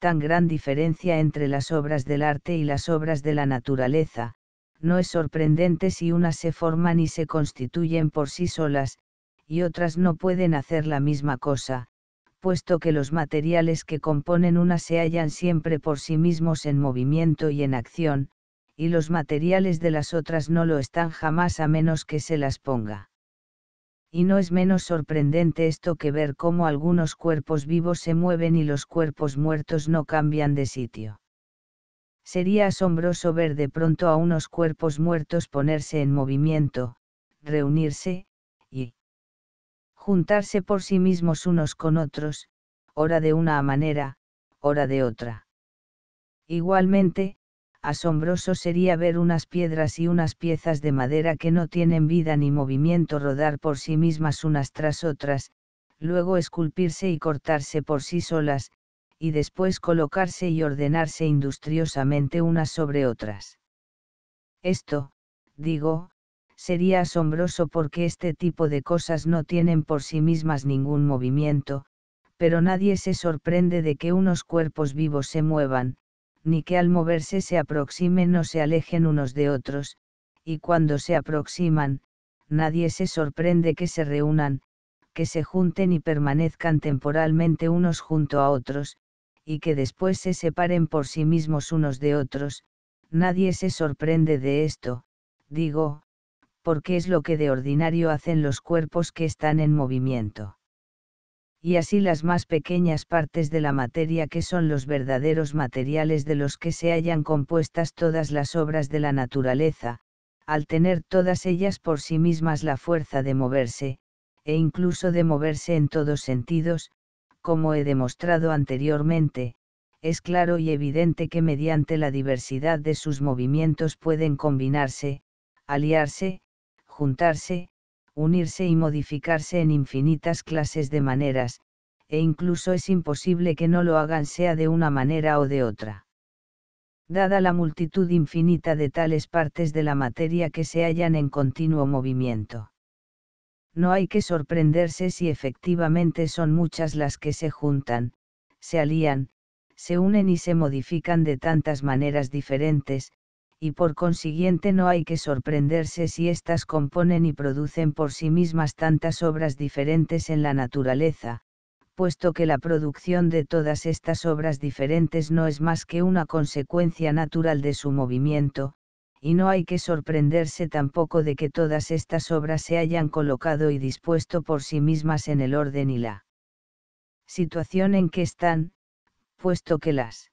tan gran diferencia entre las obras del arte y las obras de la naturaleza, no es sorprendente si unas se forman y se constituyen por sí solas, y otras no pueden hacer la misma cosa, puesto que los materiales que componen una se hallan siempre por sí mismos en movimiento y en acción, y los materiales de las otras no lo están jamás a menos que se las ponga y no es menos sorprendente esto que ver cómo algunos cuerpos vivos se mueven y los cuerpos muertos no cambian de sitio. Sería asombroso ver de pronto a unos cuerpos muertos ponerse en movimiento, reunirse, y juntarse por sí mismos unos con otros, hora de una manera, hora de otra. Igualmente, asombroso sería ver unas piedras y unas piezas de madera que no tienen vida ni movimiento rodar por sí mismas unas tras otras, luego esculpirse y cortarse por sí solas, y después colocarse y ordenarse industriosamente unas sobre otras. Esto, digo, sería asombroso porque este tipo de cosas no tienen por sí mismas ningún movimiento, pero nadie se sorprende de que unos cuerpos vivos se muevan, ni que al moverse se aproximen o se alejen unos de otros, y cuando se aproximan, nadie se sorprende que se reúnan, que se junten y permanezcan temporalmente unos junto a otros, y que después se separen por sí mismos unos de otros, nadie se sorprende de esto, digo, porque es lo que de ordinario hacen los cuerpos que están en movimiento y así las más pequeñas partes de la materia que son los verdaderos materiales de los que se hallan compuestas todas las obras de la naturaleza, al tener todas ellas por sí mismas la fuerza de moverse, e incluso de moverse en todos sentidos, como he demostrado anteriormente, es claro y evidente que mediante la diversidad de sus movimientos pueden combinarse, aliarse, juntarse, unirse y modificarse en infinitas clases de maneras, e incluso es imposible que no lo hagan sea de una manera o de otra. Dada la multitud infinita de tales partes de la materia que se hallan en continuo movimiento. No hay que sorprenderse si efectivamente son muchas las que se juntan, se alían, se unen y se modifican de tantas maneras diferentes, y por consiguiente no hay que sorprenderse si éstas componen y producen por sí mismas tantas obras diferentes en la naturaleza, puesto que la producción de todas estas obras diferentes no es más que una consecuencia natural de su movimiento, y no hay que sorprenderse tampoco de que todas estas obras se hayan colocado y dispuesto por sí mismas en el orden y la situación en que están, puesto que las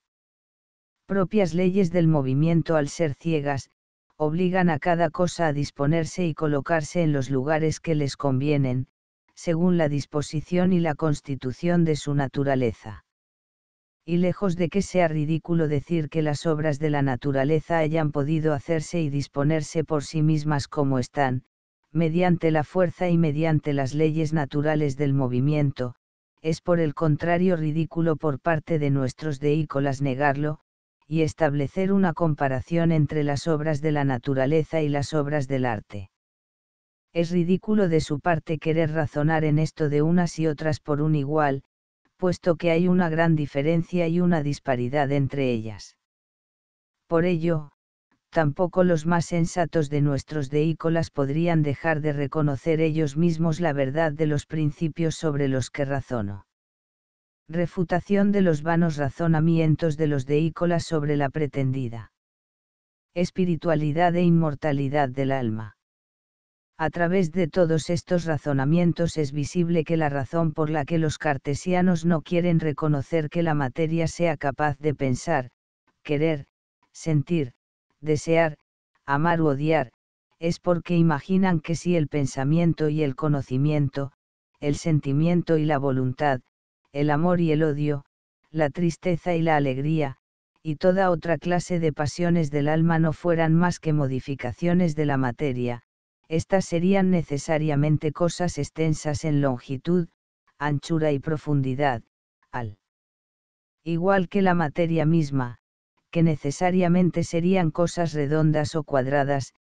propias leyes del movimiento al ser ciegas, obligan a cada cosa a disponerse y colocarse en los lugares que les convienen, según la disposición y la constitución de su naturaleza. Y lejos de que sea ridículo decir que las obras de la naturaleza hayan podido hacerse y disponerse por sí mismas como están, mediante la fuerza y mediante las leyes naturales del movimiento, es por el contrario ridículo por parte de nuestros deícolas negarlo, y establecer una comparación entre las obras de la naturaleza y las obras del arte. Es ridículo de su parte querer razonar en esto de unas y otras por un igual, puesto que hay una gran diferencia y una disparidad entre ellas. Por ello, tampoco los más sensatos de nuestros deícolas podrían dejar de reconocer ellos mismos la verdad de los principios sobre los que razono refutación de los vanos razonamientos de los deícolas sobre la pretendida espiritualidad e inmortalidad del alma. A través de todos estos razonamientos es visible que la razón por la que los cartesianos no quieren reconocer que la materia sea capaz de pensar, querer, sentir, desear, amar u odiar, es porque imaginan que si el pensamiento y el conocimiento, el sentimiento y la voluntad, el amor y el odio, la tristeza y la alegría, y toda otra clase de pasiones del alma no fueran más que modificaciones de la materia, estas serían necesariamente cosas extensas en longitud, anchura y profundidad, al igual que la materia misma, que necesariamente serían cosas redondas o cuadradas,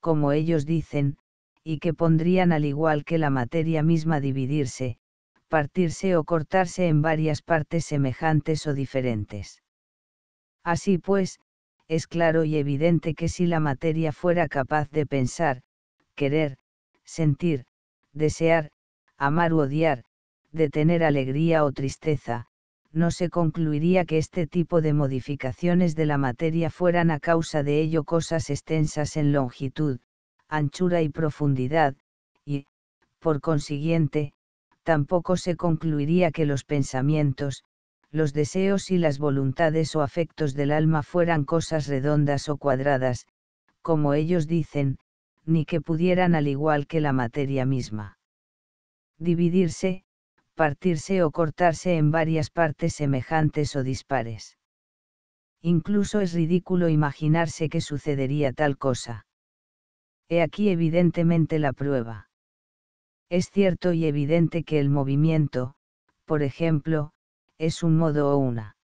como ellos dicen, y que pondrían al igual que la materia misma dividirse, partirse o cortarse en varias partes semejantes o diferentes. Así pues, es claro y evidente que si la materia fuera capaz de pensar, querer, sentir, desear, amar u odiar, de tener alegría o tristeza, no se concluiría que este tipo de modificaciones de la materia fueran a causa de ello cosas extensas en longitud, anchura y profundidad, y, por consiguiente, tampoco se concluiría que los pensamientos, los deseos y las voluntades o afectos del alma fueran cosas redondas o cuadradas, como ellos dicen, ni que pudieran al igual que la materia misma. Dividirse, partirse o cortarse en varias partes semejantes o dispares. Incluso es ridículo imaginarse que sucedería tal cosa. He aquí evidentemente la prueba. Es cierto y evidente que el movimiento, por ejemplo, es un modo o una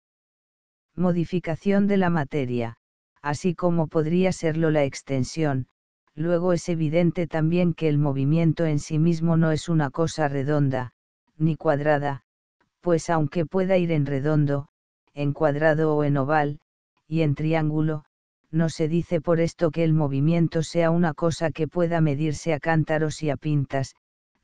modificación de la materia, así como podría serlo la extensión, luego es evidente también que el movimiento en sí mismo no es una cosa redonda, ni cuadrada, pues aunque pueda ir en redondo, en cuadrado o en oval, y en triángulo, no se dice por esto que el movimiento sea una cosa que pueda medirse a cántaros y a pintas,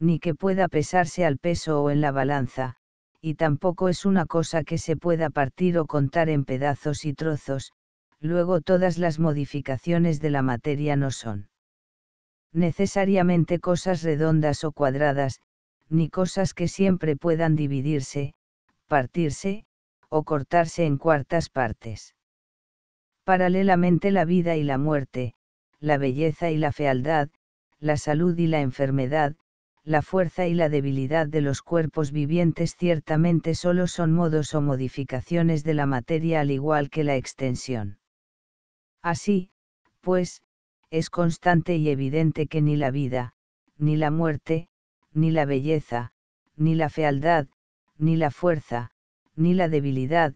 ni que pueda pesarse al peso o en la balanza, y tampoco es una cosa que se pueda partir o contar en pedazos y trozos, luego todas las modificaciones de la materia no son necesariamente cosas redondas o cuadradas, ni cosas que siempre puedan dividirse, partirse, o cortarse en cuartas partes. Paralelamente la vida y la muerte, la belleza y la fealdad, la salud y la enfermedad, la fuerza y la debilidad de los cuerpos vivientes ciertamente solo son modos o modificaciones de la materia al igual que la extensión. Así, pues, es constante y evidente que ni la vida, ni la muerte, ni la belleza, ni la fealdad, ni la fuerza, ni la debilidad,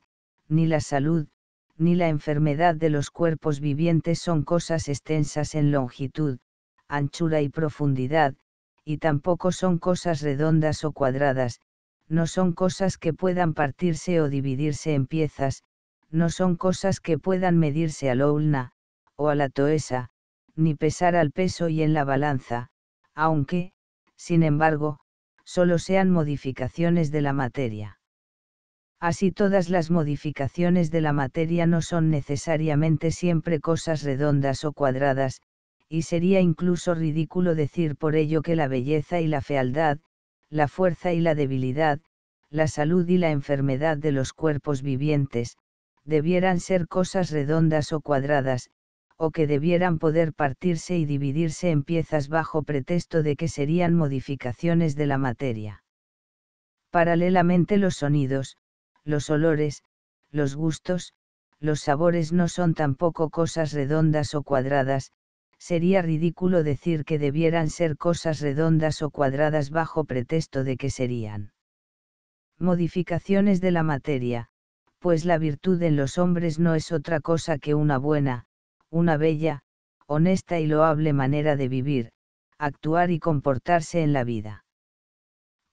ni la salud, ni la enfermedad de los cuerpos vivientes son cosas extensas en longitud, anchura y profundidad, y tampoco son cosas redondas o cuadradas, no son cosas que puedan partirse o dividirse en piezas, no son cosas que puedan medirse a la ulna, o a la toesa, ni pesar al peso y en la balanza, aunque, sin embargo, solo sean modificaciones de la materia. Así todas las modificaciones de la materia no son necesariamente siempre cosas redondas o cuadradas, y sería incluso ridículo decir por ello que la belleza y la fealdad, la fuerza y la debilidad, la salud y la enfermedad de los cuerpos vivientes, debieran ser cosas redondas o cuadradas, o que debieran poder partirse y dividirse en piezas bajo pretexto de que serían modificaciones de la materia. Paralelamente los sonidos, los olores, los gustos, los sabores no son tampoco cosas redondas o cuadradas, sería ridículo decir que debieran ser cosas redondas o cuadradas bajo pretexto de que serían modificaciones de la materia, pues la virtud en los hombres no es otra cosa que una buena, una bella, honesta y loable manera de vivir, actuar y comportarse en la vida.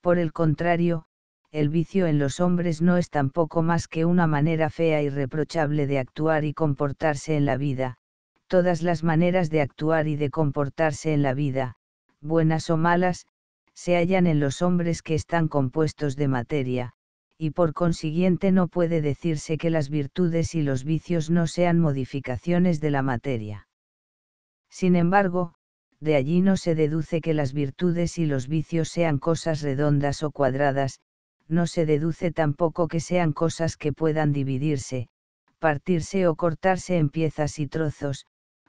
Por el contrario, el vicio en los hombres no es tampoco más que una manera fea y reprochable de actuar y comportarse en la vida, todas las maneras de actuar y de comportarse en la vida, buenas o malas, se hallan en los hombres que están compuestos de materia, y por consiguiente no puede decirse que las virtudes y los vicios no sean modificaciones de la materia. Sin embargo, de allí no se deduce que las virtudes y los vicios sean cosas redondas o cuadradas, no se deduce tampoco que sean cosas que puedan dividirse, partirse o cortarse en piezas y trozos,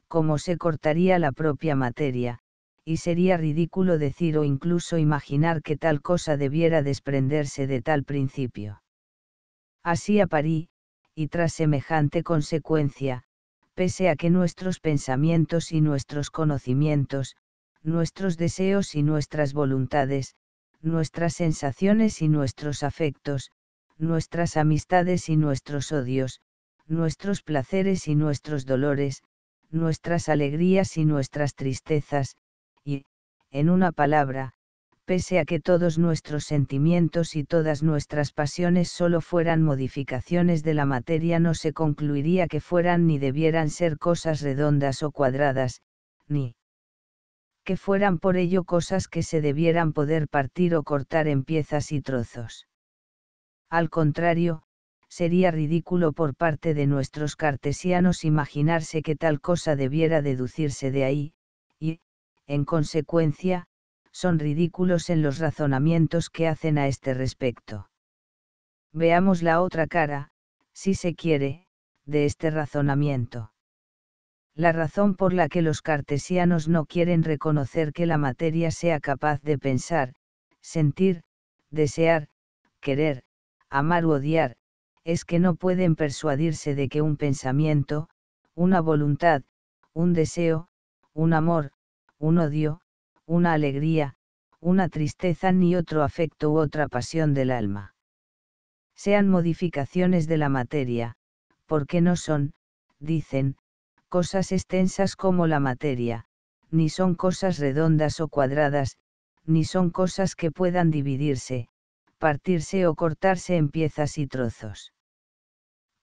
como se cortaría la propia materia, y sería ridículo decir o incluso imaginar que tal cosa debiera desprenderse de tal principio. Así aparí, y tras semejante consecuencia, pese a que nuestros pensamientos y nuestros conocimientos, nuestros deseos y nuestras voluntades, nuestras sensaciones y nuestros afectos, nuestras amistades y nuestros odios, nuestros placeres y nuestros dolores, nuestras alegrías y nuestras tristezas, y, en una palabra, pese a que todos nuestros sentimientos y todas nuestras pasiones solo fueran modificaciones de la materia, no se concluiría que fueran ni debieran ser cosas redondas o cuadradas, ni que fueran por ello cosas que se debieran poder partir o cortar en piezas y trozos. Al contrario, sería ridículo por parte de nuestros cartesianos imaginarse que tal cosa debiera deducirse de ahí, y, en consecuencia, son ridículos en los razonamientos que hacen a este respecto. Veamos la otra cara, si se quiere, de este razonamiento. La razón por la que los cartesianos no quieren reconocer que la materia sea capaz de pensar, sentir, desear, querer, amar u odiar, es que no pueden persuadirse de que un pensamiento, una voluntad, un deseo, un amor, un odio, una alegría, una tristeza ni otro afecto u otra pasión del alma. Sean modificaciones de la materia, porque no son, dicen, cosas extensas como la materia, ni son cosas redondas o cuadradas, ni son cosas que puedan dividirse, partirse o cortarse en piezas y trozos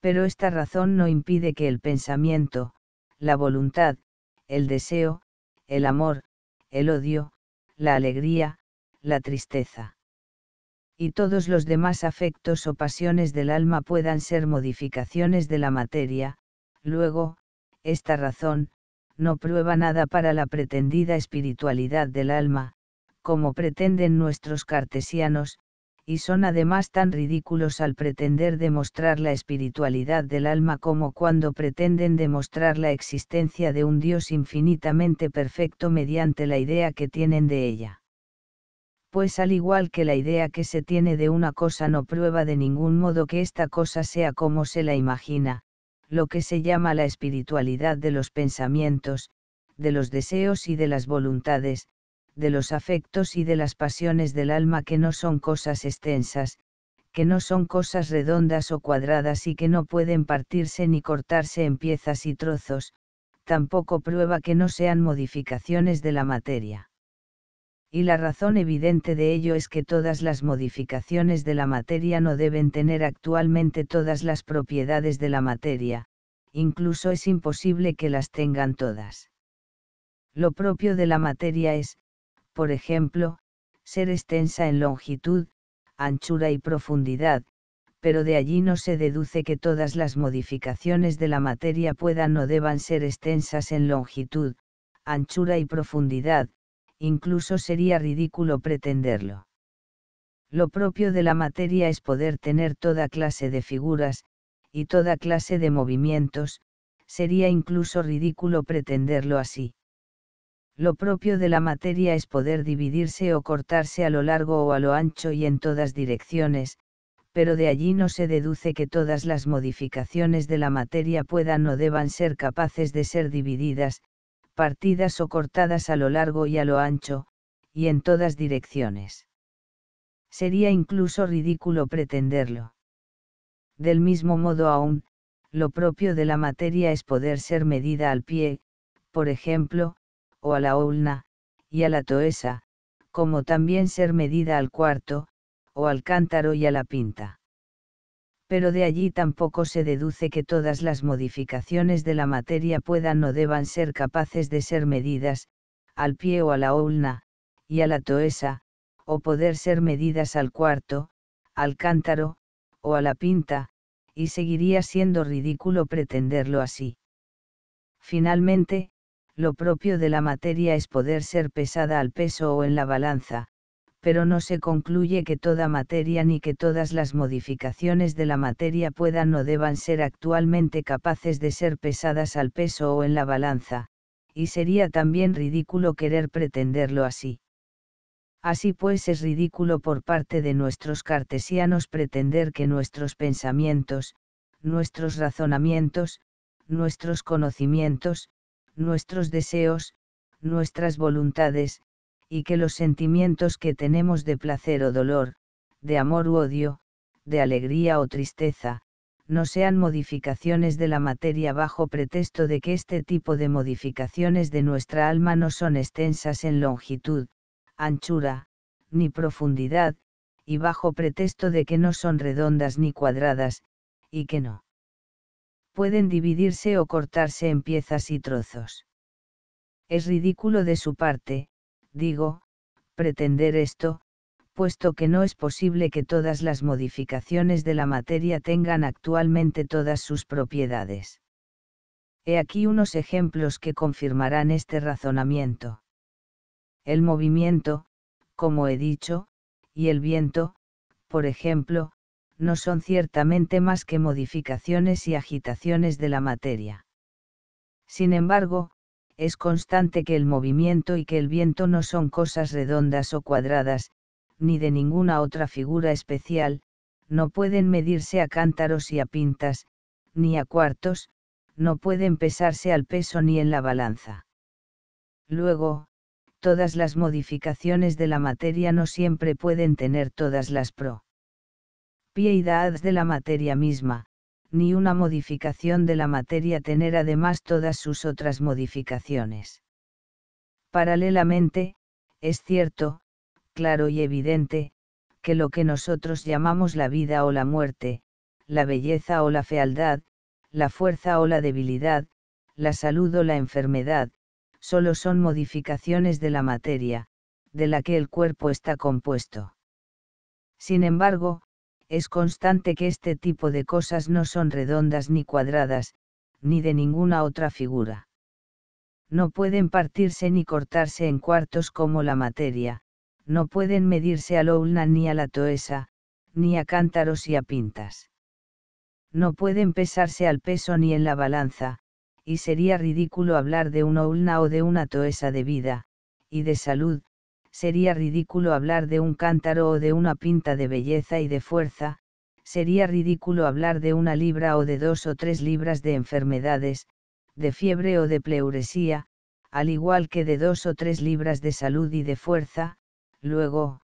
pero esta razón no impide que el pensamiento, la voluntad, el deseo, el amor, el odio, la alegría, la tristeza y todos los demás afectos o pasiones del alma puedan ser modificaciones de la materia, luego, esta razón, no prueba nada para la pretendida espiritualidad del alma, como pretenden nuestros cartesianos, y son además tan ridículos al pretender demostrar la espiritualidad del alma como cuando pretenden demostrar la existencia de un Dios infinitamente perfecto mediante la idea que tienen de ella. Pues al igual que la idea que se tiene de una cosa no prueba de ningún modo que esta cosa sea como se la imagina, lo que se llama la espiritualidad de los pensamientos, de los deseos y de las voluntades, de los afectos y de las pasiones del alma que no son cosas extensas, que no son cosas redondas o cuadradas y que no pueden partirse ni cortarse en piezas y trozos, tampoco prueba que no sean modificaciones de la materia. Y la razón evidente de ello es que todas las modificaciones de la materia no deben tener actualmente todas las propiedades de la materia, incluso es imposible que las tengan todas. Lo propio de la materia es, por ejemplo, ser extensa en longitud, anchura y profundidad, pero de allí no se deduce que todas las modificaciones de la materia puedan o deban ser extensas en longitud, anchura y profundidad, incluso sería ridículo pretenderlo. Lo propio de la materia es poder tener toda clase de figuras, y toda clase de movimientos, sería incluso ridículo pretenderlo así. Lo propio de la materia es poder dividirse o cortarse a lo largo o a lo ancho y en todas direcciones, pero de allí no se deduce que todas las modificaciones de la materia puedan o deban ser capaces de ser divididas, partidas o cortadas a lo largo y a lo ancho, y en todas direcciones. Sería incluso ridículo pretenderlo. Del mismo modo aún, lo propio de la materia es poder ser medida al pie, por ejemplo, o a la ulna, y a la Toesa, como también ser medida al cuarto, o al cántaro y a la pinta. Pero de allí tampoco se deduce que todas las modificaciones de la materia puedan o deban ser capaces de ser medidas, al pie o a la ulna, y a la toesa, o poder ser medidas al cuarto, al cántaro, o a la pinta, y seguiría siendo ridículo pretenderlo así. Finalmente, lo propio de la materia es poder ser pesada al peso o en la balanza, pero no se concluye que toda materia ni que todas las modificaciones de la materia puedan o deban ser actualmente capaces de ser pesadas al peso o en la balanza, y sería también ridículo querer pretenderlo así. Así pues es ridículo por parte de nuestros cartesianos pretender que nuestros pensamientos, nuestros razonamientos, nuestros conocimientos, nuestros deseos, nuestras voluntades, y que los sentimientos que tenemos de placer o dolor, de amor u odio, de alegría o tristeza, no sean modificaciones de la materia bajo pretexto de que este tipo de modificaciones de nuestra alma no son extensas en longitud, anchura, ni profundidad, y bajo pretexto de que no son redondas ni cuadradas, y que no pueden dividirse o cortarse en piezas y trozos. Es ridículo de su parte, digo, pretender esto, puesto que no es posible que todas las modificaciones de la materia tengan actualmente todas sus propiedades. He aquí unos ejemplos que confirmarán este razonamiento. El movimiento, como he dicho, y el viento, por ejemplo, no son ciertamente más que modificaciones y agitaciones de la materia. Sin embargo, es constante que el movimiento y que el viento no son cosas redondas o cuadradas, ni de ninguna otra figura especial, no pueden medirse a cántaros y a pintas, ni a cuartos, no pueden pesarse al peso ni en la balanza. Luego, todas las modificaciones de la materia no siempre pueden tener todas las pro piedades de la materia misma, ni una modificación de la materia tener además todas sus otras modificaciones. Paralelamente, es cierto, claro y evidente, que lo que nosotros llamamos la vida o la muerte, la belleza o la fealdad, la fuerza o la debilidad, la salud o la enfermedad, solo son modificaciones de la materia, de la que el cuerpo está compuesto. Sin embargo, es constante que este tipo de cosas no son redondas ni cuadradas, ni de ninguna otra figura. No pueden partirse ni cortarse en cuartos como la materia, no pueden medirse a ulna ni a la toesa, ni a cántaros y a pintas. No pueden pesarse al peso ni en la balanza, y sería ridículo hablar de una ulna o de una toesa de vida, y de salud, sería ridículo hablar de un cántaro o de una pinta de belleza y de fuerza, sería ridículo hablar de una libra o de dos o tres libras de enfermedades, de fiebre o de pleuresía, al igual que de dos o tres libras de salud y de fuerza, luego,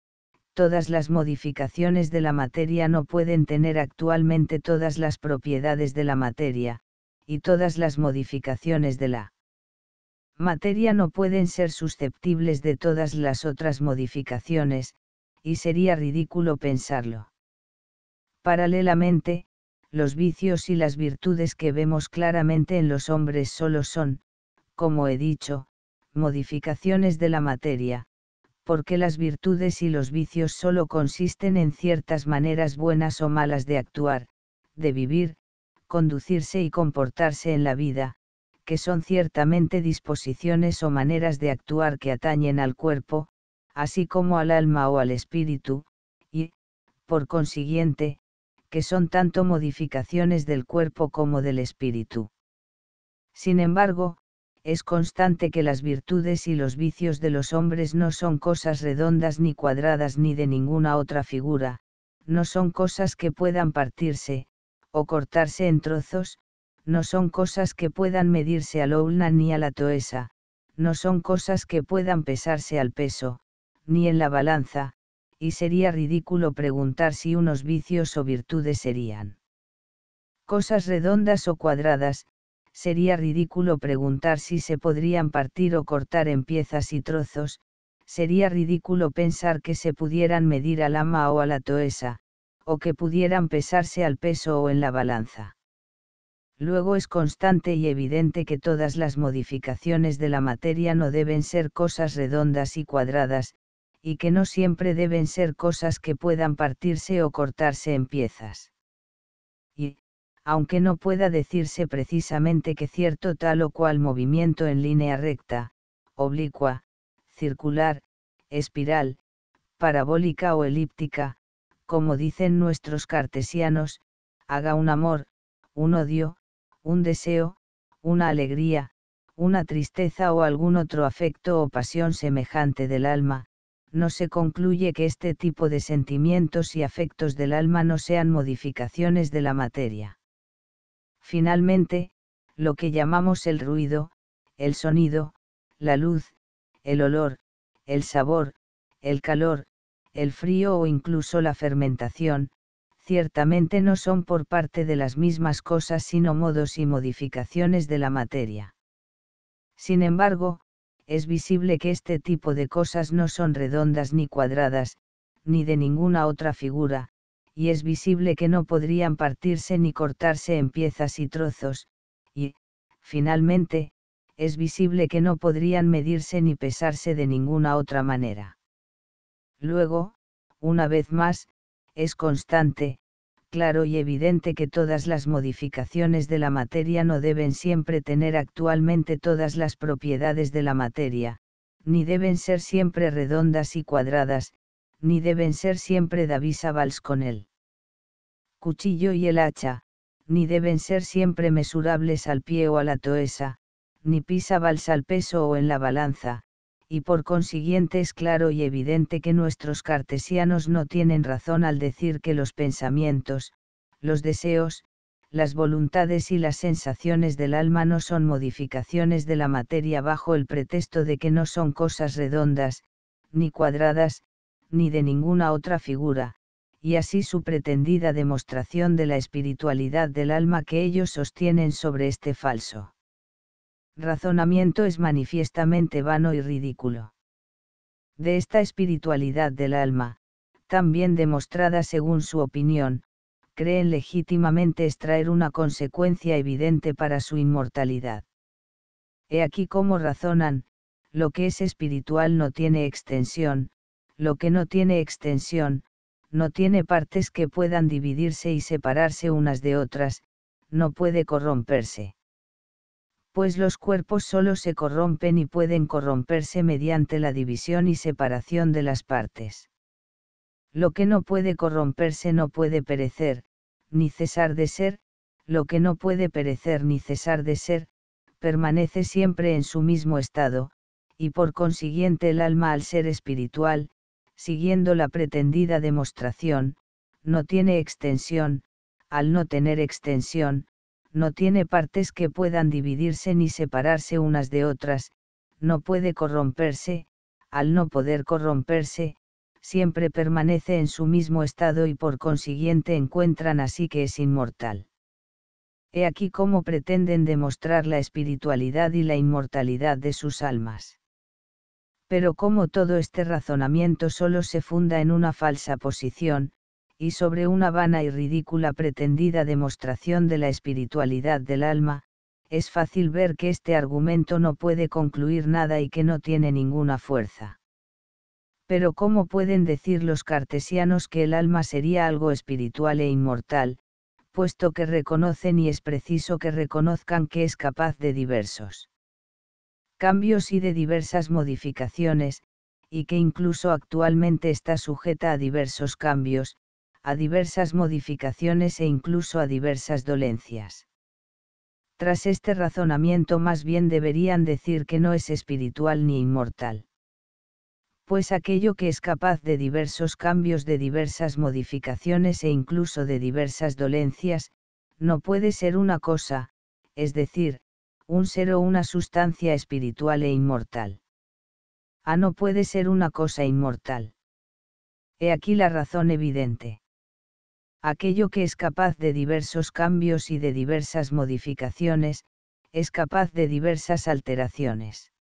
todas las modificaciones de la materia no pueden tener actualmente todas las propiedades de la materia, y todas las modificaciones de la materia no pueden ser susceptibles de todas las otras modificaciones, y sería ridículo pensarlo. Paralelamente, los vicios y las virtudes que vemos claramente en los hombres solo son, como he dicho, modificaciones de la materia, porque las virtudes y los vicios solo consisten en ciertas maneras buenas o malas de actuar, de vivir, conducirse y comportarse en la vida, que son ciertamente disposiciones o maneras de actuar que atañen al cuerpo, así como al alma o al espíritu, y, por consiguiente, que son tanto modificaciones del cuerpo como del espíritu. Sin embargo, es constante que las virtudes y los vicios de los hombres no son cosas redondas ni cuadradas ni de ninguna otra figura, no son cosas que puedan partirse, o cortarse en trozos, no son cosas que puedan medirse a la ni a la toesa, no son cosas que puedan pesarse al peso, ni en la balanza, y sería ridículo preguntar si unos vicios o virtudes serían. Cosas redondas o cuadradas, sería ridículo preguntar si se podrían partir o cortar en piezas y trozos, sería ridículo pensar que se pudieran medir al ama o a la toesa, o que pudieran pesarse al peso o en la balanza. Luego es constante y evidente que todas las modificaciones de la materia no deben ser cosas redondas y cuadradas, y que no siempre deben ser cosas que puedan partirse o cortarse en piezas. Y, aunque no pueda decirse precisamente que cierto tal o cual movimiento en línea recta, oblicua, circular, espiral, parabólica o elíptica, como dicen nuestros cartesianos, haga un amor, un odio, un deseo, una alegría, una tristeza o algún otro afecto o pasión semejante del alma, no se concluye que este tipo de sentimientos y afectos del alma no sean modificaciones de la materia. Finalmente, lo que llamamos el ruido, el sonido, la luz, el olor, el sabor, el calor, el frío o incluso la fermentación, ciertamente no son por parte de las mismas cosas sino modos y modificaciones de la materia. Sin embargo, es visible que este tipo de cosas no son redondas ni cuadradas, ni de ninguna otra figura, y es visible que no podrían partirse ni cortarse en piezas y trozos, y, finalmente, es visible que no podrían medirse ni pesarse de ninguna otra manera. Luego, una vez más, es constante, claro y evidente que todas las modificaciones de la materia no deben siempre tener actualmente todas las propiedades de la materia, ni deben ser siempre redondas y cuadradas, ni deben ser siempre davisabals con el cuchillo y el hacha, ni deben ser siempre mesurables al pie o a la toesa, ni pisabals al peso o en la balanza, y por consiguiente es claro y evidente que nuestros cartesianos no tienen razón al decir que los pensamientos, los deseos, las voluntades y las sensaciones del alma no son modificaciones de la materia bajo el pretexto de que no son cosas redondas, ni cuadradas, ni de ninguna otra figura, y así su pretendida demostración de la espiritualidad del alma que ellos sostienen sobre este falso razonamiento es manifiestamente vano y ridículo. De esta espiritualidad del alma, tan bien demostrada según su opinión, creen legítimamente extraer una consecuencia evidente para su inmortalidad. He aquí cómo razonan, lo que es espiritual no tiene extensión, lo que no tiene extensión, no tiene partes que puedan dividirse y separarse unas de otras, no puede corromperse pues los cuerpos solo se corrompen y pueden corromperse mediante la división y separación de las partes. Lo que no puede corromperse no puede perecer, ni cesar de ser, lo que no puede perecer ni cesar de ser, permanece siempre en su mismo estado, y por consiguiente el alma al ser espiritual, siguiendo la pretendida demostración, no tiene extensión, al no tener extensión, no tiene partes que puedan dividirse ni separarse unas de otras, no puede corromperse, al no poder corromperse, siempre permanece en su mismo estado y por consiguiente encuentran así que es inmortal. He aquí cómo pretenden demostrar la espiritualidad y la inmortalidad de sus almas. Pero como todo este razonamiento solo se funda en una falsa posición, y sobre una vana y ridícula pretendida demostración de la espiritualidad del alma, es fácil ver que este argumento no puede concluir nada y que no tiene ninguna fuerza. Pero ¿cómo pueden decir los cartesianos que el alma sería algo espiritual e inmortal, puesto que reconocen y es preciso que reconozcan que es capaz de diversos cambios y de diversas modificaciones, y que incluso actualmente está sujeta a diversos cambios, a diversas modificaciones e incluso a diversas dolencias. Tras este razonamiento más bien deberían decir que no es espiritual ni inmortal. Pues aquello que es capaz de diversos cambios, de diversas modificaciones e incluso de diversas dolencias, no puede ser una cosa, es decir, un ser o una sustancia espiritual e inmortal. A ah, no puede ser una cosa inmortal. He aquí la razón evidente aquello que es capaz de diversos cambios y de diversas modificaciones, es capaz de diversas alteraciones.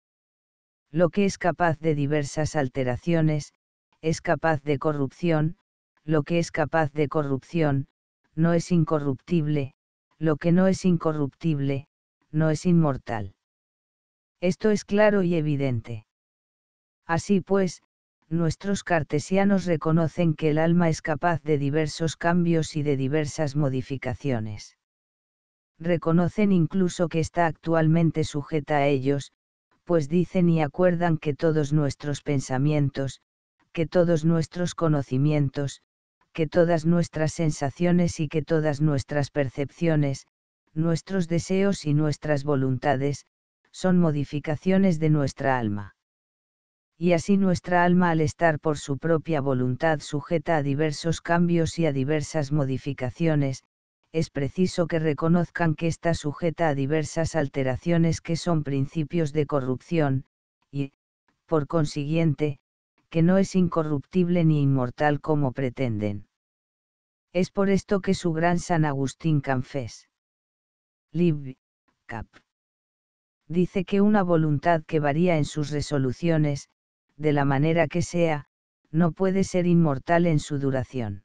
Lo que es capaz de diversas alteraciones, es capaz de corrupción, lo que es capaz de corrupción, no es incorruptible, lo que no es incorruptible, no es inmortal. Esto es claro y evidente. Así pues, nuestros cartesianos reconocen que el alma es capaz de diversos cambios y de diversas modificaciones. Reconocen incluso que está actualmente sujeta a ellos, pues dicen y acuerdan que todos nuestros pensamientos, que todos nuestros conocimientos, que todas nuestras sensaciones y que todas nuestras percepciones, nuestros deseos y nuestras voluntades, son modificaciones de nuestra alma y así nuestra alma al estar por su propia voluntad sujeta a diversos cambios y a diversas modificaciones, es preciso que reconozcan que está sujeta a diversas alteraciones que son principios de corrupción, y, por consiguiente, que no es incorruptible ni inmortal como pretenden. Es por esto que su gran San Agustín Canfés. Lib. Cap. Dice que una voluntad que varía en sus resoluciones, de la manera que sea, no puede ser inmortal en su duración.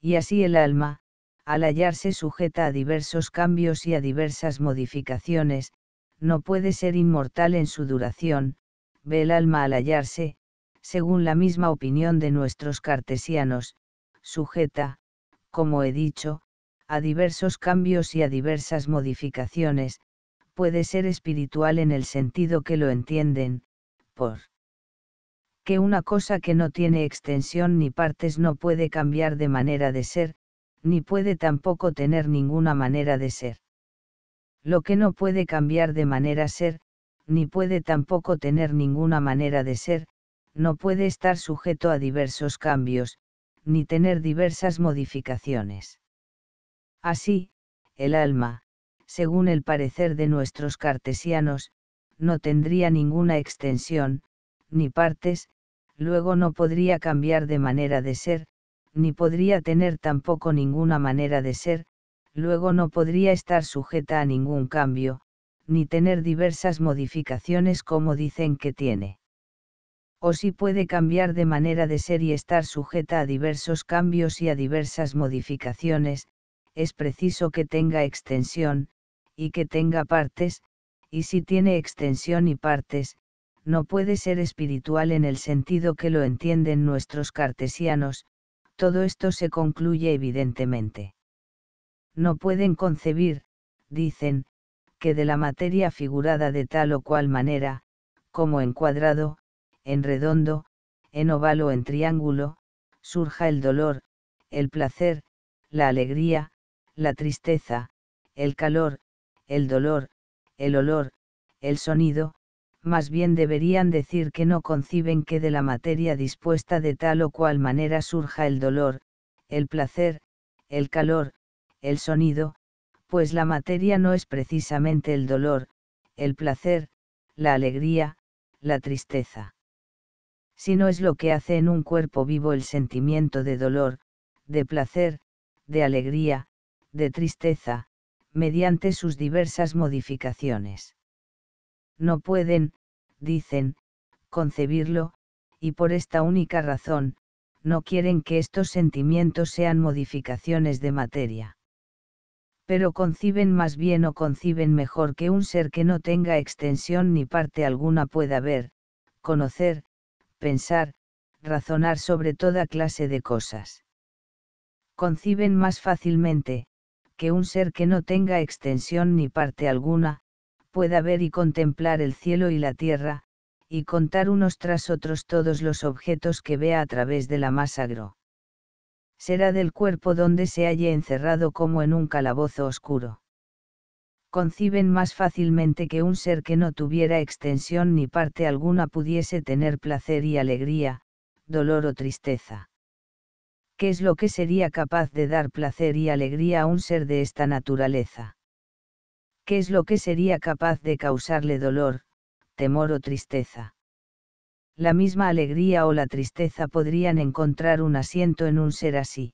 Y así el alma, al hallarse sujeta a diversos cambios y a diversas modificaciones, no puede ser inmortal en su duración, ve el alma al hallarse, según la misma opinión de nuestros cartesianos, sujeta, como he dicho, a diversos cambios y a diversas modificaciones, puede ser espiritual en el sentido que lo entienden, por que una cosa que no tiene extensión ni partes no puede cambiar de manera de ser, ni puede tampoco tener ninguna manera de ser. Lo que no puede cambiar de manera ser, ni puede tampoco tener ninguna manera de ser, no puede estar sujeto a diversos cambios, ni tener diversas modificaciones. Así, el alma, según el parecer de nuestros cartesianos, no tendría ninguna extensión, ni partes, luego no podría cambiar de manera de ser, ni podría tener tampoco ninguna manera de ser, luego no podría estar sujeta a ningún cambio, ni tener diversas modificaciones como dicen que tiene. O si puede cambiar de manera de ser y estar sujeta a diversos cambios y a diversas modificaciones, es preciso que tenga extensión, y que tenga partes, y si tiene extensión y partes, no puede ser espiritual en el sentido que lo entienden nuestros cartesianos, todo esto se concluye evidentemente. No pueden concebir, dicen, que de la materia figurada de tal o cual manera, como en cuadrado, en redondo, en oval o en triángulo, surja el dolor, el placer, la alegría, la tristeza, el calor, el dolor, el olor, el sonido, más bien deberían decir que no conciben que de la materia dispuesta de tal o cual manera surja el dolor, el placer, el calor, el sonido, pues la materia no es precisamente el dolor, el placer, la alegría, la tristeza. Si no es lo que hace en un cuerpo vivo el sentimiento de dolor, de placer, de alegría, de tristeza, mediante sus diversas modificaciones. No pueden, dicen, concebirlo, y por esta única razón, no quieren que estos sentimientos sean modificaciones de materia. Pero conciben más bien o conciben mejor que un ser que no tenga extensión ni parte alguna pueda ver, conocer, pensar, razonar sobre toda clase de cosas. Conciben más fácilmente, que un ser que no tenga extensión ni parte alguna, pueda ver y contemplar el cielo y la tierra, y contar unos tras otros todos los objetos que vea a través de la agro. Será del cuerpo donde se halle encerrado como en un calabozo oscuro. Conciben más fácilmente que un ser que no tuviera extensión ni parte alguna pudiese tener placer y alegría, dolor o tristeza. ¿Qué es lo que sería capaz de dar placer y alegría a un ser de esta naturaleza? qué es lo que sería capaz de causarle dolor, temor o tristeza. La misma alegría o la tristeza podrían encontrar un asiento en un ser así.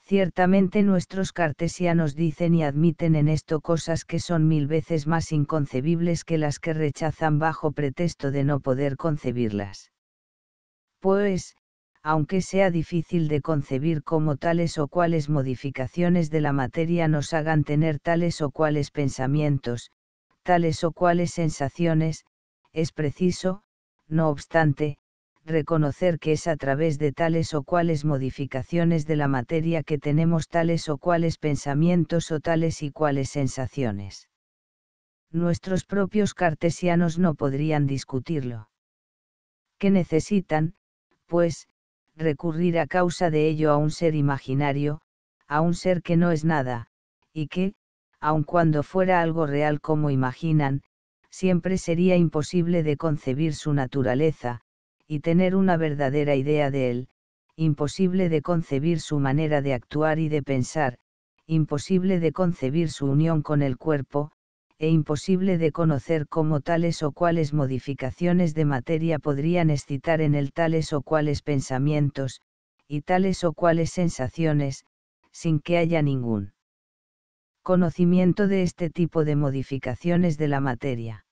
Ciertamente nuestros cartesianos dicen y admiten en esto cosas que son mil veces más inconcebibles que las que rechazan bajo pretexto de no poder concebirlas. Pues, aunque sea difícil de concebir cómo tales o cuales modificaciones de la materia nos hagan tener tales o cuales pensamientos, tales o cuales sensaciones, es preciso, no obstante, reconocer que es a través de tales o cuales modificaciones de la materia que tenemos tales o cuales pensamientos o tales y cuales sensaciones. Nuestros propios cartesianos no podrían discutirlo. ¿Qué necesitan, pues, recurrir a causa de ello a un ser imaginario, a un ser que no es nada, y que, aun cuando fuera algo real como imaginan, siempre sería imposible de concebir su naturaleza, y tener una verdadera idea de él, imposible de concebir su manera de actuar y de pensar, imposible de concebir su unión con el cuerpo, e imposible de conocer cómo tales o cuales modificaciones de materia podrían excitar en él tales o cuales pensamientos, y tales o cuales sensaciones, sin que haya ningún conocimiento de este tipo de modificaciones de la materia.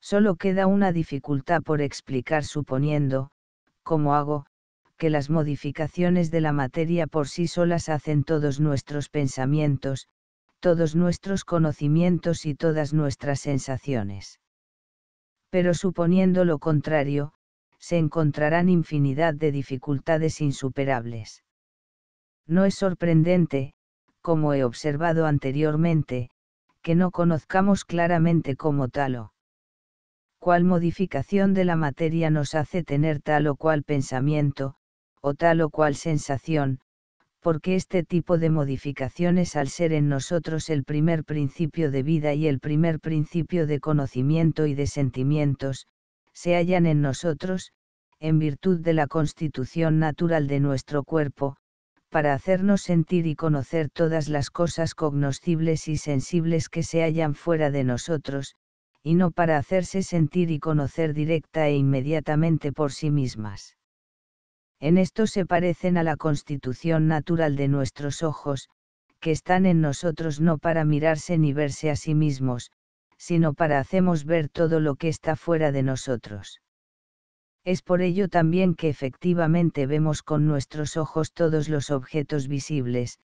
Solo queda una dificultad por explicar suponiendo, como hago, que las modificaciones de la materia por sí solas hacen todos nuestros pensamientos, todos nuestros conocimientos y todas nuestras sensaciones. Pero suponiendo lo contrario, se encontrarán infinidad de dificultades insuperables. No es sorprendente, como he observado anteriormente, que no conozcamos claramente como tal o cuál modificación de la materia nos hace tener tal o cual pensamiento, o tal o cual sensación, porque este tipo de modificaciones al ser en nosotros el primer principio de vida y el primer principio de conocimiento y de sentimientos, se hallan en nosotros, en virtud de la constitución natural de nuestro cuerpo, para hacernos sentir y conocer todas las cosas cognoscibles y sensibles que se hallan fuera de nosotros, y no para hacerse sentir y conocer directa e inmediatamente por sí mismas. En esto se parecen a la constitución natural de nuestros ojos, que están en nosotros no para mirarse ni verse a sí mismos, sino para hacemos ver todo lo que está fuera de nosotros. Es por ello también que efectivamente vemos con nuestros ojos todos los objetos visibles,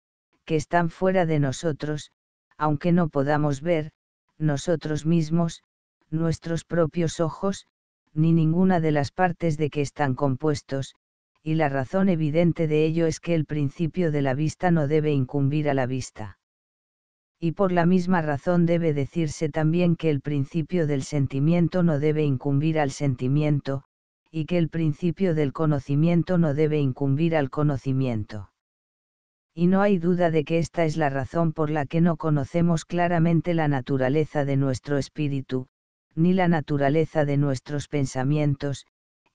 que están fuera de nosotros, aunque no podamos ver, nosotros mismos, nuestros propios ojos, ni ninguna de las partes de que están compuestos, y la razón evidente de ello es que el principio de la vista no debe incumbir a la vista. Y por la misma razón debe decirse también que el principio del sentimiento no debe incumbir al sentimiento, y que el principio del conocimiento no debe incumbir al conocimiento. Y no hay duda de que esta es la razón por la que no conocemos claramente la naturaleza de nuestro espíritu, ni la naturaleza de nuestros pensamientos,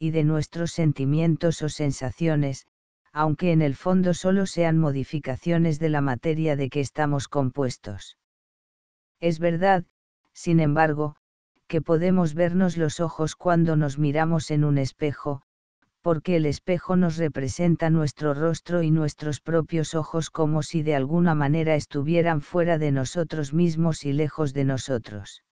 y de nuestros sentimientos o sensaciones, aunque en el fondo solo sean modificaciones de la materia de que estamos compuestos. Es verdad, sin embargo, que podemos vernos los ojos cuando nos miramos en un espejo, porque el espejo nos representa nuestro rostro y nuestros propios ojos como si de alguna manera estuvieran fuera de nosotros mismos y lejos de nosotros.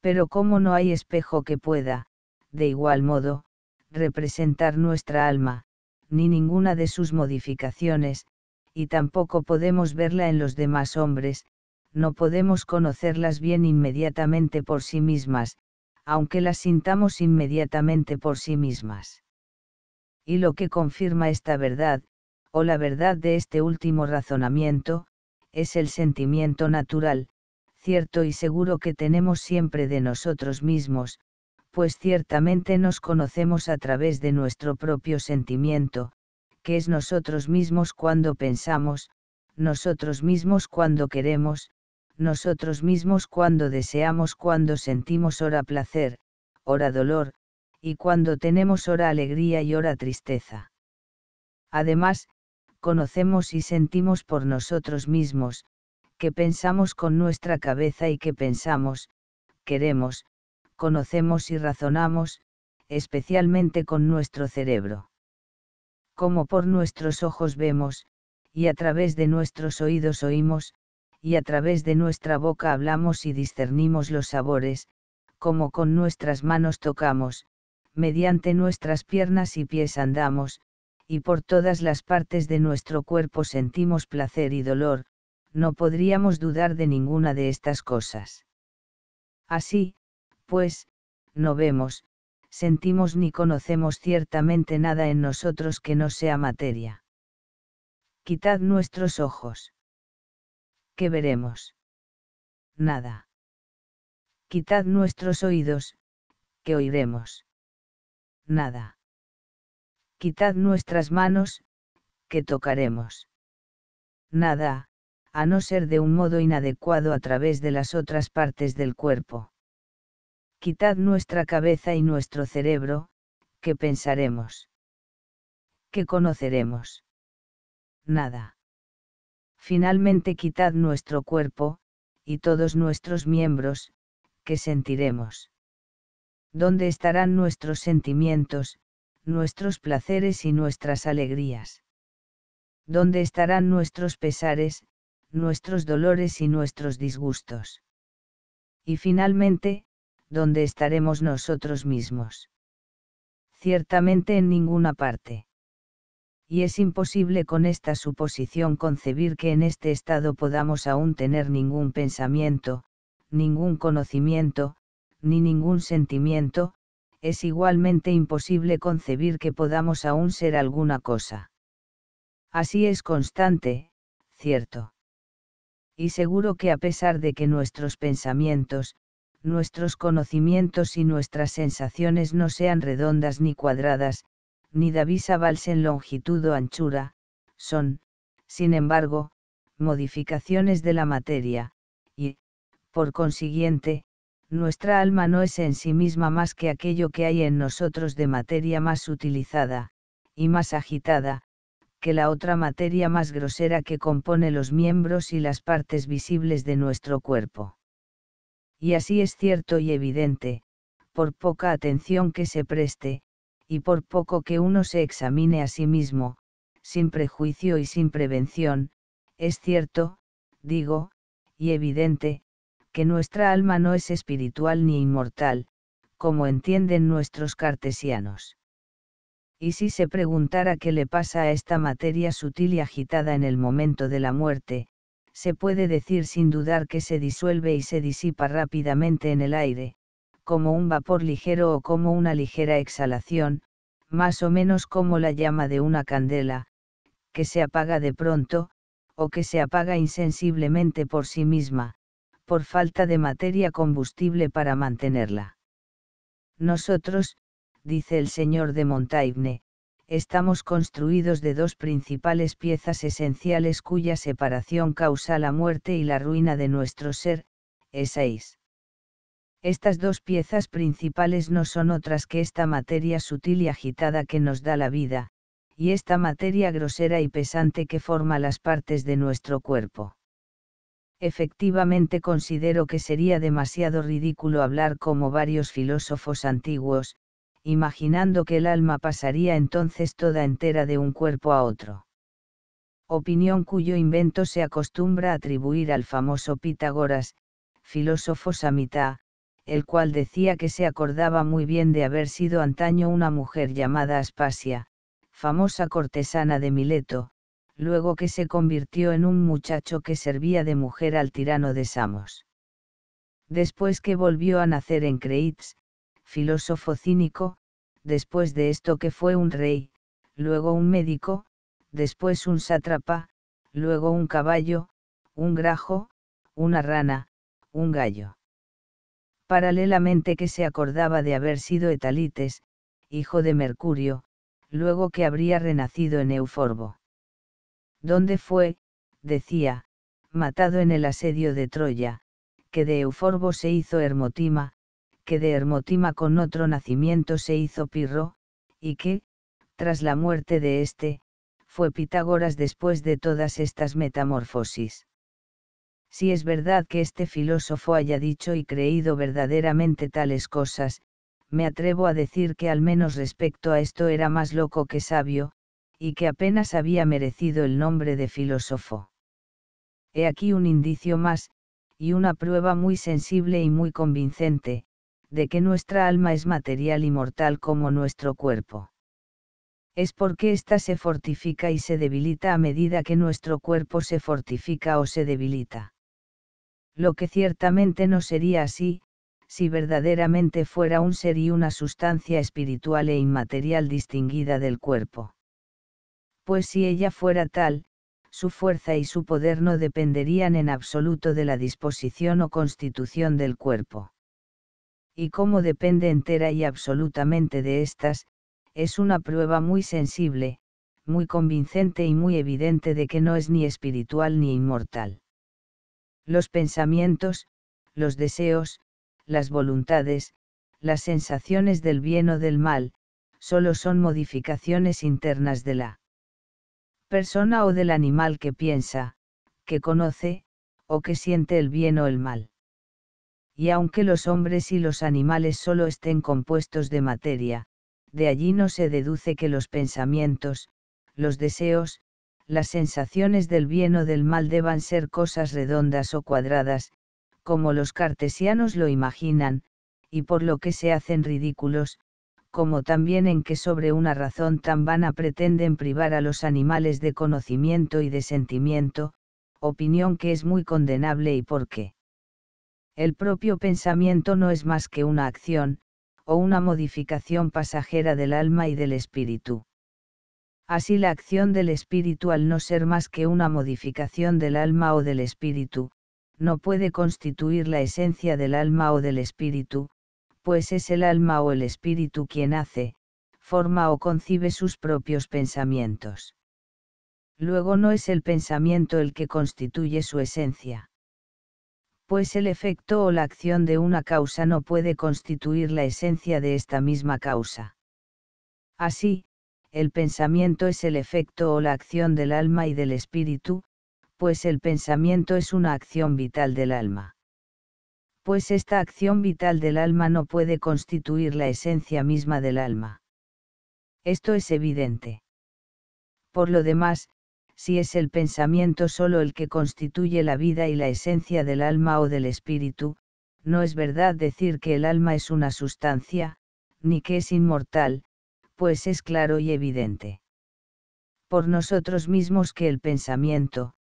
Pero como no hay espejo que pueda, de igual modo, representar nuestra alma, ni ninguna de sus modificaciones, y tampoco podemos verla en los demás hombres, no podemos conocerlas bien inmediatamente por sí mismas, aunque las sintamos inmediatamente por sí mismas. Y lo que confirma esta verdad, o la verdad de este último razonamiento, es el sentimiento natural, cierto y seguro que tenemos siempre de nosotros mismos, pues ciertamente nos conocemos a través de nuestro propio sentimiento, que es nosotros mismos cuando pensamos, nosotros mismos cuando queremos, nosotros mismos cuando deseamos, cuando sentimos hora placer, hora dolor, y cuando tenemos hora alegría y hora tristeza. Además, conocemos y sentimos por nosotros mismos, que pensamos con nuestra cabeza y que pensamos, queremos, conocemos y razonamos, especialmente con nuestro cerebro. Como por nuestros ojos vemos, y a través de nuestros oídos oímos, y a través de nuestra boca hablamos y discernimos los sabores, como con nuestras manos tocamos, mediante nuestras piernas y pies andamos, y por todas las partes de nuestro cuerpo sentimos placer y dolor, no podríamos dudar de ninguna de estas cosas. Así, pues, no vemos, sentimos ni conocemos ciertamente nada en nosotros que no sea materia. Quitad nuestros ojos. ¿Qué veremos? Nada. Quitad nuestros oídos, ¿qué oiremos. Nada. Quitad nuestras manos, que tocaremos. Nada, a no ser de un modo inadecuado a través de las otras partes del cuerpo quitad nuestra cabeza y nuestro cerebro, ¿qué pensaremos. ¿Qué conoceremos? Nada. Finalmente quitad nuestro cuerpo, y todos nuestros miembros, ¿qué sentiremos. ¿Dónde estarán nuestros sentimientos, nuestros placeres y nuestras alegrías? ¿Dónde estarán nuestros pesares, nuestros dolores y nuestros disgustos? Y finalmente, donde estaremos nosotros mismos? Ciertamente en ninguna parte. Y es imposible con esta suposición concebir que en este estado podamos aún tener ningún pensamiento, ningún conocimiento, ni ningún sentimiento, es igualmente imposible concebir que podamos aún ser alguna cosa. Así es constante, cierto. Y seguro que a pesar de que nuestros pensamientos, nuestros conocimientos y nuestras sensaciones no sean redondas ni cuadradas, ni vals en longitud o anchura, son, sin embargo, modificaciones de la materia, y, por consiguiente, nuestra alma no es en sí misma más que aquello que hay en nosotros de materia más utilizada, y más agitada, que la otra materia más grosera que compone los miembros y las partes visibles de nuestro cuerpo y así es cierto y evidente, por poca atención que se preste, y por poco que uno se examine a sí mismo, sin prejuicio y sin prevención, es cierto, digo, y evidente, que nuestra alma no es espiritual ni inmortal, como entienden nuestros cartesianos. Y si se preguntara qué le pasa a esta materia sutil y agitada en el momento de la muerte, se puede decir sin dudar que se disuelve y se disipa rápidamente en el aire, como un vapor ligero o como una ligera exhalación, más o menos como la llama de una candela, que se apaga de pronto, o que se apaga insensiblemente por sí misma, por falta de materia combustible para mantenerla. Nosotros, dice el señor de Montaigne, estamos construidos de dos principales piezas esenciales cuya separación causa la muerte y la ruina de nuestro ser, e Estas dos piezas principales no son otras que esta materia sutil y agitada que nos da la vida, y esta materia grosera y pesante que forma las partes de nuestro cuerpo. Efectivamente considero que sería demasiado ridículo hablar como varios filósofos antiguos, imaginando que el alma pasaría entonces toda entera de un cuerpo a otro. Opinión cuyo invento se acostumbra atribuir al famoso Pitágoras, filósofo samita, el cual decía que se acordaba muy bien de haber sido antaño una mujer llamada Aspasia, famosa cortesana de Mileto, luego que se convirtió en un muchacho que servía de mujer al tirano de Samos. Después que volvió a nacer en Creits, filósofo cínico, después de esto que fue un rey, luego un médico, después un sátrapa, luego un caballo, un grajo, una rana, un gallo. Paralelamente que se acordaba de haber sido Etalites, hijo de Mercurio, luego que habría renacido en Euforbo. ¿Dónde fue, decía, matado en el asedio de Troya, que de Euforbo se hizo Hermotima, que de Hermotima con otro nacimiento se hizo Pirro, y que, tras la muerte de éste, fue Pitágoras después de todas estas metamorfosis. Si es verdad que este filósofo haya dicho y creído verdaderamente tales cosas, me atrevo a decir que al menos respecto a esto era más loco que sabio, y que apenas había merecido el nombre de filósofo. He aquí un indicio más, y una prueba muy sensible y muy convincente, de que nuestra alma es material y mortal como nuestro cuerpo. Es porque ésta se fortifica y se debilita a medida que nuestro cuerpo se fortifica o se debilita. Lo que ciertamente no sería así, si verdaderamente fuera un ser y una sustancia espiritual e inmaterial distinguida del cuerpo. Pues si ella fuera tal, su fuerza y su poder no dependerían en absoluto de la disposición o constitución del cuerpo y cómo depende entera y absolutamente de estas, es una prueba muy sensible, muy convincente y muy evidente de que no es ni espiritual ni inmortal. Los pensamientos, los deseos, las voluntades, las sensaciones del bien o del mal, solo son modificaciones internas de la persona o del animal que piensa, que conoce, o que siente el bien o el mal y aunque los hombres y los animales solo estén compuestos de materia, de allí no se deduce que los pensamientos, los deseos, las sensaciones del bien o del mal deban ser cosas redondas o cuadradas, como los cartesianos lo imaginan, y por lo que se hacen ridículos, como también en que sobre una razón tan vana pretenden privar a los animales de conocimiento y de sentimiento, opinión que es muy condenable y por qué. El propio pensamiento no es más que una acción, o una modificación pasajera del alma y del espíritu. Así la acción del espíritu al no ser más que una modificación del alma o del espíritu, no puede constituir la esencia del alma o del espíritu, pues es el alma o el espíritu quien hace, forma o concibe sus propios pensamientos. Luego no es el pensamiento el que constituye su esencia pues el efecto o la acción de una causa no puede constituir la esencia de esta misma causa. Así, el pensamiento es el efecto o la acción del alma y del espíritu, pues el pensamiento es una acción vital del alma. Pues esta acción vital del alma no puede constituir la esencia misma del alma. Esto es evidente. Por lo demás, si es el pensamiento solo el que constituye la vida y la esencia del alma o del espíritu, no es verdad decir que el alma es una sustancia, ni que es inmortal, pues es claro y evidente. Por nosotros mismos que el pensamiento,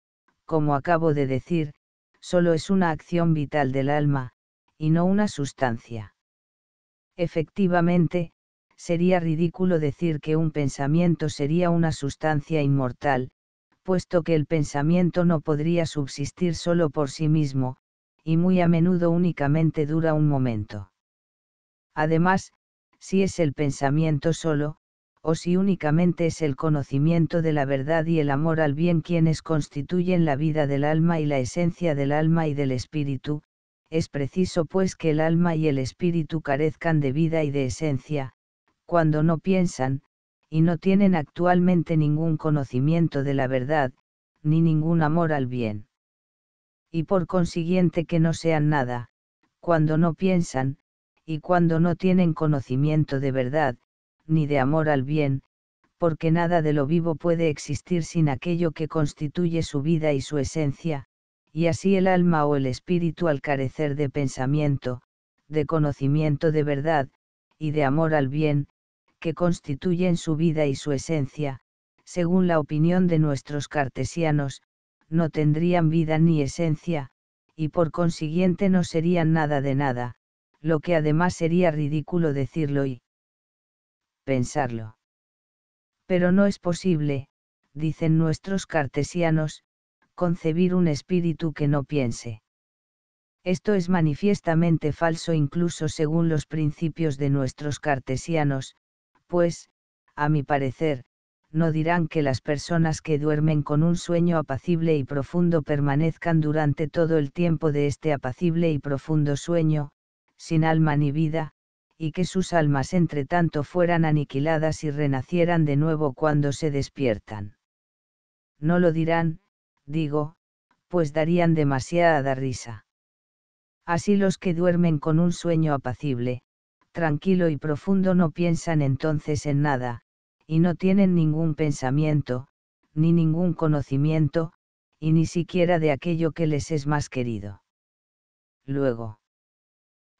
como acabo de decir, solo es una acción vital del alma, y no una sustancia. Efectivamente, sería ridículo decir que un pensamiento sería una sustancia inmortal, puesto que el pensamiento no podría subsistir solo por sí mismo, y muy a menudo únicamente dura un momento. Además, si es el pensamiento solo, o si únicamente es el conocimiento de la verdad y el amor al bien quienes constituyen la vida del alma y la esencia del alma y del espíritu, es preciso pues que el alma y el espíritu carezcan de vida y de esencia, cuando no piensan, y no tienen actualmente ningún conocimiento de la verdad, ni ningún amor al bien. Y por consiguiente que no sean nada, cuando no piensan, y cuando no tienen conocimiento de verdad, ni de amor al bien, porque nada de lo vivo puede existir sin aquello que constituye su vida y su esencia, y así el alma o el espíritu al carecer de pensamiento, de conocimiento de verdad, y de amor al bien, que constituyen su vida y su esencia, según la opinión de nuestros cartesianos, no tendrían vida ni esencia, y por consiguiente no serían nada de nada, lo que además sería ridículo decirlo y pensarlo. Pero no es posible, dicen nuestros cartesianos, concebir un espíritu que no piense. Esto es manifiestamente falso incluso según los principios de nuestros cartesianos, pues, a mi parecer, no dirán que las personas que duermen con un sueño apacible y profundo permanezcan durante todo el tiempo de este apacible y profundo sueño, sin alma ni vida, y que sus almas entre tanto fueran aniquiladas y renacieran de nuevo cuando se despiertan. No lo dirán, digo, pues darían demasiada risa. Así los que duermen con un sueño apacible, tranquilo y profundo no piensan entonces en nada, y no tienen ningún pensamiento, ni ningún conocimiento, y ni siquiera de aquello que les es más querido. Luego,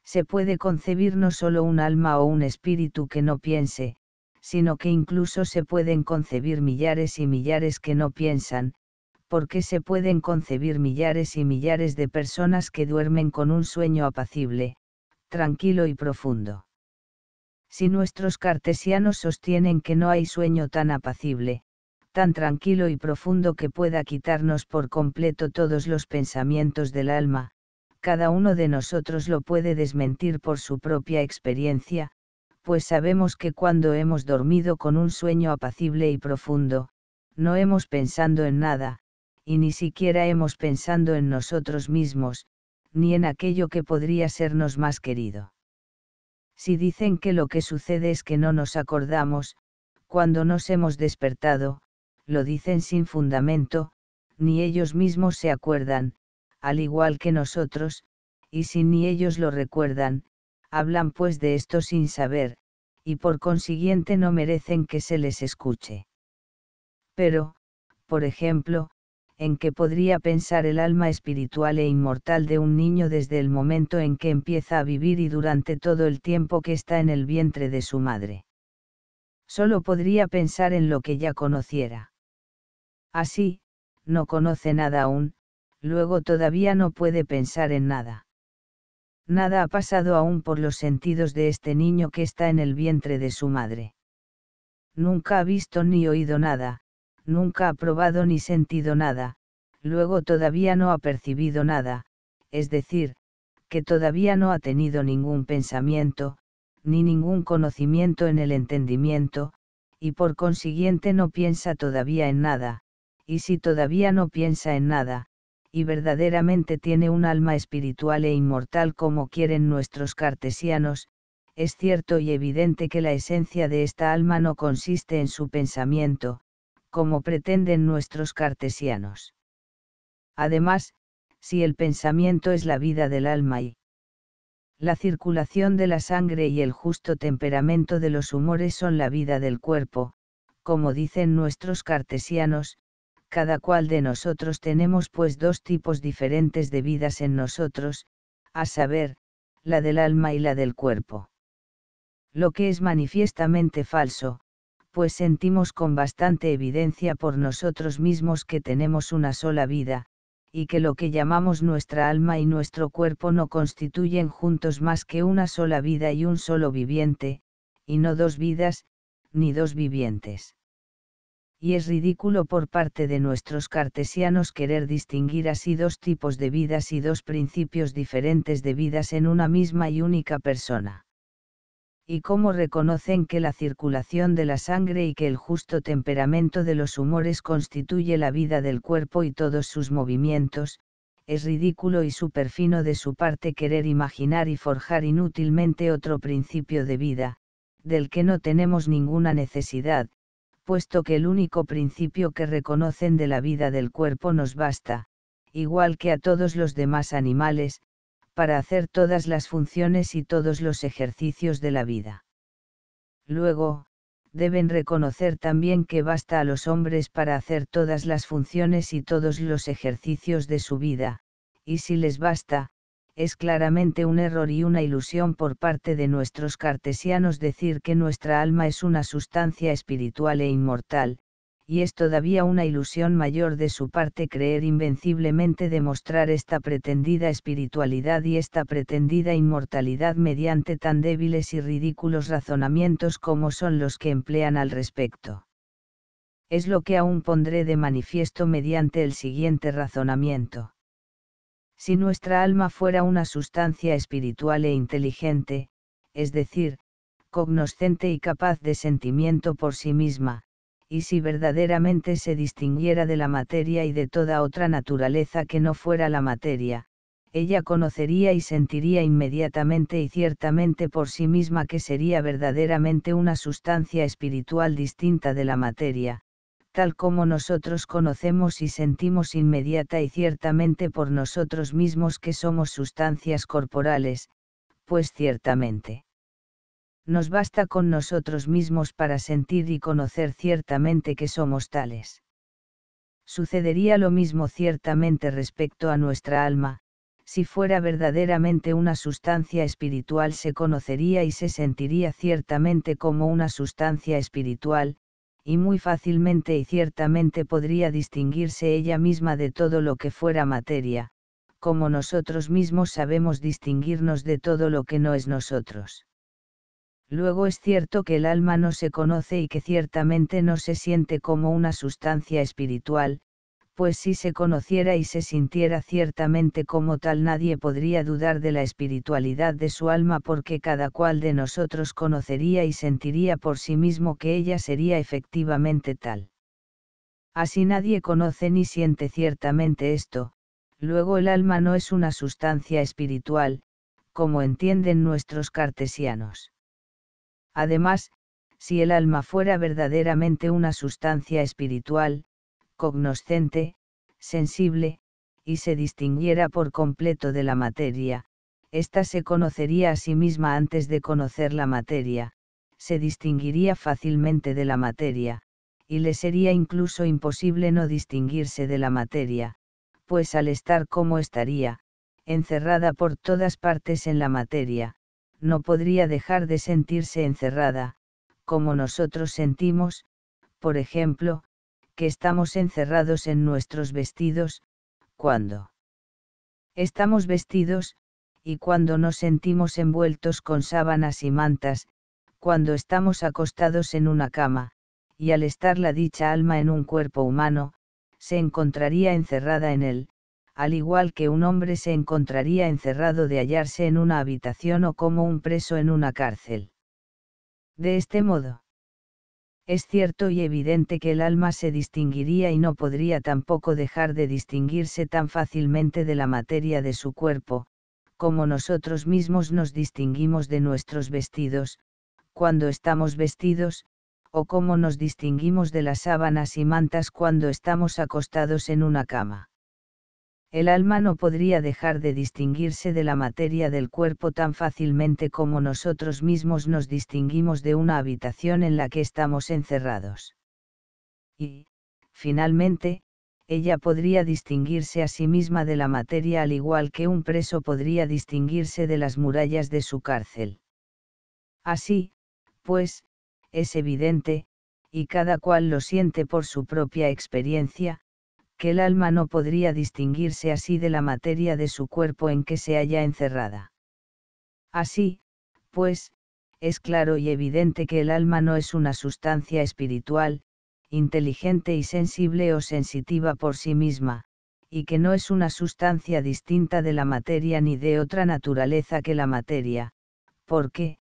se puede concebir no solo un alma o un espíritu que no piense, sino que incluso se pueden concebir millares y millares que no piensan, porque se pueden concebir millares y millares de personas que duermen con un sueño apacible, tranquilo y profundo. Si nuestros cartesianos sostienen que no hay sueño tan apacible, tan tranquilo y profundo que pueda quitarnos por completo todos los pensamientos del alma, cada uno de nosotros lo puede desmentir por su propia experiencia, pues sabemos que cuando hemos dormido con un sueño apacible y profundo, no hemos pensando en nada, y ni siquiera hemos pensando en nosotros mismos, ni en aquello que podría sernos más querido. Si dicen que lo que sucede es que no nos acordamos, cuando nos hemos despertado, lo dicen sin fundamento, ni ellos mismos se acuerdan, al igual que nosotros, y si ni ellos lo recuerdan, hablan pues de esto sin saber, y por consiguiente no merecen que se les escuche. Pero, por ejemplo, en que podría pensar el alma espiritual e inmortal de un niño desde el momento en que empieza a vivir y durante todo el tiempo que está en el vientre de su madre. Solo podría pensar en lo que ya conociera. Así, no conoce nada aún, luego todavía no puede pensar en nada. Nada ha pasado aún por los sentidos de este niño que está en el vientre de su madre. Nunca ha visto ni oído nada, nunca ha probado ni sentido nada, luego todavía no ha percibido nada, es decir, que todavía no ha tenido ningún pensamiento, ni ningún conocimiento en el entendimiento, y por consiguiente no piensa todavía en nada, y si todavía no piensa en nada, y verdaderamente tiene un alma espiritual e inmortal como quieren nuestros cartesianos, es cierto y evidente que la esencia de esta alma no consiste en su pensamiento, como pretenden nuestros cartesianos. Además, si el pensamiento es la vida del alma y la circulación de la sangre y el justo temperamento de los humores son la vida del cuerpo, como dicen nuestros cartesianos, cada cual de nosotros tenemos pues dos tipos diferentes de vidas en nosotros, a saber, la del alma y la del cuerpo. Lo que es manifiestamente falso, pues sentimos con bastante evidencia por nosotros mismos que tenemos una sola vida, y que lo que llamamos nuestra alma y nuestro cuerpo no constituyen juntos más que una sola vida y un solo viviente, y no dos vidas, ni dos vivientes. Y es ridículo por parte de nuestros cartesianos querer distinguir así dos tipos de vidas y dos principios diferentes de vidas en una misma y única persona y cómo reconocen que la circulación de la sangre y que el justo temperamento de los humores constituye la vida del cuerpo y todos sus movimientos, es ridículo y superfino de su parte querer imaginar y forjar inútilmente otro principio de vida, del que no tenemos ninguna necesidad, puesto que el único principio que reconocen de la vida del cuerpo nos basta, igual que a todos los demás animales, para hacer todas las funciones y todos los ejercicios de la vida. Luego, deben reconocer también que basta a los hombres para hacer todas las funciones y todos los ejercicios de su vida, y si les basta, es claramente un error y una ilusión por parte de nuestros cartesianos decir que nuestra alma es una sustancia espiritual e inmortal, y es todavía una ilusión mayor de su parte creer invenciblemente demostrar esta pretendida espiritualidad y esta pretendida inmortalidad mediante tan débiles y ridículos razonamientos como son los que emplean al respecto. Es lo que aún pondré de manifiesto mediante el siguiente razonamiento. Si nuestra alma fuera una sustancia espiritual e inteligente, es decir, cognoscente y capaz de sentimiento por sí misma, y si verdaderamente se distinguiera de la materia y de toda otra naturaleza que no fuera la materia, ella conocería y sentiría inmediatamente y ciertamente por sí misma que sería verdaderamente una sustancia espiritual distinta de la materia, tal como nosotros conocemos y sentimos inmediata y ciertamente por nosotros mismos que somos sustancias corporales, pues ciertamente nos basta con nosotros mismos para sentir y conocer ciertamente que somos tales. Sucedería lo mismo ciertamente respecto a nuestra alma, si fuera verdaderamente una sustancia espiritual se conocería y se sentiría ciertamente como una sustancia espiritual, y muy fácilmente y ciertamente podría distinguirse ella misma de todo lo que fuera materia, como nosotros mismos sabemos distinguirnos de todo lo que no es nosotros. Luego es cierto que el alma no se conoce y que ciertamente no se siente como una sustancia espiritual, pues si se conociera y se sintiera ciertamente como tal nadie podría dudar de la espiritualidad de su alma porque cada cual de nosotros conocería y sentiría por sí mismo que ella sería efectivamente tal. Así nadie conoce ni siente ciertamente esto, luego el alma no es una sustancia espiritual, como entienden nuestros cartesianos Además, si el alma fuera verdaderamente una sustancia espiritual, cognoscente, sensible, y se distinguiera por completo de la materia, ésta se conocería a sí misma antes de conocer la materia, se distinguiría fácilmente de la materia, y le sería incluso imposible no distinguirse de la materia, pues al estar como estaría, encerrada por todas partes en la materia, no podría dejar de sentirse encerrada, como nosotros sentimos, por ejemplo, que estamos encerrados en nuestros vestidos, cuando estamos vestidos, y cuando nos sentimos envueltos con sábanas y mantas, cuando estamos acostados en una cama, y al estar la dicha alma en un cuerpo humano, se encontraría encerrada en él, al igual que un hombre se encontraría encerrado de hallarse en una habitación o como un preso en una cárcel. De este modo. Es cierto y evidente que el alma se distinguiría y no podría tampoco dejar de distinguirse tan fácilmente de la materia de su cuerpo, como nosotros mismos nos distinguimos de nuestros vestidos, cuando estamos vestidos, o como nos distinguimos de las sábanas y mantas cuando estamos acostados en una cama el alma no podría dejar de distinguirse de la materia del cuerpo tan fácilmente como nosotros mismos nos distinguimos de una habitación en la que estamos encerrados. Y, finalmente, ella podría distinguirse a sí misma de la materia al igual que un preso podría distinguirse de las murallas de su cárcel. Así, pues, es evidente, y cada cual lo siente por su propia experiencia, que el alma no podría distinguirse así de la materia de su cuerpo en que se halla encerrada. Así, pues, es claro y evidente que el alma no es una sustancia espiritual, inteligente y sensible o sensitiva por sí misma, y que no es una sustancia distinta de la materia ni de otra naturaleza que la materia, porque,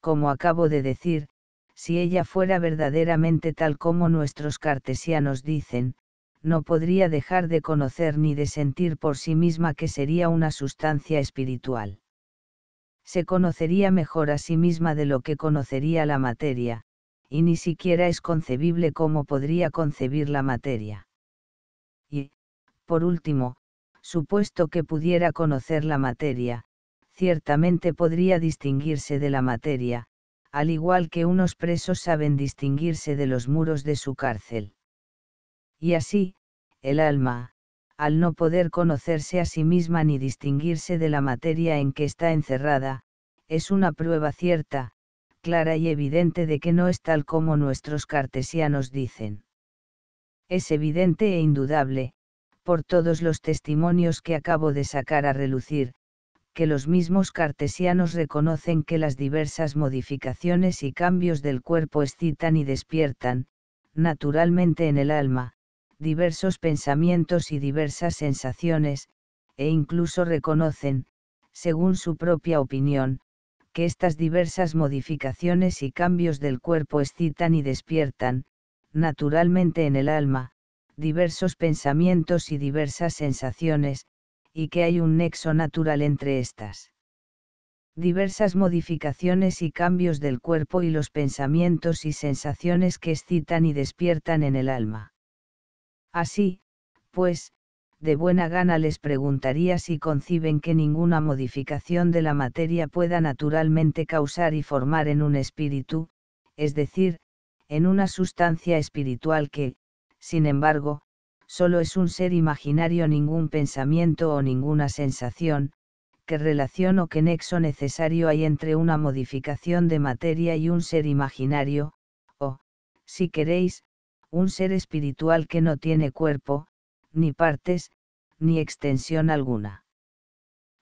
como acabo de decir, si ella fuera verdaderamente tal como nuestros cartesianos dicen, no podría dejar de conocer ni de sentir por sí misma que sería una sustancia espiritual. Se conocería mejor a sí misma de lo que conocería la materia, y ni siquiera es concebible cómo podría concebir la materia. Y, por último, supuesto que pudiera conocer la materia, ciertamente podría distinguirse de la materia, al igual que unos presos saben distinguirse de los muros de su cárcel y así, el alma, al no poder conocerse a sí misma ni distinguirse de la materia en que está encerrada, es una prueba cierta, clara y evidente de que no es tal como nuestros cartesianos dicen. Es evidente e indudable, por todos los testimonios que acabo de sacar a relucir, que los mismos cartesianos reconocen que las diversas modificaciones y cambios del cuerpo excitan y despiertan, naturalmente en el alma, diversos pensamientos y diversas sensaciones, e incluso reconocen, según su propia opinión, que estas diversas modificaciones y cambios del cuerpo excitan y despiertan, naturalmente en el alma, diversos pensamientos y diversas sensaciones, y que hay un nexo natural entre estas. Diversas modificaciones y cambios del cuerpo y los pensamientos y sensaciones que excitan y despiertan en el alma. Así, pues, de buena gana les preguntaría si conciben que ninguna modificación de la materia pueda naturalmente causar y formar en un espíritu, es decir, en una sustancia espiritual que, sin embargo, solo es un ser imaginario ningún pensamiento o ninguna sensación, qué relación o qué nexo necesario hay entre una modificación de materia y un ser imaginario, o, si queréis, un ser espiritual que no tiene cuerpo, ni partes, ni extensión alguna.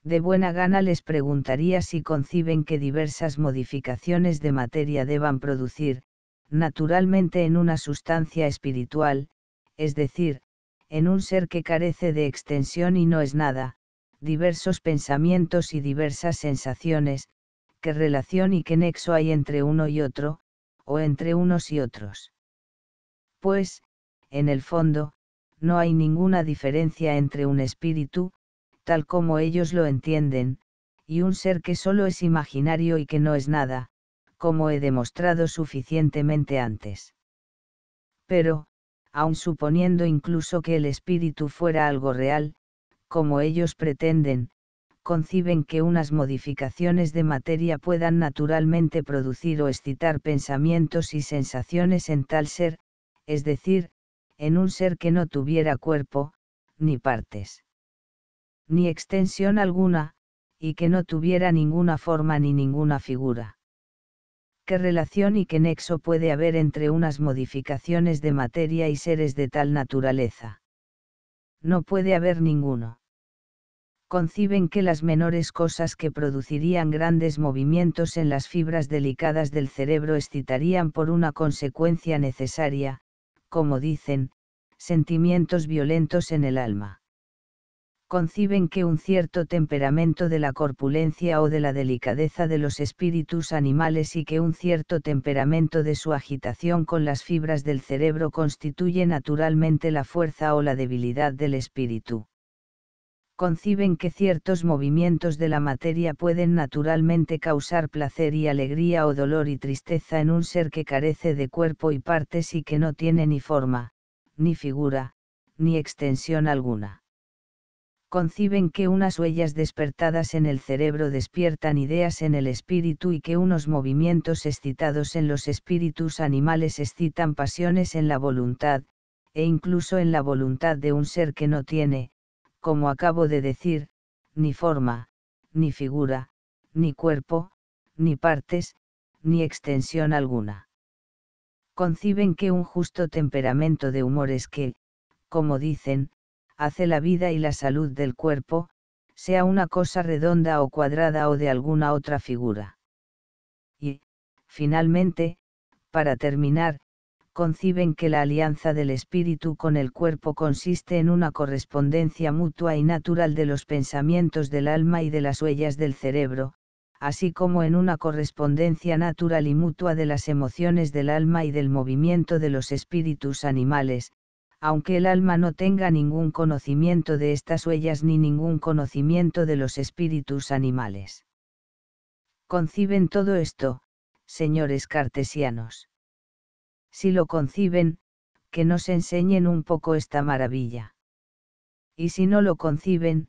De buena gana les preguntaría si conciben que diversas modificaciones de materia deban producir, naturalmente en una sustancia espiritual, es decir, en un ser que carece de extensión y no es nada, diversos pensamientos y diversas sensaciones, qué relación y qué nexo hay entre uno y otro, o entre unos y otros pues, en el fondo, no hay ninguna diferencia entre un espíritu, tal como ellos lo entienden, y un ser que solo es imaginario y que no es nada, como he demostrado suficientemente antes. Pero, aun suponiendo incluso que el espíritu fuera algo real, como ellos pretenden, conciben que unas modificaciones de materia puedan naturalmente producir o excitar pensamientos y sensaciones en tal ser, es decir, en un ser que no tuviera cuerpo, ni partes, ni extensión alguna, y que no tuviera ninguna forma ni ninguna figura. ¿Qué relación y qué nexo puede haber entre unas modificaciones de materia y seres de tal naturaleza? No puede haber ninguno. Conciben que las menores cosas que producirían grandes movimientos en las fibras delicadas del cerebro excitarían por una consecuencia necesaria, como dicen, sentimientos violentos en el alma. Conciben que un cierto temperamento de la corpulencia o de la delicadeza de los espíritus animales y que un cierto temperamento de su agitación con las fibras del cerebro constituye naturalmente la fuerza o la debilidad del espíritu conciben que ciertos movimientos de la materia pueden naturalmente causar placer y alegría o dolor y tristeza en un ser que carece de cuerpo y partes y que no tiene ni forma, ni figura, ni extensión alguna. Conciben que unas huellas despertadas en el cerebro despiertan ideas en el espíritu y que unos movimientos excitados en los espíritus animales excitan pasiones en la voluntad, e incluso en la voluntad de un ser que no tiene, como acabo de decir, ni forma, ni figura, ni cuerpo, ni partes, ni extensión alguna. Conciben que un justo temperamento de humor es que, como dicen, hace la vida y la salud del cuerpo, sea una cosa redonda o cuadrada o de alguna otra figura. Y, finalmente, para terminar, conciben que la alianza del espíritu con el cuerpo consiste en una correspondencia mutua y natural de los pensamientos del alma y de las huellas del cerebro, así como en una correspondencia natural y mutua de las emociones del alma y del movimiento de los espíritus animales, aunque el alma no tenga ningún conocimiento de estas huellas ni ningún conocimiento de los espíritus animales. Conciben todo esto, señores cartesianos si lo conciben, que nos enseñen un poco esta maravilla. Y si no lo conciben,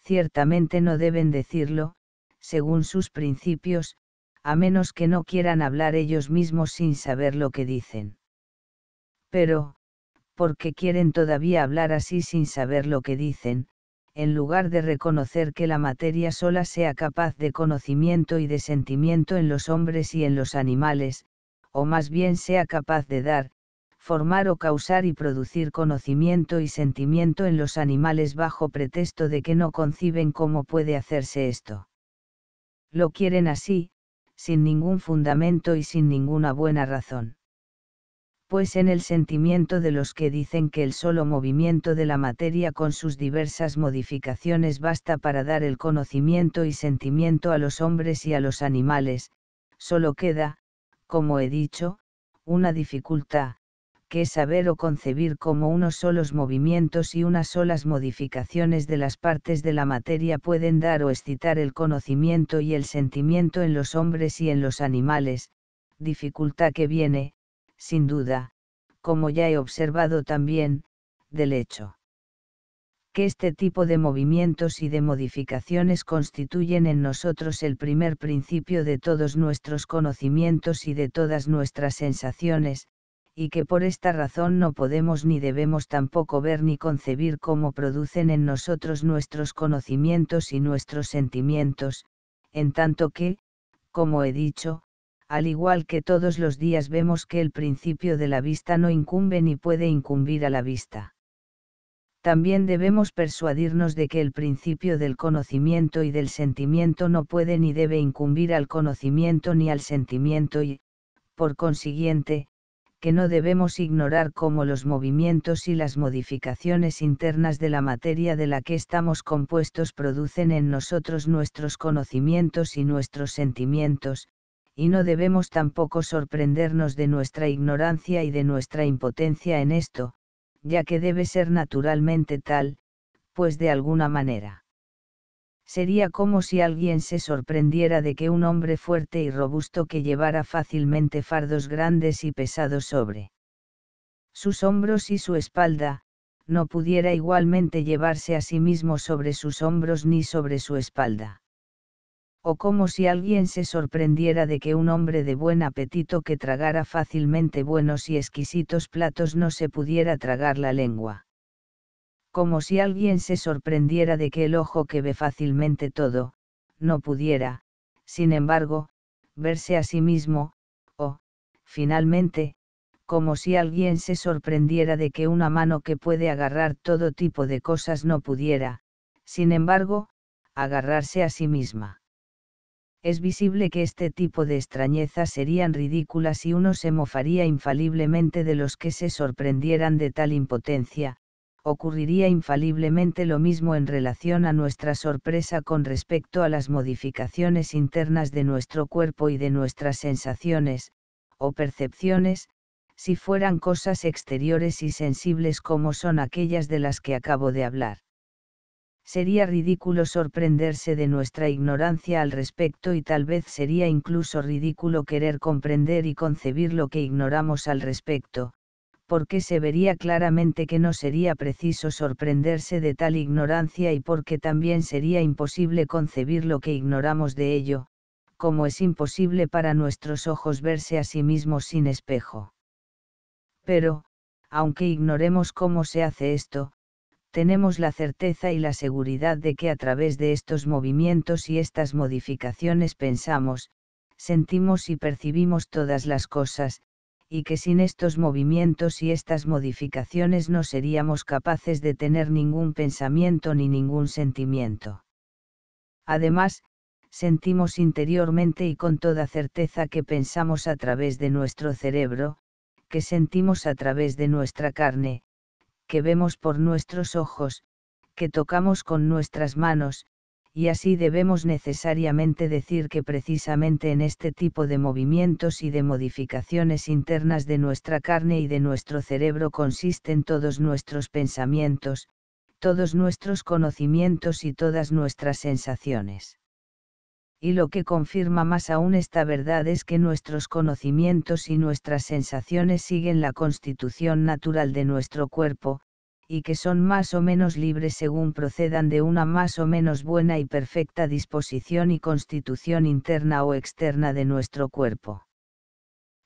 ciertamente no deben decirlo, según sus principios, a menos que no quieran hablar ellos mismos sin saber lo que dicen. Pero, porque quieren todavía hablar así sin saber lo que dicen, en lugar de reconocer que la materia sola sea capaz de conocimiento y de sentimiento en los hombres y en los animales, o más bien sea capaz de dar, formar o causar y producir conocimiento y sentimiento en los animales bajo pretexto de que no conciben cómo puede hacerse esto. Lo quieren así, sin ningún fundamento y sin ninguna buena razón. Pues en el sentimiento de los que dicen que el solo movimiento de la materia con sus diversas modificaciones basta para dar el conocimiento y sentimiento a los hombres y a los animales, solo queda, como he dicho, una dificultad, que es saber o concebir cómo unos solos movimientos y unas solas modificaciones de las partes de la materia pueden dar o excitar el conocimiento y el sentimiento en los hombres y en los animales, dificultad que viene, sin duda, como ya he observado también, del hecho que este tipo de movimientos y de modificaciones constituyen en nosotros el primer principio de todos nuestros conocimientos y de todas nuestras sensaciones, y que por esta razón no podemos ni debemos tampoco ver ni concebir cómo producen en nosotros nuestros conocimientos y nuestros sentimientos, en tanto que, como he dicho, al igual que todos los días vemos que el principio de la vista no incumbe ni puede incumbir a la vista también debemos persuadirnos de que el principio del conocimiento y del sentimiento no puede ni debe incumbir al conocimiento ni al sentimiento y, por consiguiente, que no debemos ignorar cómo los movimientos y las modificaciones internas de la materia de la que estamos compuestos producen en nosotros nuestros conocimientos y nuestros sentimientos, y no debemos tampoco sorprendernos de nuestra ignorancia y de nuestra impotencia en esto, ya que debe ser naturalmente tal, pues de alguna manera. Sería como si alguien se sorprendiera de que un hombre fuerte y robusto que llevara fácilmente fardos grandes y pesados sobre sus hombros y su espalda, no pudiera igualmente llevarse a sí mismo sobre sus hombros ni sobre su espalda o como si alguien se sorprendiera de que un hombre de buen apetito que tragara fácilmente buenos y exquisitos platos no se pudiera tragar la lengua. Como si alguien se sorprendiera de que el ojo que ve fácilmente todo, no pudiera, sin embargo, verse a sí mismo, o, finalmente, como si alguien se sorprendiera de que una mano que puede agarrar todo tipo de cosas no pudiera, sin embargo, agarrarse a sí misma es visible que este tipo de extrañezas serían ridículas y uno se mofaría infaliblemente de los que se sorprendieran de tal impotencia, ocurriría infaliblemente lo mismo en relación a nuestra sorpresa con respecto a las modificaciones internas de nuestro cuerpo y de nuestras sensaciones, o percepciones, si fueran cosas exteriores y sensibles como son aquellas de las que acabo de hablar sería ridículo sorprenderse de nuestra ignorancia al respecto y tal vez sería incluso ridículo querer comprender y concebir lo que ignoramos al respecto, porque se vería claramente que no sería preciso sorprenderse de tal ignorancia y porque también sería imposible concebir lo que ignoramos de ello, como es imposible para nuestros ojos verse a sí mismos sin espejo. Pero, aunque ignoremos cómo se hace esto, tenemos la certeza y la seguridad de que a través de estos movimientos y estas modificaciones pensamos, sentimos y percibimos todas las cosas, y que sin estos movimientos y estas modificaciones no seríamos capaces de tener ningún pensamiento ni ningún sentimiento. Además, sentimos interiormente y con toda certeza que pensamos a través de nuestro cerebro, que sentimos a través de nuestra carne, que vemos por nuestros ojos, que tocamos con nuestras manos, y así debemos necesariamente decir que precisamente en este tipo de movimientos y de modificaciones internas de nuestra carne y de nuestro cerebro consisten todos nuestros pensamientos, todos nuestros conocimientos y todas nuestras sensaciones y lo que confirma más aún esta verdad es que nuestros conocimientos y nuestras sensaciones siguen la constitución natural de nuestro cuerpo, y que son más o menos libres según procedan de una más o menos buena y perfecta disposición y constitución interna o externa de nuestro cuerpo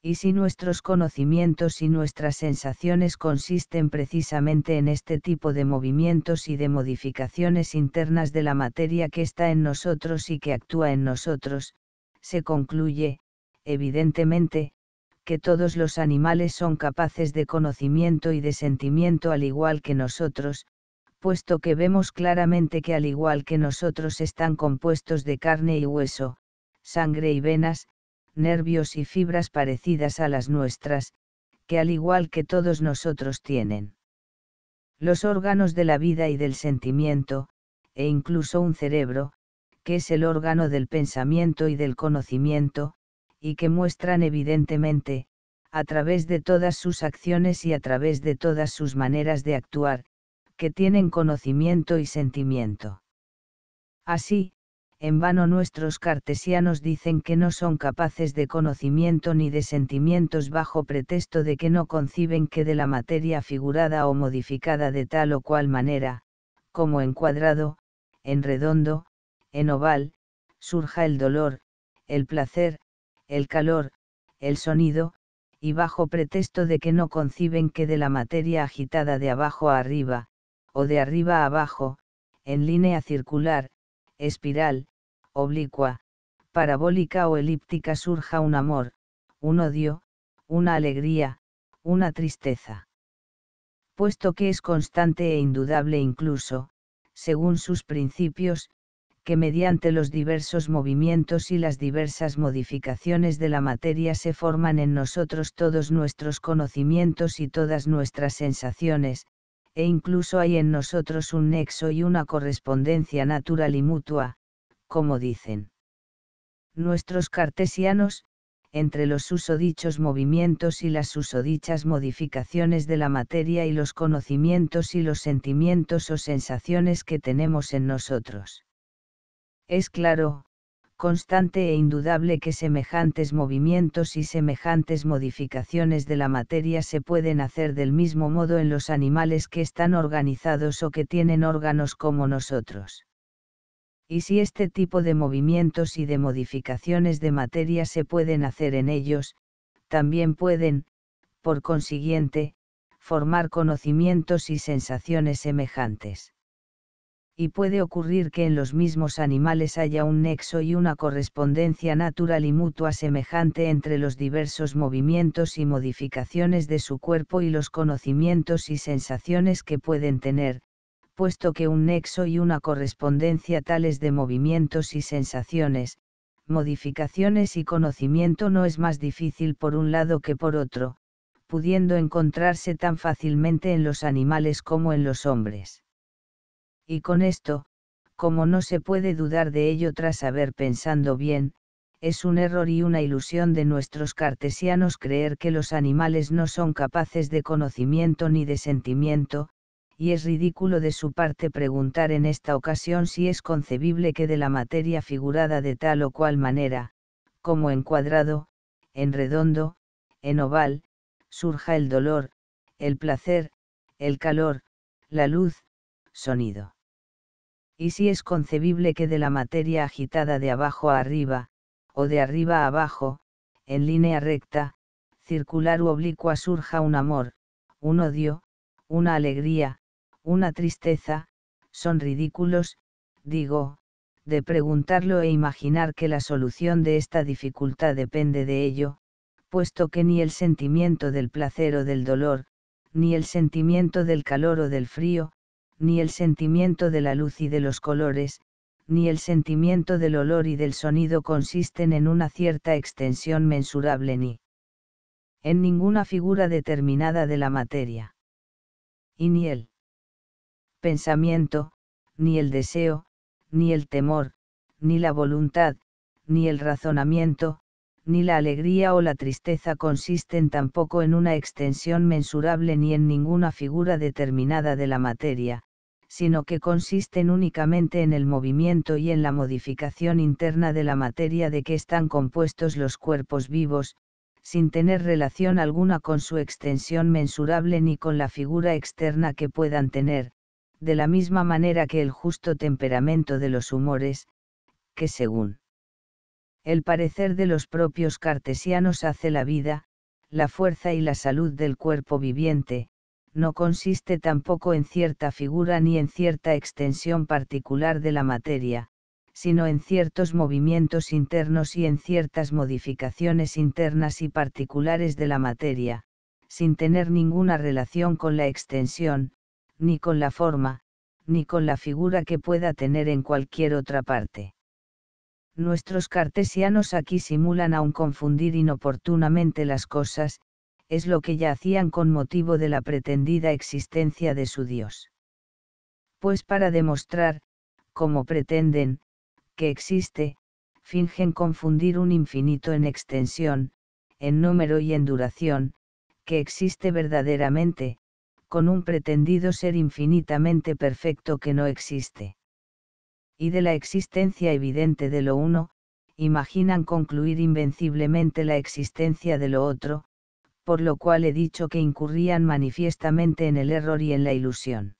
y si nuestros conocimientos y nuestras sensaciones consisten precisamente en este tipo de movimientos y de modificaciones internas de la materia que está en nosotros y que actúa en nosotros, se concluye, evidentemente, que todos los animales son capaces de conocimiento y de sentimiento al igual que nosotros, puesto que vemos claramente que al igual que nosotros están compuestos de carne y hueso, sangre y venas, nervios y fibras parecidas a las nuestras, que al igual que todos nosotros tienen. Los órganos de la vida y del sentimiento, e incluso un cerebro, que es el órgano del pensamiento y del conocimiento, y que muestran evidentemente, a través de todas sus acciones y a través de todas sus maneras de actuar, que tienen conocimiento y sentimiento. Así, en vano nuestros cartesianos dicen que no son capaces de conocimiento ni de sentimientos bajo pretexto de que no conciben que de la materia figurada o modificada de tal o cual manera, como en cuadrado, en redondo, en oval, surja el dolor, el placer, el calor, el sonido, y bajo pretexto de que no conciben que de la materia agitada de abajo a arriba, o de arriba a abajo, en línea circular, espiral, oblicua, parabólica o elíptica surja un amor, un odio, una alegría, una tristeza. Puesto que es constante e indudable incluso, según sus principios, que mediante los diversos movimientos y las diversas modificaciones de la materia se forman en nosotros todos nuestros conocimientos y todas nuestras sensaciones, e incluso hay en nosotros un nexo y una correspondencia natural y mutua, como dicen nuestros cartesianos, entre los susodichos movimientos y las susodichas modificaciones de la materia y los conocimientos y los sentimientos o sensaciones que tenemos en nosotros. Es claro, constante e indudable que semejantes movimientos y semejantes modificaciones de la materia se pueden hacer del mismo modo en los animales que están organizados o que tienen órganos como nosotros. Y si este tipo de movimientos y de modificaciones de materia se pueden hacer en ellos, también pueden, por consiguiente, formar conocimientos y sensaciones semejantes y puede ocurrir que en los mismos animales haya un nexo y una correspondencia natural y mutua semejante entre los diversos movimientos y modificaciones de su cuerpo y los conocimientos y sensaciones que pueden tener, puesto que un nexo y una correspondencia tales de movimientos y sensaciones, modificaciones y conocimiento no es más difícil por un lado que por otro, pudiendo encontrarse tan fácilmente en los animales como en los hombres y con esto, como no se puede dudar de ello tras haber pensando bien, es un error y una ilusión de nuestros cartesianos creer que los animales no son capaces de conocimiento ni de sentimiento, y es ridículo de su parte preguntar en esta ocasión si es concebible que de la materia figurada de tal o cual manera, como en cuadrado, en redondo, en oval, surja el dolor, el placer, el calor, la luz, sonido y si es concebible que de la materia agitada de abajo a arriba, o de arriba a abajo, en línea recta, circular u oblicua surja un amor, un odio, una alegría, una tristeza, son ridículos, digo, de preguntarlo e imaginar que la solución de esta dificultad depende de ello, puesto que ni el sentimiento del placer o del dolor, ni el sentimiento del calor o del frío, ni el sentimiento de la luz y de los colores, ni el sentimiento del olor y del sonido consisten en una cierta extensión mensurable ni en ninguna figura determinada de la materia. Y ni el pensamiento, ni el deseo, ni el temor, ni la voluntad, ni el razonamiento, ni la alegría o la tristeza consisten tampoco en una extensión mensurable ni en ninguna figura determinada de la materia, sino que consisten únicamente en el movimiento y en la modificación interna de la materia de que están compuestos los cuerpos vivos, sin tener relación alguna con su extensión mensurable ni con la figura externa que puedan tener, de la misma manera que el justo temperamento de los humores, que según el parecer de los propios cartesianos hace la vida, la fuerza y la salud del cuerpo viviente, no consiste tampoco en cierta figura ni en cierta extensión particular de la materia, sino en ciertos movimientos internos y en ciertas modificaciones internas y particulares de la materia, sin tener ninguna relación con la extensión, ni con la forma, ni con la figura que pueda tener en cualquier otra parte. Nuestros cartesianos aquí simulan aún confundir inoportunamente las cosas, es lo que ya hacían con motivo de la pretendida existencia de su Dios. Pues para demostrar, como pretenden, que existe, fingen confundir un infinito en extensión, en número y en duración, que existe verdaderamente, con un pretendido ser infinitamente perfecto que no existe. Y de la existencia evidente de lo uno, imaginan concluir invenciblemente la existencia de lo otro, por lo cual he dicho que incurrían manifiestamente en el error y en la ilusión.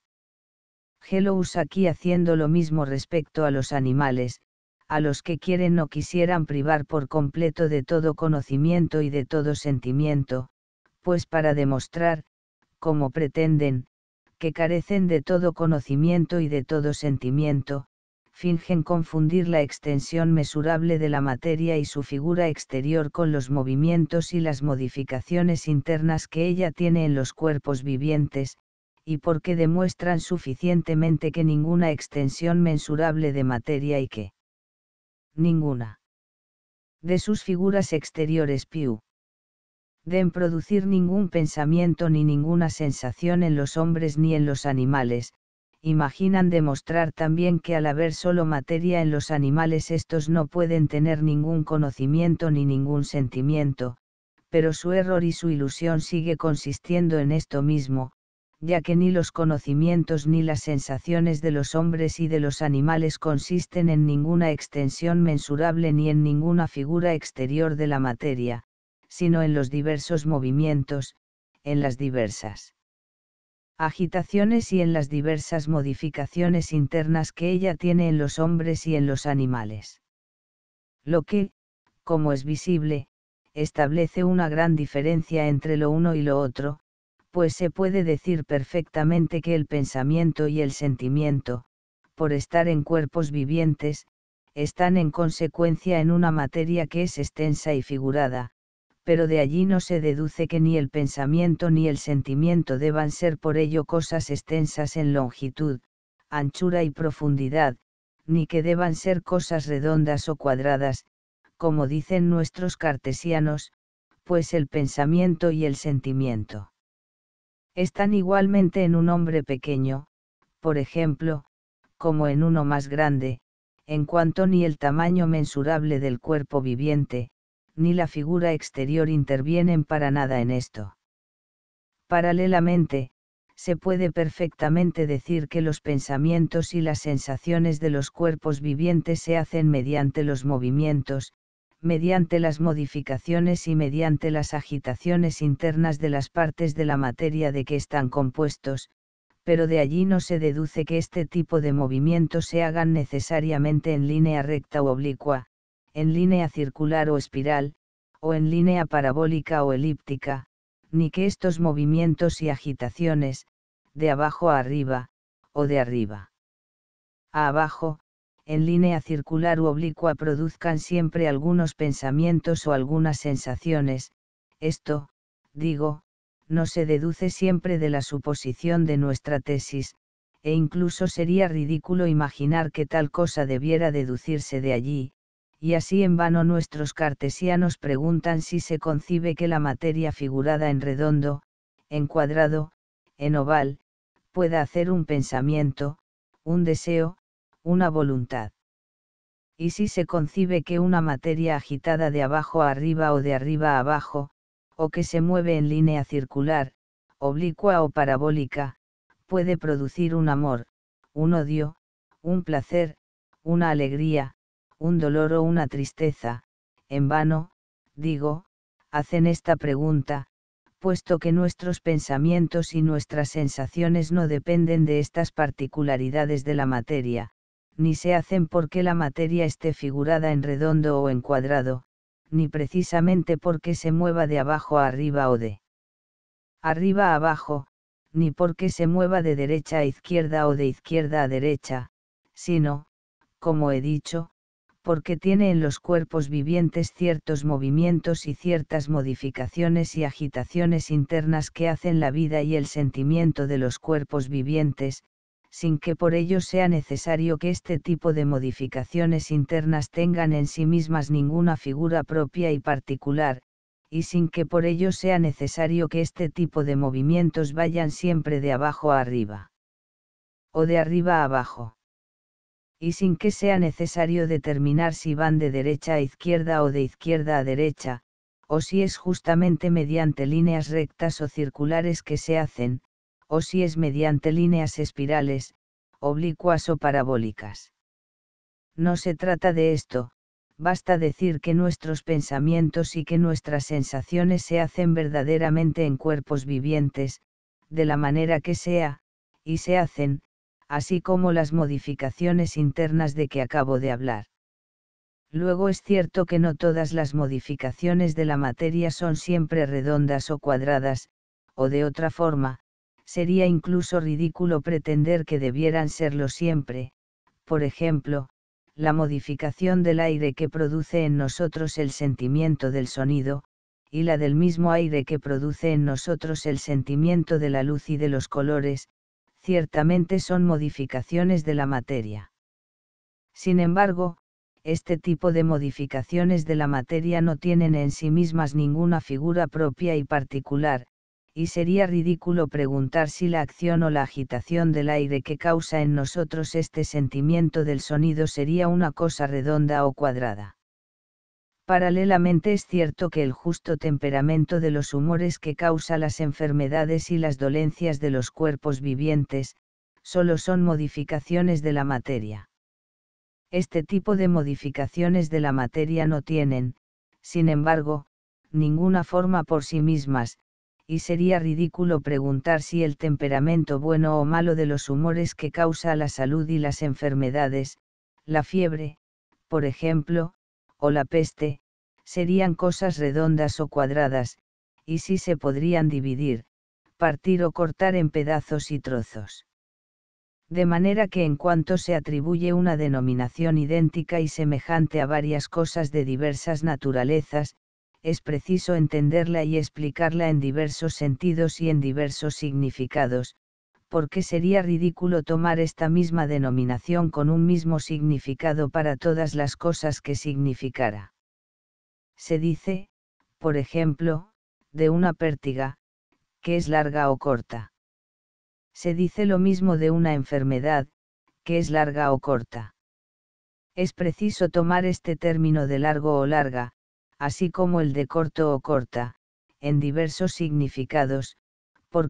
Hellous aquí haciendo lo mismo respecto a los animales, a los que quieren o quisieran privar por completo de todo conocimiento y de todo sentimiento, pues para demostrar, como pretenden, que carecen de todo conocimiento y de todo sentimiento, fingen confundir la extensión mesurable de la materia y su figura exterior con los movimientos y las modificaciones internas que ella tiene en los cuerpos vivientes, y porque demuestran suficientemente que ninguna extensión mensurable de materia y que ninguna de sus figuras exteriores piu, den producir ningún pensamiento ni ninguna sensación en los hombres ni en los animales, imaginan demostrar también que al haber solo materia en los animales estos no pueden tener ningún conocimiento ni ningún sentimiento, pero su error y su ilusión sigue consistiendo en esto mismo, ya que ni los conocimientos ni las sensaciones de los hombres y de los animales consisten en ninguna extensión mensurable ni en ninguna figura exterior de la materia, sino en los diversos movimientos, en las diversas agitaciones y en las diversas modificaciones internas que ella tiene en los hombres y en los animales. Lo que, como es visible, establece una gran diferencia entre lo uno y lo otro, pues se puede decir perfectamente que el pensamiento y el sentimiento, por estar en cuerpos vivientes, están en consecuencia en una materia que es extensa y figurada, pero de allí no se deduce que ni el pensamiento ni el sentimiento deban ser por ello cosas extensas en longitud, anchura y profundidad, ni que deban ser cosas redondas o cuadradas, como dicen nuestros cartesianos, pues el pensamiento y el sentimiento están igualmente en un hombre pequeño, por ejemplo, como en uno más grande, en cuanto ni el tamaño mensurable del cuerpo viviente, ni la figura exterior intervienen para nada en esto. Paralelamente, se puede perfectamente decir que los pensamientos y las sensaciones de los cuerpos vivientes se hacen mediante los movimientos, mediante las modificaciones y mediante las agitaciones internas de las partes de la materia de que están compuestos, pero de allí no se deduce que este tipo de movimientos se hagan necesariamente en línea recta u oblicua, en línea circular o espiral, o en línea parabólica o elíptica, ni que estos movimientos y agitaciones, de abajo a arriba, o de arriba a abajo, en línea circular u oblicua produzcan siempre algunos pensamientos o algunas sensaciones, esto, digo, no se deduce siempre de la suposición de nuestra tesis, e incluso sería ridículo imaginar que tal cosa debiera deducirse de allí, y así en vano nuestros cartesianos preguntan si se concibe que la materia figurada en redondo, en cuadrado, en oval, pueda hacer un pensamiento, un deseo, una voluntad. Y si se concibe que una materia agitada de abajo a arriba o de arriba a abajo, o que se mueve en línea circular, oblicua o parabólica, puede producir un amor, un odio, un placer, una alegría, un dolor o una tristeza, en vano, digo, hacen esta pregunta, puesto que nuestros pensamientos y nuestras sensaciones no dependen de estas particularidades de la materia, ni se hacen porque la materia esté figurada en redondo o en cuadrado, ni precisamente porque se mueva de abajo a arriba o de arriba a abajo, ni porque se mueva de derecha a izquierda o de izquierda a derecha, sino, como he dicho, porque tiene en los cuerpos vivientes ciertos movimientos y ciertas modificaciones y agitaciones internas que hacen la vida y el sentimiento de los cuerpos vivientes, sin que por ello sea necesario que este tipo de modificaciones internas tengan en sí mismas ninguna figura propia y particular, y sin que por ello sea necesario que este tipo de movimientos vayan siempre de abajo a arriba. O de arriba a abajo y sin que sea necesario determinar si van de derecha a izquierda o de izquierda a derecha, o si es justamente mediante líneas rectas o circulares que se hacen, o si es mediante líneas espirales, oblicuas o parabólicas. No se trata de esto, basta decir que nuestros pensamientos y que nuestras sensaciones se hacen verdaderamente en cuerpos vivientes, de la manera que sea, y se hacen, así como las modificaciones internas de que acabo de hablar. Luego es cierto que no todas las modificaciones de la materia son siempre redondas o cuadradas, o de otra forma, sería incluso ridículo pretender que debieran serlo siempre, por ejemplo, la modificación del aire que produce en nosotros el sentimiento del sonido, y la del mismo aire que produce en nosotros el sentimiento de la luz y de los colores, ciertamente son modificaciones de la materia. Sin embargo, este tipo de modificaciones de la materia no tienen en sí mismas ninguna figura propia y particular, y sería ridículo preguntar si la acción o la agitación del aire que causa en nosotros este sentimiento del sonido sería una cosa redonda o cuadrada. Paralelamente es cierto que el justo temperamento de los humores que causa las enfermedades y las dolencias de los cuerpos vivientes, solo son modificaciones de la materia. Este tipo de modificaciones de la materia no tienen, sin embargo, ninguna forma por sí mismas, y sería ridículo preguntar si el temperamento bueno o malo de los humores que causa la salud y las enfermedades, la fiebre, por ejemplo, o la peste, serían cosas redondas o cuadradas, y si se podrían dividir, partir o cortar en pedazos y trozos. De manera que en cuanto se atribuye una denominación idéntica y semejante a varias cosas de diversas naturalezas, es preciso entenderla y explicarla en diversos sentidos y en diversos significados, porque sería ridículo tomar esta misma denominación con un mismo significado para todas las cosas que significara. Se dice, por ejemplo, de una pértiga, que es larga o corta. Se dice lo mismo de una enfermedad, que es larga o corta. Es preciso tomar este término de largo o larga, así como el de corto o corta, en diversos significados,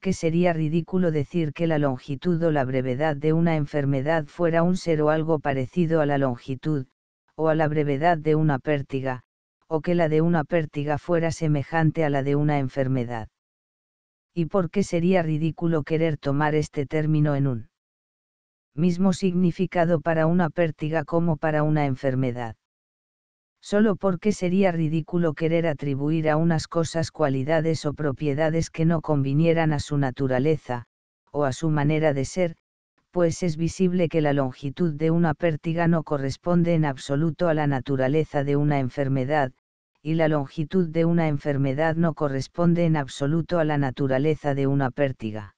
qué sería ridículo decir que la longitud o la brevedad de una enfermedad fuera un ser o algo parecido a la longitud, o a la brevedad de una pértiga, o que la de una pértiga fuera semejante a la de una enfermedad. Y por qué sería ridículo querer tomar este término en un mismo significado para una pértiga como para una enfermedad solo porque sería ridículo querer atribuir a unas cosas cualidades o propiedades que no convinieran a su naturaleza, o a su manera de ser, pues es visible que la longitud de una pértiga no corresponde en absoluto a la naturaleza de una enfermedad, y la longitud de una enfermedad no corresponde en absoluto a la naturaleza de una pértiga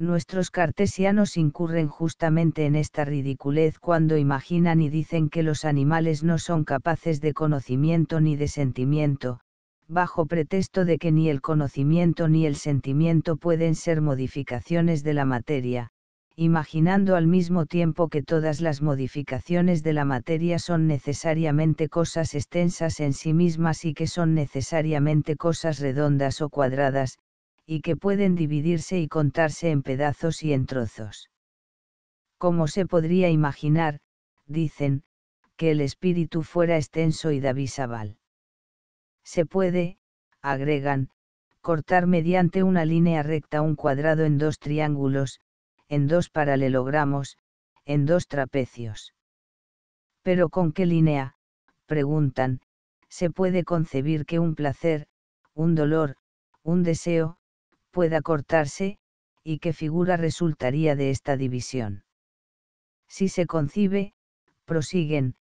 nuestros cartesianos incurren justamente en esta ridiculez cuando imaginan y dicen que los animales no son capaces de conocimiento ni de sentimiento, bajo pretexto de que ni el conocimiento ni el sentimiento pueden ser modificaciones de la materia, imaginando al mismo tiempo que todas las modificaciones de la materia son necesariamente cosas extensas en sí mismas y que son necesariamente cosas redondas o cuadradas, y que pueden dividirse y contarse en pedazos y en trozos. Como se podría imaginar, dicen, que el espíritu fuera extenso y davisabal. Se puede, agregan, cortar mediante una línea recta un cuadrado en dos triángulos, en dos paralelogramos, en dos trapecios. Pero con qué línea, preguntan, se puede concebir que un placer, un dolor, un deseo, pueda cortarse, y qué figura resultaría de esta división. Si se concibe, prosiguen,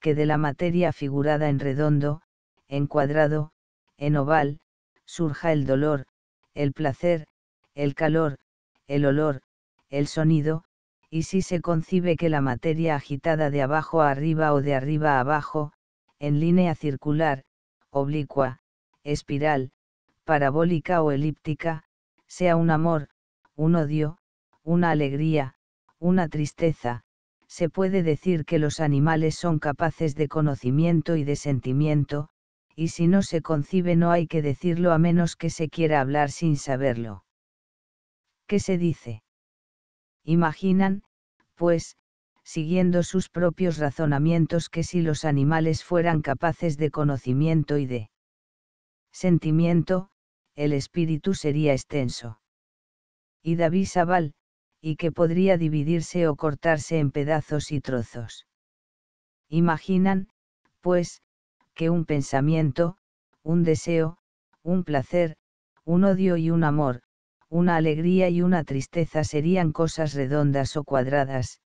que de la materia figurada en redondo, en cuadrado, en oval, surja el dolor, el placer, el calor, el olor, el sonido, y si se concibe que la materia agitada de abajo a arriba o de arriba a abajo, en línea circular, oblicua, espiral, parabólica o elíptica, sea un amor, un odio, una alegría, una tristeza, se puede decir que los animales son capaces de conocimiento y de sentimiento, y si no se concibe no hay que decirlo a menos que se quiera hablar sin saberlo. ¿Qué se dice? Imaginan, pues, siguiendo sus propios razonamientos que si los animales fueran capaces de conocimiento y de sentimiento, el espíritu sería extenso. Y David Sabal, y que podría dividirse o cortarse en pedazos y trozos. Imaginan, pues, que un pensamiento, un deseo, un placer, un odio y un amor, una alegría y una tristeza serían cosas redondas o cuadradas,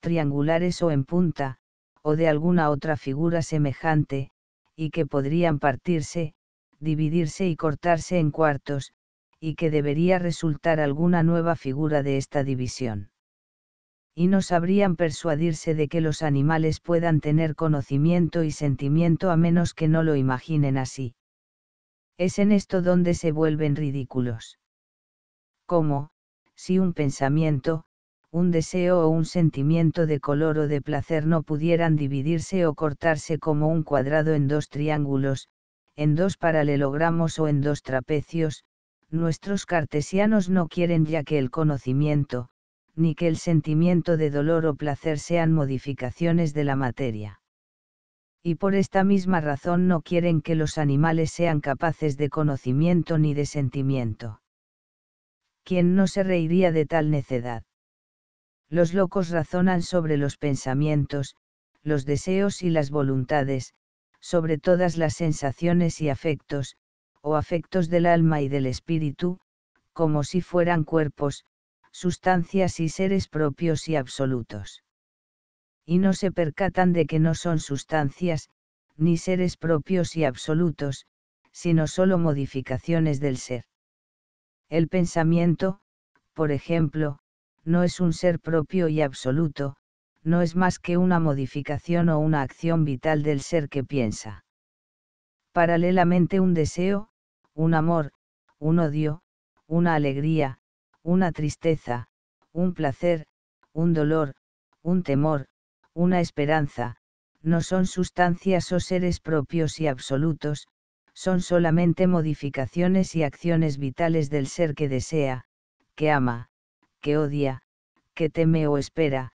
triangulares o en punta, o de alguna otra figura semejante, y que podrían partirse, dividirse y cortarse en cuartos, y que debería resultar alguna nueva figura de esta división. Y no sabrían persuadirse de que los animales puedan tener conocimiento y sentimiento a menos que no lo imaginen así. Es en esto donde se vuelven ridículos. Como, si un pensamiento, un deseo o un sentimiento de color o de placer no pudieran dividirse o cortarse como un cuadrado en dos triángulos, en dos paralelogramos o en dos trapecios, nuestros cartesianos no quieren ya que el conocimiento, ni que el sentimiento de dolor o placer sean modificaciones de la materia. Y por esta misma razón no quieren que los animales sean capaces de conocimiento ni de sentimiento. ¿Quién no se reiría de tal necedad? Los locos razonan sobre los pensamientos, los deseos y las voluntades, sobre todas las sensaciones y afectos, o afectos del alma y del espíritu, como si fueran cuerpos, sustancias y seres propios y absolutos. Y no se percatan de que no son sustancias, ni seres propios y absolutos, sino solo modificaciones del ser. El pensamiento, por ejemplo, no es un ser propio y absoluto, no es más que una modificación o una acción vital del ser que piensa. Paralelamente un deseo, un amor, un odio, una alegría, una tristeza, un placer, un dolor, un temor, una esperanza, no son sustancias o seres propios y absolutos, son solamente modificaciones y acciones vitales del ser que desea, que ama, que odia, que teme o espera,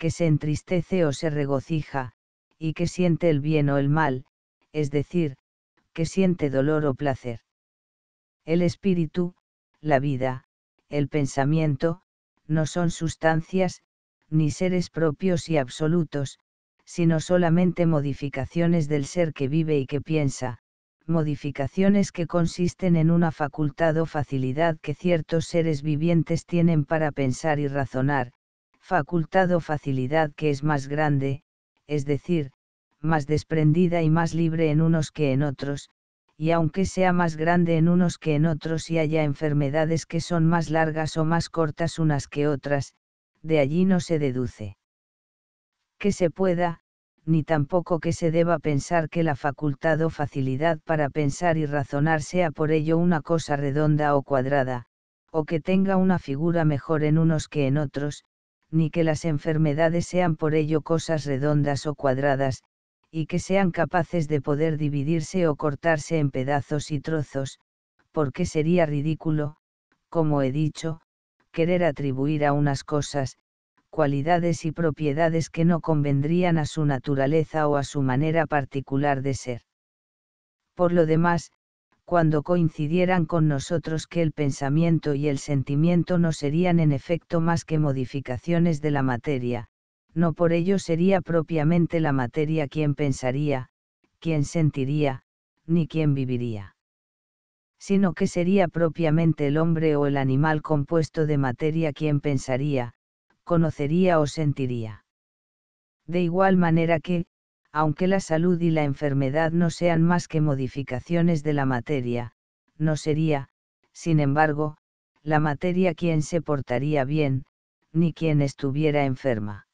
que se entristece o se regocija, y que siente el bien o el mal, es decir, que siente dolor o placer. El espíritu, la vida, el pensamiento, no son sustancias, ni seres propios y absolutos, sino solamente modificaciones del ser que vive y que piensa, modificaciones que consisten en una facultad o facilidad que ciertos seres vivientes tienen para pensar y razonar, facultad o facilidad que es más grande, es decir, más desprendida y más libre en unos que en otros, y aunque sea más grande en unos que en otros y haya enfermedades que son más largas o más cortas unas que otras, de allí no se deduce. Que se pueda, ni tampoco que se deba pensar que la facultad o facilidad para pensar y razonar sea por ello una cosa redonda o cuadrada, o que tenga una figura mejor en unos que en otros, ni que las enfermedades sean por ello cosas redondas o cuadradas, y que sean capaces de poder dividirse o cortarse en pedazos y trozos, porque sería ridículo, como he dicho, querer atribuir a unas cosas, cualidades y propiedades que no convendrían a su naturaleza o a su manera particular de ser. Por lo demás, cuando coincidieran con nosotros que el pensamiento y el sentimiento no serían en efecto más que modificaciones de la materia, no por ello sería propiamente la materia quien pensaría, quien sentiría, ni quien viviría sino que sería propiamente el hombre o el animal compuesto de materia quien pensaría, conocería o sentiría. De igual manera que, aunque la salud y la enfermedad no sean más que modificaciones de la materia, no sería, sin embargo, la materia quien se portaría bien, ni quien estuviera enferma.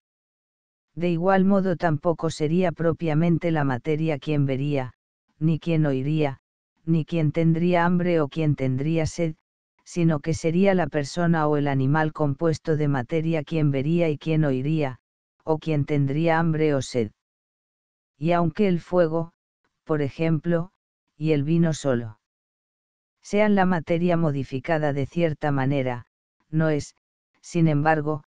De igual modo tampoco sería propiamente la materia quien vería, ni quien oiría, ni quien tendría hambre o quien tendría sed, sino que sería la persona o el animal compuesto de materia quien vería y quien oiría, o quien tendría hambre o sed y aunque el fuego, por ejemplo, y el vino solo sean la materia modificada de cierta manera, no es, sin embargo,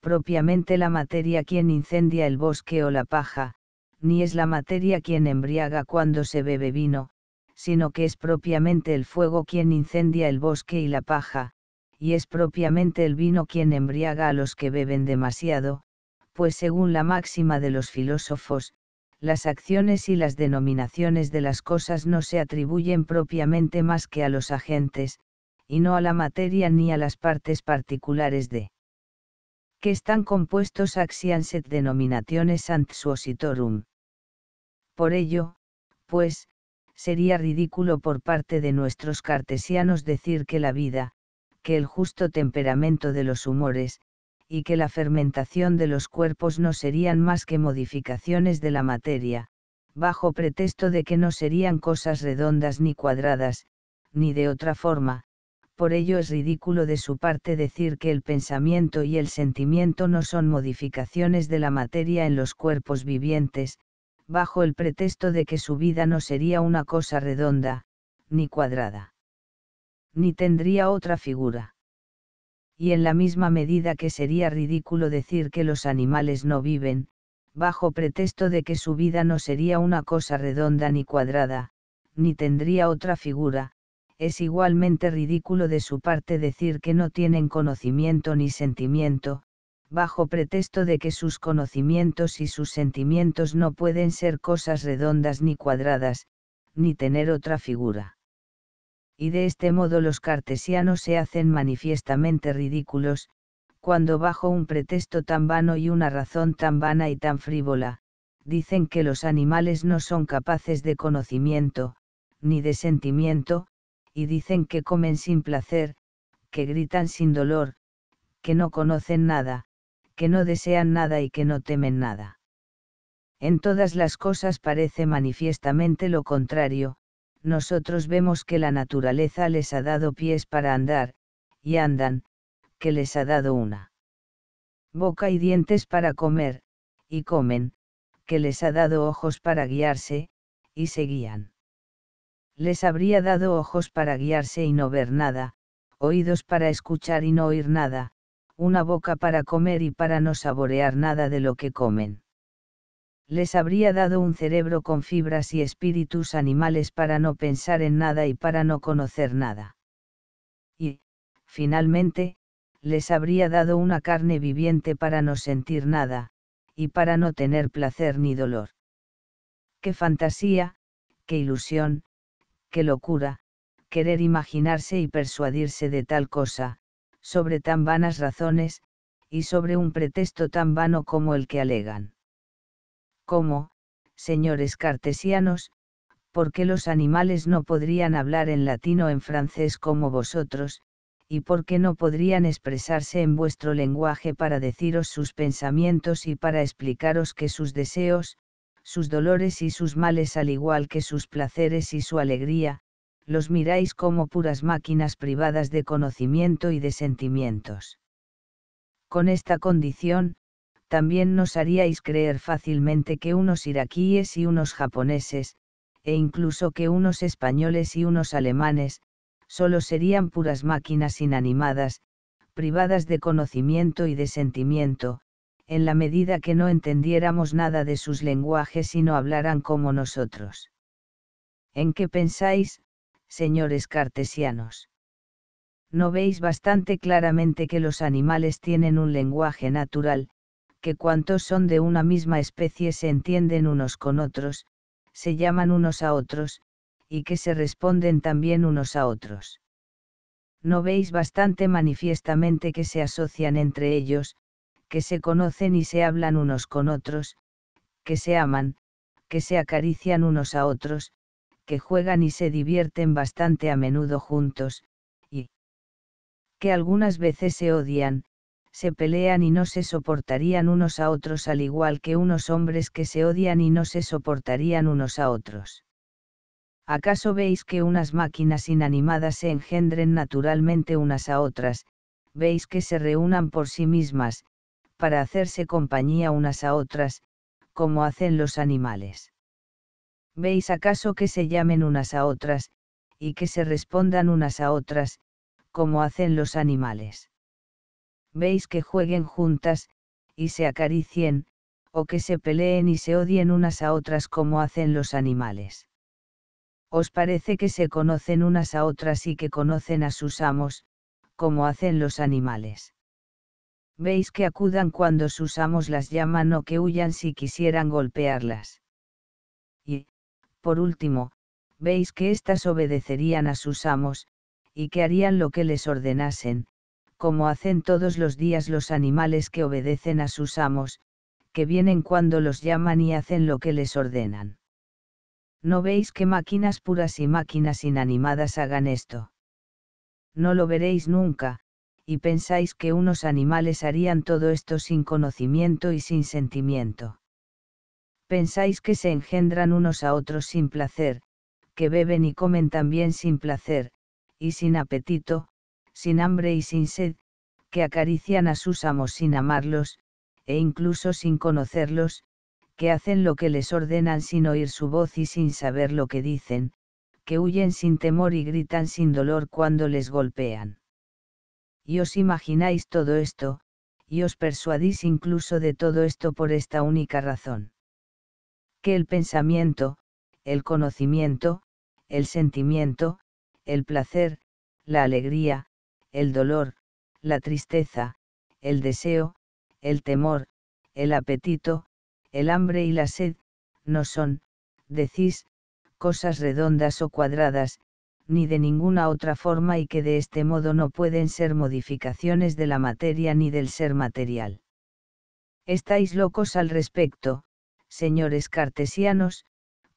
propiamente la materia quien incendia el bosque o la paja, ni es la materia quien embriaga cuando se bebe vino, sino que es propiamente el fuego quien incendia el bosque y la paja, y es propiamente el vino quien embriaga a los que beben demasiado, pues según la máxima de los filósofos, las acciones y las denominaciones de las cosas no se atribuyen propiamente más que a los agentes, y no a la materia ni a las partes particulares de que están compuestos axianset et denominaciones ant suositorum. Por ello, pues, sería ridículo por parte de nuestros cartesianos decir que la vida, que el justo temperamento de los humores, y que la fermentación de los cuerpos no serían más que modificaciones de la materia, bajo pretexto de que no serían cosas redondas ni cuadradas, ni de otra forma, por ello es ridículo de su parte decir que el pensamiento y el sentimiento no son modificaciones de la materia en los cuerpos vivientes, bajo el pretexto de que su vida no sería una cosa redonda, ni cuadrada. Ni tendría otra figura y en la misma medida que sería ridículo decir que los animales no viven, bajo pretexto de que su vida no sería una cosa redonda ni cuadrada, ni tendría otra figura, es igualmente ridículo de su parte decir que no tienen conocimiento ni sentimiento, bajo pretexto de que sus conocimientos y sus sentimientos no pueden ser cosas redondas ni cuadradas, ni tener otra figura y de este modo los cartesianos se hacen manifiestamente ridículos, cuando bajo un pretexto tan vano y una razón tan vana y tan frívola, dicen que los animales no son capaces de conocimiento, ni de sentimiento, y dicen que comen sin placer, que gritan sin dolor, que no conocen nada, que no desean nada y que no temen nada. En todas las cosas parece manifiestamente lo contrario, nosotros vemos que la naturaleza les ha dado pies para andar, y andan, que les ha dado una boca y dientes para comer, y comen, que les ha dado ojos para guiarse, y se guían. Les habría dado ojos para guiarse y no ver nada, oídos para escuchar y no oír nada, una boca para comer y para no saborear nada de lo que comen les habría dado un cerebro con fibras y espíritus animales para no pensar en nada y para no conocer nada. Y, finalmente, les habría dado una carne viviente para no sentir nada, y para no tener placer ni dolor. Qué fantasía, qué ilusión, qué locura, querer imaginarse y persuadirse de tal cosa, sobre tan vanas razones, y sobre un pretexto tan vano como el que alegan como, señores cartesianos, ¿por qué los animales no podrían hablar en latín o en francés como vosotros, y por qué no podrían expresarse en vuestro lenguaje para deciros sus pensamientos y para explicaros que sus deseos, sus dolores y sus males al igual que sus placeres y su alegría, los miráis como puras máquinas privadas de conocimiento y de sentimientos? Con esta condición, también nos haríais creer fácilmente que unos iraquíes y unos japoneses, e incluso que unos españoles y unos alemanes, solo serían puras máquinas inanimadas, privadas de conocimiento y de sentimiento, en la medida que no entendiéramos nada de sus lenguajes y no hablaran como nosotros. ¿En qué pensáis, señores cartesianos? ¿No veis bastante claramente que los animales tienen un lenguaje natural, que cuantos son de una misma especie se entienden unos con otros, se llaman unos a otros, y que se responden también unos a otros. ¿No veis bastante manifiestamente que se asocian entre ellos, que se conocen y se hablan unos con otros, que se aman, que se acarician unos a otros, que juegan y se divierten bastante a menudo juntos, y que algunas veces se odian, se pelean y no se soportarían unos a otros al igual que unos hombres que se odian y no se soportarían unos a otros. ¿Acaso veis que unas máquinas inanimadas se engendren naturalmente unas a otras, veis que se reúnan por sí mismas, para hacerse compañía unas a otras, como hacen los animales? ¿Veis acaso que se llamen unas a otras, y que se respondan unas a otras, como hacen los animales? veis que jueguen juntas, y se acaricien, o que se peleen y se odien unas a otras como hacen los animales. ¿Os parece que se conocen unas a otras y que conocen a sus amos, como hacen los animales? Veis que acudan cuando sus amos las llaman o que huyan si quisieran golpearlas. Y, por último, veis que éstas obedecerían a sus amos, y que harían lo que les ordenasen, como hacen todos los días los animales que obedecen a sus amos, que vienen cuando los llaman y hacen lo que les ordenan. ¿No veis que máquinas puras y máquinas inanimadas hagan esto? No lo veréis nunca, y pensáis que unos animales harían todo esto sin conocimiento y sin sentimiento. Pensáis que se engendran unos a otros sin placer, que beben y comen también sin placer, y sin apetito, sin hambre y sin sed, que acarician a sus amos sin amarlos, e incluso sin conocerlos, que hacen lo que les ordenan sin oír su voz y sin saber lo que dicen, que huyen sin temor y gritan sin dolor cuando les golpean. Y os imagináis todo esto, y os persuadís incluso de todo esto por esta única razón. Que el pensamiento, el conocimiento, el sentimiento, el placer, la alegría, el dolor, la tristeza, el deseo, el temor, el apetito, el hambre y la sed, no son, decís, cosas redondas o cuadradas, ni de ninguna otra forma y que de este modo no pueden ser modificaciones de la materia ni del ser material. Estáis locos al respecto, señores cartesianos,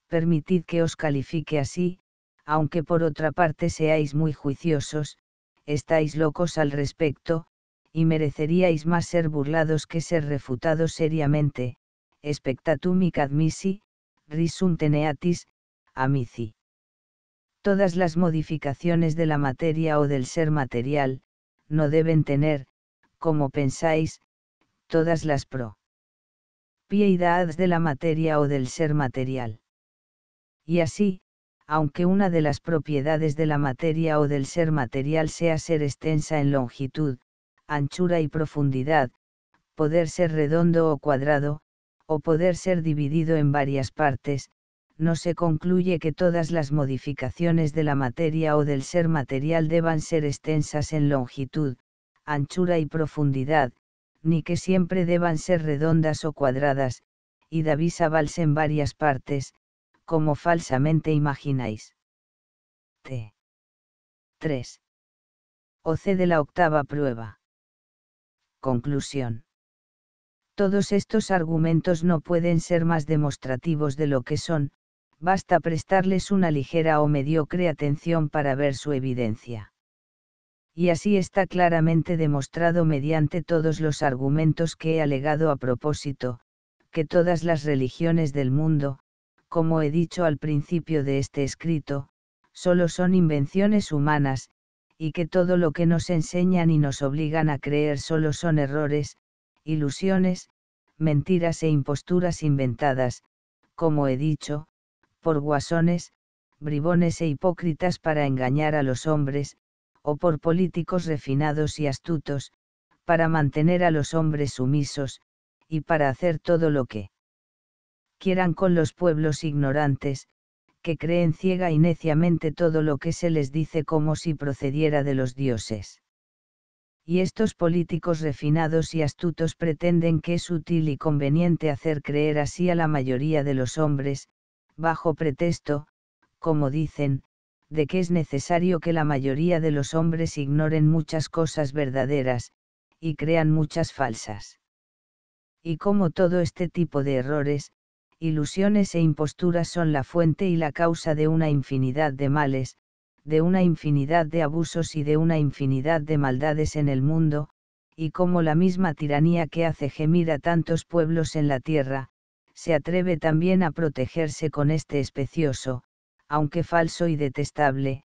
permitid que os califique así, aunque por otra parte seáis muy juiciosos, estáis locos al respecto, y mereceríais más ser burlados que ser refutados seriamente, spectatum ic admisi, risum teneatis, amici. Todas las modificaciones de la materia o del ser material, no deben tener, como pensáis, todas las pro piedades de la materia o del ser material. Y así, aunque una de las propiedades de la materia o del ser material sea ser extensa en longitud, anchura y profundidad, poder ser redondo o cuadrado, o poder ser dividido en varias partes, no se concluye que todas las modificaciones de la materia o del ser material deban ser extensas en longitud, anchura y profundidad, ni que siempre deban ser redondas o cuadradas, y Davisa en varias partes, como falsamente imagináis. T. 3. O. C. de la octava prueba. Conclusión. Todos estos argumentos no pueden ser más demostrativos de lo que son, basta prestarles una ligera o mediocre atención para ver su evidencia. Y así está claramente demostrado mediante todos los argumentos que he alegado a propósito, que todas las religiones del mundo, como he dicho al principio de este escrito, solo son invenciones humanas, y que todo lo que nos enseñan y nos obligan a creer solo son errores, ilusiones, mentiras e imposturas inventadas, como he dicho, por guasones, bribones e hipócritas para engañar a los hombres, o por políticos refinados y astutos, para mantener a los hombres sumisos, y para hacer todo lo que quieran con los pueblos ignorantes, que creen ciega y neciamente todo lo que se les dice como si procediera de los dioses. Y estos políticos refinados y astutos pretenden que es útil y conveniente hacer creer así a la mayoría de los hombres, bajo pretexto, como dicen, de que es necesario que la mayoría de los hombres ignoren muchas cosas verdaderas, y crean muchas falsas. Y como todo este tipo de errores, ilusiones e imposturas son la fuente y la causa de una infinidad de males, de una infinidad de abusos y de una infinidad de maldades en el mundo, y como la misma tiranía que hace gemir a tantos pueblos en la tierra, se atreve también a protegerse con este especioso, aunque falso y detestable,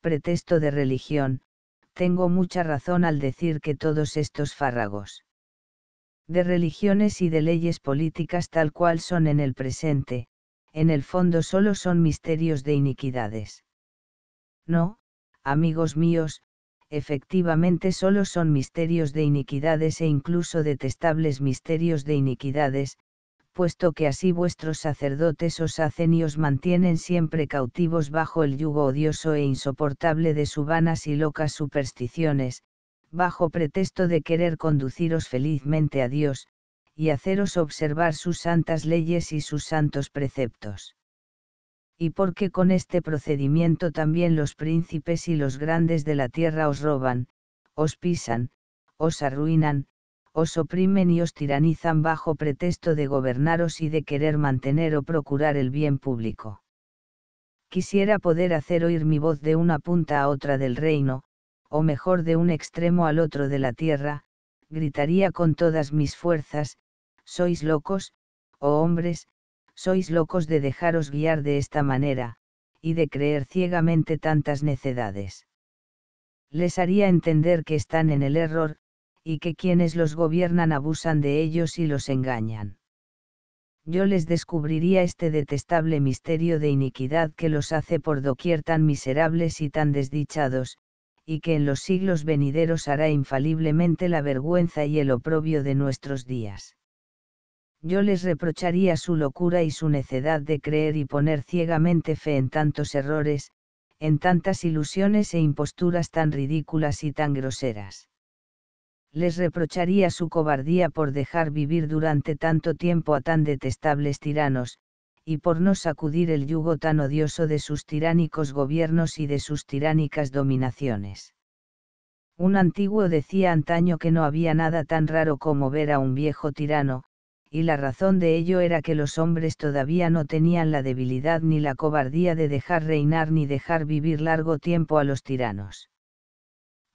pretexto de religión, tengo mucha razón al decir que todos estos fárragos de religiones y de leyes políticas tal cual son en el presente, en el fondo solo son misterios de iniquidades. No, amigos míos, efectivamente solo son misterios de iniquidades e incluso detestables misterios de iniquidades, puesto que así vuestros sacerdotes os hacen y os mantienen siempre cautivos bajo el yugo odioso e insoportable de sus vanas y locas supersticiones, bajo pretexto de querer conduciros felizmente a Dios, y haceros observar sus santas leyes y sus santos preceptos. Y porque con este procedimiento también los príncipes y los grandes de la tierra os roban, os pisan, os arruinan, os oprimen y os tiranizan bajo pretexto de gobernaros y de querer mantener o procurar el bien público. Quisiera poder hacer oír mi voz de una punta a otra del reino, o mejor de un extremo al otro de la tierra, gritaría con todas mis fuerzas, sois locos, oh hombres, sois locos de dejaros guiar de esta manera, y de creer ciegamente tantas necedades. Les haría entender que están en el error, y que quienes los gobiernan abusan de ellos y los engañan. Yo les descubriría este detestable misterio de iniquidad que los hace por doquier tan miserables y tan desdichados, y que en los siglos venideros hará infaliblemente la vergüenza y el oprobio de nuestros días. Yo les reprocharía su locura y su necedad de creer y poner ciegamente fe en tantos errores, en tantas ilusiones e imposturas tan ridículas y tan groseras. Les reprocharía su cobardía por dejar vivir durante tanto tiempo a tan detestables tiranos, y por no sacudir el yugo tan odioso de sus tiránicos gobiernos y de sus tiránicas dominaciones. Un antiguo decía antaño que no había nada tan raro como ver a un viejo tirano, y la razón de ello era que los hombres todavía no tenían la debilidad ni la cobardía de dejar reinar ni dejar vivir largo tiempo a los tiranos.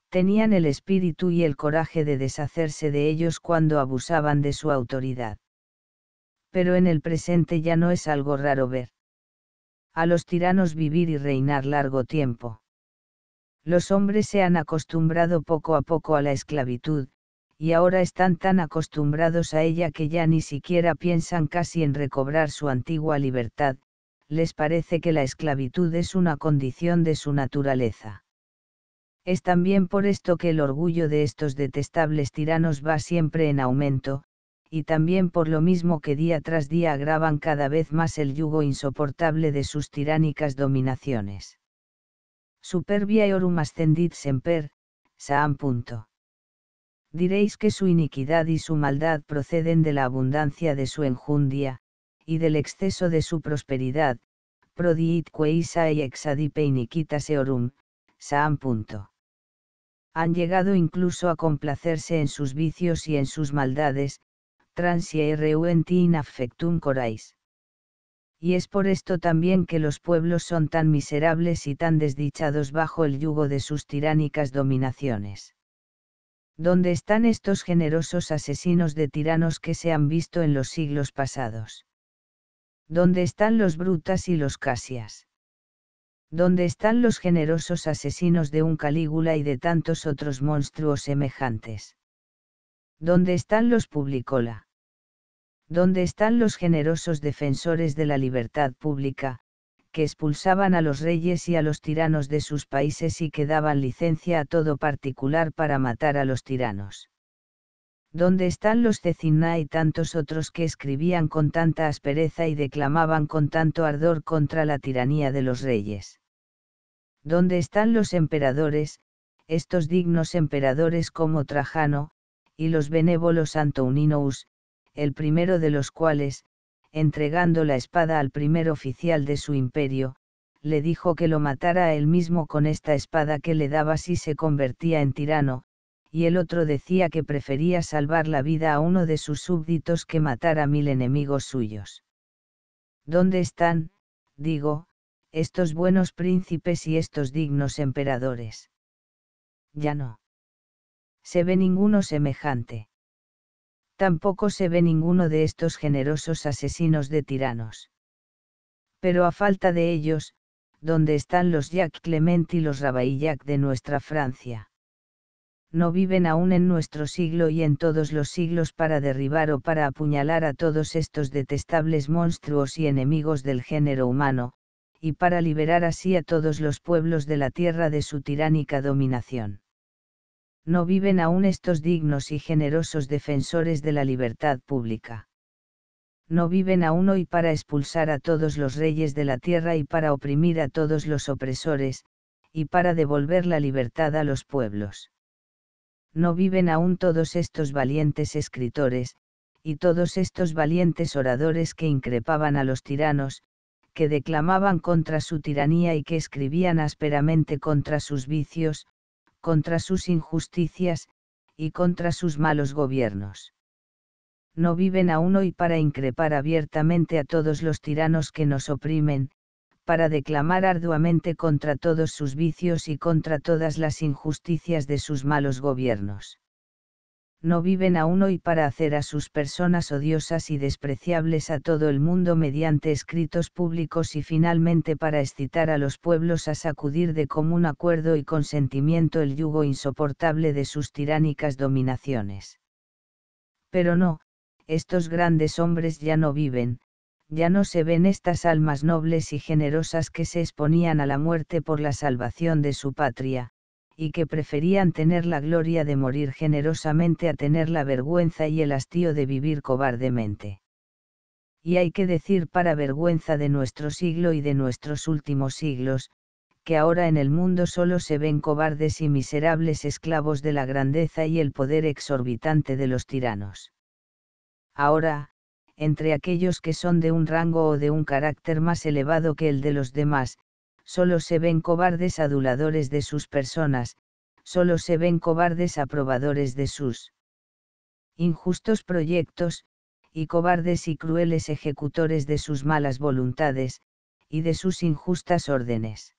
Tenían el espíritu y el coraje de deshacerse de ellos cuando abusaban de su autoridad pero en el presente ya no es algo raro ver. A los tiranos vivir y reinar largo tiempo. Los hombres se han acostumbrado poco a poco a la esclavitud, y ahora están tan acostumbrados a ella que ya ni siquiera piensan casi en recobrar su antigua libertad, les parece que la esclavitud es una condición de su naturaleza. Es también por esto que el orgullo de estos detestables tiranos va siempre en aumento, y también por lo mismo que día tras día agravan cada vez más el yugo insoportable de sus tiránicas dominaciones. Superbia orum ascendit semper, Saam. Punto. Diréis que su iniquidad y su maldad proceden de la abundancia de su enjundia, y del exceso de su prosperidad, prodiit queisa y exadipe iniquitas eorum, Saam. Punto. Han llegado incluso a complacerse en sus vicios y en sus maldades, transia e reuenti in affectum corais. Y es por esto también que los pueblos son tan miserables y tan desdichados bajo el yugo de sus tiránicas dominaciones. ¿Dónde están estos generosos asesinos de tiranos que se han visto en los siglos pasados? ¿Dónde están los Brutas y los Casias? ¿Dónde están los generosos asesinos de un Calígula y de tantos otros monstruos semejantes? ¿Dónde están los Publicola? ¿Dónde están los generosos defensores de la libertad pública, que expulsaban a los reyes y a los tiranos de sus países y que daban licencia a todo particular para matar a los tiranos. ¿Dónde están los Cecinna y tantos otros que escribían con tanta aspereza y declamaban con tanto ardor contra la tiranía de los reyes. ¿Dónde están los emperadores, estos dignos emperadores como Trajano, y los benévolos antoninous? el primero de los cuales, entregando la espada al primer oficial de su imperio, le dijo que lo matara él mismo con esta espada que le daba si se convertía en tirano, y el otro decía que prefería salvar la vida a uno de sus súbditos que matar a mil enemigos suyos. ¿Dónde están, digo, estos buenos príncipes y estos dignos emperadores? Ya no. Se ve ninguno semejante tampoco se ve ninguno de estos generosos asesinos de tiranos. Pero a falta de ellos, ¿dónde están los Jacques Clement y los Rabaillac de nuestra Francia? No viven aún en nuestro siglo y en todos los siglos para derribar o para apuñalar a todos estos detestables monstruos y enemigos del género humano, y para liberar así a todos los pueblos de la tierra de su tiránica dominación no viven aún estos dignos y generosos defensores de la libertad pública. No viven aún hoy para expulsar a todos los reyes de la tierra y para oprimir a todos los opresores, y para devolver la libertad a los pueblos. No viven aún todos estos valientes escritores, y todos estos valientes oradores que increpaban a los tiranos, que declamaban contra su tiranía y que escribían ásperamente contra sus vicios, contra sus injusticias, y contra sus malos gobiernos. No viven aún hoy para increpar abiertamente a todos los tiranos que nos oprimen, para declamar arduamente contra todos sus vicios y contra todas las injusticias de sus malos gobiernos no viven a uno y para hacer a sus personas odiosas y despreciables a todo el mundo mediante escritos públicos y finalmente para excitar a los pueblos a sacudir de común acuerdo y consentimiento el yugo insoportable de sus tiránicas dominaciones. Pero no, estos grandes hombres ya no viven, ya no se ven estas almas nobles y generosas que se exponían a la muerte por la salvación de su patria, y que preferían tener la gloria de morir generosamente a tener la vergüenza y el hastío de vivir cobardemente. Y hay que decir para vergüenza de nuestro siglo y de nuestros últimos siglos, que ahora en el mundo solo se ven cobardes y miserables esclavos de la grandeza y el poder exorbitante de los tiranos. Ahora, entre aquellos que son de un rango o de un carácter más elevado que el de los demás, solo se ven cobardes aduladores de sus personas, solo se ven cobardes aprobadores de sus injustos proyectos, y cobardes y crueles ejecutores de sus malas voluntades, y de sus injustas órdenes.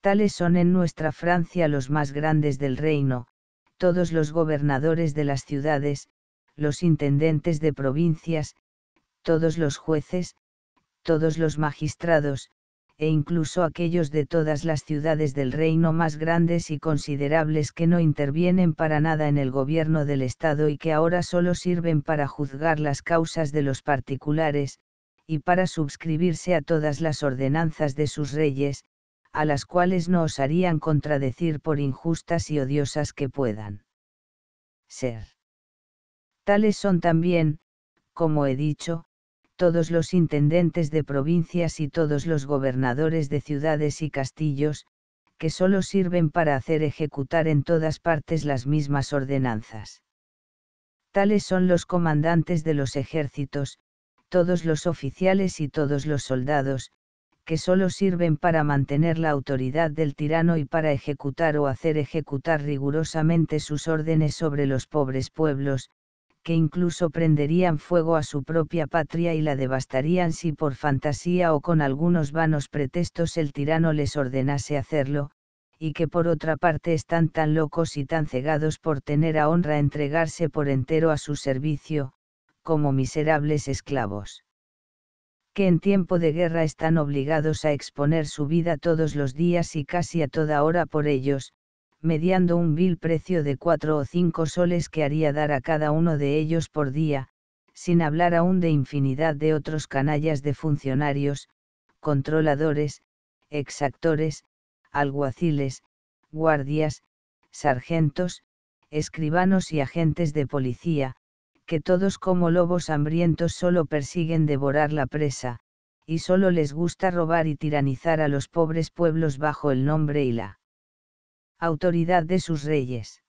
Tales son en nuestra Francia los más grandes del reino, todos los gobernadores de las ciudades, los intendentes de provincias, todos los jueces, todos los magistrados, e incluso aquellos de todas las ciudades del reino más grandes y considerables que no intervienen para nada en el gobierno del Estado y que ahora solo sirven para juzgar las causas de los particulares, y para suscribirse a todas las ordenanzas de sus reyes, a las cuales no osarían contradecir por injustas y odiosas que puedan ser. Tales son también, como he dicho, todos los intendentes de provincias y todos los gobernadores de ciudades y castillos, que solo sirven para hacer ejecutar en todas partes las mismas ordenanzas. Tales son los comandantes de los ejércitos, todos los oficiales y todos los soldados, que solo sirven para mantener la autoridad del tirano y para ejecutar o hacer ejecutar rigurosamente sus órdenes sobre los pobres pueblos, que incluso prenderían fuego a su propia patria y la devastarían si por fantasía o con algunos vanos pretextos el tirano les ordenase hacerlo, y que por otra parte están tan locos y tan cegados por tener a honra entregarse por entero a su servicio, como miserables esclavos. Que en tiempo de guerra están obligados a exponer su vida todos los días y casi a toda hora por ellos, mediando un vil precio de cuatro o cinco soles que haría dar a cada uno de ellos por día, sin hablar aún de infinidad de otros canallas de funcionarios, controladores, exactores, alguaciles, guardias, sargentos, escribanos y agentes de policía, que todos como lobos hambrientos solo persiguen devorar la presa, y solo les gusta robar y tiranizar a los pobres pueblos bajo el nombre y la autoridad de sus reyes.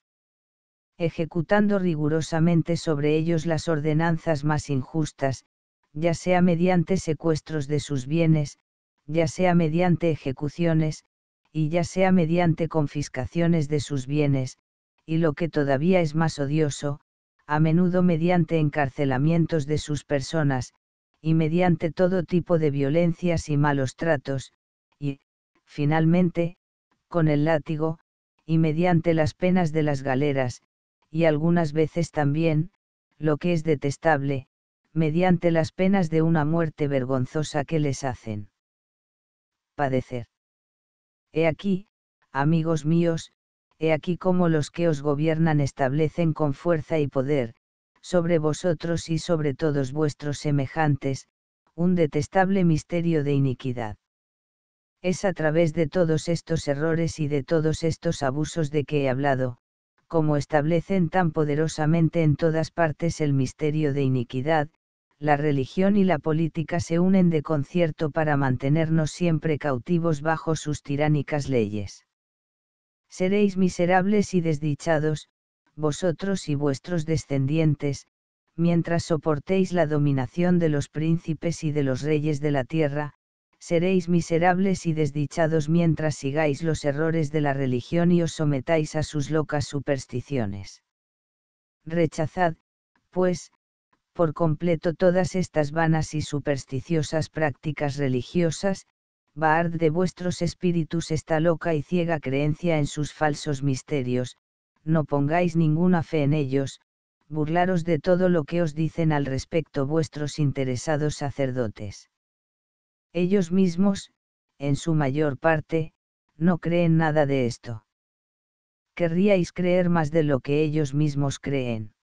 Ejecutando rigurosamente sobre ellos las ordenanzas más injustas, ya sea mediante secuestros de sus bienes, ya sea mediante ejecuciones, y ya sea mediante confiscaciones de sus bienes, y lo que todavía es más odioso, a menudo mediante encarcelamientos de sus personas, y mediante todo tipo de violencias y malos tratos, y, finalmente, con el látigo, y mediante las penas de las galeras, y algunas veces también, lo que es detestable, mediante las penas de una muerte vergonzosa que les hacen padecer. He aquí, amigos míos, he aquí cómo los que os gobiernan establecen con fuerza y poder, sobre vosotros y sobre todos vuestros semejantes, un detestable misterio de iniquidad. Es a través de todos estos errores y de todos estos abusos de que he hablado, como establecen tan poderosamente en todas partes el misterio de iniquidad, la religión y la política se unen de concierto para mantenernos siempre cautivos bajo sus tiránicas leyes. Seréis miserables y desdichados, vosotros y vuestros descendientes, mientras soportéis la dominación de los príncipes y de los reyes de la tierra, seréis miserables y desdichados mientras sigáis los errores de la religión y os sometáis a sus locas supersticiones. Rechazad, pues, por completo todas estas vanas y supersticiosas prácticas religiosas, Baard de vuestros espíritus esta loca y ciega creencia en sus falsos misterios, no pongáis ninguna fe en ellos, burlaros de todo lo que os dicen al respecto vuestros interesados sacerdotes. Ellos mismos, en su mayor parte, no creen nada de esto. Querríais creer más de lo que ellos mismos creen.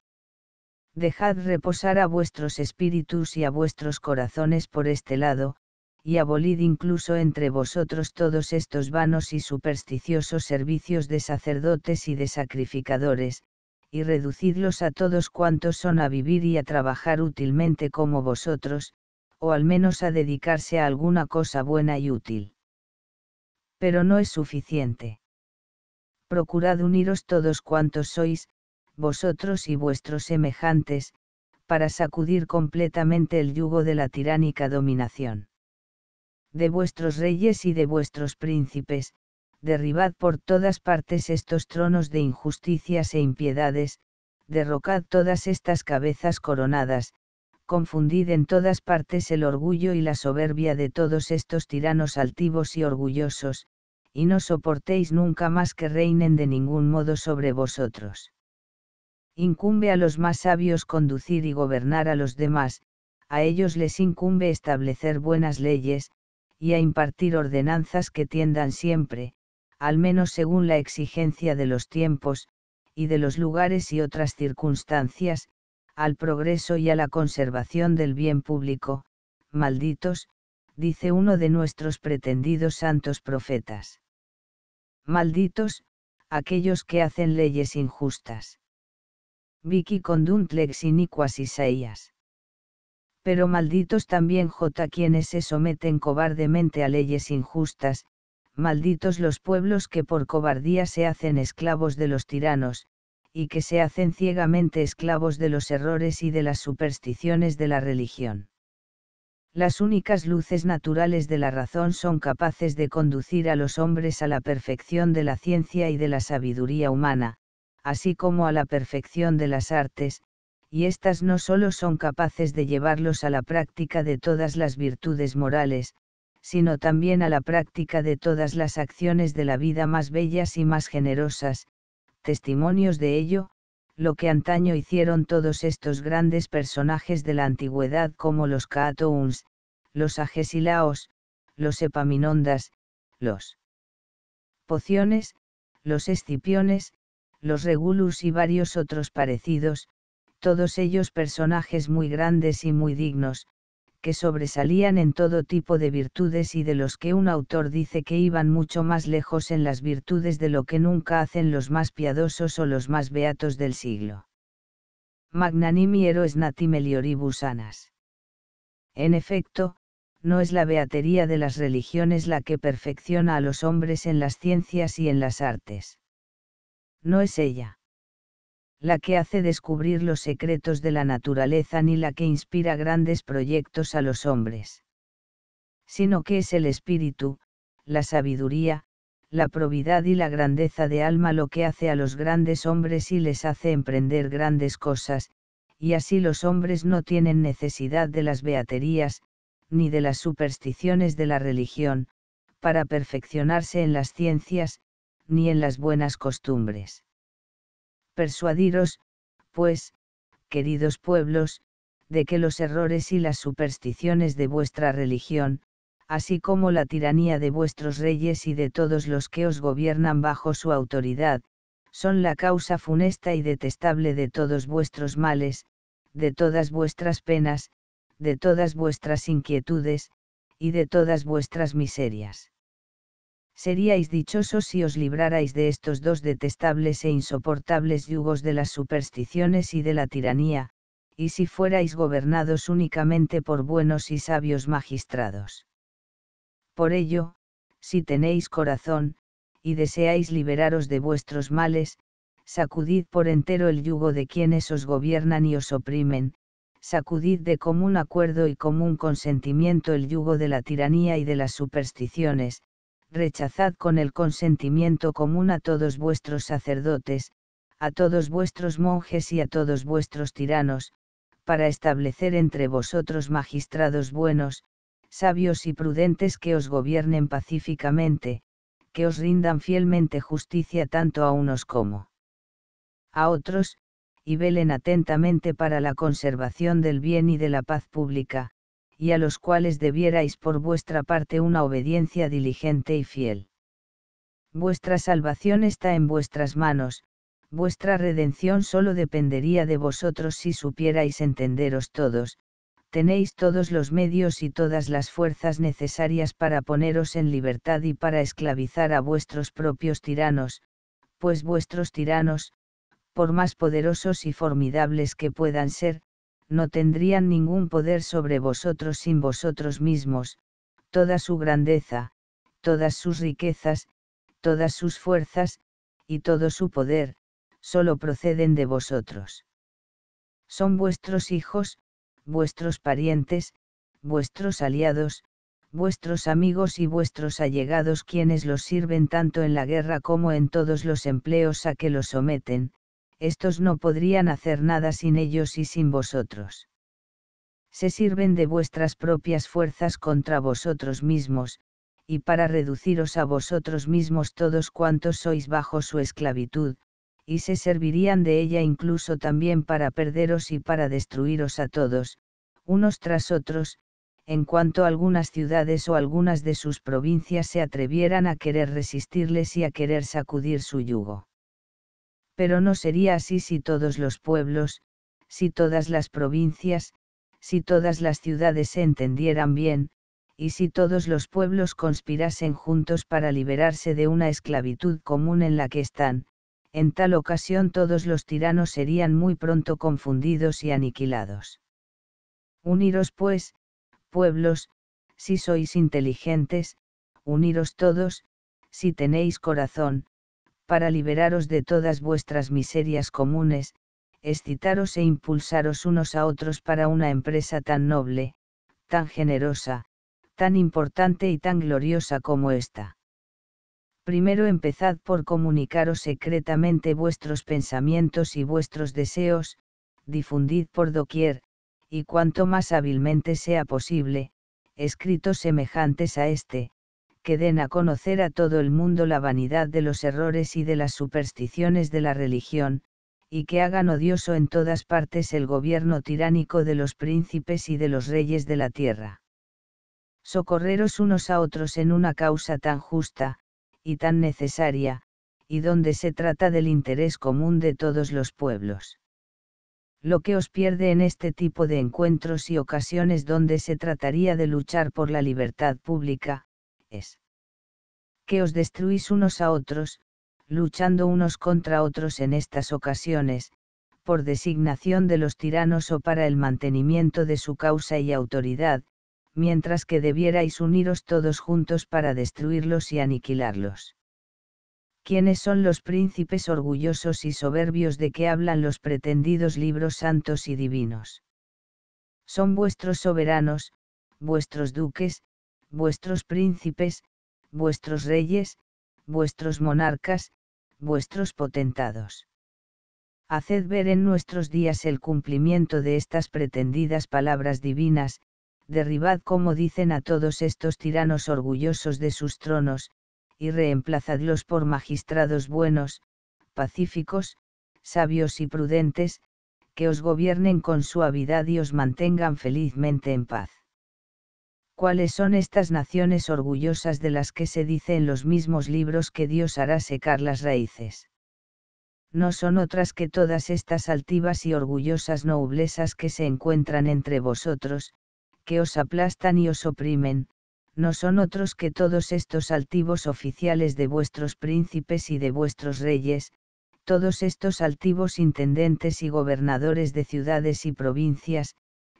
Dejad reposar a vuestros espíritus y a vuestros corazones por este lado, y abolid incluso entre vosotros todos estos vanos y supersticiosos servicios de sacerdotes y de sacrificadores, y reducidlos a todos cuantos son a vivir y a trabajar útilmente como vosotros, o al menos a dedicarse a alguna cosa buena y útil. Pero no es suficiente. Procurad uniros todos cuantos sois, vosotros y vuestros semejantes, para sacudir completamente el yugo de la tiránica dominación. De vuestros reyes y de vuestros príncipes, derribad por todas partes estos tronos de injusticias e impiedades, derrocad todas estas cabezas coronadas, confundid en todas partes el orgullo y la soberbia de todos estos tiranos altivos y orgullosos, y no soportéis nunca más que reinen de ningún modo sobre vosotros. Incumbe a los más sabios conducir y gobernar a los demás, a ellos les incumbe establecer buenas leyes, y a impartir ordenanzas que tiendan siempre, al menos según la exigencia de los tiempos, y de los lugares y otras circunstancias, al progreso y a la conservación del bien público, malditos, dice uno de nuestros pretendidos santos profetas. Malditos, aquellos que hacen leyes injustas. Vicky condunt lex iniquas Isaías. Pero malditos también J quienes se someten cobardemente a leyes injustas, malditos los pueblos que por cobardía se hacen esclavos de los tiranos, y que se hacen ciegamente esclavos de los errores y de las supersticiones de la religión. Las únicas luces naturales de la razón son capaces de conducir a los hombres a la perfección de la ciencia y de la sabiduría humana, así como a la perfección de las artes, y éstas no solo son capaces de llevarlos a la práctica de todas las virtudes morales, sino también a la práctica de todas las acciones de la vida más bellas y más generosas, testimonios de ello, lo que antaño hicieron todos estos grandes personajes de la antigüedad como los Caatouns, los Agesilaos, los Epaminondas, los Pociones, los Escipiones, los Regulus y varios otros parecidos, todos ellos personajes muy grandes y muy dignos, que sobresalían en todo tipo de virtudes y de los que un autor dice que iban mucho más lejos en las virtudes de lo que nunca hacen los más piadosos o los más beatos del siglo. Magnanimi eros nati melioribus Anas. En efecto, no es la beatería de las religiones la que perfecciona a los hombres en las ciencias y en las artes. No es ella la que hace descubrir los secretos de la naturaleza ni la que inspira grandes proyectos a los hombres. Sino que es el espíritu, la sabiduría, la probidad y la grandeza de alma lo que hace a los grandes hombres y les hace emprender grandes cosas, y así los hombres no tienen necesidad de las beaterías, ni de las supersticiones de la religión, para perfeccionarse en las ciencias, ni en las buenas costumbres persuadiros, pues, queridos pueblos, de que los errores y las supersticiones de vuestra religión, así como la tiranía de vuestros reyes y de todos los que os gobiernan bajo su autoridad, son la causa funesta y detestable de todos vuestros males, de todas vuestras penas, de todas vuestras inquietudes, y de todas vuestras miserias seríais dichosos si os librarais de estos dos detestables e insoportables yugos de las supersticiones y de la tiranía, y si fuerais gobernados únicamente por buenos y sabios magistrados. Por ello, si tenéis corazón, y deseáis liberaros de vuestros males, sacudid por entero el yugo de quienes os gobiernan y os oprimen, sacudid de común acuerdo y común consentimiento el yugo de la tiranía y de las supersticiones, rechazad con el consentimiento común a todos vuestros sacerdotes, a todos vuestros monjes y a todos vuestros tiranos, para establecer entre vosotros magistrados buenos, sabios y prudentes que os gobiernen pacíficamente, que os rindan fielmente justicia tanto a unos como a otros, y velen atentamente para la conservación del bien y de la paz pública, y a los cuales debierais por vuestra parte una obediencia diligente y fiel. Vuestra salvación está en vuestras manos, vuestra redención solo dependería de vosotros si supierais entenderos todos, tenéis todos los medios y todas las fuerzas necesarias para poneros en libertad y para esclavizar a vuestros propios tiranos, pues vuestros tiranos, por más poderosos y formidables que puedan ser, no tendrían ningún poder sobre vosotros sin vosotros mismos, toda su grandeza, todas sus riquezas, todas sus fuerzas, y todo su poder, solo proceden de vosotros. Son vuestros hijos, vuestros parientes, vuestros aliados, vuestros amigos y vuestros allegados quienes los sirven tanto en la guerra como en todos los empleos a que los someten, estos no podrían hacer nada sin ellos y sin vosotros. Se sirven de vuestras propias fuerzas contra vosotros mismos, y para reduciros a vosotros mismos todos cuantos sois bajo su esclavitud, y se servirían de ella incluso también para perderos y para destruiros a todos, unos tras otros, en cuanto algunas ciudades o algunas de sus provincias se atrevieran a querer resistirles y a querer sacudir su yugo pero no sería así si todos los pueblos, si todas las provincias, si todas las ciudades se entendieran bien, y si todos los pueblos conspirasen juntos para liberarse de una esclavitud común en la que están, en tal ocasión todos los tiranos serían muy pronto confundidos y aniquilados. Uniros pues, pueblos, si sois inteligentes, uniros todos, si tenéis corazón, para liberaros de todas vuestras miserias comunes, excitaros e impulsaros unos a otros para una empresa tan noble, tan generosa, tan importante y tan gloriosa como esta. Primero empezad por comunicaros secretamente vuestros pensamientos y vuestros deseos, difundid por doquier, y cuanto más hábilmente sea posible, escritos semejantes a este, que den a conocer a todo el mundo la vanidad de los errores y de las supersticiones de la religión, y que hagan odioso en todas partes el gobierno tiránico de los príncipes y de los reyes de la tierra. Socorreros unos a otros en una causa tan justa, y tan necesaria, y donde se trata del interés común de todos los pueblos. Lo que os pierde en este tipo de encuentros y ocasiones donde se trataría de luchar por la libertad pública, que os destruís unos a otros, luchando unos contra otros en estas ocasiones, por designación de los tiranos o para el mantenimiento de su causa y autoridad, mientras que debierais uniros todos juntos para destruirlos y aniquilarlos. ¿Quiénes son los príncipes orgullosos y soberbios de que hablan los pretendidos libros santos y divinos? Son vuestros soberanos, vuestros duques, vuestros príncipes, vuestros reyes, vuestros monarcas, vuestros potentados. Haced ver en nuestros días el cumplimiento de estas pretendidas palabras divinas, derribad como dicen a todos estos tiranos orgullosos de sus tronos, y reemplazadlos por magistrados buenos, pacíficos, sabios y prudentes, que os gobiernen con suavidad y os mantengan felizmente en paz. ¿Cuáles son estas naciones orgullosas de las que se dice en los mismos libros que Dios hará secar las raíces? No son otras que todas estas altivas y orgullosas noblezas que se encuentran entre vosotros, que os aplastan y os oprimen, no son otros que todos estos altivos oficiales de vuestros príncipes y de vuestros reyes, todos estos altivos intendentes y gobernadores de ciudades y provincias,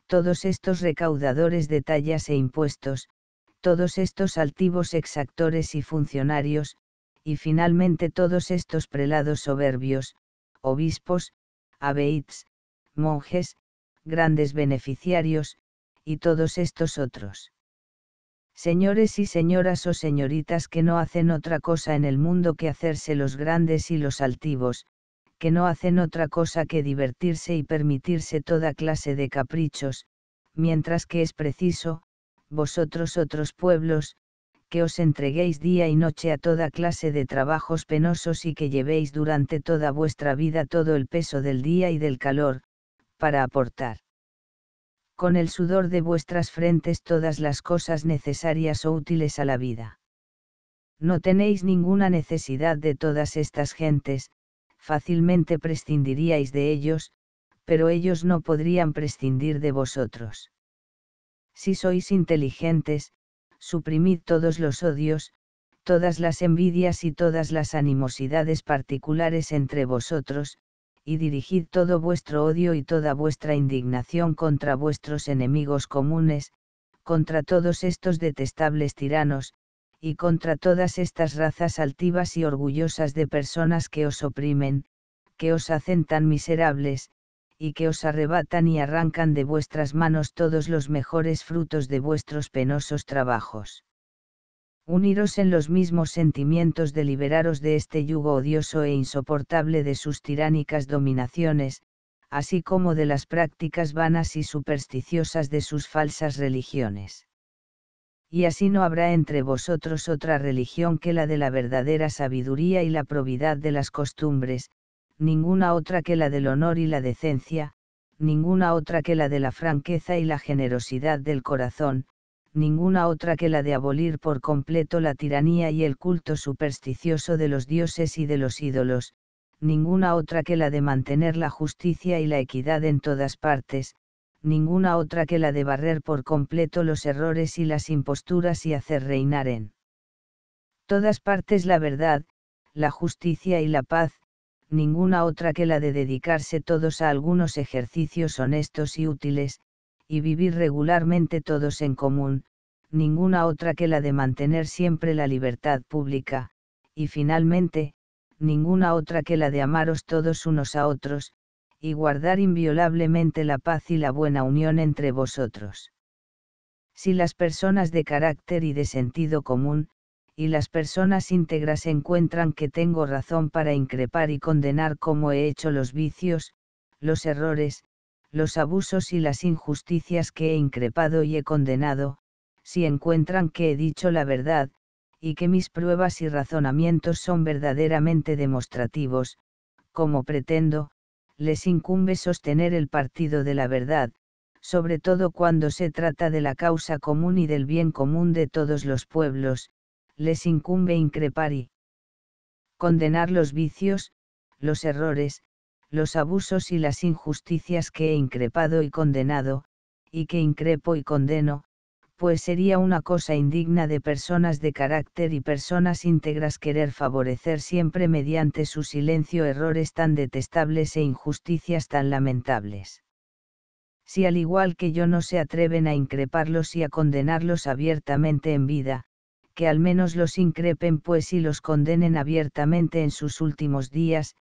todos estos recaudadores de tallas e impuestos, todos estos altivos exactores y funcionarios, y finalmente todos estos prelados soberbios, obispos, abeits, monjes, grandes beneficiarios, y todos estos otros. Señores y señoras o señoritas que no hacen otra cosa en el mundo que hacerse los grandes y los altivos, que no hacen otra cosa que divertirse y permitirse toda clase de caprichos, mientras que es preciso, vosotros otros pueblos, que os entreguéis día y noche a toda clase de trabajos penosos y que llevéis durante toda vuestra vida todo el peso del día y del calor, para aportar con el sudor de vuestras frentes todas las cosas necesarias o útiles a la vida. No tenéis ninguna necesidad de todas estas gentes, fácilmente prescindiríais de ellos, pero ellos no podrían prescindir de vosotros. Si sois inteligentes, suprimid todos los odios, todas las envidias y todas las animosidades particulares entre vosotros, y dirigid todo vuestro odio y toda vuestra indignación contra vuestros enemigos comunes, contra todos estos detestables tiranos, y contra todas estas razas altivas y orgullosas de personas que os oprimen, que os hacen tan miserables, y que os arrebatan y arrancan de vuestras manos todos los mejores frutos de vuestros penosos trabajos. Uniros en los mismos sentimientos de liberaros de este yugo odioso e insoportable de sus tiránicas dominaciones, así como de las prácticas vanas y supersticiosas de sus falsas religiones y así no habrá entre vosotros otra religión que la de la verdadera sabiduría y la probidad de las costumbres, ninguna otra que la del honor y la decencia, ninguna otra que la de la franqueza y la generosidad del corazón, ninguna otra que la de abolir por completo la tiranía y el culto supersticioso de los dioses y de los ídolos, ninguna otra que la de mantener la justicia y la equidad en todas partes, ninguna otra que la de barrer por completo los errores y las imposturas y hacer reinar en todas partes la verdad, la justicia y la paz, ninguna otra que la de dedicarse todos a algunos ejercicios honestos y útiles, y vivir regularmente todos en común, ninguna otra que la de mantener siempre la libertad pública, y finalmente, ninguna otra que la de amaros todos unos a otros, y guardar inviolablemente la paz y la buena unión entre vosotros. Si las personas de carácter y de sentido común, y las personas íntegras encuentran que tengo razón para increpar y condenar como he hecho los vicios, los errores, los abusos y las injusticias que he increpado y he condenado, si encuentran que he dicho la verdad, y que mis pruebas y razonamientos son verdaderamente demostrativos, como pretendo, les incumbe sostener el partido de la verdad, sobre todo cuando se trata de la causa común y del bien común de todos los pueblos, les incumbe increpar y condenar los vicios, los errores, los abusos y las injusticias que he increpado y condenado, y que increpo y condeno, pues sería una cosa indigna de personas de carácter y personas íntegras querer favorecer siempre mediante su silencio errores tan detestables e injusticias tan lamentables. Si al igual que yo no se atreven a increparlos y a condenarlos abiertamente en vida, que al menos los increpen pues y los condenen abiertamente en sus últimos días,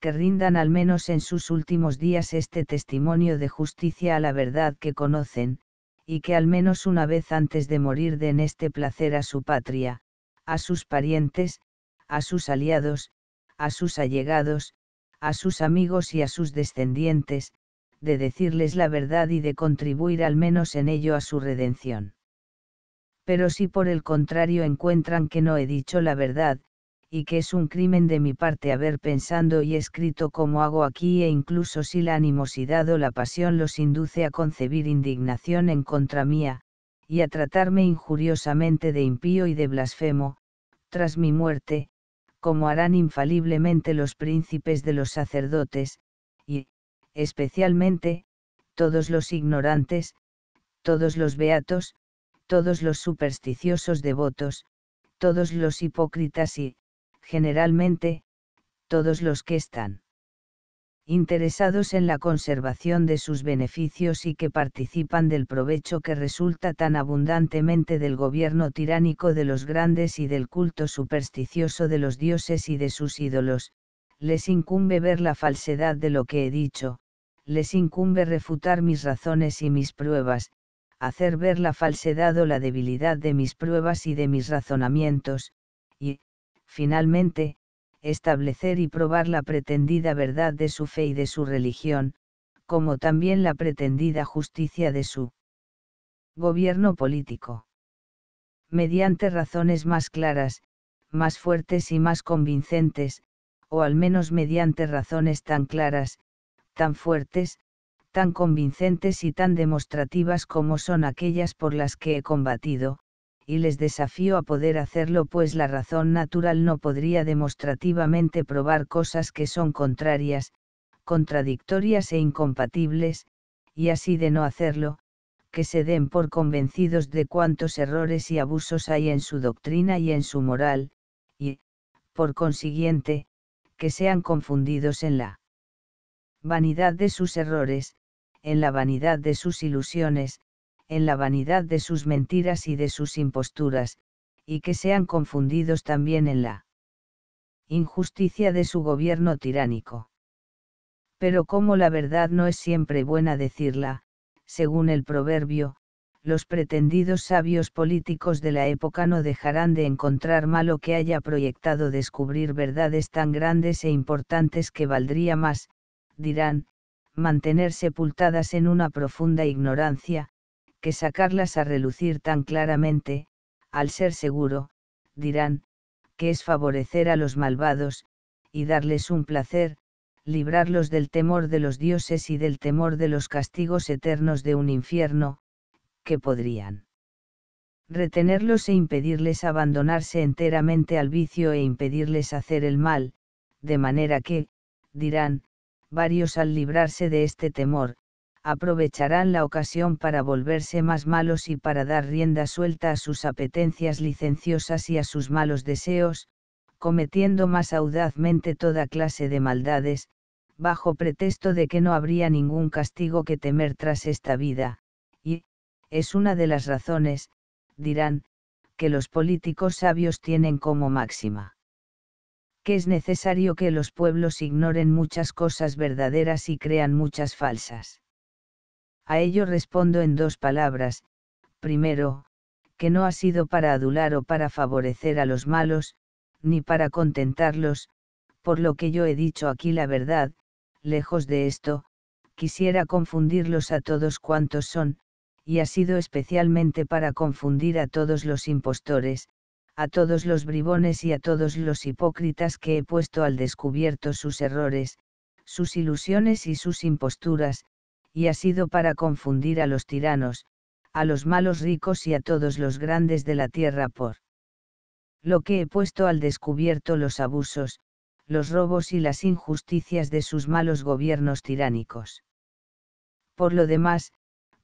que rindan al menos en sus últimos días este testimonio de justicia a la verdad que conocen, y que al menos una vez antes de morir den este placer a su patria, a sus parientes, a sus aliados, a sus allegados, a sus amigos y a sus descendientes, de decirles la verdad y de contribuir al menos en ello a su redención. Pero si por el contrario encuentran que no he dicho la verdad, y que es un crimen de mi parte haber pensado y escrito como hago aquí e incluso si la animosidad o la pasión los induce a concebir indignación en contra mía, y a tratarme injuriosamente de impío y de blasfemo, tras mi muerte, como harán infaliblemente los príncipes de los sacerdotes, y, especialmente, todos los ignorantes, todos los beatos, todos los supersticiosos devotos, todos los hipócritas y, generalmente, todos los que están interesados en la conservación de sus beneficios y que participan del provecho que resulta tan abundantemente del gobierno tiránico de los grandes y del culto supersticioso de los dioses y de sus ídolos, les incumbe ver la falsedad de lo que he dicho, les incumbe refutar mis razones y mis pruebas, hacer ver la falsedad o la debilidad de mis pruebas y de mis razonamientos, finalmente, establecer y probar la pretendida verdad de su fe y de su religión, como también la pretendida justicia de su gobierno político. Mediante razones más claras, más fuertes y más convincentes, o al menos mediante razones tan claras, tan fuertes, tan convincentes y tan demostrativas como son aquellas por las que he combatido, y les desafío a poder hacerlo pues la razón natural no podría demostrativamente probar cosas que son contrarias, contradictorias e incompatibles, y así de no hacerlo, que se den por convencidos de cuántos errores y abusos hay en su doctrina y en su moral, y, por consiguiente, que sean confundidos en la vanidad de sus errores, en la vanidad de sus ilusiones, en la vanidad de sus mentiras y de sus imposturas, y que sean confundidos también en la injusticia de su gobierno tiránico. Pero como la verdad no es siempre buena decirla, según el proverbio, los pretendidos sabios políticos de la época no dejarán de encontrar malo que haya proyectado descubrir verdades tan grandes e importantes que valdría más, dirán, mantener sepultadas en una profunda ignorancia, que sacarlas a relucir tan claramente, al ser seguro, dirán, que es favorecer a los malvados, y darles un placer, librarlos del temor de los dioses y del temor de los castigos eternos de un infierno, que podrían retenerlos e impedirles abandonarse enteramente al vicio e impedirles hacer el mal, de manera que, dirán, varios al librarse de este temor, aprovecharán la ocasión para volverse más malos y para dar rienda suelta a sus apetencias licenciosas y a sus malos deseos, cometiendo más audazmente toda clase de maldades, bajo pretexto de que no habría ningún castigo que temer tras esta vida, y, es una de las razones, dirán, que los políticos sabios tienen como máxima que es necesario que los pueblos ignoren muchas cosas verdaderas y crean muchas falsas. A ello respondo en dos palabras. Primero, que no ha sido para adular o para favorecer a los malos, ni para contentarlos, por lo que yo he dicho aquí la verdad, lejos de esto, quisiera confundirlos a todos cuantos son, y ha sido especialmente para confundir a todos los impostores, a todos los bribones y a todos los hipócritas que he puesto al descubierto sus errores, sus ilusiones y sus imposturas, y ha sido para confundir a los tiranos, a los malos ricos y a todos los grandes de la tierra por lo que he puesto al descubierto los abusos, los robos y las injusticias de sus malos gobiernos tiránicos. Por lo demás,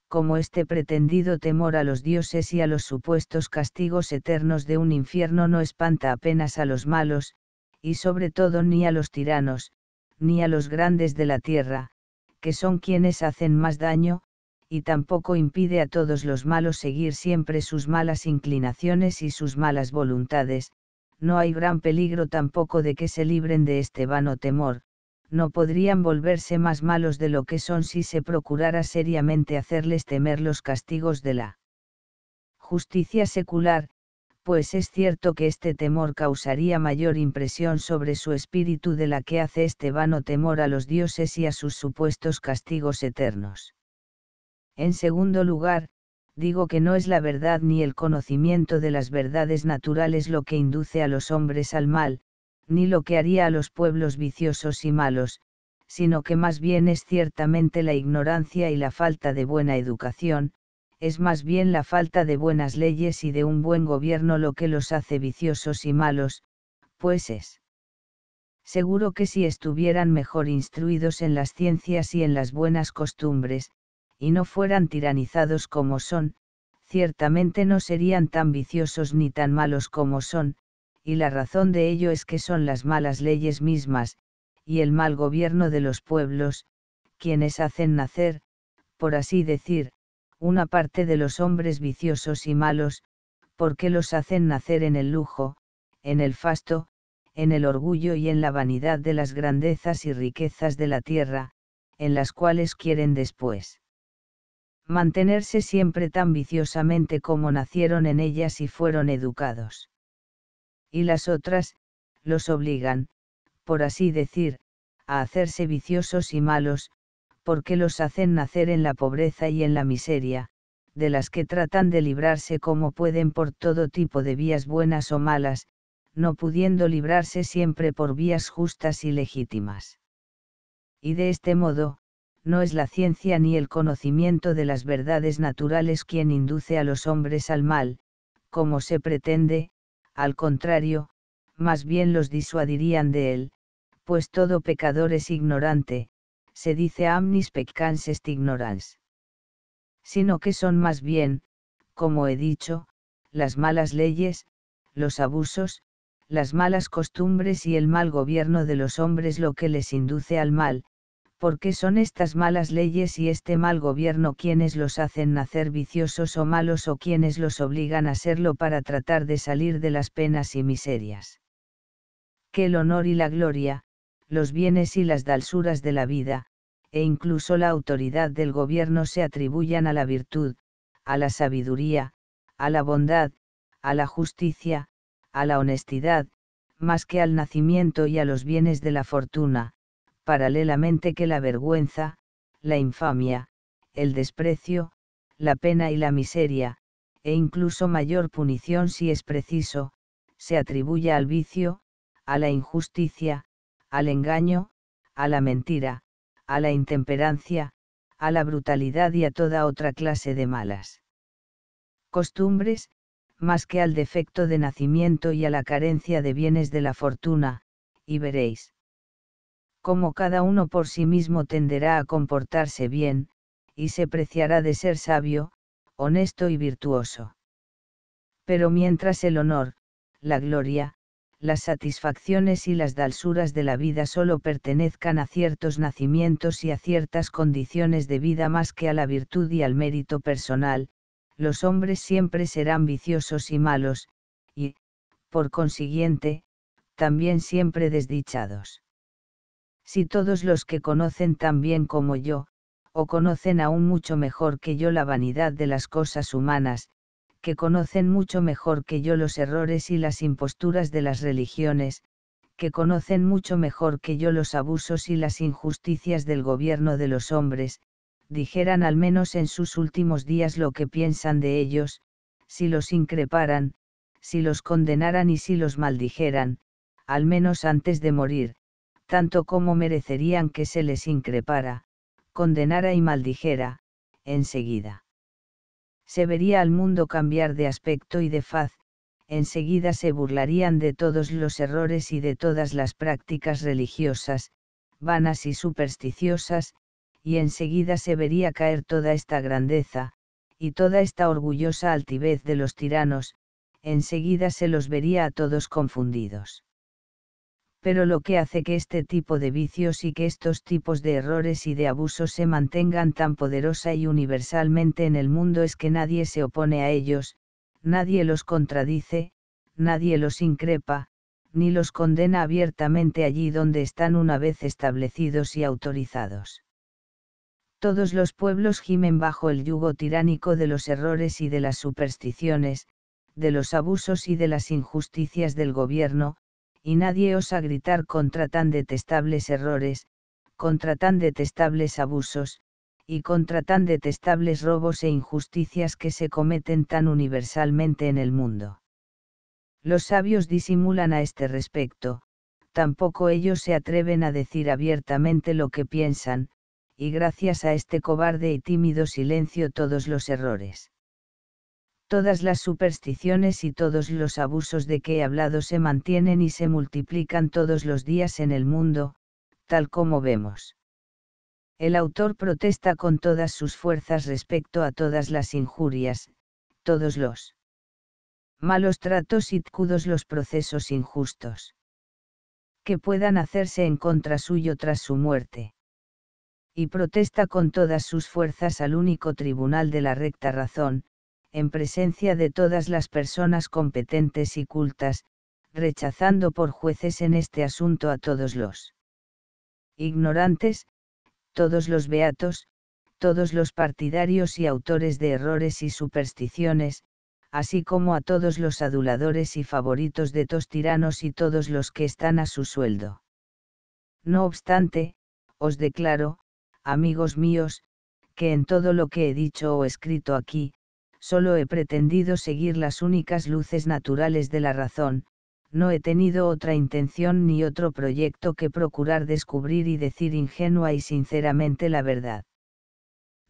como este pretendido temor a los dioses y a los supuestos castigos eternos de un infierno no espanta apenas a los malos, y sobre todo ni a los tiranos, ni a los grandes de la tierra, que son quienes hacen más daño, y tampoco impide a todos los malos seguir siempre sus malas inclinaciones y sus malas voluntades, no hay gran peligro tampoco de que se libren de este vano temor, no podrían volverse más malos de lo que son si se procurara seriamente hacerles temer los castigos de la justicia secular, pues es cierto que este temor causaría mayor impresión sobre su espíritu de la que hace este vano temor a los dioses y a sus supuestos castigos eternos. En segundo lugar, digo que no es la verdad ni el conocimiento de las verdades naturales lo que induce a los hombres al mal, ni lo que haría a los pueblos viciosos y malos, sino que más bien es ciertamente la ignorancia y la falta de buena educación, es más bien la falta de buenas leyes y de un buen gobierno lo que los hace viciosos y malos, pues es. Seguro que si estuvieran mejor instruidos en las ciencias y en las buenas costumbres, y no fueran tiranizados como son, ciertamente no serían tan viciosos ni tan malos como son, y la razón de ello es que son las malas leyes mismas, y el mal gobierno de los pueblos, quienes hacen nacer, por así decir, una parte de los hombres viciosos y malos, porque los hacen nacer en el lujo, en el fasto, en el orgullo y en la vanidad de las grandezas y riquezas de la tierra, en las cuales quieren después mantenerse siempre tan viciosamente como nacieron en ellas y fueron educados. Y las otras, los obligan, por así decir, a hacerse viciosos y malos, porque los hacen nacer en la pobreza y en la miseria, de las que tratan de librarse como pueden por todo tipo de vías buenas o malas, no pudiendo librarse siempre por vías justas y legítimas. Y de este modo, no es la ciencia ni el conocimiento de las verdades naturales quien induce a los hombres al mal, como se pretende, al contrario, más bien los disuadirían de él, pues todo pecador es ignorante, se dice amnis peccans est ignorans. Sino que son más bien, como he dicho, las malas leyes, los abusos, las malas costumbres y el mal gobierno de los hombres lo que les induce al mal, porque son estas malas leyes y este mal gobierno quienes los hacen nacer viciosos o malos o quienes los obligan a serlo para tratar de salir de las penas y miserias. Que el honor y la gloria, los bienes y las dalsuras de la vida, e incluso la autoridad del gobierno se atribuyan a la virtud, a la sabiduría, a la bondad, a la justicia, a la honestidad, más que al nacimiento y a los bienes de la fortuna, paralelamente que la vergüenza, la infamia, el desprecio, la pena y la miseria, e incluso mayor punición si es preciso, se atribuya al vicio, a la injusticia, al engaño, a la mentira, a la intemperancia, a la brutalidad y a toda otra clase de malas costumbres, más que al defecto de nacimiento y a la carencia de bienes de la fortuna, y veréis cómo cada uno por sí mismo tenderá a comportarse bien, y se preciará de ser sabio, honesto y virtuoso. Pero mientras el honor, la gloria, las satisfacciones y las dalsuras de la vida solo pertenezcan a ciertos nacimientos y a ciertas condiciones de vida más que a la virtud y al mérito personal, los hombres siempre serán viciosos y malos, y, por consiguiente, también siempre desdichados. Si todos los que conocen tan bien como yo, o conocen aún mucho mejor que yo la vanidad de las cosas humanas, que conocen mucho mejor que yo los errores y las imposturas de las religiones, que conocen mucho mejor que yo los abusos y las injusticias del gobierno de los hombres, dijeran al menos en sus últimos días lo que piensan de ellos, si los increparan, si los condenaran y si los maldijeran, al menos antes de morir, tanto como merecerían que se les increpara, condenara y maldijera, enseguida se vería al mundo cambiar de aspecto y de faz, enseguida se burlarían de todos los errores y de todas las prácticas religiosas, vanas y supersticiosas, y enseguida se vería caer toda esta grandeza, y toda esta orgullosa altivez de los tiranos, enseguida se los vería a todos confundidos pero lo que hace que este tipo de vicios y que estos tipos de errores y de abusos se mantengan tan poderosa y universalmente en el mundo es que nadie se opone a ellos, nadie los contradice, nadie los increpa, ni los condena abiertamente allí donde están una vez establecidos y autorizados. Todos los pueblos gimen bajo el yugo tiránico de los errores y de las supersticiones, de los abusos y de las injusticias del gobierno, y nadie osa gritar contra tan detestables errores, contra tan detestables abusos, y contra tan detestables robos e injusticias que se cometen tan universalmente en el mundo. Los sabios disimulan a este respecto, tampoco ellos se atreven a decir abiertamente lo que piensan, y gracias a este cobarde y tímido silencio todos los errores todas las supersticiones y todos los abusos de que he hablado se mantienen y se multiplican todos los días en el mundo, tal como vemos. El autor protesta con todas sus fuerzas respecto a todas las injurias, todos los malos tratos y todos los procesos injustos que puedan hacerse en contra suyo tras su muerte. Y protesta con todas sus fuerzas al único tribunal de la recta razón, en presencia de todas las personas competentes y cultas, rechazando por jueces en este asunto a todos los ignorantes, todos los beatos, todos los partidarios y autores de errores y supersticiones, así como a todos los aduladores y favoritos de tos tiranos y todos los que están a su sueldo. No obstante, os declaro, amigos míos, que en todo lo que he dicho o escrito aquí, solo he pretendido seguir las únicas luces naturales de la razón, no he tenido otra intención ni otro proyecto que procurar descubrir y decir ingenua y sinceramente la verdad.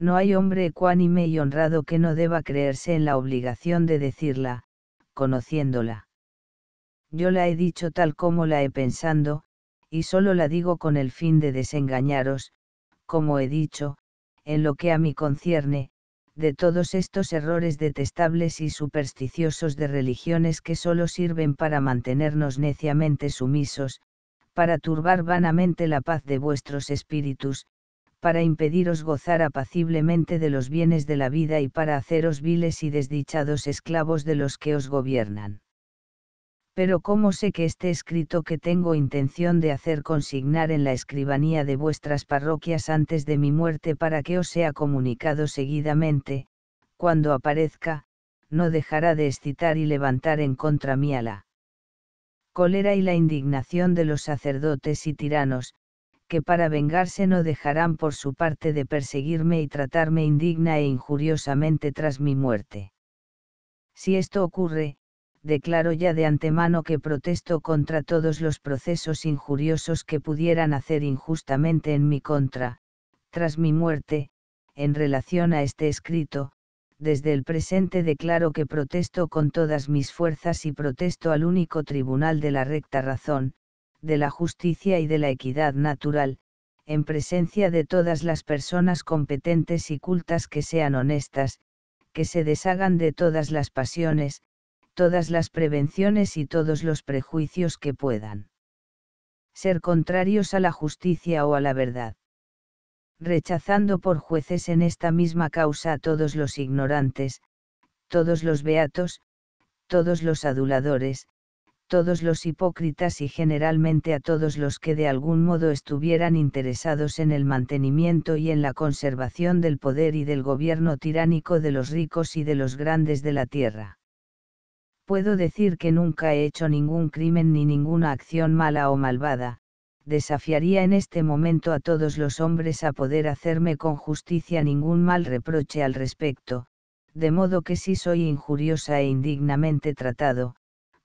No hay hombre ecuánime y honrado que no deba creerse en la obligación de decirla, conociéndola. Yo la he dicho tal como la he pensando, y solo la digo con el fin de desengañaros, como he dicho, en lo que a mí concierne, de todos estos errores detestables y supersticiosos de religiones que solo sirven para mantenernos neciamente sumisos, para turbar vanamente la paz de vuestros espíritus, para impediros gozar apaciblemente de los bienes de la vida y para haceros viles y desdichados esclavos de los que os gobiernan. Pero cómo sé que este escrito que tengo intención de hacer consignar en la escribanía de vuestras parroquias antes de mi muerte para que os sea comunicado seguidamente, cuando aparezca, no dejará de excitar y levantar en contra mí a la cólera y la indignación de los sacerdotes y tiranos, que para vengarse no dejarán por su parte de perseguirme y tratarme indigna e injuriosamente tras mi muerte. Si esto ocurre, declaro ya de antemano que protesto contra todos los procesos injuriosos que pudieran hacer injustamente en mi contra, tras mi muerte, en relación a este escrito, desde el presente declaro que protesto con todas mis fuerzas y protesto al único tribunal de la recta razón, de la justicia y de la equidad natural, en presencia de todas las personas competentes y cultas que sean honestas, que se deshagan de todas las pasiones, todas las prevenciones y todos los prejuicios que puedan ser contrarios a la justicia o a la verdad rechazando por jueces en esta misma causa a todos los ignorantes, todos los beatos, todos los aduladores, todos los hipócritas y generalmente a todos los que de algún modo estuvieran interesados en el mantenimiento y en la conservación del poder y del gobierno tiránico de los ricos y de los grandes de la tierra puedo decir que nunca he hecho ningún crimen ni ninguna acción mala o malvada, desafiaría en este momento a todos los hombres a poder hacerme con justicia ningún mal reproche al respecto, de modo que si soy injuriosa e indignamente tratado,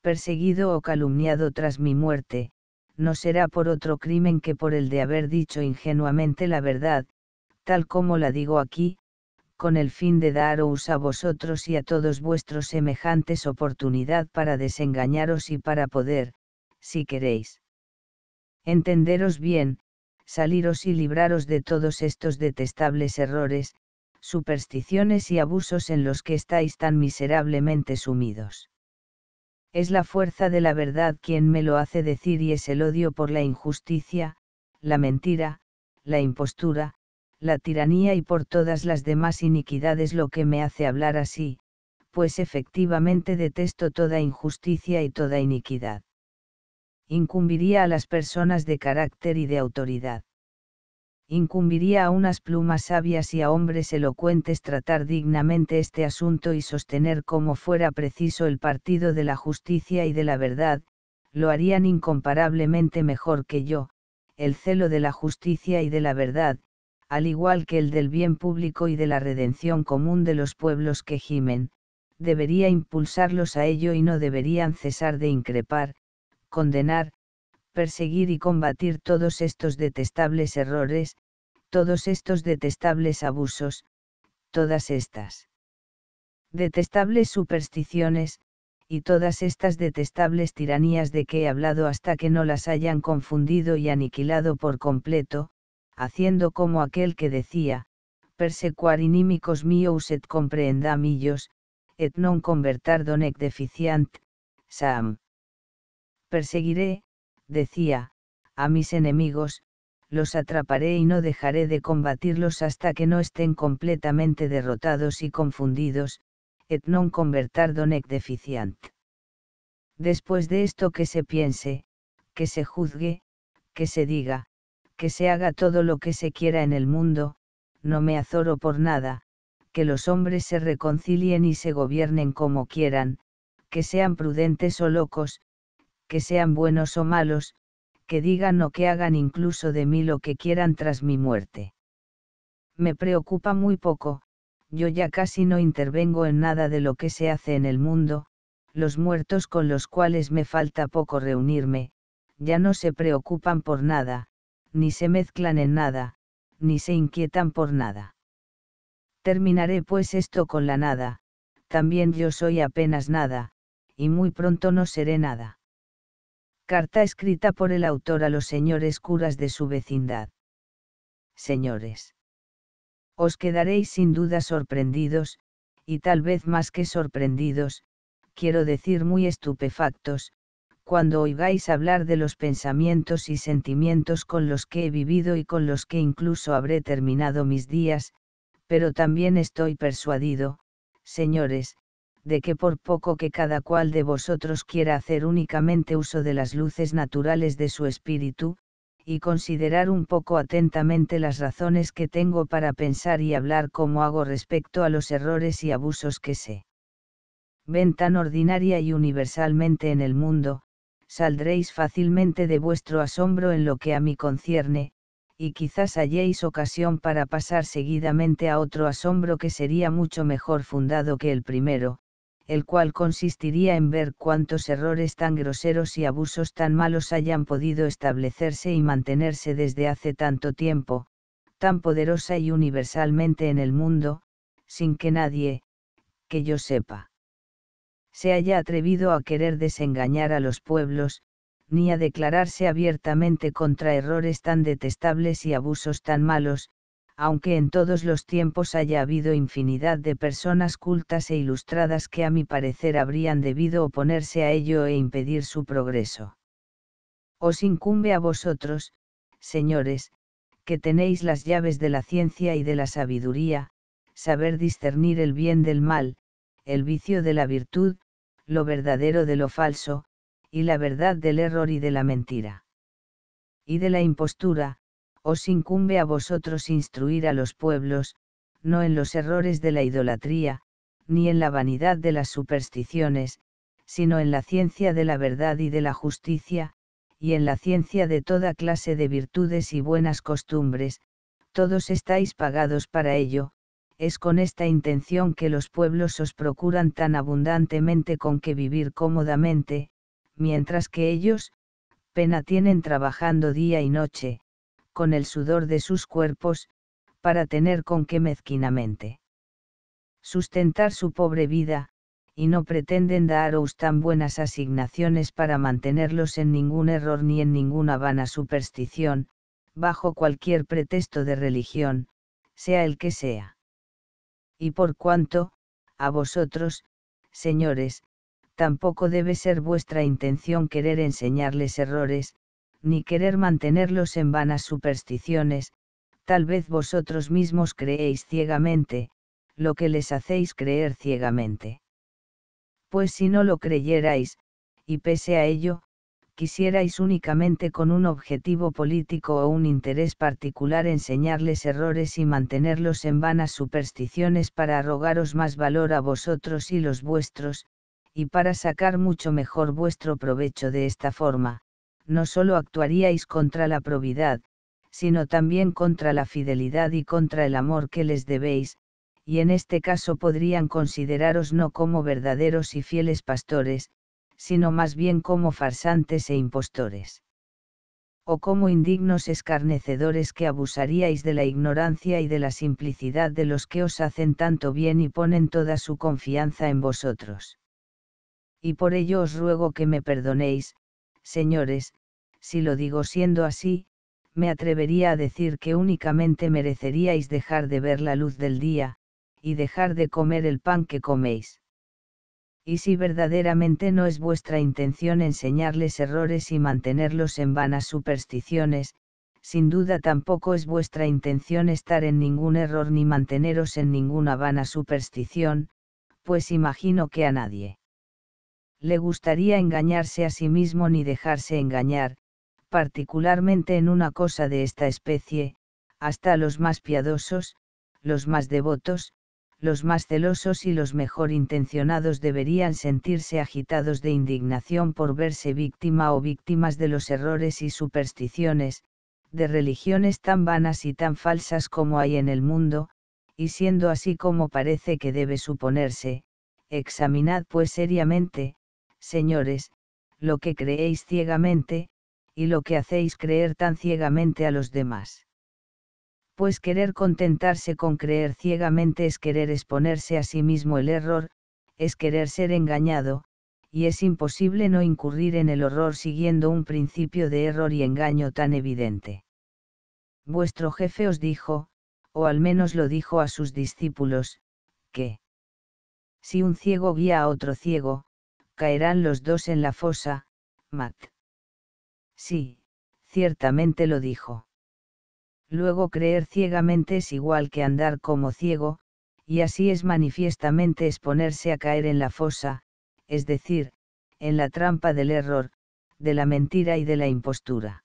perseguido o calumniado tras mi muerte, no será por otro crimen que por el de haber dicho ingenuamente la verdad, tal como la digo aquí, con el fin de daros a vosotros y a todos vuestros semejantes oportunidad para desengañaros y para poder, si queréis. Entenderos bien, saliros y libraros de todos estos detestables errores, supersticiones y abusos en los que estáis tan miserablemente sumidos. Es la fuerza de la verdad quien me lo hace decir y es el odio por la injusticia, la mentira, la impostura, la tiranía y por todas las demás iniquidades lo que me hace hablar así, pues efectivamente detesto toda injusticia y toda iniquidad. Incumbiría a las personas de carácter y de autoridad. Incumbiría a unas plumas sabias y a hombres elocuentes tratar dignamente este asunto y sostener como fuera preciso el partido de la justicia y de la verdad, lo harían incomparablemente mejor que yo, el celo de la justicia y de la verdad, al igual que el del bien público y de la redención común de los pueblos que gimen, debería impulsarlos a ello y no deberían cesar de increpar, condenar, perseguir y combatir todos estos detestables errores, todos estos detestables abusos, todas estas detestables supersticiones, y todas estas detestables tiranías de que he hablado hasta que no las hayan confundido y aniquilado por completo, haciendo como aquel que decía, persecuar inimicos míos et comprendamillos, et non convertar deficiant. deficient, Sam. Perseguiré, decía, a mis enemigos, los atraparé y no dejaré de combatirlos hasta que no estén completamente derrotados y confundidos, et non convertardonec deficiant. deficient. Después de esto que se piense, que se juzgue, que se diga, que se haga todo lo que se quiera en el mundo, no me azoro por nada, que los hombres se reconcilien y se gobiernen como quieran, que sean prudentes o locos, que sean buenos o malos, que digan o que hagan incluso de mí lo que quieran tras mi muerte. Me preocupa muy poco, yo ya casi no intervengo en nada de lo que se hace en el mundo, los muertos con los cuales me falta poco reunirme, ya no se preocupan por nada, ni se mezclan en nada, ni se inquietan por nada. Terminaré pues esto con la nada, también yo soy apenas nada, y muy pronto no seré nada. Carta escrita por el autor a los señores curas de su vecindad. Señores. Os quedaréis sin duda sorprendidos, y tal vez más que sorprendidos, quiero decir muy estupefactos, cuando oigáis hablar de los pensamientos y sentimientos con los que he vivido y con los que incluso habré terminado mis días, pero también estoy persuadido, señores, de que por poco que cada cual de vosotros quiera hacer únicamente uso de las luces naturales de su espíritu, y considerar un poco atentamente las razones que tengo para pensar y hablar como hago respecto a los errores y abusos que sé. ven tan ordinaria y universalmente en el mundo, saldréis fácilmente de vuestro asombro en lo que a mí concierne, y quizás halléis ocasión para pasar seguidamente a otro asombro que sería mucho mejor fundado que el primero, el cual consistiría en ver cuántos errores tan groseros y abusos tan malos hayan podido establecerse y mantenerse desde hace tanto tiempo, tan poderosa y universalmente en el mundo, sin que nadie, que yo sepa se haya atrevido a querer desengañar a los pueblos, ni a declararse abiertamente contra errores tan detestables y abusos tan malos, aunque en todos los tiempos haya habido infinidad de personas cultas e ilustradas que a mi parecer habrían debido oponerse a ello e impedir su progreso. Os incumbe a vosotros, señores, que tenéis las llaves de la ciencia y de la sabiduría, saber discernir el bien del mal, el vicio de la virtud, lo verdadero de lo falso, y la verdad del error y de la mentira. Y de la impostura, os incumbe a vosotros instruir a los pueblos, no en los errores de la idolatría, ni en la vanidad de las supersticiones, sino en la ciencia de la verdad y de la justicia, y en la ciencia de toda clase de virtudes y buenas costumbres, todos estáis pagados para ello, es con esta intención que los pueblos os procuran tan abundantemente con que vivir cómodamente, mientras que ellos, pena tienen trabajando día y noche, con el sudor de sus cuerpos, para tener con qué mezquinamente sustentar su pobre vida, y no pretenden daros tan buenas asignaciones para mantenerlos en ningún error ni en ninguna vana superstición, bajo cualquier pretexto de religión, sea el que sea y por cuanto, a vosotros, señores, tampoco debe ser vuestra intención querer enseñarles errores, ni querer mantenerlos en vanas supersticiones, tal vez vosotros mismos creéis ciegamente, lo que les hacéis creer ciegamente. Pues si no lo creyerais, y pese a ello, quisierais únicamente con un objetivo político o un interés particular enseñarles errores y mantenerlos en vanas supersticiones para arrogaros más valor a vosotros y los vuestros, y para sacar mucho mejor vuestro provecho de esta forma, no solo actuaríais contra la probidad, sino también contra la fidelidad y contra el amor que les debéis, y en este caso podrían consideraros no como verdaderos y fieles pastores, sino más bien como farsantes e impostores. O como indignos escarnecedores que abusaríais de la ignorancia y de la simplicidad de los que os hacen tanto bien y ponen toda su confianza en vosotros. Y por ello os ruego que me perdonéis, señores, si lo digo siendo así, me atrevería a decir que únicamente mereceríais dejar de ver la luz del día, y dejar de comer el pan que coméis y si verdaderamente no es vuestra intención enseñarles errores y mantenerlos en vanas supersticiones, sin duda tampoco es vuestra intención estar en ningún error ni manteneros en ninguna vana superstición, pues imagino que a nadie le gustaría engañarse a sí mismo ni dejarse engañar, particularmente en una cosa de esta especie, hasta los más piadosos, los más devotos, los más celosos y los mejor intencionados deberían sentirse agitados de indignación por verse víctima o víctimas de los errores y supersticiones, de religiones tan vanas y tan falsas como hay en el mundo, y siendo así como parece que debe suponerse, examinad pues seriamente, señores, lo que creéis ciegamente, y lo que hacéis creer tan ciegamente a los demás pues querer contentarse con creer ciegamente es querer exponerse a sí mismo el error, es querer ser engañado, y es imposible no incurrir en el horror siguiendo un principio de error y engaño tan evidente. Vuestro jefe os dijo, o al menos lo dijo a sus discípulos, que si un ciego guía a otro ciego, caerán los dos en la fosa, Matt. Sí, ciertamente lo dijo luego creer ciegamente es igual que andar como ciego, y así es manifiestamente exponerse a caer en la fosa, es decir, en la trampa del error, de la mentira y de la impostura.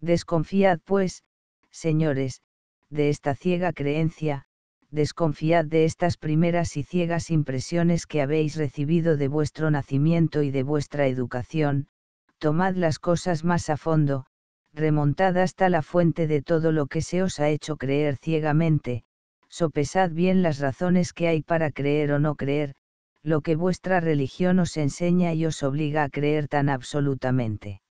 Desconfiad, pues, señores, de esta ciega creencia, desconfiad de estas primeras y ciegas impresiones que habéis recibido de vuestro nacimiento y de vuestra educación, tomad las cosas más a fondo, remontad hasta la fuente de todo lo que se os ha hecho creer ciegamente, sopesad bien las razones que hay para creer o no creer, lo que vuestra religión os enseña y os obliga a creer tan absolutamente.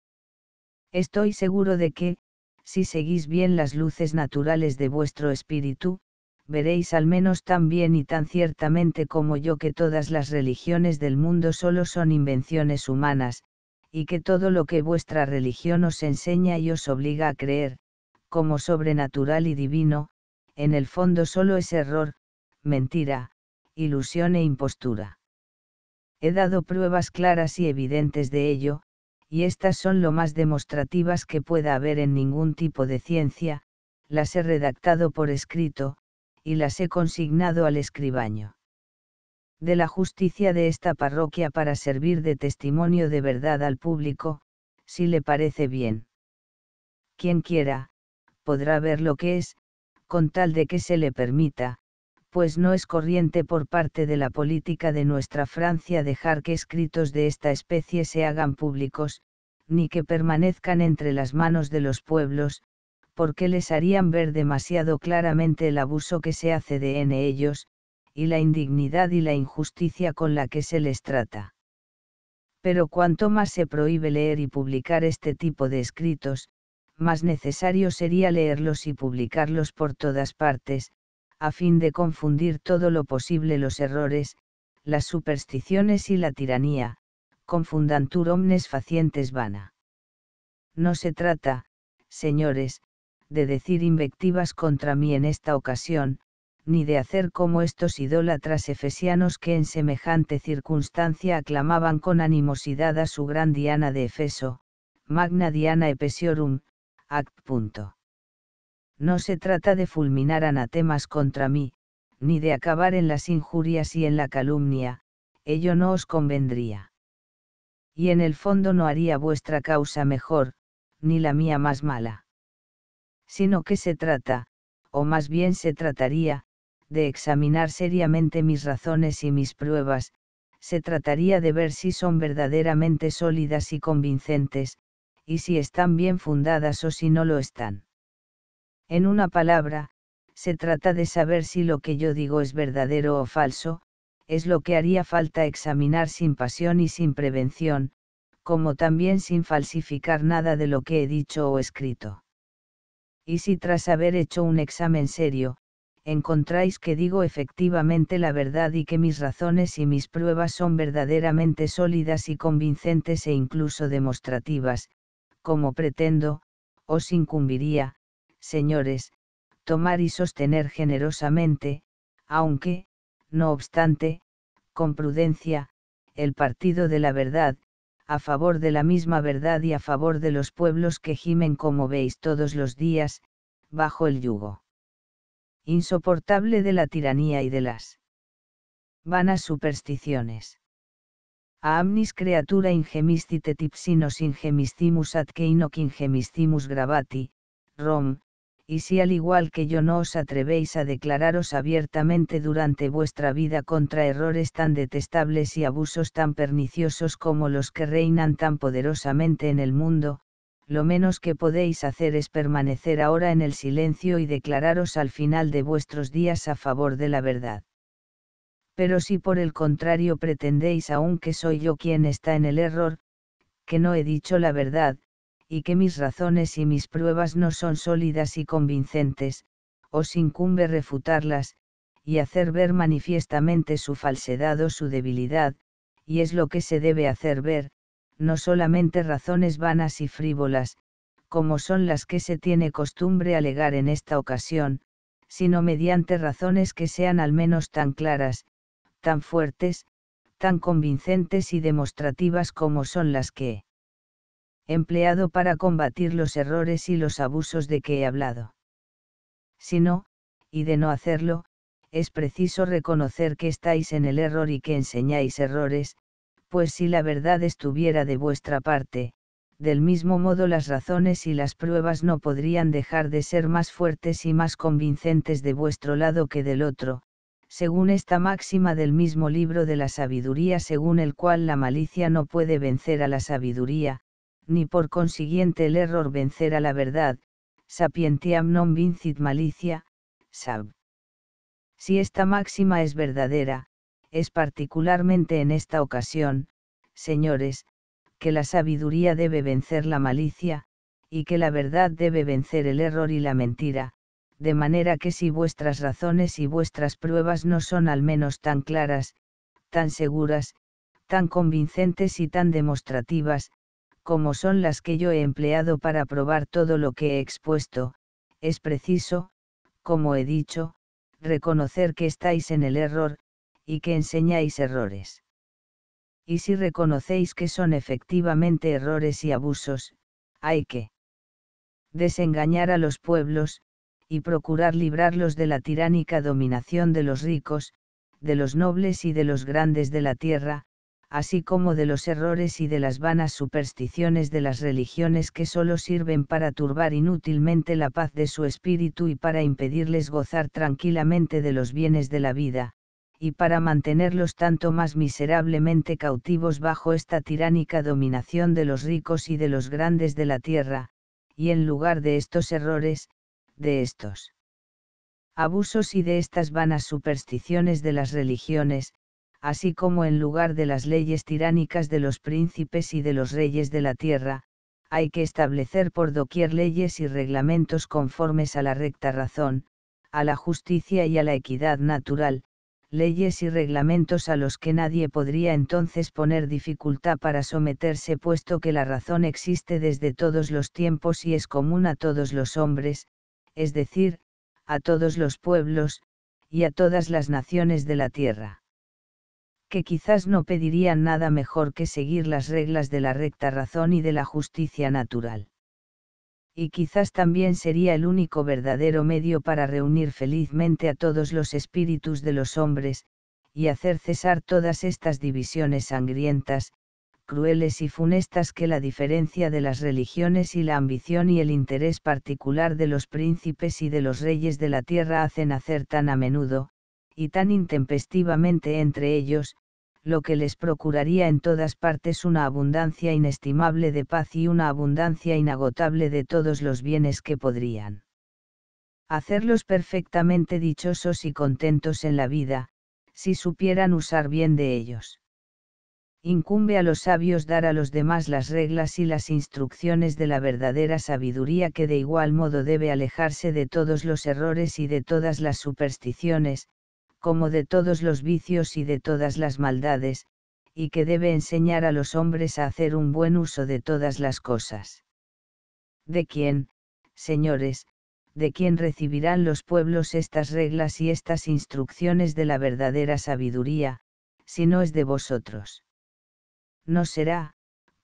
Estoy seguro de que, si seguís bien las luces naturales de vuestro espíritu, veréis al menos tan bien y tan ciertamente como yo que todas las religiones del mundo solo son invenciones humanas, y que todo lo que vuestra religión os enseña y os obliga a creer, como sobrenatural y divino, en el fondo solo es error, mentira, ilusión e impostura. He dado pruebas claras y evidentes de ello, y estas son lo más demostrativas que pueda haber en ningún tipo de ciencia, las he redactado por escrito, y las he consignado al escribaño de la justicia de esta parroquia para servir de testimonio de verdad al público, si le parece bien. Quien quiera, podrá ver lo que es, con tal de que se le permita, pues no es corriente por parte de la política de nuestra Francia dejar que escritos de esta especie se hagan públicos, ni que permanezcan entre las manos de los pueblos, porque les harían ver demasiado claramente el abuso que se hace de en ellos, y la indignidad y la injusticia con la que se les trata. Pero cuanto más se prohíbe leer y publicar este tipo de escritos, más necesario sería leerlos y publicarlos por todas partes, a fin de confundir todo lo posible los errores, las supersticiones y la tiranía, confundantur omnes facientes vana. No se trata, señores, de decir invectivas contra mí en esta ocasión, ni de hacer como estos idólatras efesianos que en semejante circunstancia aclamaban con animosidad a su gran Diana de Efeso, Magna Diana Epesiorum, act. No se trata de fulminar anatemas contra mí, ni de acabar en las injurias y en la calumnia, ello no os convendría. Y en el fondo no haría vuestra causa mejor, ni la mía más mala. Sino que se trata, o más bien se trataría, de examinar seriamente mis razones y mis pruebas, se trataría de ver si son verdaderamente sólidas y convincentes, y si están bien fundadas o si no lo están. En una palabra, se trata de saber si lo que yo digo es verdadero o falso, es lo que haría falta examinar sin pasión y sin prevención, como también sin falsificar nada de lo que he dicho o escrito. Y si tras haber hecho un examen serio, encontráis que digo efectivamente la verdad y que mis razones y mis pruebas son verdaderamente sólidas y convincentes e incluso demostrativas, como pretendo, os incumbiría, señores, tomar y sostener generosamente, aunque, no obstante, con prudencia, el partido de la verdad, a favor de la misma verdad y a favor de los pueblos que gimen como veis todos los días, bajo el yugo insoportable de la tiranía y de las vanas supersticiones. A amnis creatura ingemistite tipsinos ingemistimus ad keinoc ingemistimus gravati, Rom, y si al igual que yo no os atrevéis a declararos abiertamente durante vuestra vida contra errores tan detestables y abusos tan perniciosos como los que reinan tan poderosamente en el mundo, lo menos que podéis hacer es permanecer ahora en el silencio y declararos al final de vuestros días a favor de la verdad. Pero si por el contrario pretendéis aún que soy yo quien está en el error, que no he dicho la verdad, y que mis razones y mis pruebas no son sólidas y convincentes, os incumbe refutarlas, y hacer ver manifiestamente su falsedad o su debilidad, y es lo que se debe hacer ver, no solamente razones vanas y frívolas, como son las que se tiene costumbre alegar en esta ocasión, sino mediante razones que sean al menos tan claras, tan fuertes, tan convincentes y demostrativas como son las que he empleado para combatir los errores y los abusos de que he hablado. Si no, y de no hacerlo, es preciso reconocer que estáis en el error y que enseñáis errores, pues si la verdad estuviera de vuestra parte, del mismo modo las razones y las pruebas no podrían dejar de ser más fuertes y más convincentes de vuestro lado que del otro, según esta máxima del mismo libro de la sabiduría según el cual la malicia no puede vencer a la sabiduría, ni por consiguiente el error vencer a la verdad, sapientiam non vincit malicia, sab. Si esta máxima es verdadera, es particularmente en esta ocasión, señores, que la sabiduría debe vencer la malicia, y que la verdad debe vencer el error y la mentira, de manera que si vuestras razones y vuestras pruebas no son al menos tan claras, tan seguras, tan convincentes y tan demostrativas, como son las que yo he empleado para probar todo lo que he expuesto, es preciso, como he dicho, reconocer que estáis en el error, y que enseñáis errores. Y si reconocéis que son efectivamente errores y abusos, hay que desengañar a los pueblos, y procurar librarlos de la tiránica dominación de los ricos, de los nobles y de los grandes de la tierra, así como de los errores y de las vanas supersticiones de las religiones que solo sirven para turbar inútilmente la paz de su espíritu y para impedirles gozar tranquilamente de los bienes de la vida, y para mantenerlos tanto más miserablemente cautivos bajo esta tiránica dominación de los ricos y de los grandes de la tierra, y en lugar de estos errores, de estos abusos y de estas vanas supersticiones de las religiones, así como en lugar de las leyes tiránicas de los príncipes y de los reyes de la tierra, hay que establecer por doquier leyes y reglamentos conformes a la recta razón, a la justicia y a la equidad natural, leyes y reglamentos a los que nadie podría entonces poner dificultad para someterse puesto que la razón existe desde todos los tiempos y es común a todos los hombres, es decir, a todos los pueblos, y a todas las naciones de la tierra. Que quizás no pedirían nada mejor que seguir las reglas de la recta razón y de la justicia natural y quizás también sería el único verdadero medio para reunir felizmente a todos los espíritus de los hombres, y hacer cesar todas estas divisiones sangrientas, crueles y funestas que la diferencia de las religiones y la ambición y el interés particular de los príncipes y de los reyes de la tierra hacen hacer tan a menudo, y tan intempestivamente entre ellos, lo que les procuraría en todas partes una abundancia inestimable de paz y una abundancia inagotable de todos los bienes que podrían hacerlos perfectamente dichosos y contentos en la vida, si supieran usar bien de ellos. Incumbe a los sabios dar a los demás las reglas y las instrucciones de la verdadera sabiduría que de igual modo debe alejarse de todos los errores y de todas las supersticiones, como de todos los vicios y de todas las maldades, y que debe enseñar a los hombres a hacer un buen uso de todas las cosas. ¿De quién, señores, de quién recibirán los pueblos estas reglas y estas instrucciones de la verdadera sabiduría, si no es de vosotros? No será,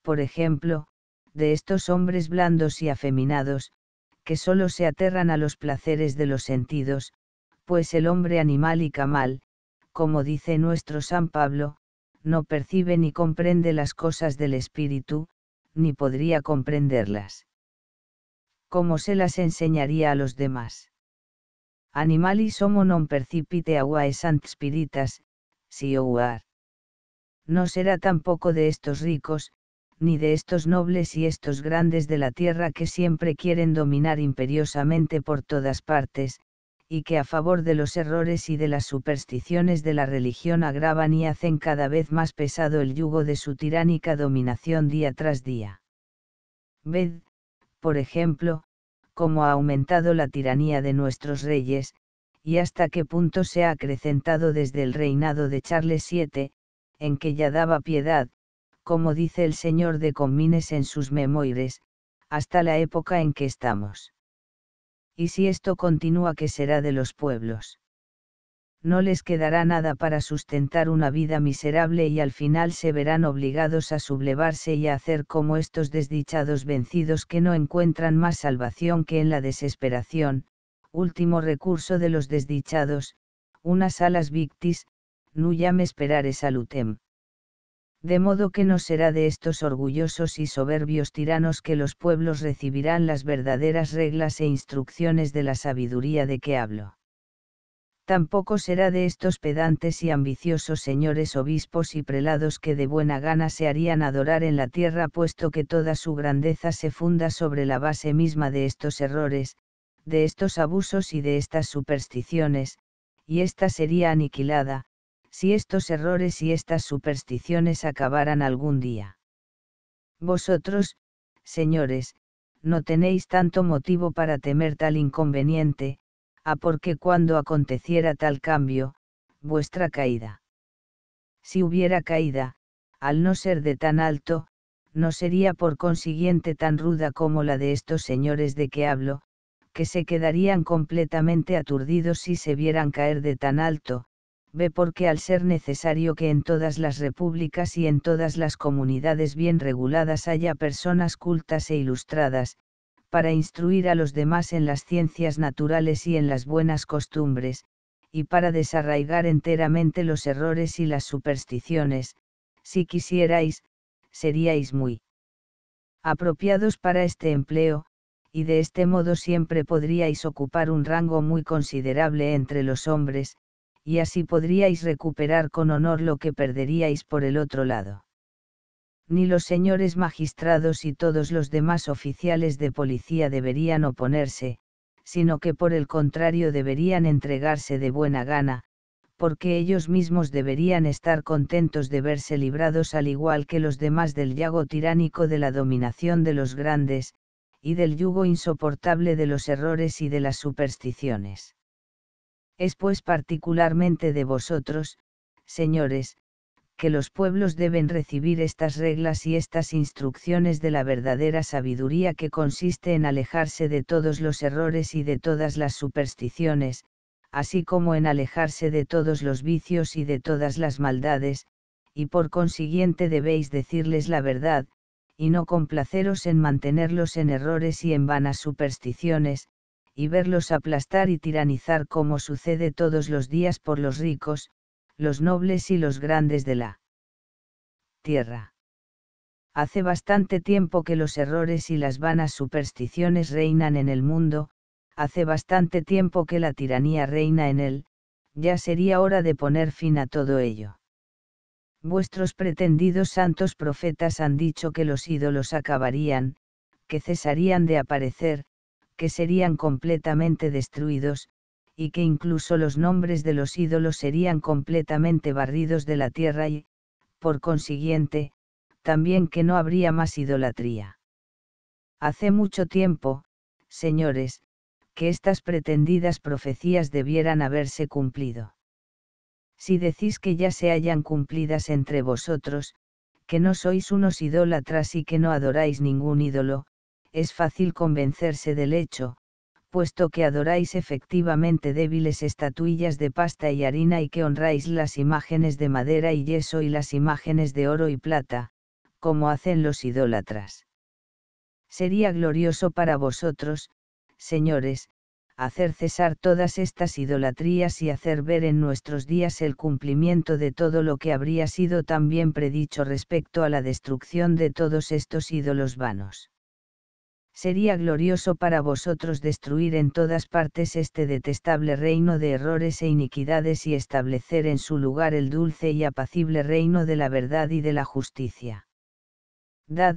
por ejemplo, de estos hombres blandos y afeminados, que solo se aterran a los placeres de los sentidos, pues el hombre animal y camal, como dice nuestro San Pablo, no percibe ni comprende las cosas del espíritu, ni podría comprenderlas. ¿Cómo se las enseñaría a los demás? Animalis homo non percipite agua sant spiritas, si ouar. No será tampoco de estos ricos, ni de estos nobles y estos grandes de la tierra que siempre quieren dominar imperiosamente por todas partes, y que a favor de los errores y de las supersticiones de la religión agravan y hacen cada vez más pesado el yugo de su tiránica dominación día tras día. Ved, por ejemplo, cómo ha aumentado la tiranía de nuestros reyes, y hasta qué punto se ha acrecentado desde el reinado de Charles VII, en que ya daba piedad, como dice el señor de Comines en sus memoires, hasta la época en que estamos y si esto continúa que será de los pueblos. No les quedará nada para sustentar una vida miserable y al final se verán obligados a sublevarse y a hacer como estos desdichados vencidos que no encuentran más salvación que en la desesperación, último recurso de los desdichados, unas alas victis, nuyam esperare salutem de modo que no será de estos orgullosos y soberbios tiranos que los pueblos recibirán las verdaderas reglas e instrucciones de la sabiduría de que hablo. Tampoco será de estos pedantes y ambiciosos señores obispos y prelados que de buena gana se harían adorar en la tierra puesto que toda su grandeza se funda sobre la base misma de estos errores, de estos abusos y de estas supersticiones, y ésta sería aniquilada, si estos errores y estas supersticiones acabaran algún día. Vosotros, señores, no tenéis tanto motivo para temer tal inconveniente, a porque cuando aconteciera tal cambio, vuestra caída. Si hubiera caída, al no ser de tan alto, no sería por consiguiente tan ruda como la de estos señores de que hablo, que se quedarían completamente aturdidos si se vieran caer de tan alto, ve Porque al ser necesario que en todas las repúblicas y en todas las comunidades bien reguladas haya personas cultas e ilustradas, para instruir a los demás en las ciencias naturales y en las buenas costumbres, y para desarraigar enteramente los errores y las supersticiones, si quisierais, seríais muy apropiados para este empleo, y de este modo siempre podríais ocupar un rango muy considerable entre los hombres, y así podríais recuperar con honor lo que perderíais por el otro lado. Ni los señores magistrados y todos los demás oficiales de policía deberían oponerse, sino que por el contrario deberían entregarse de buena gana, porque ellos mismos deberían estar contentos de verse librados al igual que los demás del yago tiránico de la dominación de los grandes, y del yugo insoportable de los errores y de las supersticiones. Es pues particularmente de vosotros, señores, que los pueblos deben recibir estas reglas y estas instrucciones de la verdadera sabiduría que consiste en alejarse de todos los errores y de todas las supersticiones, así como en alejarse de todos los vicios y de todas las maldades, y por consiguiente debéis decirles la verdad, y no complaceros en mantenerlos en errores y en vanas supersticiones, y verlos aplastar y tiranizar como sucede todos los días por los ricos, los nobles y los grandes de la tierra. Hace bastante tiempo que los errores y las vanas supersticiones reinan en el mundo, hace bastante tiempo que la tiranía reina en él, ya sería hora de poner fin a todo ello. Vuestros pretendidos santos profetas han dicho que los ídolos acabarían, que cesarían de aparecer, que serían completamente destruidos, y que incluso los nombres de los ídolos serían completamente barridos de la tierra y, por consiguiente, también que no habría más idolatría. Hace mucho tiempo, señores, que estas pretendidas profecías debieran haberse cumplido. Si decís que ya se hayan cumplidas entre vosotros, que no sois unos idólatras y que no adoráis ningún ídolo, es fácil convencerse del hecho, puesto que adoráis efectivamente débiles estatuillas de pasta y harina y que honráis las imágenes de madera y yeso y las imágenes de oro y plata, como hacen los idólatras. Sería glorioso para vosotros, señores, hacer cesar todas estas idolatrías y hacer ver en nuestros días el cumplimiento de todo lo que habría sido también predicho respecto a la destrucción de todos estos ídolos vanos sería glorioso para vosotros destruir en todas partes este detestable reino de errores e iniquidades y establecer en su lugar el dulce y apacible reino de la verdad y de la justicia. Dad,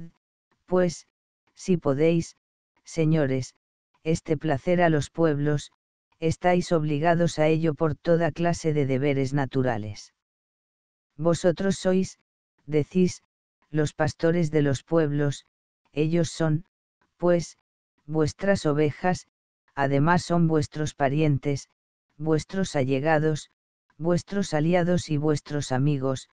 pues, si podéis, señores, este placer a los pueblos, estáis obligados a ello por toda clase de deberes naturales. Vosotros sois, decís, los pastores de los pueblos, ellos son, pues, vuestras ovejas, además son vuestros parientes, vuestros allegados, vuestros aliados y vuestros amigos,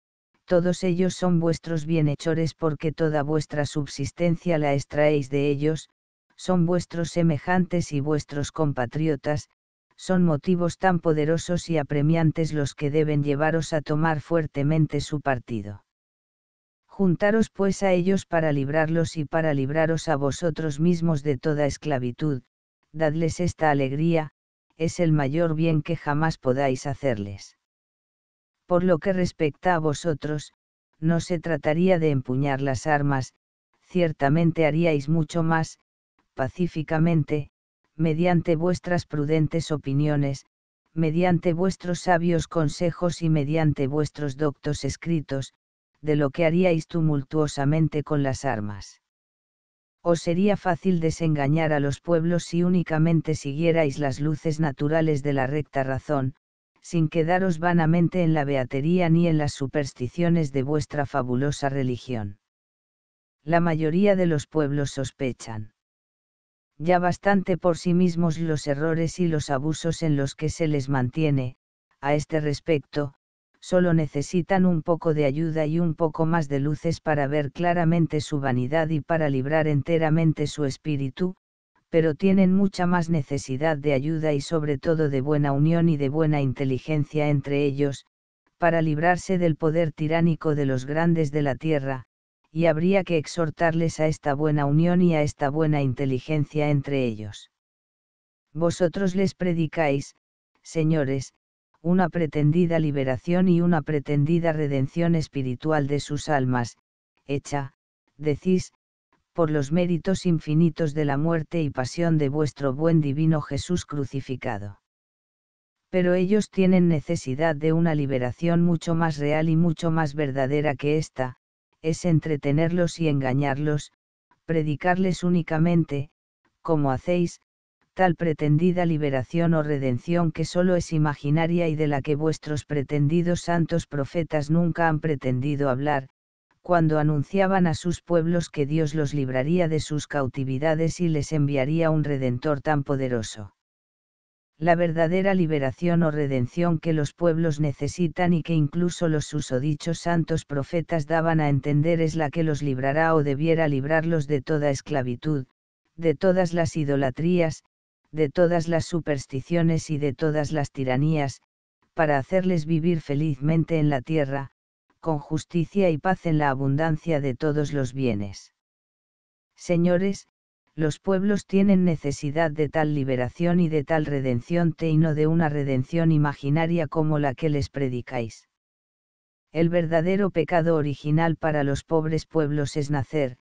todos ellos son vuestros bienhechores porque toda vuestra subsistencia la extraéis de ellos, son vuestros semejantes y vuestros compatriotas, son motivos tan poderosos y apremiantes los que deben llevaros a tomar fuertemente su partido. Juntaros pues a ellos para librarlos y para libraros a vosotros mismos de toda esclavitud, dadles esta alegría, es el mayor bien que jamás podáis hacerles. Por lo que respecta a vosotros, no se trataría de empuñar las armas, ciertamente haríais mucho más, pacíficamente, mediante vuestras prudentes opiniones, mediante vuestros sabios consejos y mediante vuestros doctos escritos, de lo que haríais tumultuosamente con las armas. Os sería fácil desengañar a los pueblos si únicamente siguierais las luces naturales de la recta razón, sin quedaros vanamente en la beatería ni en las supersticiones de vuestra fabulosa religión. La mayoría de los pueblos sospechan. Ya bastante por sí mismos los errores y los abusos en los que se les mantiene, a este respecto, solo necesitan un poco de ayuda y un poco más de luces para ver claramente su vanidad y para librar enteramente su espíritu, pero tienen mucha más necesidad de ayuda y sobre todo de buena unión y de buena inteligencia entre ellos, para librarse del poder tiránico de los grandes de la tierra, y habría que exhortarles a esta buena unión y a esta buena inteligencia entre ellos. Vosotros les predicáis, señores, una pretendida liberación y una pretendida redención espiritual de sus almas, hecha, decís, por los méritos infinitos de la muerte y pasión de vuestro buen divino Jesús crucificado. Pero ellos tienen necesidad de una liberación mucho más real y mucho más verdadera que esta, es entretenerlos y engañarlos, predicarles únicamente, como hacéis, tal pretendida liberación o redención que solo es imaginaria y de la que vuestros pretendidos santos profetas nunca han pretendido hablar, cuando anunciaban a sus pueblos que Dios los libraría de sus cautividades y les enviaría un redentor tan poderoso. La verdadera liberación o redención que los pueblos necesitan y que incluso los susodichos santos profetas daban a entender es la que los librará o debiera librarlos de toda esclavitud, de todas las idolatrías, de todas las supersticiones y de todas las tiranías, para hacerles vivir felizmente en la tierra, con justicia y paz en la abundancia de todos los bienes. Señores, los pueblos tienen necesidad de tal liberación y de tal redención te y no de una redención imaginaria como la que les predicáis. El verdadero pecado original para los pobres pueblos es nacer,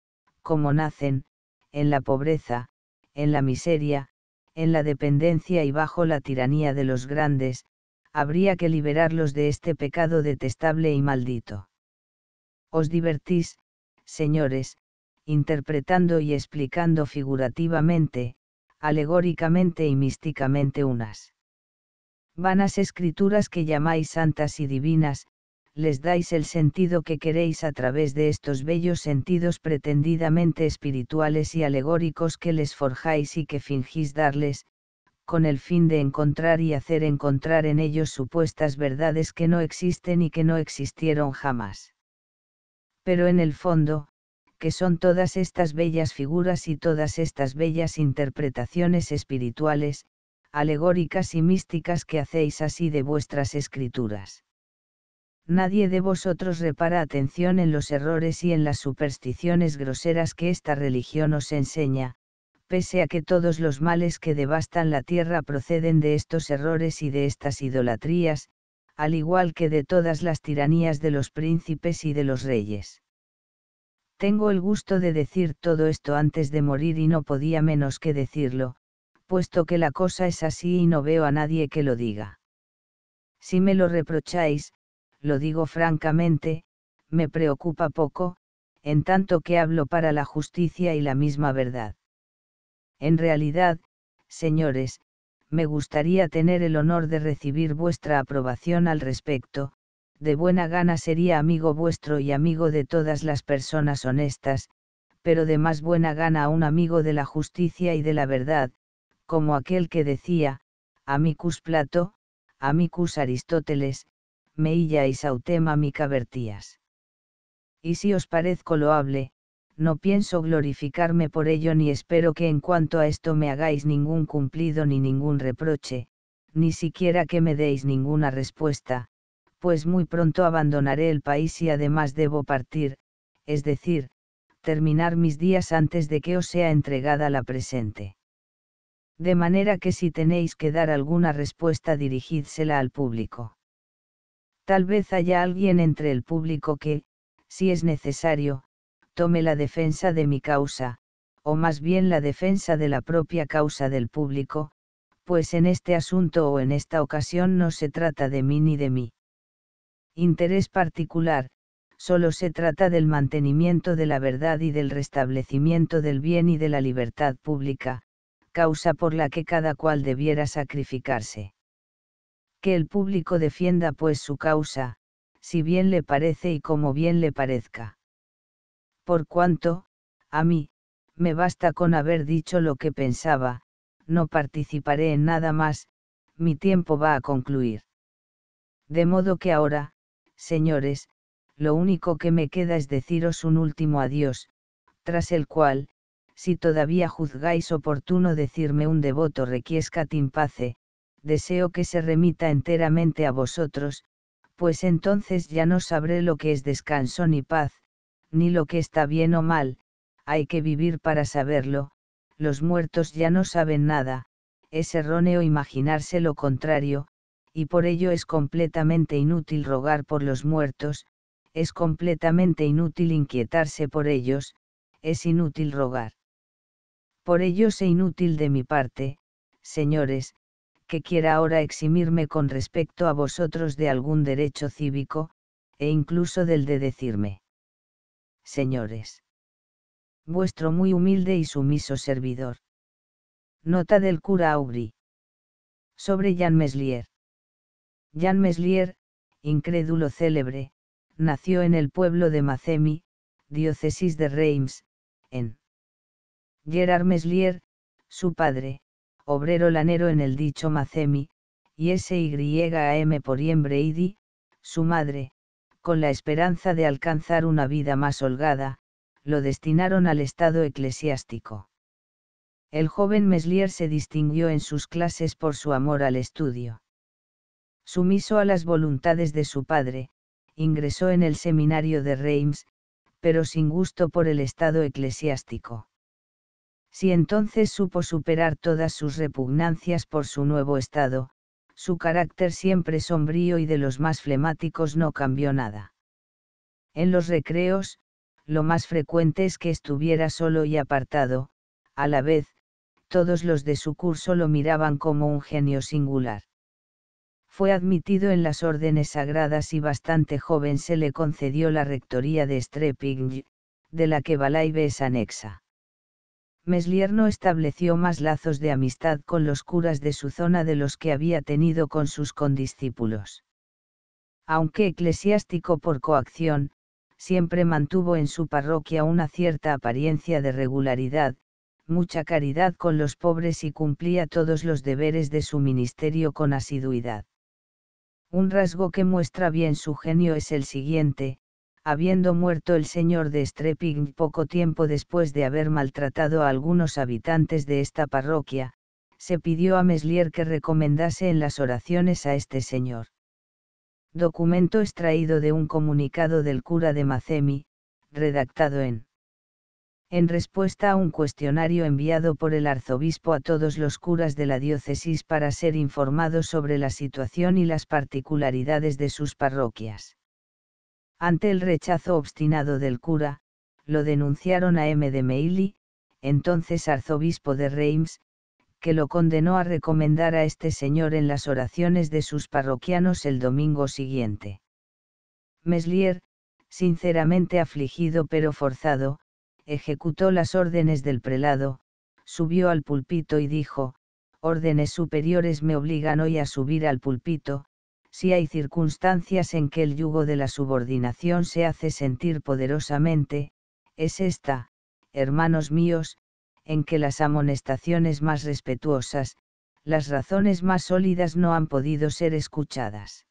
como nacen, en la pobreza, en la miseria, en la dependencia y bajo la tiranía de los grandes, habría que liberarlos de este pecado detestable y maldito. Os divertís, señores, interpretando y explicando figurativamente, alegóricamente y místicamente unas vanas escrituras que llamáis santas y divinas, les dais el sentido que queréis a través de estos bellos sentidos pretendidamente espirituales y alegóricos que les forjáis y que fingís darles, con el fin de encontrar y hacer encontrar en ellos supuestas verdades que no existen y que no existieron jamás. Pero en el fondo, que son todas estas bellas figuras y todas estas bellas interpretaciones espirituales, alegóricas y místicas que hacéis así de vuestras escrituras nadie de vosotros repara atención en los errores y en las supersticiones groseras que esta religión os enseña, pese a que todos los males que devastan la tierra proceden de estos errores y de estas idolatrías, al igual que de todas las tiranías de los príncipes y de los reyes. Tengo el gusto de decir todo esto antes de morir y no podía menos que decirlo, puesto que la cosa es así y no veo a nadie que lo diga. Si me lo reprocháis, lo digo francamente, me preocupa poco, en tanto que hablo para la justicia y la misma verdad. En realidad, señores, me gustaría tener el honor de recibir vuestra aprobación al respecto, de buena gana sería amigo vuestro y amigo de todas las personas honestas, pero de más buena gana a un amigo de la justicia y de la verdad, como aquel que decía, amicus Plato, amicus Aristóteles, Meilla y Sautema mi vertías. Y si os parezco loable, no pienso glorificarme por ello ni espero que en cuanto a esto me hagáis ningún cumplido ni ningún reproche, ni siquiera que me deis ninguna respuesta, pues muy pronto abandonaré el país y además debo partir, es decir, terminar mis días antes de que os sea entregada la presente. De manera que si tenéis que dar alguna respuesta dirigídsela al público. Tal vez haya alguien entre el público que, si es necesario, tome la defensa de mi causa, o más bien la defensa de la propia causa del público, pues en este asunto o en esta ocasión no se trata de mí ni de mí. Interés particular, solo se trata del mantenimiento de la verdad y del restablecimiento del bien y de la libertad pública, causa por la que cada cual debiera sacrificarse que el público defienda pues su causa, si bien le parece y como bien le parezca. Por cuanto, a mí, me basta con haber dicho lo que pensaba, no participaré en nada más, mi tiempo va a concluir. De modo que ahora, señores, lo único que me queda es deciros un último adiós, tras el cual, si todavía juzgáis oportuno decirme un devoto requiescat in pace, deseo que se remita enteramente a vosotros, pues entonces ya no sabré lo que es descanso ni paz, ni lo que está bien o mal, hay que vivir para saberlo, los muertos ya no saben nada, es erróneo imaginarse lo contrario, y por ello es completamente inútil rogar por los muertos, es completamente inútil inquietarse por ellos, es inútil rogar. Por ello sé inútil de mi parte, señores, que quiera ahora eximirme con respecto a vosotros de algún derecho cívico, e incluso del de decirme. Señores. Vuestro muy humilde y sumiso servidor. Nota del cura Aubry. Sobre Jean Meslier. Jean Meslier, incrédulo célebre, nació en el pueblo de Macemi, diócesis de Reims, en Gerard Meslier, su padre, obrero lanero en el dicho Macemi, y S.Y.A.M. por su madre, con la esperanza de alcanzar una vida más holgada, lo destinaron al estado eclesiástico. El joven Meslier se distinguió en sus clases por su amor al estudio. Sumiso a las voluntades de su padre, ingresó en el seminario de Reims, pero sin gusto por el estado eclesiástico si entonces supo superar todas sus repugnancias por su nuevo estado, su carácter siempre sombrío y de los más flemáticos no cambió nada. En los recreos, lo más frecuente es que estuviera solo y apartado, a la vez, todos los de su curso lo miraban como un genio singular. Fue admitido en las órdenes sagradas y bastante joven se le concedió la rectoría de Streping, de la que Balaibe es anexa. Meslier no estableció más lazos de amistad con los curas de su zona de los que había tenido con sus condiscípulos. Aunque eclesiástico por coacción, siempre mantuvo en su parroquia una cierta apariencia de regularidad, mucha caridad con los pobres y cumplía todos los deberes de su ministerio con asiduidad. Un rasgo que muestra bien su genio es el siguiente, habiendo muerto el señor de Streping poco tiempo después de haber maltratado a algunos habitantes de esta parroquia, se pidió a Meslier que recomendase en las oraciones a este señor. Documento extraído de un comunicado del cura de Macemi, redactado en en respuesta a un cuestionario enviado por el arzobispo a todos los curas de la diócesis para ser informados sobre la situación y las particularidades de sus parroquias. Ante el rechazo obstinado del cura, lo denunciaron a M. de Meilly, entonces arzobispo de Reims, que lo condenó a recomendar a este señor en las oraciones de sus parroquianos el domingo siguiente. Meslier, sinceramente afligido pero forzado, ejecutó las órdenes del prelado, subió al pulpito y dijo, órdenes superiores me obligan hoy a subir al pulpito, si hay circunstancias en que el yugo de la subordinación se hace sentir poderosamente, es esta, hermanos míos, en que las amonestaciones más respetuosas, las razones más sólidas no han podido ser escuchadas.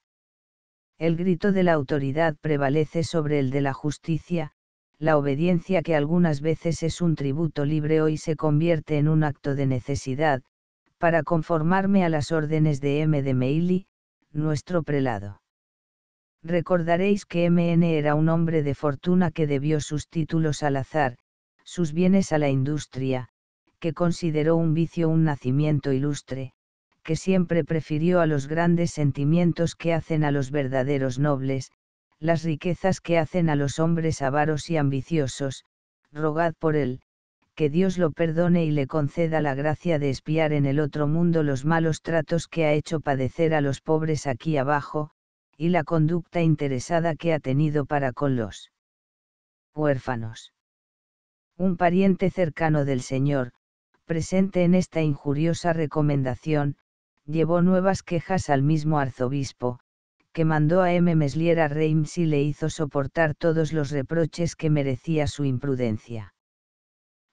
El grito de la autoridad prevalece sobre el de la justicia, la obediencia que algunas veces es un tributo libre hoy se convierte en un acto de necesidad, para conformarme a las órdenes de M. de Meili, nuestro prelado. Recordaréis que MN era un hombre de fortuna que debió sus títulos al azar, sus bienes a la industria, que consideró un vicio un nacimiento ilustre, que siempre prefirió a los grandes sentimientos que hacen a los verdaderos nobles, las riquezas que hacen a los hombres avaros y ambiciosos, rogad por él, que Dios lo perdone y le conceda la gracia de espiar en el otro mundo los malos tratos que ha hecho padecer a los pobres aquí abajo, y la conducta interesada que ha tenido para con los huérfanos. Un pariente cercano del Señor, presente en esta injuriosa recomendación, llevó nuevas quejas al mismo arzobispo, que mandó a M. Meslier a Reims y le hizo soportar todos los reproches que merecía su imprudencia.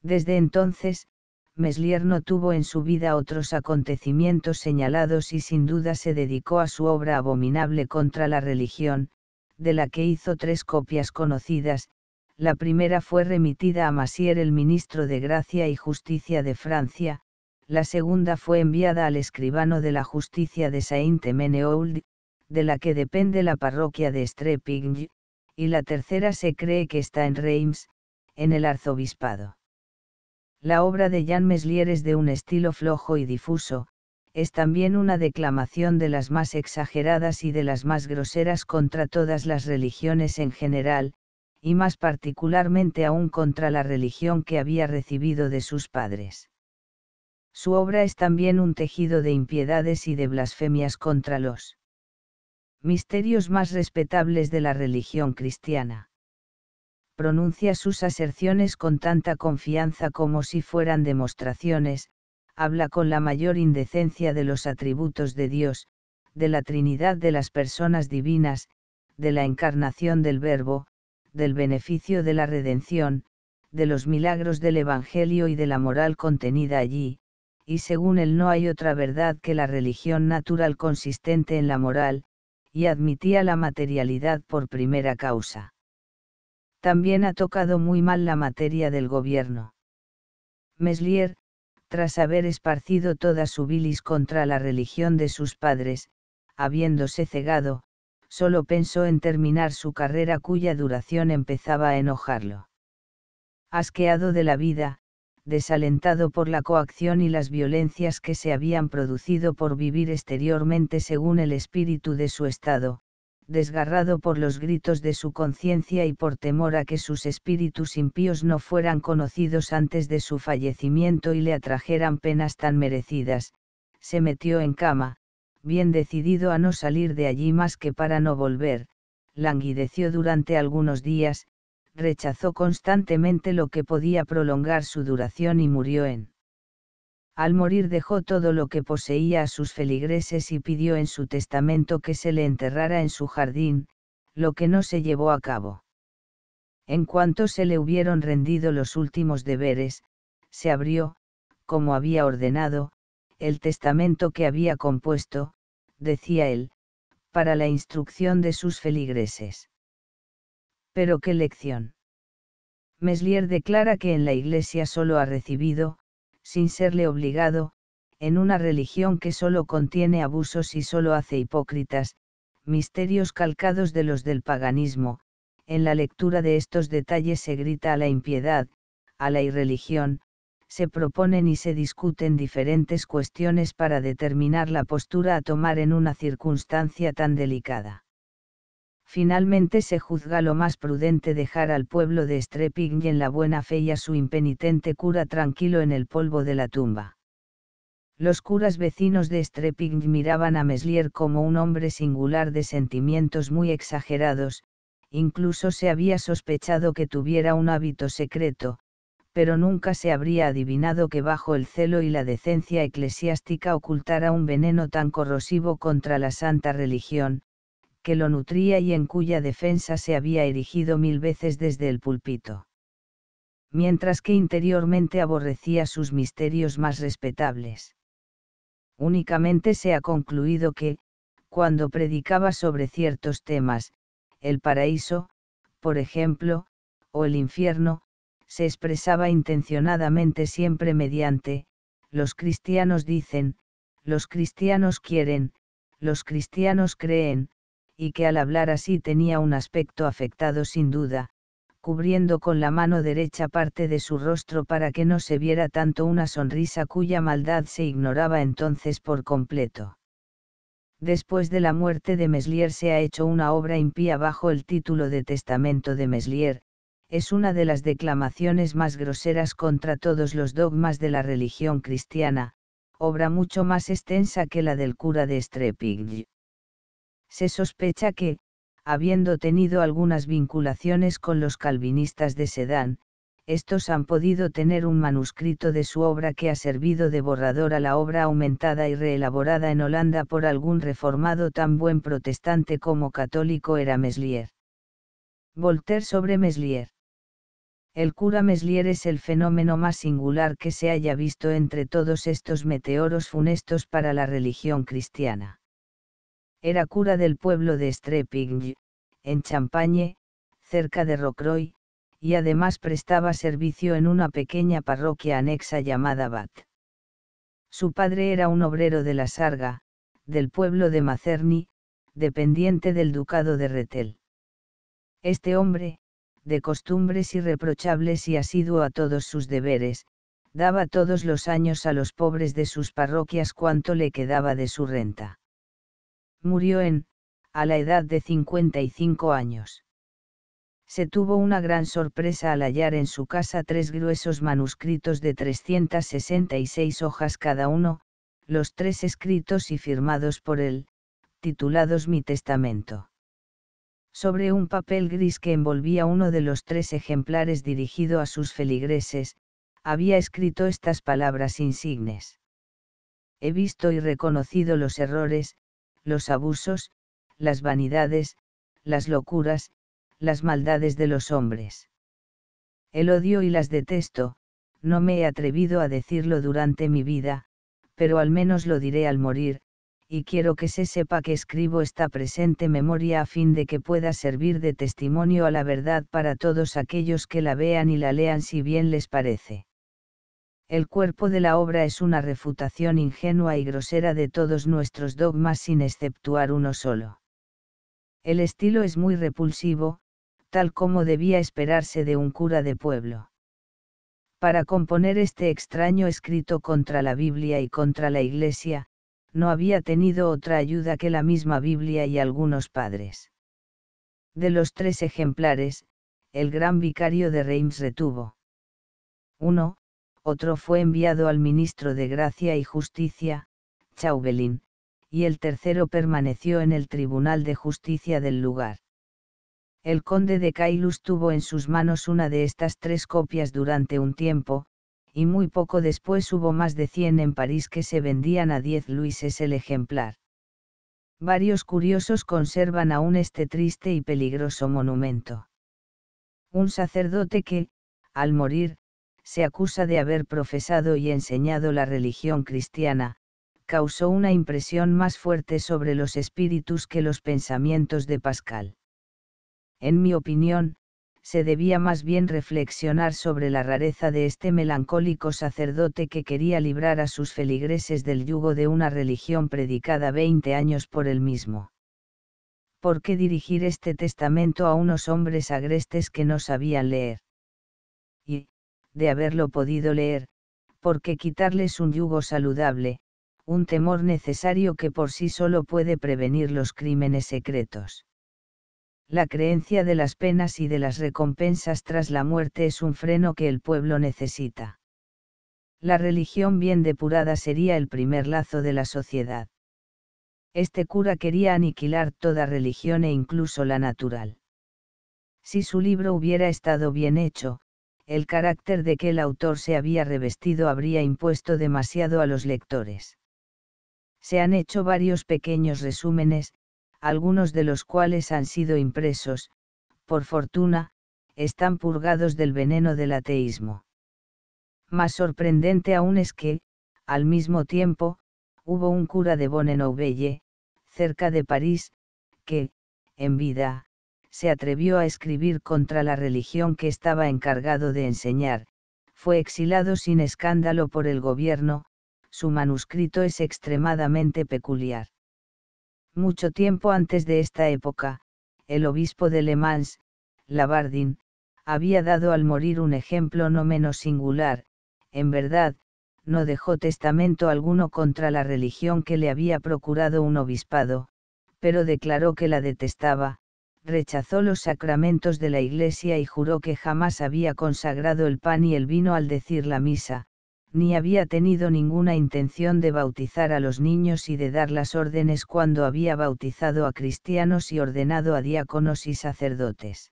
Desde entonces, Meslier no tuvo en su vida otros acontecimientos señalados y sin duda se dedicó a su obra abominable contra la religión, de la que hizo tres copias conocidas, la primera fue remitida a Massier el ministro de Gracia y Justicia de Francia, la segunda fue enviada al escribano de la justicia de saint menehould de la que depende la parroquia de Streping, y la tercera se cree que está en Reims, en el arzobispado. La obra de Jan Meslier es de un estilo flojo y difuso, es también una declamación de las más exageradas y de las más groseras contra todas las religiones en general, y más particularmente aún contra la religión que había recibido de sus padres. Su obra es también un tejido de impiedades y de blasfemias contra los misterios más respetables de la religión cristiana pronuncia sus aserciones con tanta confianza como si fueran demostraciones, habla con la mayor indecencia de los atributos de Dios, de la Trinidad de las personas divinas, de la encarnación del Verbo, del beneficio de la redención, de los milagros del Evangelio y de la moral contenida allí, y según él no hay otra verdad que la religión natural consistente en la moral, y admitía la materialidad por primera causa también ha tocado muy mal la materia del gobierno. Meslier, tras haber esparcido toda su bilis contra la religión de sus padres, habiéndose cegado, solo pensó en terminar su carrera cuya duración empezaba a enojarlo. Asqueado de la vida, desalentado por la coacción y las violencias que se habían producido por vivir exteriormente según el espíritu de su estado, desgarrado por los gritos de su conciencia y por temor a que sus espíritus impíos no fueran conocidos antes de su fallecimiento y le atrajeran penas tan merecidas, se metió en cama, bien decidido a no salir de allí más que para no volver, languideció durante algunos días, rechazó constantemente lo que podía prolongar su duración y murió en al morir dejó todo lo que poseía a sus feligreses y pidió en su testamento que se le enterrara en su jardín, lo que no se llevó a cabo. En cuanto se le hubieron rendido los últimos deberes, se abrió, como había ordenado, el testamento que había compuesto, decía él, para la instrucción de sus feligreses. Pero qué lección. Meslier declara que en la Iglesia solo ha recibido, sin serle obligado, en una religión que solo contiene abusos y solo hace hipócritas, misterios calcados de los del paganismo, en la lectura de estos detalles se grita a la impiedad, a la irreligión, se proponen y se discuten diferentes cuestiones para determinar la postura a tomar en una circunstancia tan delicada finalmente se juzga lo más prudente dejar al pueblo de Strepigny en la buena fe y a su impenitente cura tranquilo en el polvo de la tumba. Los curas vecinos de Strepigny miraban a Meslier como un hombre singular de sentimientos muy exagerados, incluso se había sospechado que tuviera un hábito secreto, pero nunca se habría adivinado que bajo el celo y la decencia eclesiástica ocultara un veneno tan corrosivo contra la santa religión, que lo nutría y en cuya defensa se había erigido mil veces desde el pulpito. Mientras que interiormente aborrecía sus misterios más respetables. Únicamente se ha concluido que, cuando predicaba sobre ciertos temas, el paraíso, por ejemplo, o el infierno, se expresaba intencionadamente siempre mediante, los cristianos dicen, los cristianos quieren, los cristianos creen, y que al hablar así tenía un aspecto afectado sin duda, cubriendo con la mano derecha parte de su rostro para que no se viera tanto una sonrisa cuya maldad se ignoraba entonces por completo. Después de la muerte de Meslier se ha hecho una obra impía bajo el título de Testamento de Meslier, es una de las declamaciones más groseras contra todos los dogmas de la religión cristiana, obra mucho más extensa que la del cura de Strepig se sospecha que, habiendo tenido algunas vinculaciones con los calvinistas de Sedán, estos han podido tener un manuscrito de su obra que ha servido de borrador a la obra aumentada y reelaborada en Holanda por algún reformado tan buen protestante como católico era Meslier. Voltaire sobre Meslier. El cura Meslier es el fenómeno más singular que se haya visto entre todos estos meteoros funestos para la religión cristiana era cura del pueblo de Streping, en Champagne, cerca de Rocroy, y además prestaba servicio en una pequeña parroquia anexa llamada Bat. Su padre era un obrero de la Sarga, del pueblo de Macerny, dependiente del ducado de Retel. Este hombre, de costumbres irreprochables y asiduo a todos sus deberes, daba todos los años a los pobres de sus parroquias cuanto le quedaba de su renta murió en, a la edad de 55 años. Se tuvo una gran sorpresa al hallar en su casa tres gruesos manuscritos de 366 hojas cada uno, los tres escritos y firmados por él, titulados Mi Testamento. Sobre un papel gris que envolvía uno de los tres ejemplares dirigido a sus feligreses, había escrito estas palabras insignes. He visto y reconocido los errores, los abusos, las vanidades, las locuras, las maldades de los hombres. El odio y las detesto, no me he atrevido a decirlo durante mi vida, pero al menos lo diré al morir, y quiero que se sepa que escribo esta presente memoria a fin de que pueda servir de testimonio a la verdad para todos aquellos que la vean y la lean si bien les parece. El cuerpo de la obra es una refutación ingenua y grosera de todos nuestros dogmas sin exceptuar uno solo. El estilo es muy repulsivo, tal como debía esperarse de un cura de pueblo. Para componer este extraño escrito contra la Biblia y contra la Iglesia, no había tenido otra ayuda que la misma Biblia y algunos padres. De los tres ejemplares, el gran vicario de Reims retuvo. 1 otro fue enviado al ministro de Gracia y Justicia, Chauvelin, y el tercero permaneció en el Tribunal de Justicia del lugar. El conde de Cailus tuvo en sus manos una de estas tres copias durante un tiempo, y muy poco después hubo más de 100 en París que se vendían a 10 luises el ejemplar. Varios curiosos conservan aún este triste y peligroso monumento. Un sacerdote que, al morir, se acusa de haber profesado y enseñado la religión cristiana, causó una impresión más fuerte sobre los espíritus que los pensamientos de Pascal. En mi opinión, se debía más bien reflexionar sobre la rareza de este melancólico sacerdote que quería librar a sus feligreses del yugo de una religión predicada 20 años por él mismo. ¿Por qué dirigir este testamento a unos hombres agrestes que no sabían leer? de haberlo podido leer, porque quitarles un yugo saludable, un temor necesario que por sí solo puede prevenir los crímenes secretos. La creencia de las penas y de las recompensas tras la muerte es un freno que el pueblo necesita. La religión bien depurada sería el primer lazo de la sociedad. Este cura quería aniquilar toda religión e incluso la natural. Si su libro hubiera estado bien hecho, el carácter de que el autor se había revestido habría impuesto demasiado a los lectores. Se han hecho varios pequeños resúmenes, algunos de los cuales han sido impresos, por fortuna, están purgados del veneno del ateísmo. Más sorprendente aún es que, al mismo tiempo, hubo un cura de Bonne-Nouvelle, cerca de París, que, en vida, se atrevió a escribir contra la religión que estaba encargado de enseñar, fue exilado sin escándalo por el gobierno, su manuscrito es extremadamente peculiar. Mucho tiempo antes de esta época, el obispo de Le Mans, Labardin, había dado al morir un ejemplo no menos singular, en verdad, no dejó testamento alguno contra la religión que le había procurado un obispado, pero declaró que la detestaba, rechazó los sacramentos de la Iglesia y juró que jamás había consagrado el pan y el vino al decir la misa, ni había tenido ninguna intención de bautizar a los niños y de dar las órdenes cuando había bautizado a cristianos y ordenado a diáconos y sacerdotes.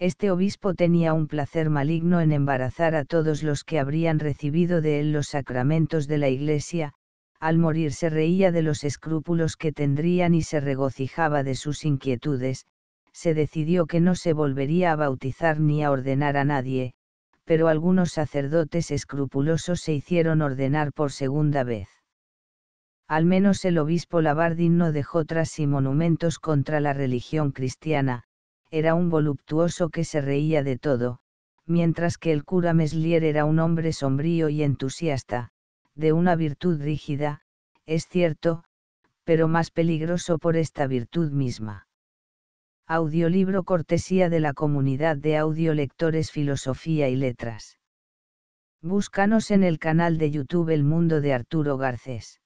Este obispo tenía un placer maligno en embarazar a todos los que habrían recibido de él los sacramentos de la Iglesia, al morir se reía de los escrúpulos que tendrían y se regocijaba de sus inquietudes, se decidió que no se volvería a bautizar ni a ordenar a nadie, pero algunos sacerdotes escrupulosos se hicieron ordenar por segunda vez. Al menos el obispo Labardín no dejó tras sí monumentos contra la religión cristiana, era un voluptuoso que se reía de todo, mientras que el cura Meslier era un hombre sombrío y entusiasta, de una virtud rígida, es cierto, pero más peligroso por esta virtud misma. Audiolibro cortesía de la comunidad de audiolectores Filosofía y Letras. Búscanos en el canal de YouTube El Mundo de Arturo Garcés.